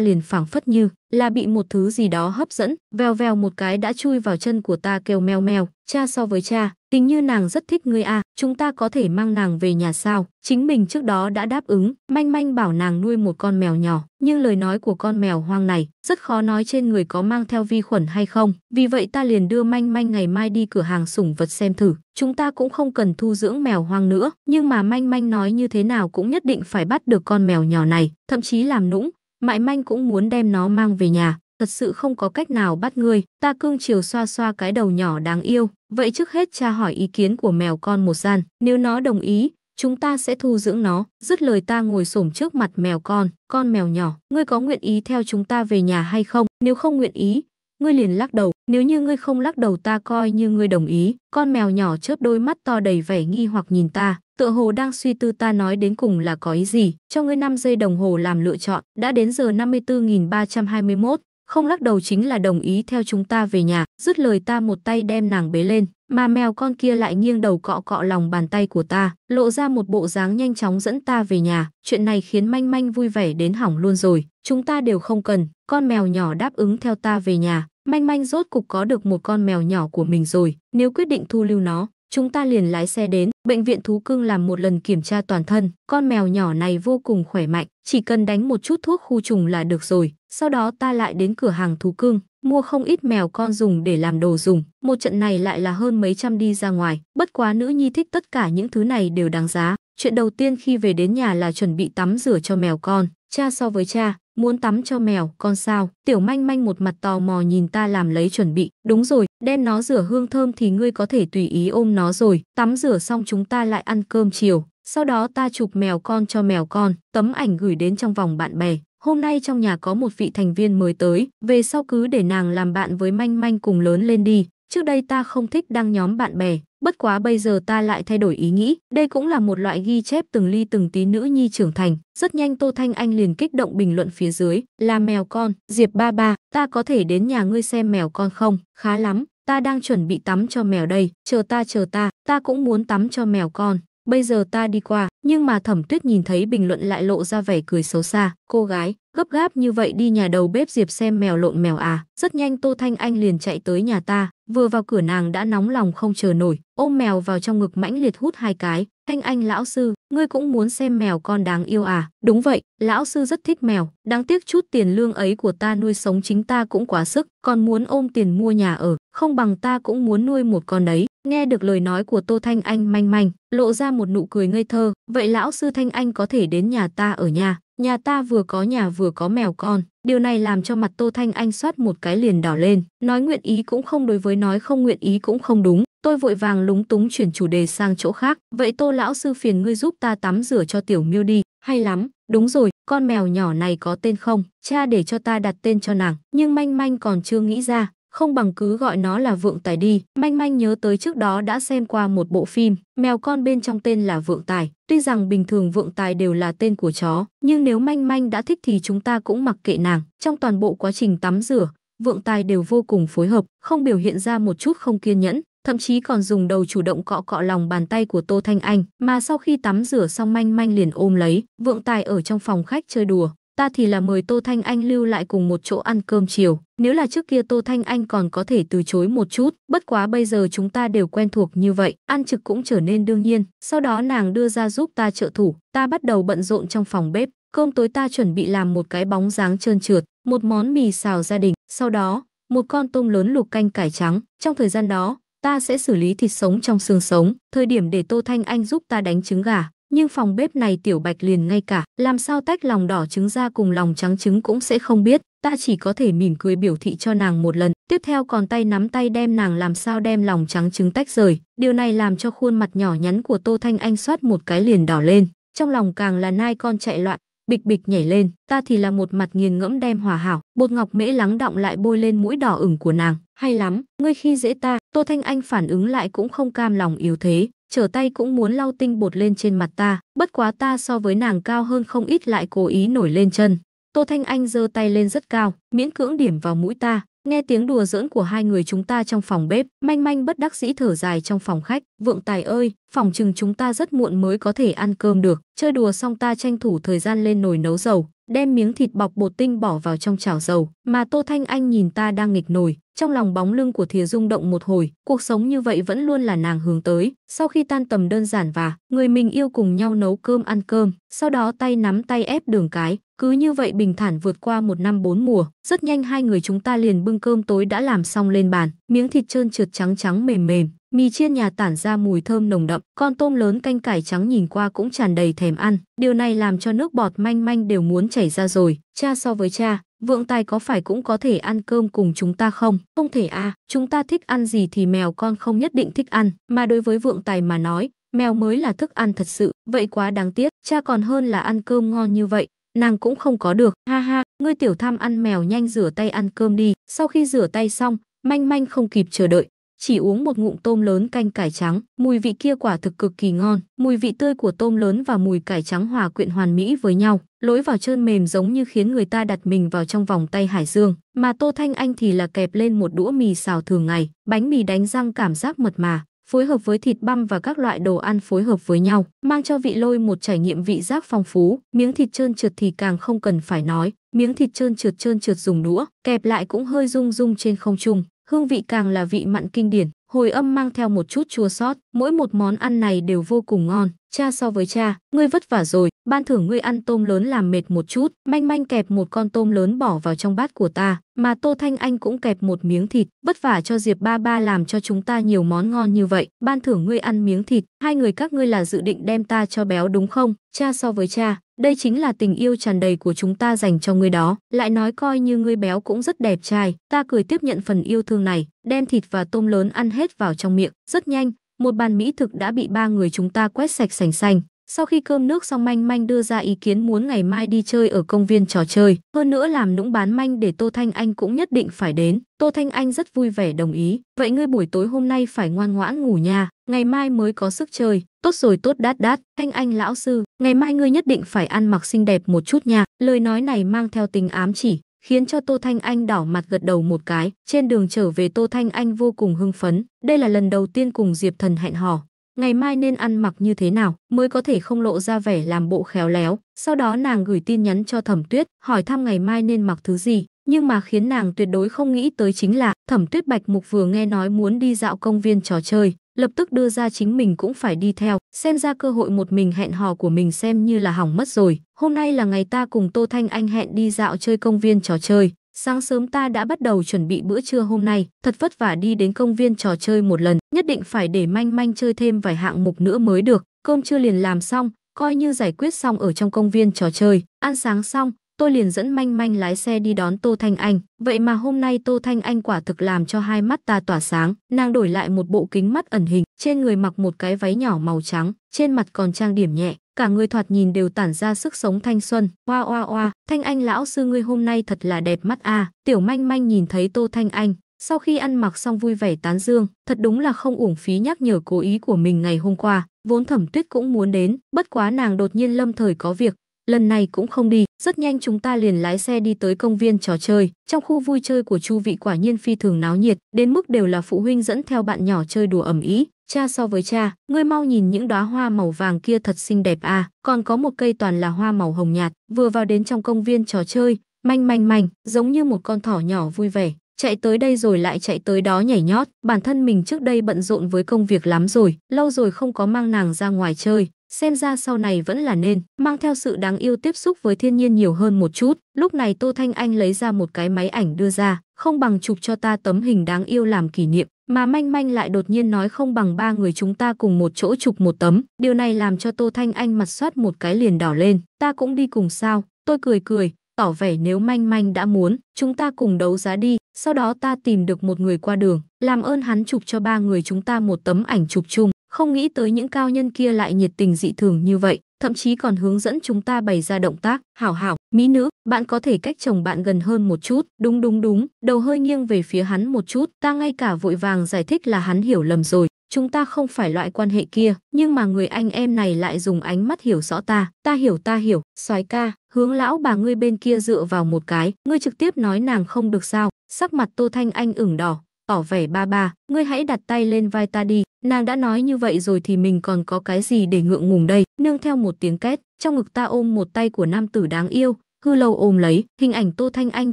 liền phảng phất như là bị một thứ gì đó hấp dẫn, vèo vèo một cái đã chui vào chân của ta kêu meo meo, cha so với cha, tình như nàng rất thích ngươi à, chúng ta có thể mang nàng về nhà sao? Chính mình trước đó đã đáp ứng, manh manh bảo nàng nuôi một con mèo nhỏ, nhưng lời nói của con mèo hoang này rất khó nói trên người có mang theo vi khuẩn hay không, vì vậy ta liền đưa manh manh ngày mai đi cửa hàng sủng vật xem thử, chúng ta cũng không cần thu dưỡng mèo hoang nữa, nhưng mà manh manh nói như thế nào cũng nhất định phải bắt được con mèo nhỏ này, thậm chí làm nũng, mại manh cũng muốn đem nó mang về nhà, thật sự không có cách nào bắt ngươi. Ta cương chiều xoa xoa cái đầu nhỏ đáng yêu, vậy trước hết cha hỏi ý kiến của mèo con một gian, nếu nó đồng ý, chúng ta sẽ thu dưỡng nó. Dứt lời ta ngồi xổm trước mặt mèo con, con mèo nhỏ, ngươi có nguyện ý theo chúng ta về nhà hay không? Nếu không nguyện ý, ngươi liền lắc đầu, nếu như ngươi không lắc đầu ta coi như ngươi đồng ý. Con mèo nhỏ chớp đôi mắt to đầy vẻ nghi hoặc nhìn ta, tựa hồ đang suy tư ta nói đến cùng là có ý gì, cho ngươi 5 giây đồng hồ làm lựa chọn, đã đến giờ 54321, không lắc đầu chính là đồng ý theo chúng ta về nhà, dứt lời ta một tay đem nàng bế lên, mà mèo con kia lại nghiêng đầu cọ cọ lòng bàn tay của ta, lộ ra một bộ dáng nhanh chóng dẫn ta về nhà, chuyện này khiến manh manh vui vẻ đến hỏng luôn rồi, chúng ta đều không cần, con mèo nhỏ đáp ứng theo ta về nhà, manh manh rốt cục có được một con mèo nhỏ của mình rồi, nếu quyết định thu lưu nó, Chúng ta liền lái xe đến, bệnh viện thú cưng làm một lần kiểm tra toàn thân. Con mèo nhỏ này vô cùng khỏe mạnh, chỉ cần đánh một chút thuốc khu trùng là được rồi. Sau đó ta lại đến cửa hàng thú cưng, mua không ít mèo con dùng để làm đồ dùng. Một trận này lại là hơn mấy trăm đi ra ngoài. Bất quá nữ nhi thích tất cả những thứ này đều đáng giá. Chuyện đầu tiên khi về đến nhà là chuẩn bị tắm rửa cho mèo con. Cha so với cha, Muốn tắm cho mèo, con sao? Tiểu manh manh một mặt tò mò nhìn ta làm lấy chuẩn bị. Đúng rồi, đem nó rửa hương thơm thì ngươi có thể tùy ý ôm nó rồi. Tắm rửa xong chúng ta lại ăn cơm chiều. Sau đó ta chụp mèo con cho mèo con, tấm ảnh gửi đến trong vòng bạn bè. Hôm nay trong nhà có một vị thành viên mới tới, về sau cứ để nàng làm bạn với manh manh cùng lớn lên đi. Trước đây ta không thích đăng nhóm bạn bè, bất quá bây giờ ta lại thay đổi ý nghĩ, đây cũng là một loại ghi chép từng ly từng tí nữ nhi trưởng thành. Rất nhanh Tô Thanh Anh liền kích động bình luận phía dưới, là mèo con, Diệp ba ba, ta có thể đến nhà ngươi xem mèo con không, khá lắm, ta đang chuẩn bị tắm cho mèo đây, chờ ta chờ ta, ta cũng muốn tắm cho mèo con bây giờ ta đi qua, nhưng mà thẩm tuyết nhìn thấy bình luận lại lộ ra vẻ cười xấu xa, cô gái, gấp gáp như vậy đi nhà đầu bếp diệp xem mèo lộn mèo à, rất nhanh Tô Thanh Anh liền chạy tới nhà ta, vừa vào cửa nàng đã nóng lòng không chờ nổi, ôm mèo vào trong ngực mãnh liệt hút hai cái, Thanh Anh lão sư, ngươi cũng muốn xem mèo con đáng yêu à, đúng vậy, lão sư rất thích mèo, đáng tiếc chút tiền lương ấy của ta nuôi sống chính ta cũng quá sức, còn muốn ôm tiền mua nhà ở, không bằng ta cũng muốn nuôi một con đấy, Nghe được lời nói của Tô Thanh Anh manh manh, lộ ra một nụ cười ngây thơ, vậy lão sư Thanh Anh có thể đến nhà ta ở nhà, nhà ta vừa có nhà vừa có mèo con. Điều này làm cho mặt Tô Thanh Anh soát một cái liền đỏ lên, nói nguyện ý cũng không đối với nói không nguyện ý cũng không đúng. Tôi vội vàng lúng túng chuyển chủ đề sang chỗ khác, vậy Tô lão sư phiền ngươi giúp ta tắm rửa cho tiểu miêu đi, hay lắm, đúng rồi, con mèo nhỏ này có tên không? Cha để cho ta đặt tên cho nàng, nhưng manh manh còn chưa nghĩ ra, không bằng cứ gọi nó là Vượng Tài đi. Manh manh nhớ tới trước đó đã xem qua một bộ phim, mèo con bên trong tên là Vượng Tài. Tuy rằng bình thường Vượng Tài đều là tên của chó, nhưng nếu manh manh đã thích thì chúng ta cũng mặc kệ nàng. Trong toàn bộ quá trình tắm rửa, Vượng Tài đều vô cùng phối hợp, không biểu hiện ra một chút không kiên nhẫn thậm chí còn dùng đầu chủ động cọ cọ lòng bàn tay của Tô Thanh Anh, mà sau khi tắm rửa xong manh manh liền ôm lấy, vượng tài ở trong phòng khách chơi đùa, ta thì là mời Tô Thanh Anh lưu lại cùng một chỗ ăn cơm chiều. Nếu là trước kia Tô Thanh Anh còn có thể từ chối một chút, bất quá bây giờ chúng ta đều quen thuộc như vậy, ăn trực cũng trở nên đương nhiên. Sau đó nàng đưa ra giúp ta trợ thủ, ta bắt đầu bận rộn trong phòng bếp. Cơm tối ta chuẩn bị làm một cái bóng dáng trơn trượt, một món mì xào gia đình, sau đó một con tôm lớn luộc canh cải trắng. Trong thời gian đó, ta sẽ xử lý thịt sống trong xương sống, thời điểm để Tô Thanh Anh giúp ta đánh trứng gà nhưng phòng bếp này tiểu bạch liền ngay cả làm sao tách lòng đỏ trứng ra cùng lòng trắng trứng cũng sẽ không biết ta chỉ có thể mỉm cười biểu thị cho nàng một lần tiếp theo còn tay nắm tay đem nàng làm sao đem lòng trắng trứng tách rời điều này làm cho khuôn mặt nhỏ nhắn của tô thanh anh soát một cái liền đỏ lên trong lòng càng là nai con chạy loạn bịch bịch nhảy lên ta thì là một mặt nghiền ngẫm đem hòa hảo bột ngọc mễ lắng động lại bôi lên mũi đỏ ửng của nàng hay lắm ngươi khi dễ ta tô thanh anh phản ứng lại cũng không cam lòng yếu thế trở tay cũng muốn lau tinh bột lên trên mặt ta, bất quá ta so với nàng cao hơn không ít lại cố ý nổi lên chân. Tô Thanh Anh giơ tay lên rất cao, miễn cưỡng điểm vào mũi ta, nghe tiếng đùa giỡn của hai người chúng ta trong phòng bếp, manh manh bất đắc dĩ thở dài trong phòng khách, vượng tài ơi, phòng chừng chúng ta rất muộn mới có thể ăn cơm được, chơi đùa xong ta tranh thủ thời gian lên nồi nấu dầu, Đem miếng thịt bọc bột tinh bỏ vào trong chảo dầu, mà Tô Thanh Anh nhìn ta đang nghịch nổi, trong lòng bóng lưng của thìa rung động một hồi, cuộc sống như vậy vẫn luôn là nàng hướng tới. Sau khi tan tầm đơn giản và người mình yêu cùng nhau nấu cơm ăn cơm, sau đó tay nắm tay ép đường cái, cứ như vậy bình thản vượt qua một năm bốn mùa, rất nhanh hai người chúng ta liền bưng cơm tối đã làm xong lên bàn, miếng thịt trơn trượt trắng trắng mềm mềm, mì chiên nhà tản ra mùi thơm nồng đậm, con tôm lớn canh cải trắng nhìn qua cũng tràn đầy thèm ăn, điều này làm cho nước bọt manh manh đều muốn chảy ra rồi, cha so với cha, vượng tài có phải cũng có thể ăn cơm cùng chúng ta không? Không thể à, chúng ta thích ăn gì thì mèo con không nhất định thích ăn, mà đối với vượng tài mà nói, mèo mới là thức ăn thật sự, vậy quá đáng tiếc, cha còn hơn là ăn cơm ngon như vậy, nàng cũng không có được. Ha ha, ngươi tiểu tham ăn mèo nhanh rửa tay ăn cơm đi. Sau khi rửa tay xong, manh manh không kịp chờ đợi. Chỉ uống một ngụm tôm lớn canh cải trắng, mùi vị kia quả thực cực kỳ ngon, mùi vị tươi của tôm lớn và mùi cải trắng hòa quyện hoàn mỹ với nhau, lối vào trơn mềm giống như khiến người ta đặt mình vào trong vòng tay Hải Dương, mà Tô Thanh Anh thì là kẹp lên một đũa mì xào thường ngày, bánh mì đánh răng cảm giác mật mà, phối hợp với thịt băm và các loại đồ ăn phối hợp với nhau, mang cho vị lôi một trải nghiệm vị giác phong phú, miếng thịt trơn trượt thì càng không cần phải nói, miếng thịt trơn trượt trơn trượt dùng đũa, kẹp lại cũng hơi rung rung trên không trung, hương vị càng là vị mặn kinh điển hồi âm mang theo một chút chua sót, mỗi một món ăn này đều vô cùng ngon. Cha so với cha, ngươi vất vả rồi, ban thưởng ngươi ăn tôm lớn làm mệt một chút, manh manh kẹp một con tôm lớn bỏ vào trong bát của ta, mà Tô Thanh Anh cũng kẹp một miếng thịt, vất vả cho Diệp ba ba làm cho chúng ta nhiều món ngon như vậy, ban thưởng ngươi ăn miếng thịt, hai người các ngươi là dự định đem ta cho béo đúng không? Cha so với cha, đây chính là tình yêu tràn đầy của chúng ta dành cho người đó. Lại nói coi như người béo cũng rất đẹp trai. Ta cười tiếp nhận phần yêu thương này, đem thịt và tôm lớn ăn hết vào trong miệng. Rất nhanh, một bàn mỹ thực đã bị ba người chúng ta quét sạch sành xanh. Sau khi cơm nước xong Manh Manh đưa ra ý kiến muốn ngày mai đi chơi ở công viên trò chơi, hơn nữa làm nũng bán manh để Tô Thanh Anh cũng nhất định phải đến. Tô Thanh Anh rất vui vẻ đồng ý, vậy ngươi buổi tối hôm nay phải ngoan ngoãn ngủ nhà, ngày mai mới có sức chơi, tốt rồi tốt đát đát, Thanh Anh lão sư, ngày mai ngươi nhất định phải ăn mặc xinh đẹp một chút nha. Lời nói này mang theo tình ám chỉ, khiến cho Tô Thanh Anh đỏ mặt gật đầu một cái. Trên đường trở về Tô Thanh Anh vô cùng hưng phấn. Đây là lần đầu tiên cùng Diệp Thần hẹn hò ngày mai nên ăn mặc như thế nào mới có thể không lộ ra vẻ làm bộ khéo léo. Sau đó nàng gửi tin nhắn cho Thẩm Tuyết, hỏi thăm ngày mai nên mặc thứ gì. Nhưng mà khiến nàng tuyệt đối không nghĩ tới chính là Thẩm Tuyết Bạch Mục vừa nghe nói muốn đi dạo công viên trò chơi, lập tức đưa ra chính mình cũng phải đi theo, xem ra cơ hội một mình hẹn hò của mình xem như là hỏng mất rồi. Hôm nay là ngày ta cùng Tô Thanh Anh hẹn đi dạo chơi công viên trò chơi, Sáng sớm ta đã bắt đầu chuẩn bị bữa trưa hôm nay, thật vất vả đi đến công viên trò chơi một lần, nhất định phải để manh manh chơi thêm vài hạng mục nữa mới được, cơm trưa liền làm xong, coi như giải quyết xong ở trong công viên trò chơi, ăn sáng xong, tôi liền dẫn manh manh lái xe đi đón Tô Thanh Anh. Vậy mà hôm nay Tô Thanh Anh quả thực làm cho hai mắt ta tỏa sáng, nàng đổi lại một bộ kính mắt ẩn hình, trên người mặc một cái váy nhỏ màu trắng, trên mặt còn trang điểm nhẹ, cả người thoạt nhìn đều tản ra sức sống thanh xuân. Oa oa oa, Thanh Anh lão sư ngươi hôm nay thật là đẹp mắt a. Tiểu Manh Manh nhìn thấy Tô Thanh Anh, sau khi ăn mặc xong vui vẻ tán dương, thật đúng là không uổng phí nhắc nhở cố ý của mình ngày hôm qua, vốn Thẩm Tuyết cũng muốn đến, bất quá nàng đột nhiên lâm thời có việc, lần này cũng không đi, rất nhanh chúng ta liền lái xe đi tới công viên trò chơi, trong khu vui chơi của Chu vị quả nhiên phi thường náo nhiệt, đến mức đều là phụ huynh dẫn theo bạn nhỏ chơi đùa ẩm ý. Cha so với cha, ngươi mau nhìn những đóa hoa màu vàng kia thật xinh đẹp à, còn có một cây toàn là hoa màu hồng nhạt, vừa vào đến trong công viên trò chơi, manh manh manh, giống như một con thỏ nhỏ vui vẻ, chạy tới đây rồi lại chạy tới đó nhảy nhót, bản thân mình trước đây bận rộn với công việc lắm rồi, lâu rồi không có mang nàng ra ngoài chơi, xem ra sau này vẫn là nên mang theo sự đáng yêu tiếp xúc với thiên nhiên nhiều hơn một chút. Lúc này Tô Thanh Anh lấy ra một cái máy ảnh đưa ra, không bằng chụp cho ta tấm hình đáng yêu làm kỷ niệm, mà Manh Manh lại đột nhiên nói không bằng ba người chúng ta cùng một chỗ chụp một tấm. Điều này làm cho Tô Thanh Anh mặt soát một cái liền đỏ lên, ta cũng đi cùng sao? Tôi cười cười, tỏ vẻ nếu Manh Manh đã muốn, chúng ta cùng đấu giá đi, sau đó ta tìm được một người qua đường, làm ơn hắn chụp cho ba người chúng ta một tấm ảnh chụp chung không nghĩ tới những cao nhân kia lại nhiệt tình dị thường như vậy, thậm chí còn hướng dẫn chúng ta bày ra động tác, hảo hảo, mỹ nữ, bạn có thể cách chồng bạn gần hơn một chút, đúng đúng đúng, đầu hơi nghiêng về phía hắn một chút, ta ngay cả vội vàng giải thích là hắn hiểu lầm rồi, chúng ta không phải loại quan hệ kia, nhưng mà người anh em này lại dùng ánh mắt hiểu rõ ta, ta hiểu ta hiểu, soái ca, hướng lão bà ngươi bên kia dựa vào một cái, ngươi trực tiếp nói nàng không được sao, sắc mặt Tô Thanh Anh ửng đỏ, tỏ vẻ ba ba, ngươi hãy đặt tay lên vai ta đi, nàng đã nói như vậy rồi thì mình còn có cái gì để ngượng ngùng đây, nương theo một tiếng két, trong ngực ta ôm một tay của nam tử đáng yêu, hư lâu ôm lấy, hình ảnh Tô Thanh Anh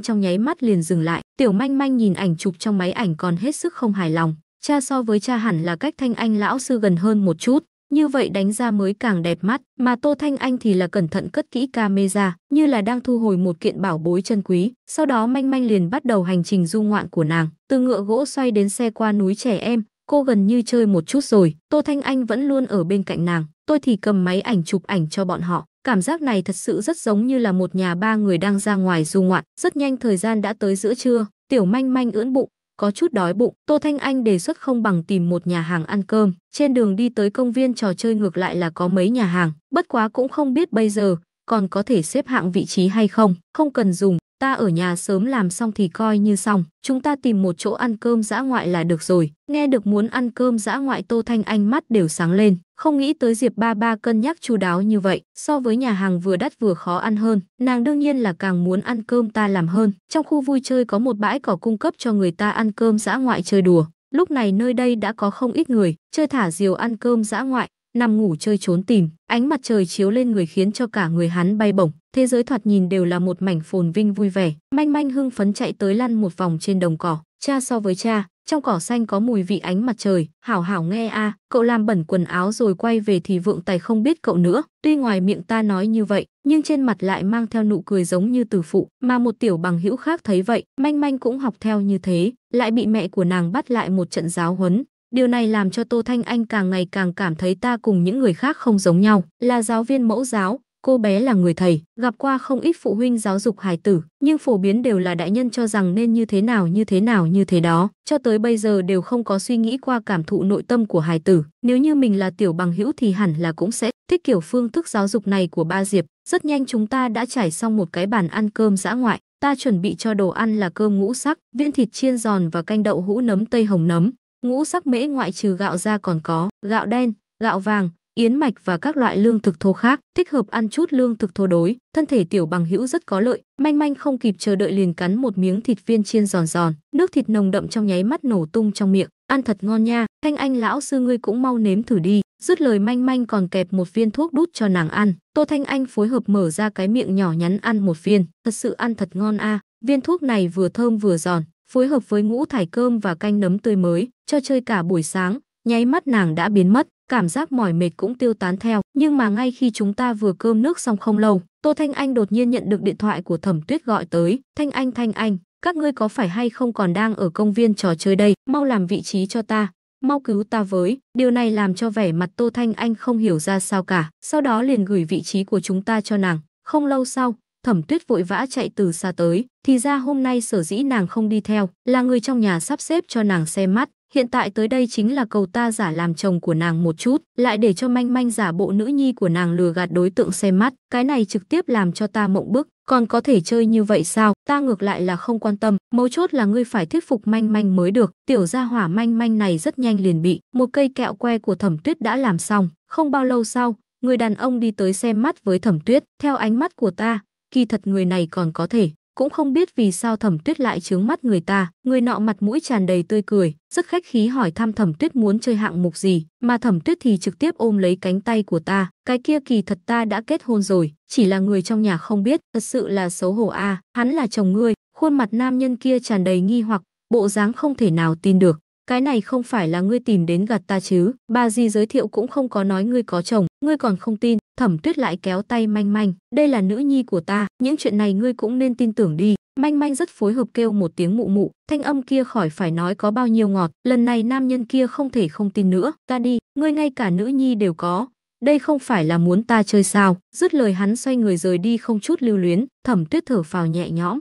trong nháy mắt liền dừng lại, tiểu manh manh nhìn ảnh chụp trong máy ảnh còn hết sức không hài lòng, cha so với cha hẳn là cách Thanh Anh lão sư gần hơn một chút, như vậy đánh ra mới càng đẹp mắt, mà Tô Thanh Anh thì là cẩn thận cất kỹ camera, như là đang thu hồi một kiện bảo bối chân quý, sau đó manh manh liền bắt đầu hành trình du ngoạn của nàng, từ ngựa gỗ xoay đến xe qua núi trẻ em, cô gần như chơi một chút rồi, Tô Thanh Anh vẫn luôn ở bên cạnh nàng, tôi thì cầm máy ảnh chụp ảnh cho bọn họ. Cảm giác này thật sự rất giống như là một nhà ba người đang ra ngoài du ngoạn, rất nhanh thời gian đã tới giữa trưa, tiểu manh manh ưỡn bụng, có chút đói bụng, Tô Thanh Anh đề xuất không bằng tìm một nhà hàng ăn cơm. Trên đường đi tới công viên trò chơi ngược lại là có mấy nhà hàng, bất quá cũng không biết bây giờ, còn có thể xếp hạng vị trí hay không, không cần dùng, ta ở nhà sớm làm xong thì coi như xong, chúng ta tìm một chỗ ăn cơm dã ngoại là được rồi. Nghe được muốn ăn cơm dã ngoại Tô Thanh Anh mắt đều sáng lên, không nghĩ tới Diệp Ba Ba cân nhắc chu đáo như vậy, so với nhà hàng vừa đắt vừa khó ăn hơn, nàng đương nhiên là càng muốn ăn cơm ta làm hơn. Trong khu vui chơi có một bãi cỏ cung cấp cho người ta ăn cơm dã ngoại chơi đùa. Lúc này nơi đây đã có không ít người, chơi thả diều ăn cơm dã ngoại, nằm ngủ chơi trốn tìm. Ánh mặt trời chiếu lên người khiến cho cả người hắn bay bổng, thế giới thoạt nhìn đều là một mảnh phồn vinh vui vẻ. Manh manh hưng phấn chạy tới lăn một vòng trên đồng cỏ, cha so với cha, trong cỏ xanh có mùi vị ánh mặt trời, hảo hảo nghe a, cậu làm bẩn quần áo rồi quay về thì vượng tài không biết cậu nữa. Tuy ngoài miệng ta nói như vậy, nhưng trên mặt lại mang theo nụ cười giống như từ phụ, mà một tiểu bằng hữu khác thấy vậy, manh manh cũng học theo như thế, lại bị mẹ của nàng bắt lại một trận giáo huấn, Điều này làm cho Tô Thanh Anh càng ngày càng cảm thấy ta cùng những người khác không giống nhau, là giáo viên mẫu giáo, cô bé là người thầy, gặp qua không ít phụ huynh giáo dục hài tử, nhưng phổ biến đều là đại nhân cho rằng nên như thế nào như thế nào như thế đó, cho tới bây giờ đều không có suy nghĩ qua cảm thụ nội tâm của hài tử. Nếu như mình là tiểu bằng hữu thì hẳn là cũng sẽ thích kiểu phương thức giáo dục này của ba Diệp. Rất nhanh chúng ta đã trải xong một cái bàn ăn cơm dã ngoại, ta chuẩn bị cho đồ ăn là cơm ngũ sắc, viên thịt chiên giòn và canh đậu hũ nấm tây hồng nấm ngũ sắc mễ ngoại trừ gạo ra còn có gạo đen, gạo vàng, yến mạch và các loại lương thực thô khác, thích hợp ăn chút lương thực thô đối, thân thể tiểu bằng hữu rất có lợi, manh manh không kịp chờ đợi liền cắn một miếng thịt viên chiên giòn giòn, nước thịt nồng đậm trong nháy mắt nổ tung trong miệng, ăn thật ngon nha, thanh anh lão sư ngươi cũng mau nếm thử đi. Dứt lời manh manh còn kẹp một viên thuốc đút cho nàng ăn, Tô Thanh Anh phối hợp mở ra cái miệng nhỏ nhắn ăn một viên, thật sự ăn thật ngon a, à. viên thuốc này vừa thơm vừa giòn, phối hợp với ngũ thải cơm và canh nấm tươi mới, cho chơi cả buổi sáng, nháy mắt nàng đã biến mất, cảm giác mỏi mệt cũng tiêu tán theo. Nhưng mà ngay khi chúng ta vừa cơm nước xong không lâu, Tô Thanh Anh đột nhiên nhận được điện thoại của Thẩm Tuyết gọi tới. Thanh Anh Thanh Anh, các ngươi có phải hay không còn đang ở công viên trò chơi đây, mau làm vị trí cho ta, mau cứu ta với. Điều này làm cho vẻ mặt Tô Thanh Anh không hiểu ra sao cả, sau đó liền gửi vị trí của chúng ta cho nàng. Không lâu sau, Thẩm Tuyết vội vã chạy từ xa tới, thì ra hôm nay sở dĩ nàng không đi theo, là người trong nhà sắp xếp cho nàng xem mắt, hiện tại tới đây chính là cầu ta giả làm chồng của nàng một chút, lại để cho manh manh giả bộ nữ nhi của nàng lừa gạt đối tượng xem mắt, cái này trực tiếp làm cho ta mộng bức, còn có thể chơi như vậy sao, ta ngược lại là không quan tâm, mấu chốt là ngươi phải thuyết phục manh manh mới được, tiểu gia hỏa manh manh này rất nhanh liền bị, một cây kẹo que của thẩm tuyết đã làm xong, không bao lâu sau, người đàn ông đi tới xem mắt với thẩm tuyết, theo ánh mắt của ta, kỳ thật người này còn có thể cũng không biết vì sao thẩm tuyết lại trướng mắt người ta người nọ mặt mũi tràn đầy tươi cười rất khách khí hỏi thăm thẩm tuyết muốn chơi hạng mục gì mà thẩm tuyết thì trực tiếp ôm lấy cánh tay của ta cái kia kỳ thật ta đã kết hôn rồi chỉ là người trong nhà không biết thật sự là xấu hổ a à. hắn là chồng ngươi khuôn mặt nam nhân kia tràn đầy nghi hoặc bộ dáng không thể nào tin được cái này không phải là ngươi tìm đến gạt ta chứ bà gì giới thiệu cũng không có nói ngươi có chồng ngươi còn không tin Thẩm Tuyết lại kéo tay Manh Manh, đây là nữ nhi của ta, những chuyện này ngươi cũng nên tin tưởng đi. Manh Manh rất phối hợp kêu một tiếng mụ mụ, thanh âm kia khỏi phải nói có bao nhiêu ngọt, lần này nam nhân kia không thể không tin nữa, ta đi, ngươi ngay cả nữ nhi đều có, đây không phải là muốn ta chơi sao, dứt lời hắn xoay người rời đi không chút lưu luyến, Thẩm Tuyết thở phào nhẹ nhõm.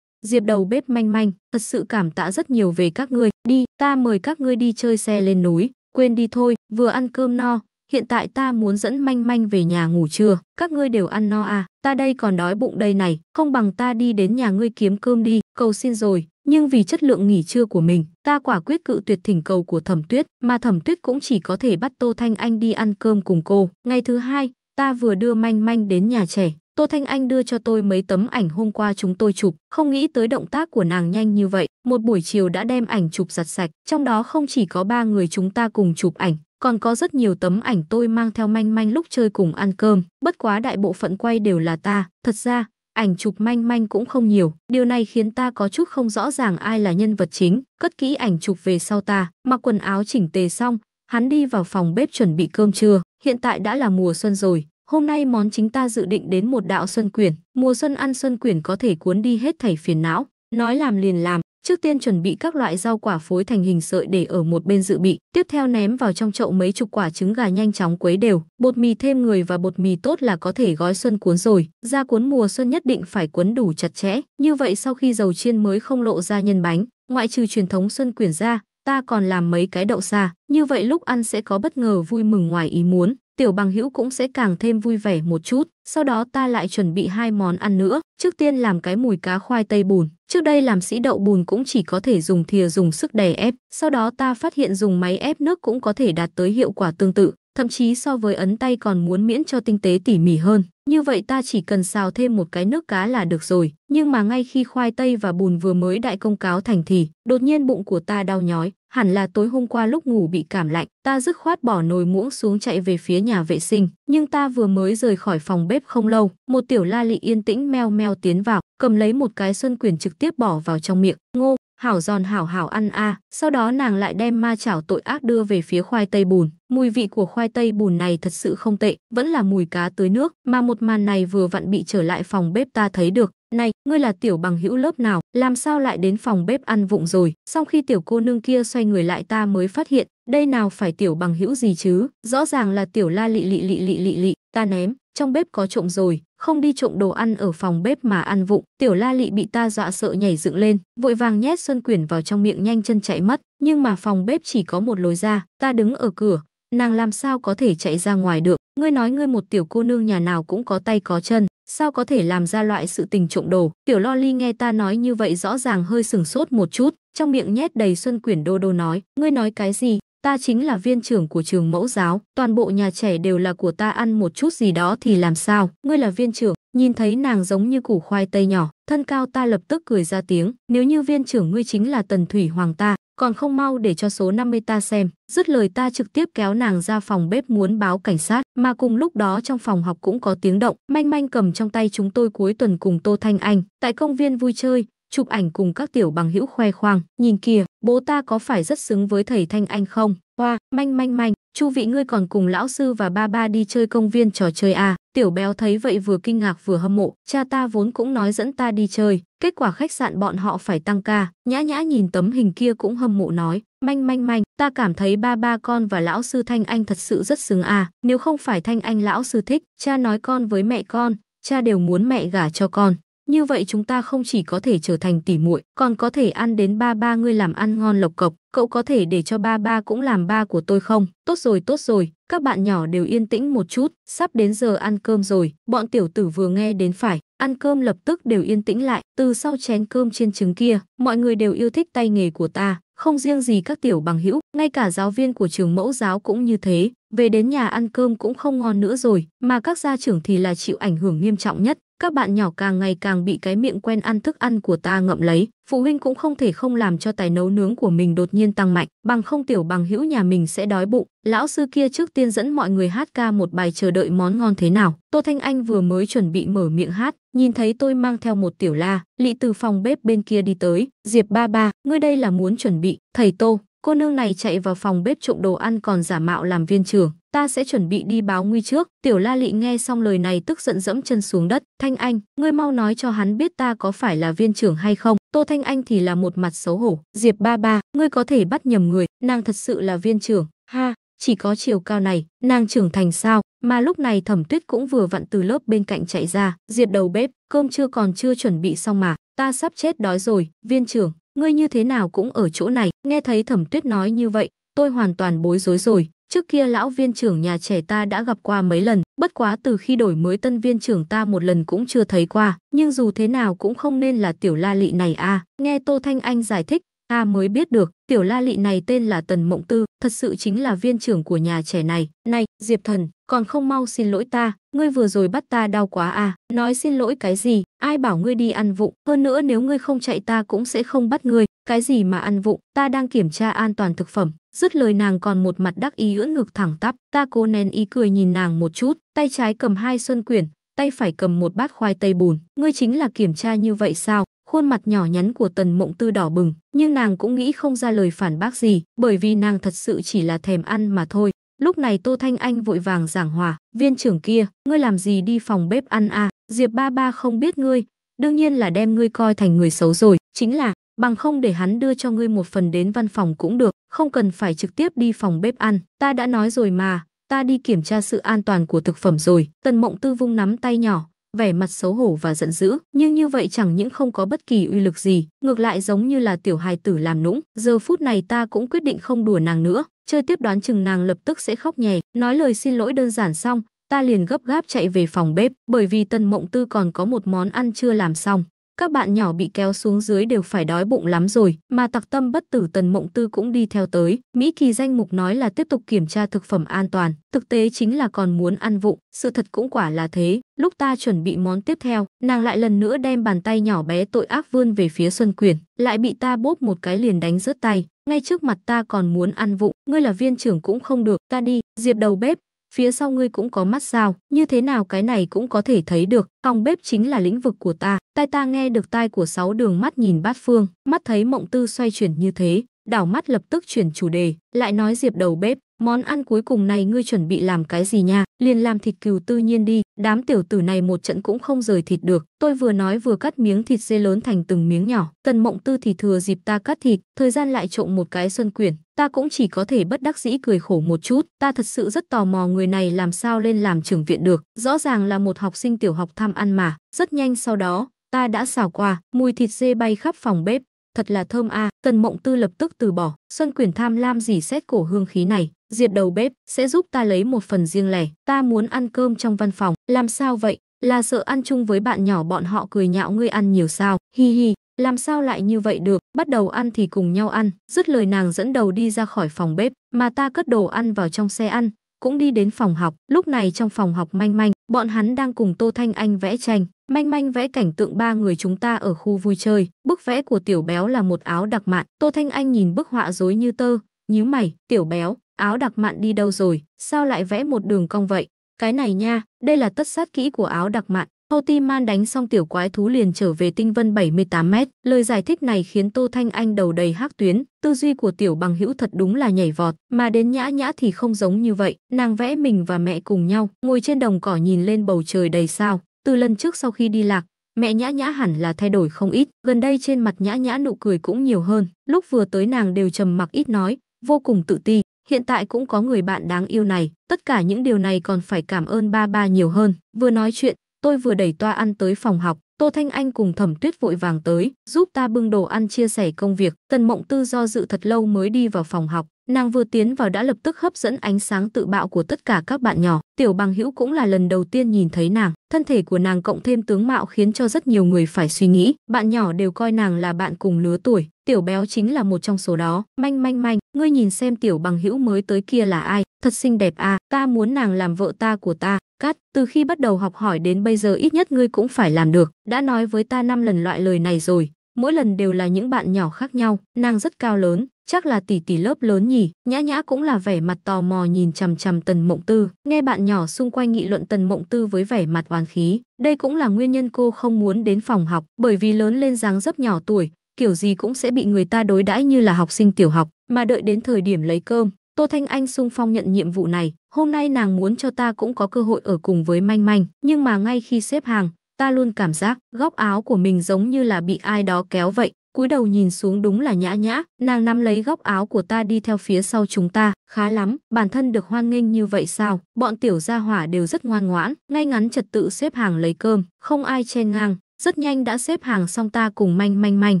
Diệp đầu bếp Manh Manh, thật sự cảm tạ rất nhiều về các ngươi, đi, ta mời các ngươi đi chơi xe lên núi, quên đi thôi, vừa ăn cơm no, hiện tại ta muốn dẫn manh manh về nhà ngủ trưa, các ngươi đều ăn no à, ta đây còn đói bụng đây này, không bằng ta đi đến nhà ngươi kiếm cơm đi, cầu xin rồi, nhưng vì chất lượng nghỉ trưa của mình, ta quả quyết cự tuyệt thỉnh cầu của Thẩm Tuyết, mà Thẩm Tuyết cũng chỉ có thể bắt Tô Thanh Anh đi ăn cơm cùng cô. Ngày thứ hai, ta vừa đưa manh manh đến nhà trẻ, Tô Thanh Anh đưa cho tôi mấy tấm ảnh hôm qua chúng tôi chụp, không nghĩ tới động tác của nàng nhanh như vậy, một buổi chiều đã đem ảnh chụp giặt sạch, trong đó không chỉ có ba người chúng ta cùng chụp ảnh, còn có rất nhiều tấm ảnh tôi mang theo manh manh lúc chơi cùng ăn cơm, bất quá đại bộ phận quay đều là ta. Thật ra, ảnh chụp manh manh cũng không nhiều, điều này khiến ta có chút không rõ ràng ai là nhân vật chính. Cất kỹ ảnh chụp về sau ta, mặc quần áo chỉnh tề xong, hắn đi vào phòng bếp chuẩn bị cơm trưa. Hiện tại đã là mùa xuân rồi, hôm nay món chính ta dự định đến một đạo xuân quyển. Mùa xuân ăn xuân quyển có thể cuốn đi hết thảy phiền não. Nói làm liền làm, Trước tiên chuẩn bị các loại rau quả phối thành hình sợi để ở một bên dự bị, tiếp theo ném vào trong chậu mấy chục quả trứng gà nhanh chóng quấy đều, bột mì thêm người và bột mì tốt là có thể gói xuân cuốn rồi. Ra cuốn mùa xuân nhất định phải cuốn đủ chặt chẽ, như vậy sau khi dầu chiên mới không lộ ra nhân bánh. Ngoại trừ truyền thống xuân quyển ra, ta còn làm mấy cái đậu xa, như vậy lúc ăn sẽ có bất ngờ vui mừng ngoài ý muốn, tiểu bằng hữu cũng sẽ càng thêm vui vẻ một chút. Sau đó ta lại chuẩn bị hai món ăn nữa, trước tiên làm cái mùi cá khoai tây bùn. Trước đây làm sĩ đậu bùn cũng chỉ có thể dùng thìa dùng sức đè ép, sau đó ta phát hiện dùng máy ép nước cũng có thể đạt tới hiệu quả tương tự thậm chí so với ấn tay còn muốn miễn cho tinh tế tỉ mỉ hơn. Như vậy ta chỉ cần xào thêm một cái nước cá là được rồi, nhưng mà ngay khi khoai tây và bùn vừa mới đại công cáo thành thì, đột nhiên bụng của ta đau nhói, hẳn là tối hôm qua lúc ngủ bị cảm lạnh, ta dứt khoát bỏ nồi muỗng xuống chạy về phía nhà vệ sinh, nhưng ta vừa mới rời khỏi phòng bếp không lâu, một tiểu la lị yên tĩnh meo meo tiến vào, cầm lấy một cái xuân quyển trực tiếp bỏ vào trong miệng. Ngô, hảo giòn hảo hảo ăn a. À. Sau đó nàng lại đem ma chảo tội ác đưa về phía khoai tây bùn. Mùi vị của khoai tây bùn này thật sự không tệ, vẫn là mùi cá tưới nước, mà một màn này vừa vặn bị trở lại phòng bếp ta thấy được. Này, ngươi là tiểu bằng hữu lớp nào, làm sao lại đến phòng bếp ăn vụng rồi? Sau khi tiểu cô nương kia xoay người lại ta mới phát hiện, đây nào phải tiểu bằng hữu gì chứ? Rõ ràng là tiểu la lị lị lị lị lị lị, ta ném trong bếp có trộm rồi, không đi trộm đồ ăn ở phòng bếp mà ăn vụng. Tiểu La Lị bị ta dọa sợ nhảy dựng lên, vội vàng nhét xuân quyển vào trong miệng nhanh chân chạy mất, nhưng mà phòng bếp chỉ có một lối ra, ta đứng ở cửa, nàng làm sao có thể chạy ra ngoài được? Ngươi nói ngươi một tiểu cô nương nhà nào cũng có tay có chân, sao có thể làm ra loại sự tình trộm đồ? Tiểu Lo Ly nghe ta nói như vậy rõ ràng hơi sừng sốt một chút, trong miệng nhét đầy xuân quyển đô đô nói, ngươi nói cái gì? Ta chính là viên trưởng của trường mẫu giáo, toàn bộ nhà trẻ đều là của ta ăn một chút gì đó thì làm sao, ngươi là viên trưởng, nhìn thấy nàng giống như củ khoai tây nhỏ, thân cao ta lập tức cười ra tiếng, nếu như viên trưởng ngươi chính là tần thủy hoàng ta, còn không mau để cho số 50 ta xem. Dứt lời ta trực tiếp kéo nàng ra phòng bếp muốn báo cảnh sát, mà cùng lúc đó trong phòng học cũng có tiếng động. Manh manh cầm trong tay chúng tôi cuối tuần cùng Tô Thanh Anh. Tại công viên vui chơi, chụp ảnh cùng các tiểu bằng hữu khoe khoang. Nhìn kìa, bố ta có phải rất xứng với thầy Thanh Anh không? Hoa, manh manh manh, chu vị ngươi còn cùng lão sư và ba ba đi chơi công viên trò chơi à? Tiểu béo thấy vậy vừa kinh ngạc vừa hâm mộ, cha ta vốn cũng nói dẫn ta đi chơi, kết quả khách sạn bọn họ phải tăng ca, nhã nhã nhìn tấm hình kia cũng hâm mộ nói, manh manh manh, ta cảm thấy ba ba con và lão sư Thanh Anh thật sự rất xứng à, nếu không phải Thanh Anh lão sư thích, cha nói con với mẹ con, cha đều muốn mẹ gả cho con. Như vậy chúng ta không chỉ có thể trở thành tỉ muội, còn có thể ăn đến ba ba ngươi làm ăn ngon lộc cộc, cậu có thể để cho ba ba cũng làm ba của tôi không? Tốt rồi, tốt rồi, các bạn nhỏ đều yên tĩnh một chút, sắp đến giờ ăn cơm rồi, bọn tiểu tử vừa nghe đến phải, ăn cơm lập tức đều yên tĩnh lại, từ sau chén cơm trên trứng kia, mọi người đều yêu thích tay nghề của ta, không riêng gì các tiểu bằng hữu, ngay cả giáo viên của trường mẫu giáo cũng như thế, về đến nhà ăn cơm cũng không ngon nữa rồi, mà các gia trưởng thì là chịu ảnh hưởng nghiêm trọng nhất, các bạn nhỏ càng ngày càng bị cái miệng quen ăn thức ăn của ta ngậm lấy, phụ huynh cũng không thể không làm cho tài nấu nướng của mình đột nhiên tăng mạnh, bằng không tiểu bằng hữu nhà mình sẽ đói bụng. Lão sư kia trước tiên dẫn mọi người hát ca một bài chờ đợi món ngon thế nào. Tô Thanh Anh vừa mới chuẩn bị mở miệng hát, nhìn thấy tôi mang theo một tiểu la, lị từ phòng bếp bên kia đi tới, Diệp ba ba, ngươi đây là muốn chuẩn bị, thầy Tô, Cô nương này chạy vào phòng bếp trộm đồ ăn còn giả mạo làm viên trưởng, ta sẽ chuẩn bị đi báo nguy trước. Tiểu La Lị nghe xong lời này tức giận dẫm chân xuống đất. Thanh Anh, ngươi mau nói cho hắn biết ta có phải là viên trưởng hay không. Tô Thanh Anh thì là một mặt xấu hổ. Diệp ba ba, ngươi có thể bắt nhầm người, nàng thật sự là viên trưởng. Ha, chỉ có chiều cao này, nàng trưởng thành sao? Mà lúc này Thẩm Tuyết cũng vừa vặn từ lớp bên cạnh chạy ra, diệt đầu bếp, cơm chưa còn chưa chuẩn bị xong mà, ta sắp chết đói rồi, viên trưởng, ngươi như thế nào cũng ở chỗ này, nghe thấy thẩm tuyết nói như vậy, tôi hoàn toàn bối rối rồi. Trước kia lão viên trưởng nhà trẻ ta đã gặp qua mấy lần, bất quá từ khi đổi mới tân viên trưởng ta một lần cũng chưa thấy qua, nhưng dù thế nào cũng không nên là tiểu la lị này a à. Nghe Tô Thanh Anh giải thích, ta mới biết được, tiểu la lị này tên là Tần Mộng Tư, thật sự chính là viên trưởng của nhà trẻ này. Này, Diệp Thần, còn không mau xin lỗi ta, ngươi vừa rồi bắt ta đau quá à, nói xin lỗi cái gì, ai bảo ngươi đi ăn vụng, hơn nữa nếu ngươi không chạy ta cũng sẽ không bắt ngươi, cái gì mà ăn vụng, ta đang kiểm tra an toàn thực phẩm. Dứt lời nàng còn một mặt đắc ý ưỡn ngực thẳng tắp, ta cố nén ý cười nhìn nàng một chút, tay trái cầm hai xuân quyển, tay phải cầm một bát khoai tây bùn, ngươi chính là kiểm tra như vậy sao? Khuôn mặt nhỏ nhắn của Tần Mộng Tư đỏ bừng, nhưng nàng cũng nghĩ không ra lời phản bác gì, bởi vì nàng thật sự chỉ là thèm ăn mà thôi. Lúc này Tô Thanh Anh vội vàng giảng hòa, viên trưởng kia, ngươi làm gì đi phòng bếp ăn à, Diệp ba ba không biết ngươi, đương nhiên là đem ngươi coi thành người xấu rồi, chính là, bằng không để hắn đưa cho ngươi một phần đến văn phòng cũng được, không cần phải trực tiếp đi phòng bếp ăn, ta đã nói rồi mà, ta đi kiểm tra sự an toàn của thực phẩm rồi, tần mộng tư vung nắm tay nhỏ, vẻ mặt xấu hổ và giận dữ, nhưng như vậy chẳng những không có bất kỳ uy lực gì, ngược lại giống như là tiểu hài tử làm nũng, giờ phút này ta cũng quyết định không đùa nàng nữa, chơi tiếp đoán chừng nàng lập tức sẽ khóc nhè, nói lời xin lỗi đơn giản xong, ta liền gấp gáp chạy về phòng bếp, bởi vì Tần Mộng Tư còn có một món ăn chưa làm xong các bạn nhỏ bị kéo xuống dưới đều phải đói bụng lắm rồi, mà tặc tâm bất tử Tần Mộng Tư cũng đi theo tới. Mỹ Kỳ danh mục nói là tiếp tục kiểm tra thực phẩm an toàn, thực tế chính là còn muốn ăn vụng, sự thật cũng quả là thế. Lúc ta chuẩn bị món tiếp theo, nàng lại lần nữa đem bàn tay nhỏ bé tội ác vươn về phía Xuân Quyền, lại bị ta bóp một cái liền đánh rớt tay. Ngay trước mặt ta còn muốn ăn vụng, ngươi là viên trưởng cũng không được, ta đi, diệp đầu bếp, phía sau ngươi cũng có mắt sao, như thế nào cái này cũng có thể thấy được, phòng bếp chính là lĩnh vực của ta, tai ta nghe được tai của sáu đường mắt nhìn bát phương, mắt thấy mộng tư xoay chuyển như thế, đảo mắt lập tức chuyển chủ đề, lại nói diệp đầu bếp, món ăn cuối cùng này ngươi chuẩn bị làm cái gì nha, liền làm thịt cừu tự nhiên đi, đám tiểu tử này một trận cũng không rời thịt được, tôi vừa nói vừa cắt miếng thịt dê lớn thành từng miếng nhỏ, tần mộng tư thì thừa dịp ta cắt thịt, thời gian lại trộn một cái xuân quyển, ta cũng chỉ có thể bất đắc dĩ cười khổ một chút, ta thật sự rất tò mò người này làm sao lên làm trưởng viện được, rõ ràng là một học sinh tiểu học tham ăn mà, rất nhanh sau đó, ta đã xào qua, mùi thịt dê bay khắp phòng bếp, thật là thơm a à. tần mộng tư lập tức từ bỏ xuân quyển tham lam gì xét cổ hương khí này Diệt đầu bếp, sẽ giúp ta lấy một phần riêng lẻ. Ta muốn ăn cơm trong văn phòng. Làm sao vậy? Là sợ ăn chung với bạn nhỏ bọn họ cười nhạo ngươi ăn nhiều sao? Hi hi, làm sao lại như vậy được? Bắt đầu ăn thì cùng nhau ăn. Dứt lời nàng dẫn đầu đi ra khỏi phòng bếp, mà ta cất đồ ăn vào trong xe ăn, cũng đi đến phòng học. Lúc này trong phòng học manh manh, bọn hắn đang cùng Tô Thanh Anh vẽ tranh. Manh manh vẽ cảnh tượng ba người chúng ta ở khu vui chơi. Bức vẽ của tiểu béo là một áo đặc mạn. Tô Thanh Anh nhìn bức họa rối như tơ, nhíu mày, tiểu béo, Áo đặc mạn đi đâu rồi, sao lại vẽ một đường cong vậy? Cái này nha, đây là tất sát kỹ của áo đặc mạn. Ti Man đánh xong tiểu quái thú liền trở về tinh vân 78 mét. Lời giải thích này khiến Tô Thanh Anh đầu đầy hắc tuyến, tư duy của tiểu bằng hữu thật đúng là nhảy vọt, mà đến nhã nhã thì không giống như vậy. Nàng vẽ mình và mẹ cùng nhau, ngồi trên đồng cỏ nhìn lên bầu trời đầy sao. Từ lần trước sau khi đi lạc, mẹ nhã nhã hẳn là thay đổi không ít. Gần đây trên mặt nhã nhã nụ cười cũng nhiều hơn. Lúc vừa tới nàng đều trầm mặc ít nói, vô cùng tự ti hiện tại cũng có người bạn đáng yêu này. Tất cả những điều này còn phải cảm ơn ba ba nhiều hơn. Vừa nói chuyện, tôi vừa đẩy toa ăn tới phòng học. Tô Thanh Anh cùng Thẩm Tuyết vội vàng tới, giúp ta bưng đồ ăn chia sẻ công việc. Tần Mộng Tư do dự thật lâu mới đi vào phòng học. Nàng vừa tiến vào đã lập tức hấp dẫn ánh sáng tự bạo của tất cả các bạn nhỏ. Tiểu Bằng Hữu cũng là lần đầu tiên nhìn thấy nàng. Thân thể của nàng cộng thêm tướng mạo khiến cho rất nhiều người phải suy nghĩ. Bạn nhỏ đều coi nàng là bạn cùng lứa tuổi. Tiểu béo chính là một trong số đó. Manh manh manh, ngươi nhìn xem tiểu bằng hữu mới tới kia là ai, thật xinh đẹp à, ta muốn nàng làm vợ ta của ta. Cát, từ khi bắt đầu học hỏi đến bây giờ ít nhất ngươi cũng phải làm được. Đã nói với ta năm lần loại lời này rồi, mỗi lần đều là những bạn nhỏ khác nhau. Nàng rất cao lớn, chắc là tỷ tỷ lớp lớn nhỉ. Nhã nhã cũng là vẻ mặt tò mò nhìn chằm chằm tần mộng tư. Nghe bạn nhỏ xung quanh nghị luận tần mộng tư với vẻ mặt oán khí. Đây cũng là nguyên nhân cô không muốn đến phòng học, bởi vì lớn lên dáng dấp nhỏ tuổi, kiểu gì cũng sẽ bị người ta đối đãi như là học sinh tiểu học, mà đợi đến thời điểm lấy cơm, Tô Thanh Anh xung phong nhận nhiệm vụ này, hôm nay nàng muốn cho ta cũng có cơ hội ở cùng với manh manh, nhưng mà ngay khi xếp hàng, ta luôn cảm giác góc áo của mình giống như là bị ai đó kéo vậy, cúi đầu nhìn xuống đúng là nhã nhã, nàng nắm lấy góc áo của ta đi theo phía sau chúng ta, khá lắm, bản thân được hoan nghênh như vậy sao, bọn tiểu gia hỏa đều rất ngoan ngoãn, ngay ngắn trật tự xếp hàng lấy cơm, không ai chen ngang, rất nhanh đã xếp hàng xong ta cùng manh manh manh,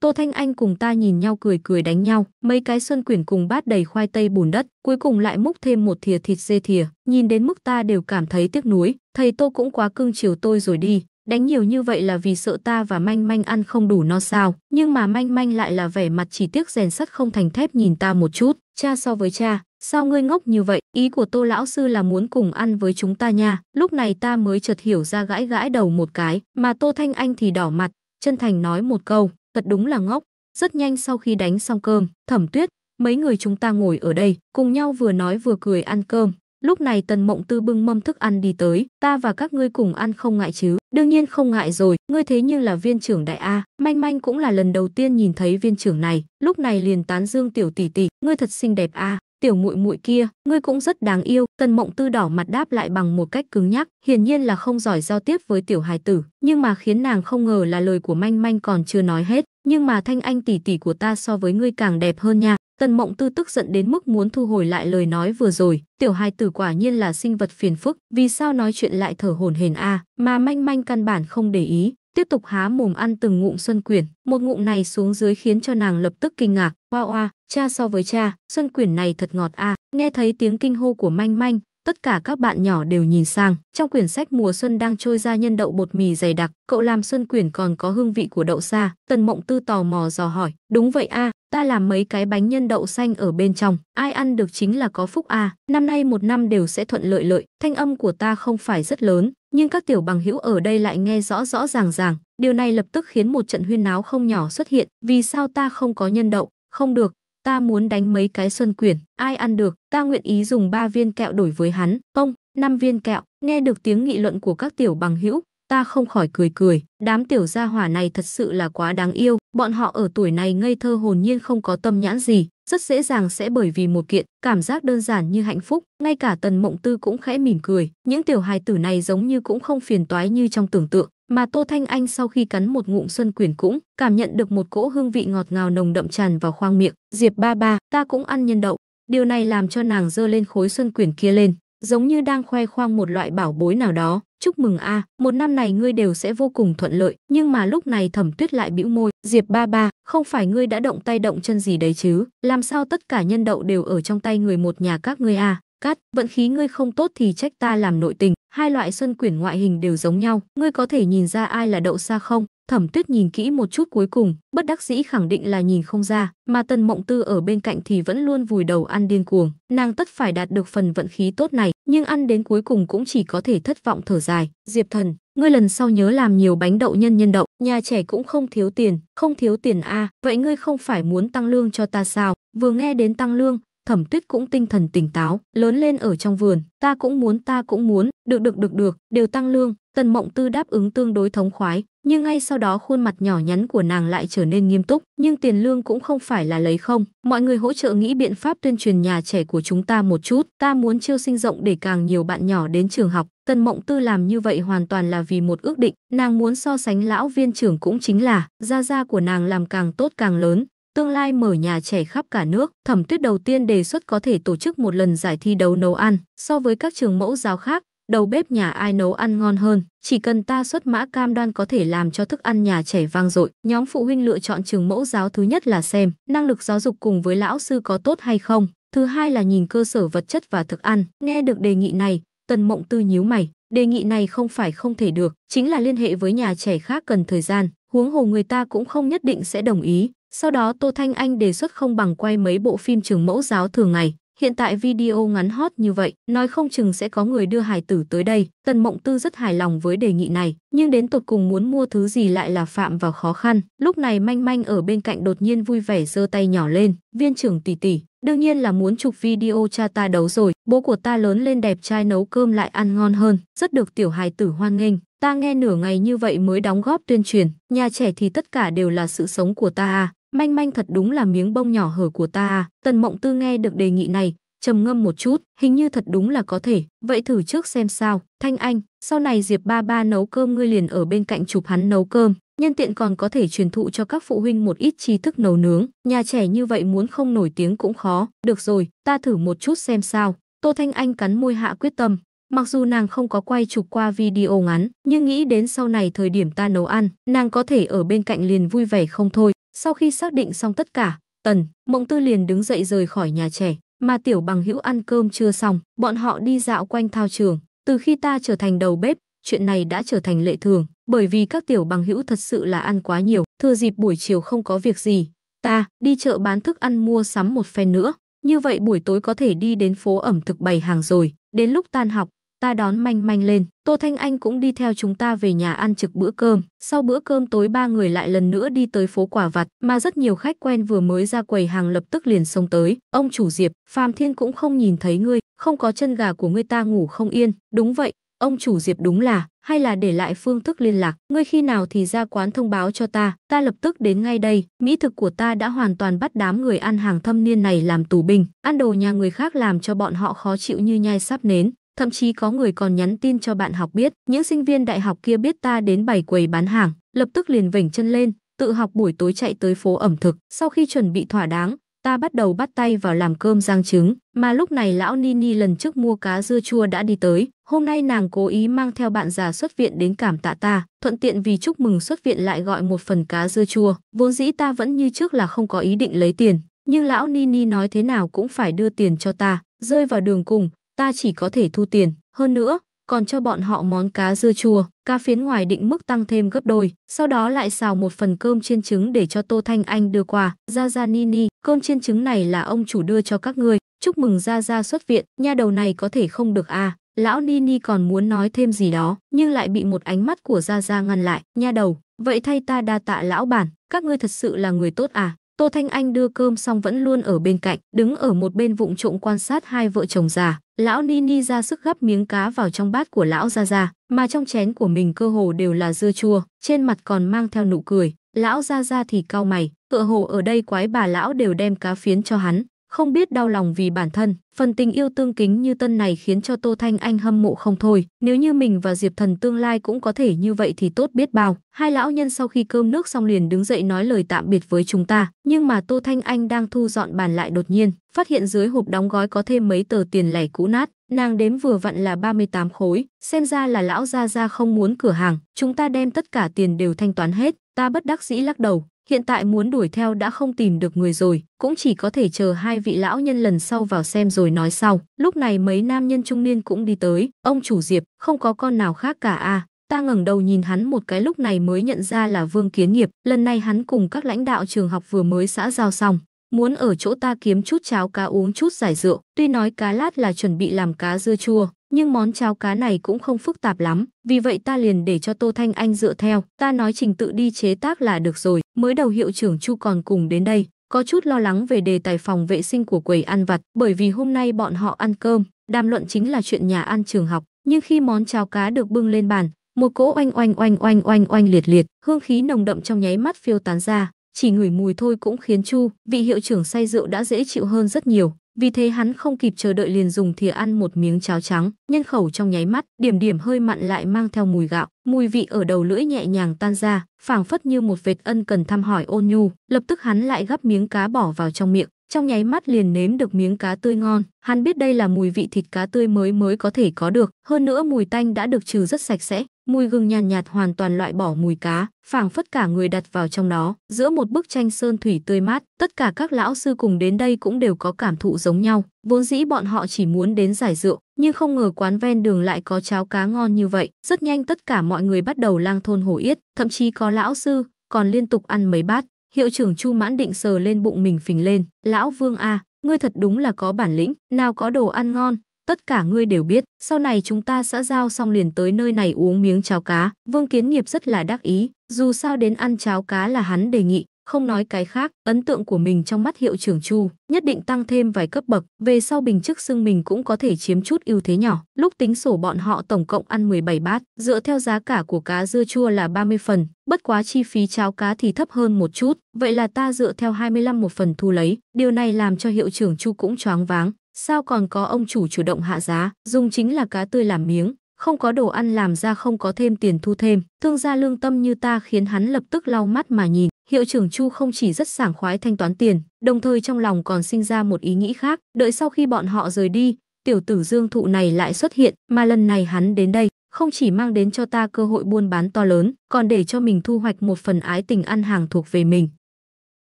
Tô Thanh Anh cùng ta nhìn nhau cười cười đánh nhau, mấy cái xuân quyển cùng bát đầy khoai tây bùn đất, cuối cùng lại múc thêm một thìa thịt dê thìa, nhìn đến mức ta đều cảm thấy tiếc nuối, thầy Tô cũng quá cưng chiều tôi rồi đi, đánh nhiều như vậy là vì sợ ta và manh manh ăn không đủ no sao, nhưng mà manh manh lại là vẻ mặt chỉ tiếc rèn sắt không thành thép nhìn ta một chút, cha so với cha, Sao ngươi ngốc như vậy? Ý của Tô lão sư là muốn cùng ăn với chúng ta nha. Lúc này ta mới chợt hiểu ra gãi gãi đầu một cái, mà Tô Thanh Anh thì đỏ mặt, chân thành nói một câu, thật đúng là ngốc. Rất nhanh sau khi đánh xong cơm, Thẩm Tuyết, mấy người chúng ta ngồi ở đây, cùng nhau vừa nói vừa cười ăn cơm. Lúc này Tần Mộng Tư bưng mâm thức ăn đi tới, ta và các ngươi cùng ăn không ngại chứ? Đương nhiên không ngại rồi, ngươi thế nhưng là viên trưởng đại a, Manh Manh cũng là lần đầu tiên nhìn thấy viên trưởng này, lúc này liền tán dương tiểu tỷ tỷ, ngươi thật xinh đẹp a, tiểu muội muội kia ngươi cũng rất đáng yêu tần mộng tư đỏ mặt đáp lại bằng một cách cứng nhắc hiển nhiên là không giỏi giao tiếp với tiểu hài tử nhưng mà khiến nàng không ngờ là lời của manh manh còn chưa nói hết nhưng mà thanh anh tỷ tỷ của ta so với ngươi càng đẹp hơn nha tần mộng tư tức giận đến mức muốn thu hồi lại lời nói vừa rồi tiểu hài tử quả nhiên là sinh vật phiền phức vì sao nói chuyện lại thở hổn hển a à, mà manh manh căn bản không để ý tiếp tục há mồm ăn từng ngụm Xuân Quyển. Một ngụm này xuống dưới khiến cho nàng lập tức kinh ngạc. Wow a, cha so với cha, Xuân Quyển này thật ngọt a. À. Nghe thấy tiếng kinh hô của Manh Manh, tất cả các bạn nhỏ đều nhìn sang. Trong quyển sách mùa xuân đang trôi ra nhân đậu bột mì dày đặc, cậu làm xuân quyển còn có hương vị của đậu xa. Tần Mộng Tư tò mò dò hỏi, đúng vậy a, à, ta làm mấy cái bánh nhân đậu xanh ở bên trong, ai ăn được chính là có phúc a. À. Năm nay một năm đều sẽ thuận lợi lợi, thanh âm của ta không phải rất lớn, nhưng các tiểu bằng hữu ở đây lại nghe rõ rõ ràng ràng. Điều này lập tức khiến một trận huyên náo không nhỏ xuất hiện, vì sao ta không có nhân đậu, không được, ta muốn đánh mấy cái xuân quyển, ai ăn được, ta nguyện ý dùng 3 viên kẹo đổi với hắn, công, 5 viên kẹo, nghe được tiếng nghị luận của các tiểu bằng hữu, ta không khỏi cười cười, đám tiểu gia hỏa này thật sự là quá đáng yêu, bọn họ ở tuổi này ngây thơ hồn nhiên không có tâm nhãn gì, rất dễ dàng sẽ bởi vì một kiện cảm giác đơn giản như hạnh phúc, ngay cả Tần Mộng Tư cũng khẽ mỉm cười, những tiểu hài tử này giống như cũng không phiền toái như trong tưởng tượng, mà Tô Thanh Anh sau khi cắn một ngụm xuân quyển cũng cảm nhận được một cỗ hương vị ngọt ngào nồng đậm tràn vào khoang miệng. Diệp ba ba, ta cũng ăn nhân đậu. Điều này làm cho nàng dơ lên khối xuân quyển kia lên, giống như đang khoe khoang một loại bảo bối nào đó. Chúc mừng a, một năm này ngươi đều sẽ vô cùng thuận lợi, nhưng mà lúc này Thẩm Tuyết lại bĩu môi, Diệp ba ba, không phải ngươi đã động tay động chân gì đấy chứ, làm sao tất cả nhân đậu đều ở trong tay người một nhà các ngươi a, à? Cát, vận khí ngươi không tốt thì trách ta làm nội tình, hai loại xuân quyển ngoại hình đều giống nhau, ngươi có thể nhìn ra ai là đậu xa không? Thẩm Tuyết nhìn kỹ một chút cuối cùng, bất đắc dĩ khẳng định là nhìn không ra, mà Tần Mộng Tư ở bên cạnh thì vẫn luôn vùi đầu ăn điên cuồng, nàng tất phải đạt được phần vận khí tốt này, nhưng ăn đến cuối cùng cũng chỉ có thể thất vọng thở dài. Diệp Thần, ngươi lần sau nhớ làm nhiều bánh đậu nhân nhân đậu, nhà trẻ cũng không thiếu tiền, không thiếu tiền a, vậy ngươi không phải muốn tăng lương cho ta sao? Vừa nghe đến tăng lương, Thẩm Tuyết cũng tinh thần tỉnh táo, lớn lên ở trong vườn, ta cũng muốn, ta cũng muốn, được được được được, đều tăng lương, Tần Mộng Tư đáp ứng tương đối thống khoái, nhưng ngay sau đó khuôn mặt nhỏ nhắn của nàng lại trở nên nghiêm túc, nhưng tiền lương cũng không phải là lấy không, mọi người hỗ trợ nghĩ biện pháp tuyên truyền nhà trẻ của chúng ta một chút, ta muốn chiêu sinh rộng để càng nhiều bạn nhỏ đến trường học. Tần Mộng Tư làm như vậy hoàn toàn là vì một ước định, nàng muốn so sánh lão viên trưởng cũng chính là, gia gia của nàng làm càng tốt càng lớn, tương lai mở nhà trẻ khắp cả nước. Thẩm Tuyết đầu tiên đề xuất có thể tổ chức một lần giải thi đấu nấu ăn. So với các trường mẫu giáo khác, đầu bếp nhà ai nấu ăn ngon hơn, chỉ cần ta xuất mã cam đoan có thể làm cho thức ăn nhà trẻ vang dội. Nhóm phụ huynh lựa chọn trường mẫu giáo thứ nhất là xem năng lực giáo dục cùng với lão sư có tốt hay không, thứ hai là nhìn cơ sở vật chất và thức ăn. Nghe được đề nghị này, Tần Mộng Tư nhíu mày, đề nghị này không phải không thể được, chính là liên hệ với nhà trẻ khác cần thời gian, huống hồ người ta cũng không nhất định sẽ đồng ý. Sau đó Tô Thanh Anh đề xuất không bằng quay mấy bộ phim trường mẫu giáo thường ngày. Hiện tại video ngắn hot như vậy, nói không chừng sẽ có người đưa hài tử tới đây. Tần Mộng Tư rất hài lòng với đề nghị này, nhưng đến tột cùng muốn mua thứ gì lại là phạm vào khó khăn. Lúc này Manh Manh ở bên cạnh đột nhiên vui vẻ giơ tay nhỏ lên, viên trưởng tỷ tỷ, đương nhiên là muốn chụp video cha ta đấu rồi, bố của ta lớn lên đẹp trai nấu cơm lại ăn ngon hơn, rất được tiểu hài tử hoan nghênh. Ta nghe nửa ngày như vậy mới đóng góp tuyên truyền, nhà trẻ thì tất cả đều là sự sống của ta à, Manh manh thật đúng là miếng bông nhỏ hở của ta. À. Tần Mộng Tư nghe được đề nghị này, trầm ngâm một chút, hình như thật đúng là có thể, vậy thử trước xem sao. Thanh Anh, sau này Diệp ba ba nấu cơm ngươi liền ở bên cạnh chụp hắn nấu cơm, nhân tiện còn có thể truyền thụ cho các phụ huynh một ít tri thức nấu nướng, nhà trẻ như vậy muốn không nổi tiếng cũng khó. Được rồi, ta thử một chút xem sao. Tô Thanh Anh cắn môi hạ quyết tâm, mặc dù nàng không có quay chụp qua video ngắn, nhưng nghĩ đến sau này thời điểm ta nấu ăn, nàng có thể ở bên cạnh liền vui vẻ không thôi. Sau khi xác định xong tất cả, Tần, Mộng Tư liền đứng dậy rời khỏi nhà trẻ, mà Tiểu Bằng Hữu ăn cơm chưa xong, bọn họ đi dạo quanh thao trường. Từ khi ta trở thành đầu bếp, chuyện này đã trở thành lệ thường, bởi vì các Tiểu Bằng Hữu thật sự là ăn quá nhiều, thừa dịp buổi chiều không có việc gì. Ta đi chợ bán thức ăn mua sắm một phen nữa, như vậy buổi tối có thể đi đến phố ẩm thực bày hàng rồi. Đến lúc tan học, ta đón manh manh lên. Tô Thanh Anh cũng đi theo chúng ta về nhà ăn trực bữa cơm. Sau bữa cơm tối ba người lại lần nữa đi tới phố quả vặt, mà rất nhiều khách quen vừa mới ra quầy hàng lập tức liền xông tới. Ông chủ Diệp, Phạm Thiên cũng không nhìn thấy ngươi, không có chân gà của ngươi ta ngủ không yên. Đúng vậy, ông chủ Diệp đúng là, hay là để lại phương thức liên lạc. Ngươi khi nào thì ra quán thông báo cho ta, ta lập tức đến ngay đây. Mỹ thực của ta đã hoàn toàn bắt đám người ăn hàng thâm niên này làm tù binh. Ăn đồ nhà người khác làm cho bọn họ khó chịu như nhai sắp nến. Thậm chí có người còn nhắn tin cho bạn học biết, những sinh viên đại học kia biết ta đến bảy quầy bán hàng, lập tức liền vểnh chân lên, tự học buổi tối chạy tới phố ẩm thực. Sau khi chuẩn bị thỏa đáng, ta bắt đầu bắt tay vào làm cơm rang trứng, mà lúc này lão Nini lần trước mua cá dưa chua đã đi tới, hôm nay nàng cố ý mang theo bạn già xuất viện đến cảm tạ ta, thuận tiện vì chúc mừng xuất viện lại gọi một phần cá dưa chua, vốn dĩ ta vẫn như trước là không có ý định lấy tiền, nhưng lão Nini nói thế nào cũng phải đưa tiền cho ta, rơi vào đường cùng, ta chỉ có thể thu tiền. Hơn nữa, còn cho bọn họ món cá dưa chua, cá phiến ngoài định mức tăng thêm gấp đôi, sau đó lại xào một phần cơm chiên trứng để cho Tô Thanh Anh đưa quà. Gia Gia Nini, cơm chiên trứng này là ông chủ đưa cho các người. chúc mừng Gia Gia xuất viện, nha đầu này có thể không được à. Lão Nini còn muốn nói thêm gì đó, nhưng lại bị một ánh mắt của Gia Gia ngăn lại, nha đầu, vậy thay ta đa tạ lão bản, các ngươi thật sự là người tốt à, Tô Thanh Anh đưa cơm xong vẫn luôn ở bên cạnh, đứng ở một bên vụng trộm quan sát hai vợ chồng già. Lão Nini ra sức gắp miếng cá vào trong bát của lão Gia Gia, mà trong chén của mình cơ hồ đều là dưa chua, trên mặt còn mang theo nụ cười. Lão Gia Gia thì cau mày, tựa hồ ở đây quái bà lão đều đem cá phiến cho hắn không biết đau lòng vì bản thân. Phần tình yêu tương kính như tân này khiến cho Tô Thanh Anh hâm mộ không thôi. Nếu như mình và Diệp Thần tương lai cũng có thể như vậy thì tốt biết bao. Hai lão nhân sau khi cơm nước xong liền đứng dậy nói lời tạm biệt với chúng ta. Nhưng mà Tô Thanh Anh đang thu dọn bàn lại đột nhiên, phát hiện dưới hộp đóng gói có thêm mấy tờ tiền lẻ cũ nát. Nàng đếm vừa vặn là 38 khối, xem ra là lão gia gia không muốn cửa hàng, chúng ta đem tất cả tiền đều thanh toán hết, ta bất đắc dĩ lắc đầu, Hiện tại muốn đuổi theo đã không tìm được người rồi, cũng chỉ có thể chờ hai vị lão nhân lần sau vào xem rồi nói sau. Lúc này mấy nam nhân trung niên cũng đi tới, ông chủ Diệp, không có con nào khác cả à. Ta ngẩng đầu nhìn hắn một cái lúc này mới nhận ra là Vương Kiến Nghiệp, lần này hắn cùng các lãnh đạo trường học vừa mới xã giao xong, muốn ở chỗ ta kiếm chút cháo cá uống chút giải rượu, tuy nói cá lát là chuẩn bị làm cá dưa chua, nhưng món cháo cá này cũng không phức tạp lắm, vì vậy ta liền để cho Tô Thanh Anh dựa theo, ta nói trình tự đi chế tác là được rồi. Mới đầu hiệu trưởng Chu còn cùng đến đây, có chút lo lắng về đề tài phòng vệ sinh của quầy ăn vặt, bởi vì hôm nay bọn họ ăn cơm, đàm luận chính là chuyện nhà ăn trường học, nhưng khi món cháo cá được bưng lên bàn, một cỗ oanh oanh oanh oanh oanh oanh liệt liệt, hương khí nồng đậm trong nháy mắt phiêu tán ra, chỉ ngửi mùi thôi cũng khiến Chu, vị hiệu trưởng say rượu đã dễ chịu hơn rất nhiều, vì thế hắn không kịp chờ đợi liền dùng thìa ăn một miếng cháo trắng, nhân khẩu trong nháy mắt, điểm điểm hơi mặn lại mang theo mùi gạo, mùi vị ở đầu lưỡi nhẹ nhàng tan ra, phảng phất như một vệt ân cần thăm hỏi ôn nhu, lập tức hắn lại gắp miếng cá bỏ vào trong miệng, trong nháy mắt liền nếm được miếng cá tươi ngon, hắn biết đây là mùi vị thịt cá tươi mới mới có thể có được, hơn nữa mùi tanh đã được trừ rất sạch sẽ, Mùi gừng nhàn nhạt, nhạt hoàn toàn loại bỏ mùi cá, phảng phất cả người đặt vào trong đó giữa một bức tranh sơn thủy tươi mát, tất cả các lão sư cùng đến đây cũng đều có cảm thụ giống nhau, vốn dĩ bọn họ chỉ muốn đến giải rượu, nhưng không ngờ quán ven đường lại có cháo cá ngon như vậy, rất nhanh tất cả mọi người bắt đầu lang thôn hổ yết, thậm chí có lão sư còn liên tục ăn mấy bát. Hiệu trưởng Chu Mãn Định sờ lên bụng mình phình lên, "Lão Vương a, à, ngươi thật đúng là có bản lĩnh, nào có đồ ăn ngon, tất cả ngươi đều biết, sau này chúng ta sẽ giao xong liền tới nơi này uống miếng cháo cá. Vương Kiến Nghiệp rất là đắc ý, dù sao đến ăn cháo cá là hắn đề nghị, không nói cái khác, ấn tượng của mình trong mắt hiệu trưởng Chu nhất định tăng thêm vài cấp bậc, về sau bình chức xưng mình cũng có thể chiếm chút ưu thế nhỏ. Lúc tính sổ bọn họ tổng cộng ăn 17 bát, dựa theo giá cả của cá dưa chua là 30 phần, bất quá chi phí cháo cá thì thấp hơn một chút, vậy là ta dựa theo 25 một phần thu lấy. Điều này làm cho hiệu trưởng Chu cũng choáng váng, Sao còn có ông chủ chủ động hạ giá, dùng chính là cá tươi làm miếng, không có đồ ăn làm ra không có thêm tiền thu thêm. Thương gia lương tâm như ta khiến hắn lập tức lau mắt mà nhìn, hiệu trưởng Chu không chỉ rất sảng khoái thanh toán tiền, đồng thời trong lòng còn sinh ra một ý nghĩ khác, đợi sau khi bọn họ rời đi, tiểu tử Dương Thụ này lại xuất hiện, mà lần này hắn đến đây, không chỉ mang đến cho ta cơ hội buôn bán to lớn, còn để cho mình thu hoạch một phần ái tình ăn hàng thuộc về mình.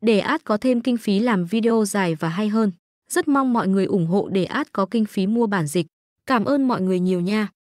Để ad có thêm kinh phí làm video dài và hay hơn. Rất mong mọi người ủng hộ để ad có kinh phí mua bản dịch. Cảm ơn mọi người nhiều nha.